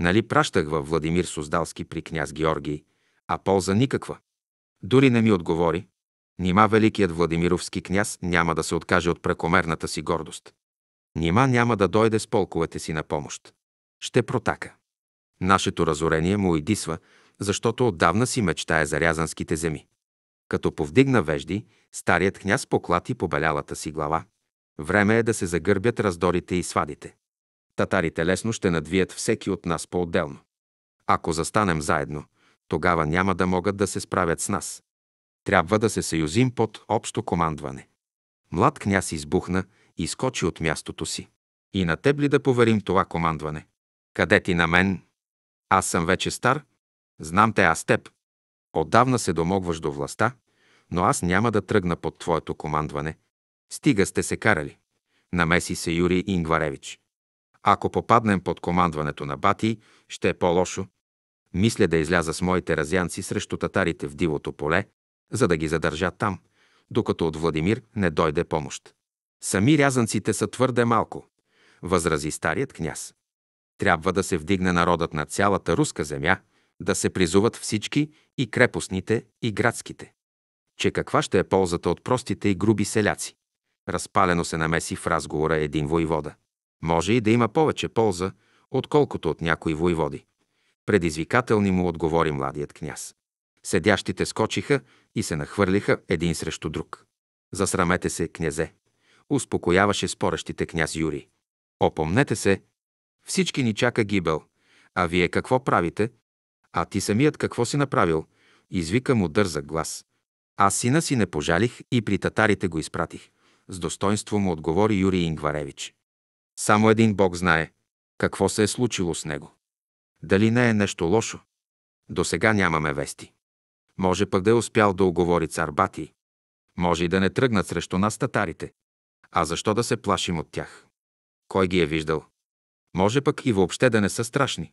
Нали пращах във Владимир Суздалски при княз Георгий, а полза никаква. Дори не ми отговори. Нима великият Владимировски княз няма да се откаже от прекомерната си гордост. Нима няма да дойде с полковете си на помощ. Ще протака. Нашето разорение му идисва, защото отдавна си мечтае за рязанските земи. Като повдигна вежди, старият княз поклати побелялата си глава. Време е да се загърбят раздорите и свадите. Татарите лесно ще надвият всеки от нас по-отделно. Ако застанем заедно, тогава няма да могат да се справят с нас. Трябва да се съюзим под общо командване. Млад княз избухна и скочи от мястото си. И на теб ли да поверим това командване? Къде ти на мен? Аз съм вече стар. Знам те аз теб. Отдавна се домогваш до властта, но аз няма да тръгна под твоето командване. Стига сте се карали. Намеси се Юрий Ингваревич. Ако попаднем под командването на Бати, ще е по-лошо. Мисля да изляза с моите разянци срещу татарите в дивото поле, за да ги задържа там, докато от Владимир не дойде помощ. Сами рязанците са твърде малко, възрази старият княз. Трябва да се вдигне народът на цялата руска земя, да се призуват всички и крепостните, и градските. Че каква ще е ползата от простите и груби селяци? Разпалено се намеси в разговора един войвода. Може и да има повече полза, отколкото от някои войводи. Предизвикателни му отговори младият княз. Седящите скочиха и се нахвърлиха един срещу друг. Засрамете се, князе успокояваше спорещите княз Юрий. Опомнете се, всички ни чака гибел. А вие какво правите? А ти самият какво си направил? Извика му дързък глас. Аз сина си не пожалих и при татарите го изпратих. С достоинство му отговори Юрий Ингваревич. Само един бог знае какво се е случило с него. Дали не е нещо лошо? До сега нямаме вести. Може пък да е успял да оговори цар Бати. Може и да не тръгнат срещу нас татарите. А защо да се плашим от тях? Кой ги е виждал? Може пък и въобще да не са страшни.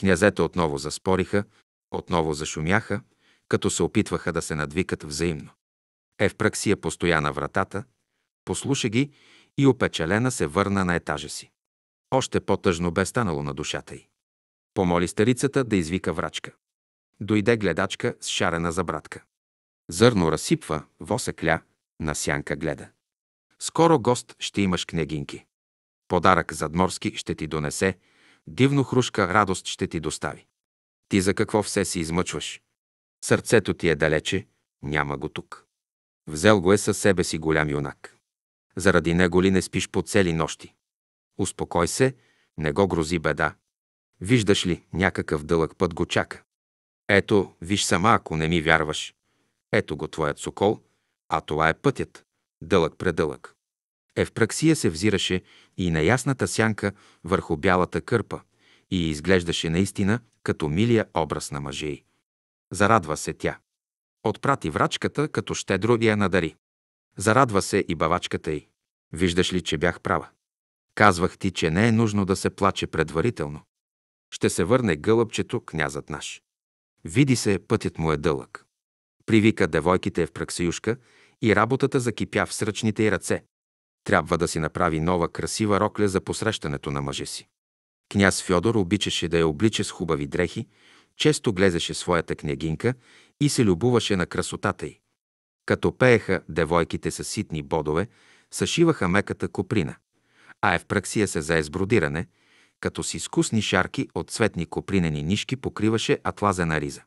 Князете отново заспориха, отново зашумяха, като се опитваха да се надвикат взаимно. Евпраксия постоя на вратата, послуша ги и опечалена се върна на етажа си. Още по-тъжно бе станало на душата й. Помоли старицата да извика врачка. Дойде гледачка с шарена забратка. Зърно разсипва, восекля, на сянка гледа. Скоро гост ще имаш княгинки. Подарък задморски ще ти донесе, дивно хрушка радост ще ти достави. Ти за какво все си измъчваш? Сърцето ти е далече, няма го тук. Взел го е със себе си голям юнак. Заради него ли не спиш по цели нощи? Успокой се, не го грози беда. Виждаш ли, някакъв дълъг път го чака. Ето, виж сама, ако не ми вярваш. Ето го твоят сокол, а това е пътят дълъг-предълъг. Евпраксия се взираше и на ясната сянка върху бялата кърпа и изглеждаше наистина като милия образ на мъже й. Зарадва се тя. Отпрати врачката, като щедро я надари. Зарадва се и бавачката й. Виждаш ли, че бях права? Казвах ти, че не е нужно да се плаче предварително. Ще се върне гълъбчето, князът наш. Види се, пътят му е дълъг. Привика девойките в праксиюшка и работата закипя в сръчните й ръце. Трябва да си направи нова красива рокля за посрещането на мъжа си. Княз Фьодор обичаше да я облича с хубави дрехи, често глезеше своята княгинка и се любуваше на красотата й. Като пееха девойките с ситни бодове, съшиваха меката коприна, а Евпраксия се за езбродиране, като с изкусни шарки от цветни копринени нишки покриваше атлазена риза.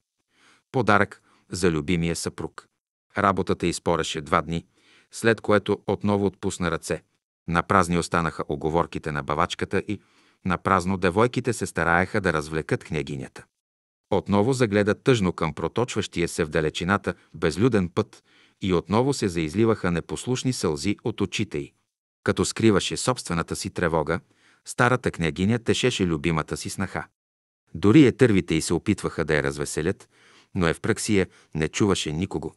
Подарък за любимия съпруг. Работата изпореше два дни, след което отново отпусна ръце. На празни останаха оговорките на бавачката и на празно девойките се стараеха да развлекат княгинята. Отново загледа тъжно към проточващия се в далечината безлюден път и отново се заизливаха непослушни сълзи от очите й. Като скриваше собствената си тревога, старата княгиня тешеше любимата си снаха. Дори етървите й се опитваха да я развеселят, но Евпраксия не чуваше никого.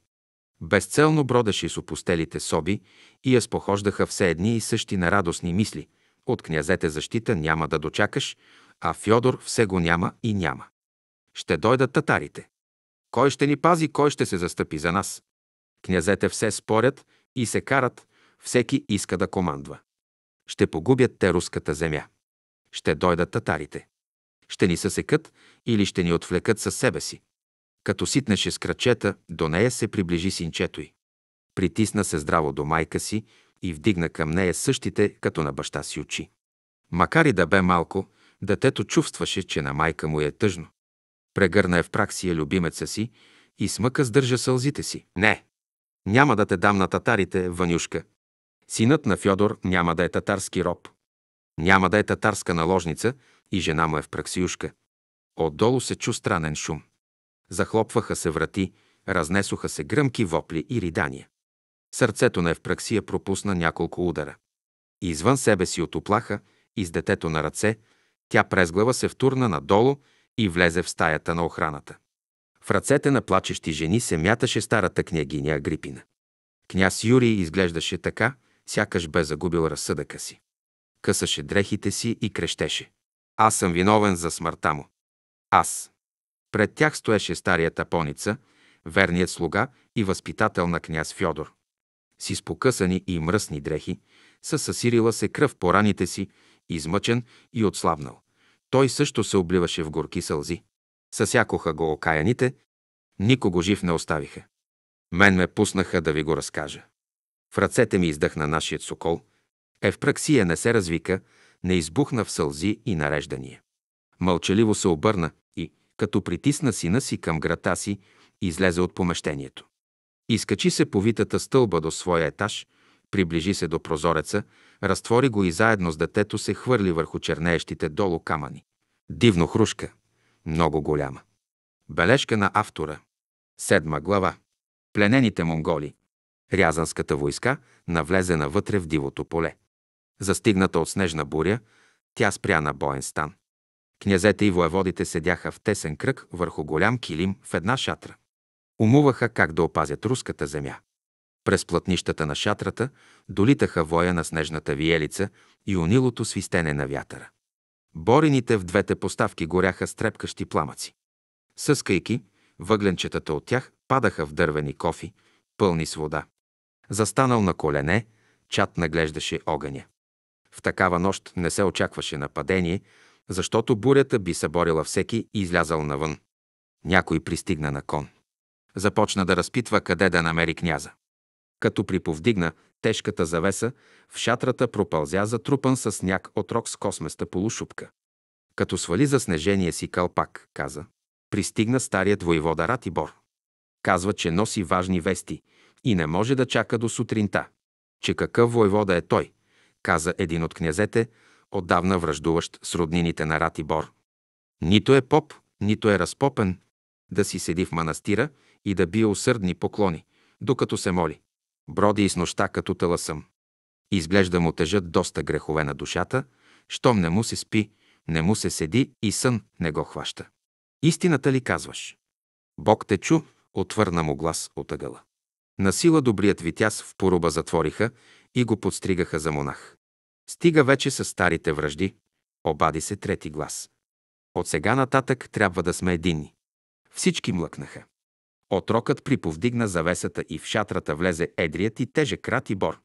Безцелно бродеше с опустелите соби и я спохождаха все едни и същи нерадостни мисли. От князете защита няма да дочакаш, а Фьодор все го няма и няма. Ще дойдат татарите. Кой ще ни пази, кой ще се застъпи за нас? Князете все спорят и се карат, всеки иска да командва. Ще погубят те руската земя. Ще дойдат татарите. Ще ни съсекат или ще ни отвлекат със себе си. Като ситнеше с крачета, до нея се приближи синчето й. Притисна се здраво до майка си и вдигна към нея същите, като на баща си очи. Макар и да бе малко, детето чувстваше, че на майка му е тъжно. Прегърна е в праксия любимеца си и смъка сдържа сълзите си. Не! Няма да те дам на татарите, Ванюшка. Синът на Фьодор няма да е татарски роб. Няма да е татарска наложница и жена му е в праксиюшка. Отдолу се чу странен шум. Захлопваха се врати, разнесоха се гръмки вопли и ридания. Сърцето на Евпраксия пропусна няколко удара. извън себе си от оплаха, и с детето на ръце, тя през глава се втурна надолу и влезе в стаята на охраната. В ръцете на плачещи жени се мяташе старата княгиня Агрипина. Княз Юрий изглеждаше така, сякаш бе загубил разсъдъка си. Късаше дрехите си и крещеше. Аз съм виновен за смъртта му. Аз. Пред тях стоеше стария тапоница, верният слуга и възпитател на княз Фьодор. С изпокъсани и мръсни дрехи, със съсирила се кръв по раните си, измъчен и отслабнал. Той също се обливаше в горки сълзи. Съсякоха го окаяните, никого жив не оставиха. Мен ме пуснаха да ви го разкажа. В ръцете ми издъхна нашият сокол. Евпраксия не се развика, не избухна в сълзи и нареждания. Мълчаливо се обърна, като притисна сина си към грата си излезе от помещението. Изкачи се по витата стълба до своя етаж, приближи се до прозореца, разтвори го и заедно с детето се хвърли върху чернеещите долу камъни. Дивно хрушка, много голяма. Бележка на автора. Седма глава. Пленените монголи. Рязанската войска навлезе навътре в дивото поле. Застигната от снежна буря, тя спря на боен стан. Князете и воеводите седяха в тесен кръг върху голям килим в една шатра. Умуваха как да опазят руската земя. През плътнищата на шатрата долитаха воя на снежната виелица и унилото свистене на вятъра. Борините в двете поставки горяха с трепкащи пламъци. Съскайки, въгленчетата от тях падаха в дървени кофи, пълни с вода. Застанал на колене, чат наглеждаше огъня. В такава нощ не се очакваше нападение, защото бурята би съборила всеки и излязал навън. Някой пристигна на кон. Започна да разпитва къде да намери княза. Като приповдигна тежката завеса, в шатрата пропълзя затрупан с сняг от рок с косместа полушубка. Като свали заснежение си кълпак, каза, пристигна старият воевода Ратибор. Казва, че носи важни вести и не може да чака до сутринта. Че какъв воевода е той, каза един от князете, отдавна връждуващ с роднините на Ратибор. Нито е поп, нито е разпопен, да си седи в манастира и да бие усърдни поклони, докато се моли. Броди и с нощта като тълъсъм. Изглежда му тежат доста грехове на душата, щом не му се спи, не му се седи и сън не го хваща. Истината ли казваш? Бог те чу, отвърна му глас от ъгъла. Насила добрият витяз в поруба затвориха и го подстригаха за монах. Стига вече с старите връжди, обади се трети глас. От сега нататък трябва да сме единни. Всички млъкнаха. Отрокът приповдигна завесата и в шатрата влезе едрият и тежък бор.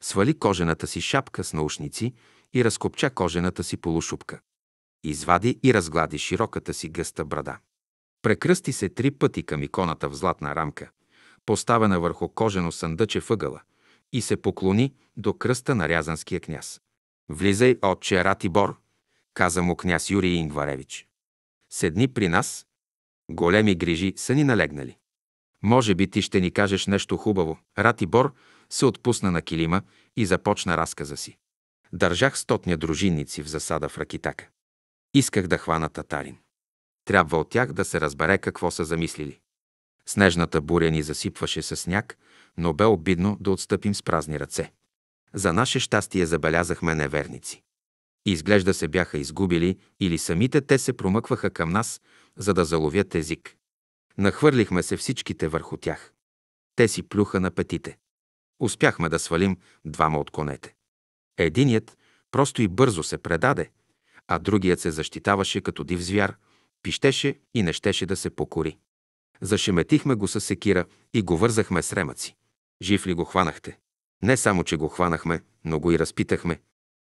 Свали кожената си шапка с наушници и разкопча кожената си полушубка. Извади и разглади широката си гъста брада. Прекръсти се три пъти към иконата в златна рамка, поставена върху кожено съндъче въгъла, и се поклони до кръста на Рязанския княз. «Влизай, отче Ратибор», каза му княз Юрий Ингваревич. «Седни при нас. Големи грижи са ни налегнали. Може би ти ще ни кажеш нещо хубаво». Ратибор се отпусна на килима и започна разказа си. Държах стотня дружинници в засада в Ракитака. Исках да хвана татарин. Трябва от тях да се разбере какво са замислили. Снежната буря ни засипваше със сняг, но бе обидно да отстъпим с празни ръце. За наше щастие забелязахме неверници. Изглежда се бяха изгубили или самите те се промъкваха към нас, за да заловят език. Нахвърлихме се всичките върху тях. Те си плюха на петите. Успяхме да свалим двама от конете. Единият просто и бързо се предаде, а другият се защитаваше като див звяр, пищеше и не щеше да се покори. Зашеметихме го с секира и го вързахме с ремъци. Жив ли го хванахте? Не само, че го хванахме, но го и разпитахме.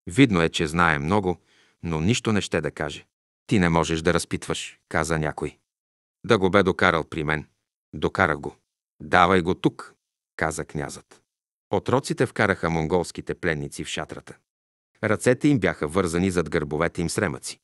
Видно е, че знае много, но нищо не ще да каже. Ти не можеш да разпитваш, каза някой. Да го бе докарал при мен. Докарах го. Давай го тук, каза князът. Отроците вкараха монголските пленници в шатрата. Ръцете им бяха вързани зад гърбовете им с ремъци.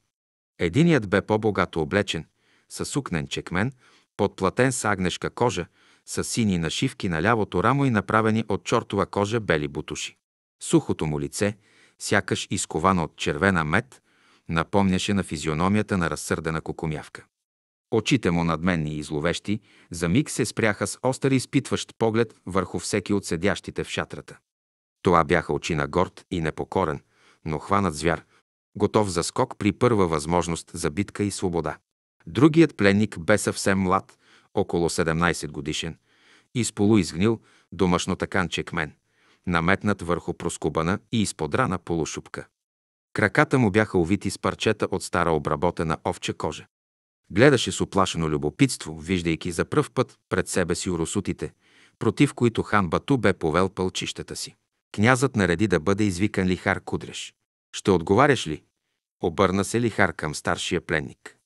Единият бе по-богато облечен, със сукнен чекмен, подплатен с агнешка кожа, с сини нашивки на лявото рамо и направени от чортова кожа бели бутуши. Сухото му лице, сякаш изковано от червена мед, напомняше на физиономията на разсърдена кокомявка. Очите му надменни и зловещи, за миг се спряха с остър изпитващ поглед върху всеки от седящите в шатрата. Това бяха очи на горд и непокорен, но хванат звяр, готов за скок при първа възможност за битка и свобода. Другият пленник бе съвсем млад, около 17 годишен, и с полуизгнил домашно такан чекмен, наметнат върху проскубана и изподрана полушубка. Краката му бяха увити с парчета от стара обработена овча кожа. Гледаше с оплашено любопитство, виждайки за пръв път пред себе си уросутите, против които хан Бату бе повел пълчищата си. Князът нареди да бъде извикан Лихар Кудреш. Ще отговаряш ли? Обърна се Лихар към старшия пленник.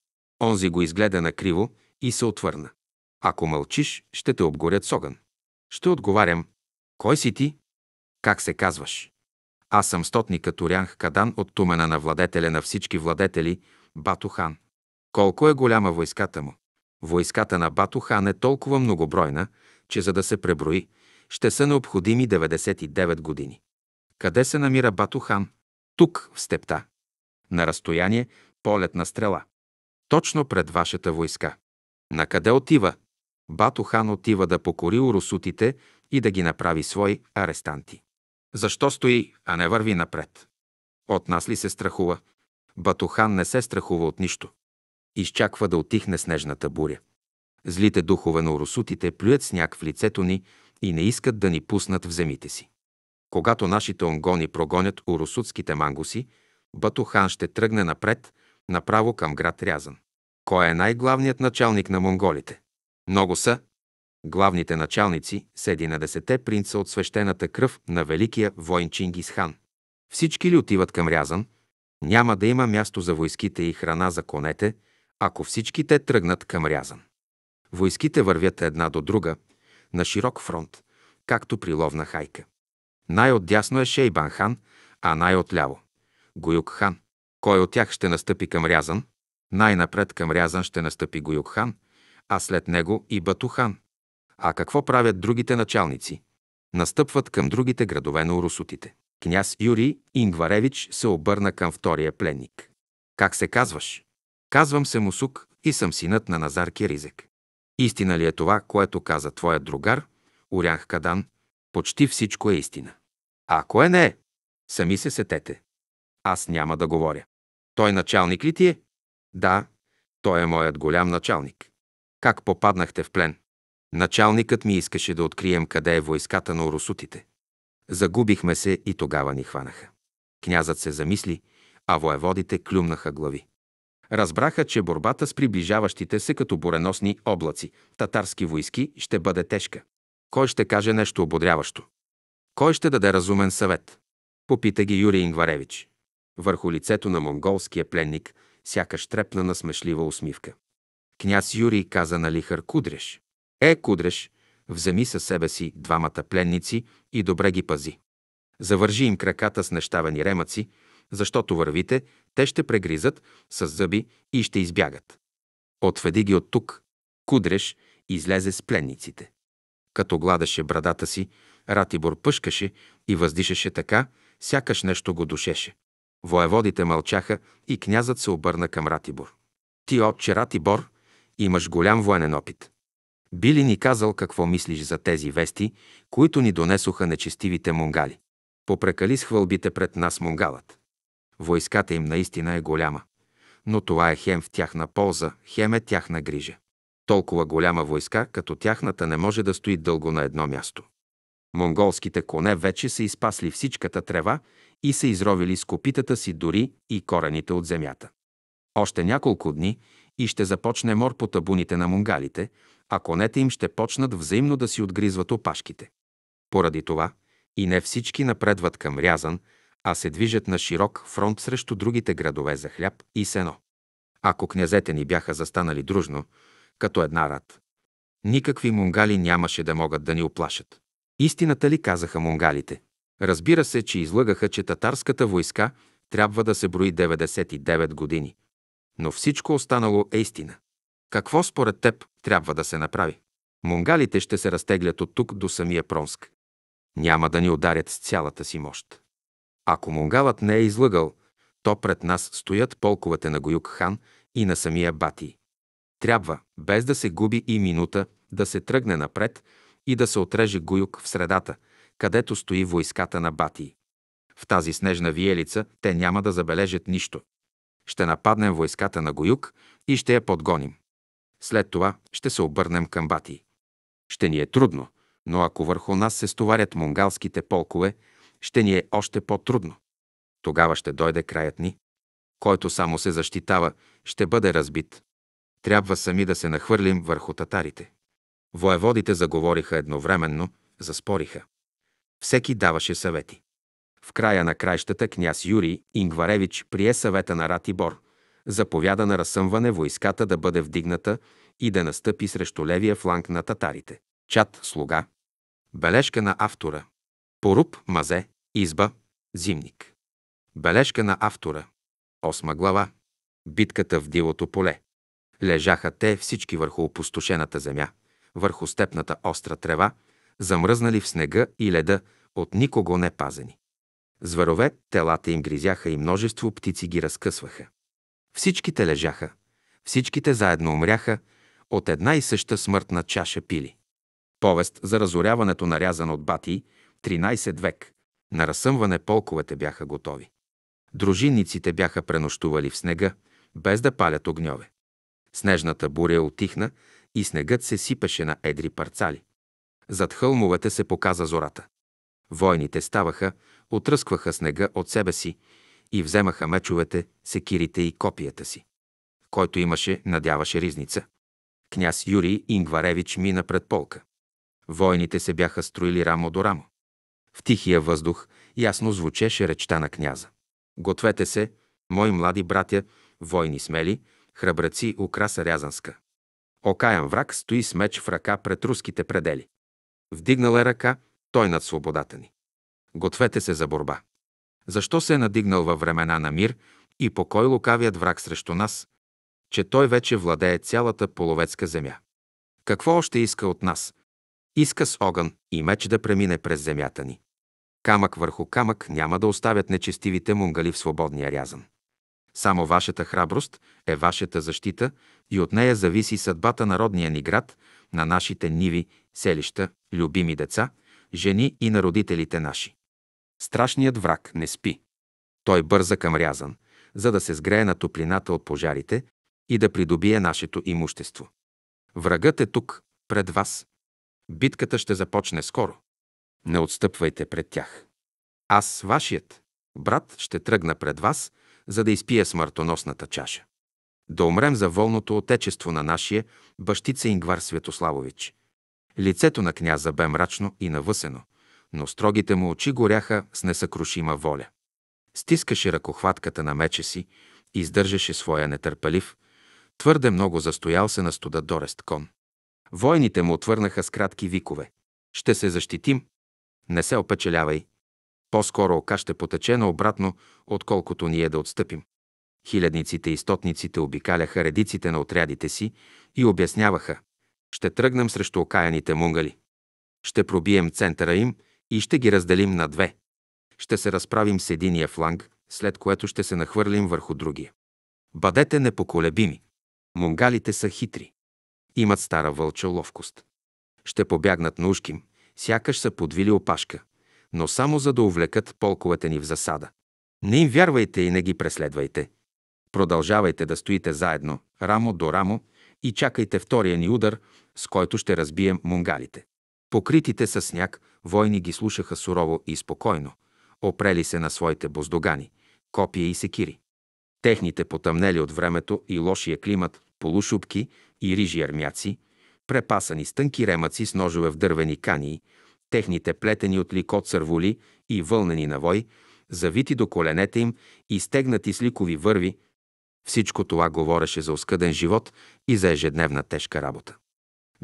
Онзи го изгледа накриво и се отвърна. Ако мълчиш, ще те обгорят с огън. Ще отговарям. Кой си ти? Как се казваш? Аз съм стотника Турянг Кадан от тумена на владетеля на всички владетели, Батухан. Колко е голяма войската му? Войската на Батухан е толкова многобройна, че за да се преброи, ще са необходими 99 години. Къде се намира Батухан? Тук, в степта. На разстояние полет на стрела точно пред вашата войска. На къде отива? Бато хан отива да покори урусутите и да ги направи свои арестанти. Защо стои, а не върви напред? От нас ли се страхува? Батухан не се страхува от нищо. Изчаква да отихне снежната буря. Злите духове на урусутите плюят сняг в лицето ни и не искат да ни пуснат в земите си. Когато нашите онгони прогонят урусутските мангуси, Батухан ще тръгне напред, направо към град Рязан. Кой е най-главният началник на монголите? Много са. Главните началници на десете принца от свещената кръв на великия воин Чингисхан. Всички ли отиват към Рязан? Няма да има място за войските и храна за конете, ако всички те тръгнат към Рязан. Войските вървят една до друга, на широк фронт, както при ловна хайка. Най-отдясно е Шейбан хан, а най-отляво – Гуюк хан. Кой от тях ще настъпи към Рязан? Най-напред към Рязан ще настъпи Гоюкхан, а след него и Батухан. А какво правят другите началници? Настъпват към другите градове на урусутите. Княз Юрий Ингваревич се обърна към втория пленник. Как се казваш? Казвам се Мусук и съм синът на Назар Киризек. Истина ли е това, което каза твоят другар, Урянх Кадан? Почти всичко е истина. А кое не е? Сами се сетете. Аз няма да говоря. Той началник ли ти е? Да, той е моят голям началник. Как попаднахте в плен? Началникът ми искаше да открием къде е войската на урусутите. Загубихме се и тогава ни хванаха. Князът се замисли, а воеводите клюмнаха глави. Разбраха, че борбата с приближаващите се като буреносни облаци, татарски войски, ще бъде тежка. Кой ще каже нещо ободряващо? Кой ще даде разумен съвет? Попита ги Юрий Ингваревич. Върху лицето на монголския пленник сякаш трепна на смешлива усмивка. Княз Юрий каза на лихар Кудреш. Е, Кудреш, вземи със себе си двамата пленници и добре ги пази. Завържи им краката с нещавани ремъци, защото вървите, те ще прегризат с зъби и ще избягат. Отведи ги от тук. Кудреш излезе с пленниците. Като гладеше брадата си, Ратибор пъшкаше и въздишаше така, сякаш нещо го душеше. Воеводите мълчаха и князът се обърна към Ратибор. Ти, отче Ратибор, имаш голям военен опит. Би ли ни казал какво мислиш за тези вести, които ни донесоха нечестивите мунгали? Попрекали с хвалбите пред нас мунгалът. Войската им наистина е голяма. Но това е хем в тяхна полза, хем е тяхна грижа. Толкова голяма войска, като тяхната, не може да стои дълго на едно място. Монголските коне вече са изпасли всичката трева и се изровили с копитата си дори и корените от земята. Още няколко дни и ще започне мор по табуните на мунгалите, а конете им ще почнат взаимно да си отгризват опашките. Поради това и не всички напредват към Рязан, а се движат на широк фронт срещу другите градове за хляб и сено. Ако князете ни бяха застанали дружно, като една рад, никакви мунгали нямаше да могат да ни оплашат. Истината ли казаха мунгалите? Разбира се, че излъгаха, че татарската войска трябва да се брои 99 години. Но всичко останало е истина. Какво според теб трябва да се направи? Монгалите ще се разтеглят от тук до самия Пронск. Няма да ни ударят с цялата си мощ. Ако монгалът не е излъгал, то пред нас стоят полковете на Гоюк хан и на самия Бати. Трябва, без да се губи и минута, да се тръгне напред и да се отреже Гоюк в средата – където стои войската на Бати. В тази снежна виелица те няма да забележат нищо. Ще нападнем войската на Гоюк и ще я подгоним. След това ще се обърнем към Бати. Ще ни е трудно, но ако върху нас се стоварят монгалските полкове, ще ни е още по-трудно. Тогава ще дойде краят ни. Който само се защитава, ще бъде разбит. Трябва сами да се нахвърлим върху татарите. Воеводите заговориха едновременно, заспориха. Всеки даваше съвети. В края на краищата княз Юрий Ингваревич прие съвета на Ратибор, заповяда на разсъмване войската да бъде вдигната и да настъпи срещу левия фланг на татарите. Чат слуга. Бележка на автора. Поруб, мазе, изба, зимник. Бележка на автора. Осма глава. Битката в дивото поле. Лежаха те всички върху опустошената земя, върху степната остра трева, замръзнали в снега и леда, от никого не пазени. Зверове телата им гризяха и множество птици ги разкъсваха. Всичките лежаха, всичките заедно умряха, от една и съща смъртна чаша пили. Повест за разоряването нарязан от Бати, 13 век. На разсъмване полковете бяха готови. Дружинниците бяха пренощували в снега, без да палят огньове. Снежната буря отихна и снегът се сипеше на едри парцали. Зад хълмовете се показа зората. Войните ставаха, отръскваха снега от себе си и вземаха мечовете, секирите и копията си. Който имаше, надяваше ризница. Княз Юрий Ингваревич мина пред полка. Войните се бяха строили рамо до рамо. В тихия въздух ясно звучеше речта на княза. Гответе се, мои млади братя, войни смели, храбраци украса Рязанска. Окаян враг стои с меч в ръка пред руските предели. Вдигнал е ръка той над свободата ни. Гответе се за борба. Защо се е надигнал във времена на мир и покой лукавият враг срещу нас, че той вече владее цялата половецка земя? Какво още иска от нас? Иска с огън и меч да премине през земята ни. Камък върху камък няма да оставят нечестивите мунгали в свободния рязан. Само вашата храброст е вашата защита и от нея зависи съдбата на родния ни град, на нашите ниви селища, любими деца, жени и на родителите наши. Страшният враг не спи. Той бърза към Рязан, за да се сгрее на топлината от пожарите и да придобие нашето имущество. Врагът е тук, пред вас. Битката ще започне скоро. Не отстъпвайте пред тях. Аз, вашият брат, ще тръгна пред вас, за да изпия смъртоносната чаша. Да умрем за волното отечество на нашия бащица Ингвар Светославович – Лицето на княза бе мрачно и навъсено, но строгите му очи горяха с несъкрушима воля. Стискаше ръкохватката на мече си, издържаше своя нетърпелив, твърде много застоял се на студа дорест кон. Войните му отвърнаха с кратки викове. Ще се защитим. Не се опечелявай. По-скоро ока ще потече наобратно, отколкото ние да отстъпим. Хилядниците и стотниците обикаляха редиците на отрядите си и обясняваха ще тръгнем срещу окаяните мунгали. Ще пробием центъра им и ще ги разделим на две. Ще се разправим с единия фланг, след което ще се нахвърлим върху другия. Бъдете непоколебими. Мунгалите са хитри. Имат стара вълча ловкост. Ще побягнат на ушким, сякаш са подвили опашка, но само за да увлекат полковете ни в засада. Не им вярвайте и не ги преследвайте. Продължавайте да стоите заедно, рамо до рамо, и чакайте втория ни удар с който ще разбием мунгалите. Покритите с сняг, войни ги слушаха сурово и спокойно, опрели се на своите боздогани, копия и секири. Техните потъмнели от времето и лошия климат полушубки и рижи армяци, препасани с тънки ремъци с ножове в дървени кании, техните плетени от лико църволи и вълнени навой, завити до коленете им и стегнати с ликови върви, всичко това говореше за оскъден живот и за ежедневна тежка работа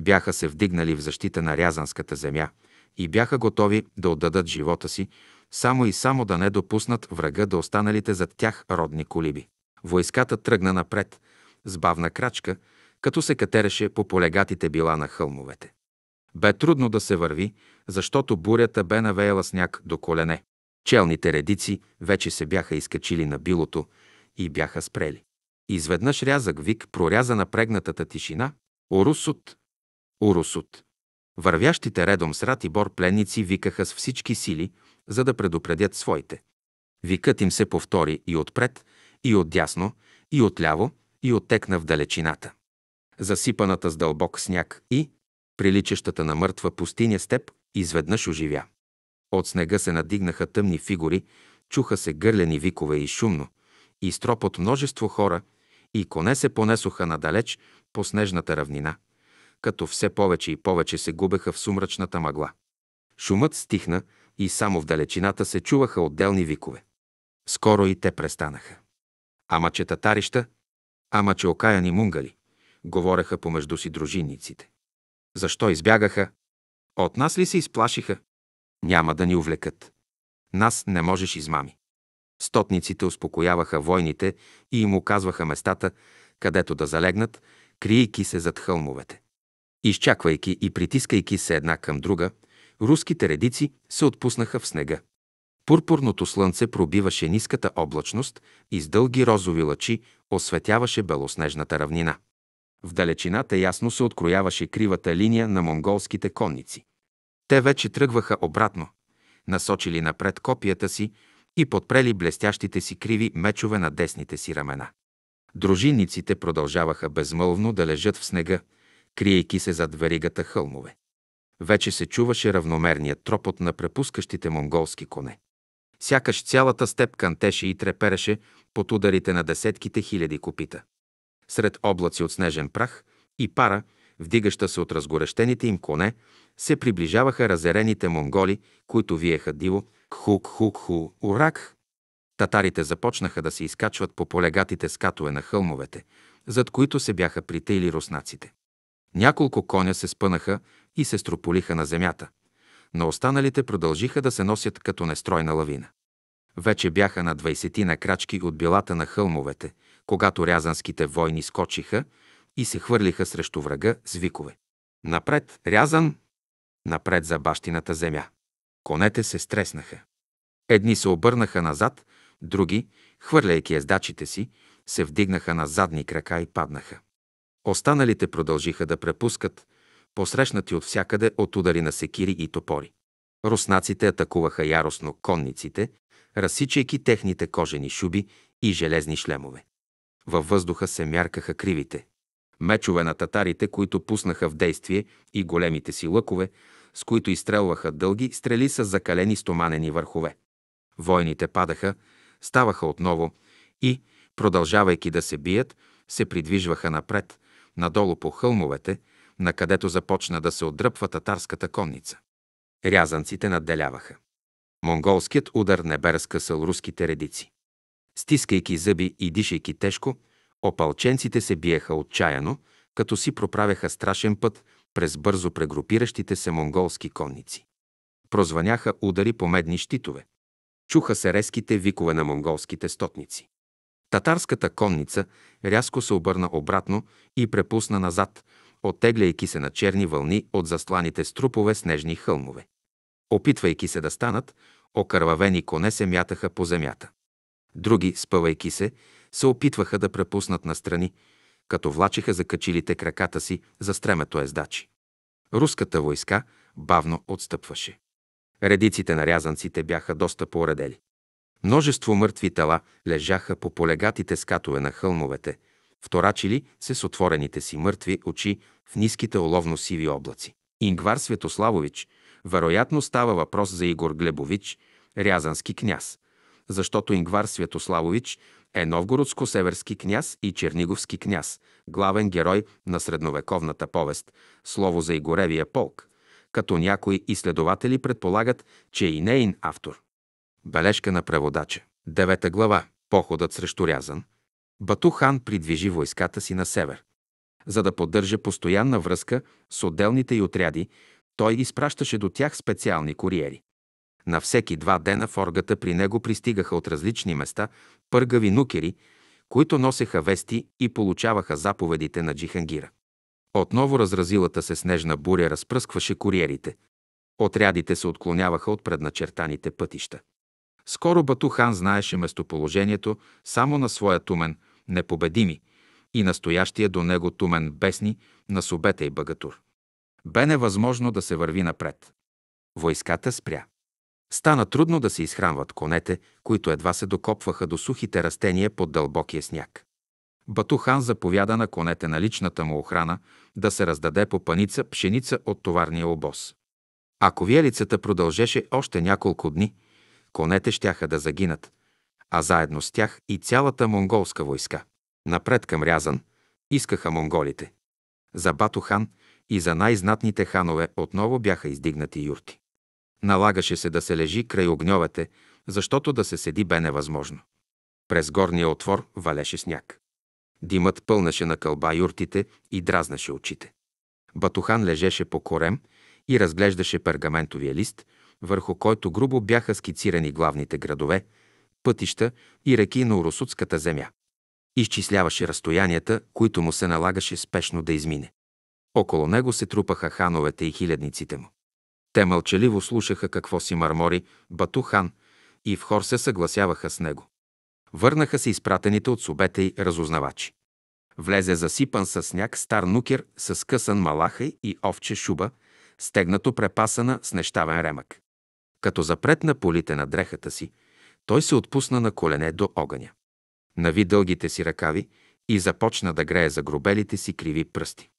бяха се вдигнали в защита на Рязанската земя и бяха готови да отдадат живота си, само и само да не допуснат врага до останалите зад тях родни колиби. Войската тръгна напред, с бавна крачка, като се катереше по полегатите била на хълмовете. Бе трудно да се върви, защото бурята бе навеяла сняг до колене. Челните редици вече се бяха изкачили на билото и бяха спрели. Изведнъж рязък вик проряза напрегнатата тишина. Орусот, Урусут. Вървящите редом с Ратибор пленници викаха с всички сили, за да предупредят своите. Викът им се повтори и отпред, и отдясно, и отляво, и оттекна в далечината. Засипаната с дълбок сняг и, приличащата на мъртва пустиня степ, изведнъж оживя. От снега се надигнаха тъмни фигури, чуха се гърлени викове и шумно, и от множество хора, и коне се понесоха надалеч по снежната равнина – като все повече и повече се губеха в сумрачната мъгла. Шумът стихна и само в далечината се чуваха отделни викове. Скоро и те престанаха. Ама че татарища, ама че окаяни мунгали, говореха помежду си дружинниците. Защо избягаха? От нас ли се изплашиха? Няма да ни увлекат. Нас не можеш измами. Стотниците успокояваха войните и им оказваха местата, където да залегнат, криейки се зад хълмовете. Изчаквайки и притискайки се една към друга, руските редици се отпуснаха в снега. Пурпурното слънце пробиваше ниската облачност и с дълги розови лъчи осветяваше белоснежната равнина. В далечината ясно се открояваше кривата линия на монголските конници. Те вече тръгваха обратно, насочили напред копията си и подпрели блестящите си криви мечове на десните си рамена. Дружинниците продължаваха безмълвно да лежат в снега, криейки се зад веригата хълмове. Вече се чуваше равномерният тропот на препускащите монголски коне. Сякаш цялата степ кантеше и трепереше под ударите на десетките хиляди копита. Сред облаци от снежен прах и пара, вдигаща се от разгорещените им коне, се приближаваха разерените монголи, които виеха диво «Хук-хук-ху, урак!» Татарите започнаха да се изкачват по полегатите скатове на хълмовете, зад които се бяха притейли руснаците. Няколко коня се спънаха и се строполиха на земята, но останалите продължиха да се носят като нестройна лавина. Вече бяха на 20 на крачки от билата на хълмовете, когато рязанските войни скочиха и се хвърлиха срещу врага с викове. Напред, рязан! Напред за бащината земя. Конете се стреснаха. Едни се обърнаха назад, други, хвърляйки ездачите си, се вдигнаха на задни крака и паднаха. Останалите продължиха да препускат, посрещнати от всякъде от удари на секири и топори. Руснаците атакуваха яростно конниците, разсичайки техните кожени шуби и железни шлемове. Във въздуха се мяркаха кривите. Мечове на татарите, които пуснаха в действие и големите си лъкове, с които изстрелваха дълги стрели с закалени стоманени върхове. Войните падаха, ставаха отново и, продължавайки да се бият, се придвижваха напред, надолу по хълмовете, на където започна да се отдръпва татарската конница. Рязанците надделяваха. Монголският удар не бе разкъсал руските редици. Стискайки зъби и дишайки тежко, опалченците се биеха отчаяно, като си проправяха страшен път през бързо прегрупиращите се монголски конници. Прозваняха удари по медни щитове. Чуха се резките викове на монголските стотници. Татарската конница рязко се обърна обратно и препусна назад, оттегляйки се на черни вълни от засланите с снежни хълмове. Опитвайки се да станат, окървавени коне се мятаха по земята. Други, спъвайки се, се опитваха да препуснат настрани, като влачиха закачилите краката си за стремето ездачи. Руската войска бавно отстъпваше. Редиците на рязанците бяха доста поредели. Множество мъртви тела лежаха по полегатите скатове на хълмовете, вторачили се с отворените си мъртви очи в ниските оловно-сиви облаци. Ингвар Светославович, вероятно става въпрос за Игор Глебович, рязански княз, защото Ингвар Светославович е новгородско-северски княз и черниговски княз, главен герой на средновековната повест, слово за Игоревия полк, като някои изследователи предполагат, че е и нейн автор. Бележка на преводача. Девета глава. Походът срещу Рязан. Бату хан придвижи войската си на север. За да поддържа постоянна връзка с отделните й отряди, той изпращаше до тях специални куриери. На всеки два дена в оргата при него пристигаха от различни места пъргави нукери, които носеха вести и получаваха заповедите на Джихангира. Отново разразилата се снежна буря разпръскваше куриерите. Отрядите се отклоняваха от предначертаните пътища. Скоро Батухан знаеше местоположението само на своя Тумен, непобедими, и настоящия до него Тумен Бесни на Субета и Багатур. Бе невъзможно да се върви напред. Войската спря. Стана трудно да се изхранват конете, които едва се докопваха до сухите растения под дълбокия сняг. Батухан заповяда на конете на личната му охрана да се раздаде по паница пшеница от товарния обоз. Ако виелицата продължеше още няколко дни – конете щяха да загинат, а заедно с тях и цялата монголска войска. Напред към Рязан искаха монголите. За Батухан и за най-знатните ханове отново бяха издигнати юрти. Налагаше се да се лежи край огньовете, защото да се седи бе невъзможно. През горния отвор валеше сняг. Димът пълнеше на кълба юртите и дразнаше очите. Батухан лежеше по корем и разглеждаше пергаментовия лист – върху който грубо бяха скицирани главните градове, пътища и реки на Урусутската земя. Изчисляваше разстоянията, които му се налагаше спешно да измине. Около него се трупаха хановете и хилядниците му. Те мълчаливо слушаха какво си мърмори Бату хан и в хор се съгласяваха с него. Върнаха се изпратените от субета и разузнавачи. Влезе засипан с сняг стар нукер с късан малахай и овче шуба, стегнато препасана с нещавен ремък. Като запретна полите на дрехата си, той се отпусна на колене до огъня. Нави дългите си ръкави и започна да грее за грубелите си криви пръсти.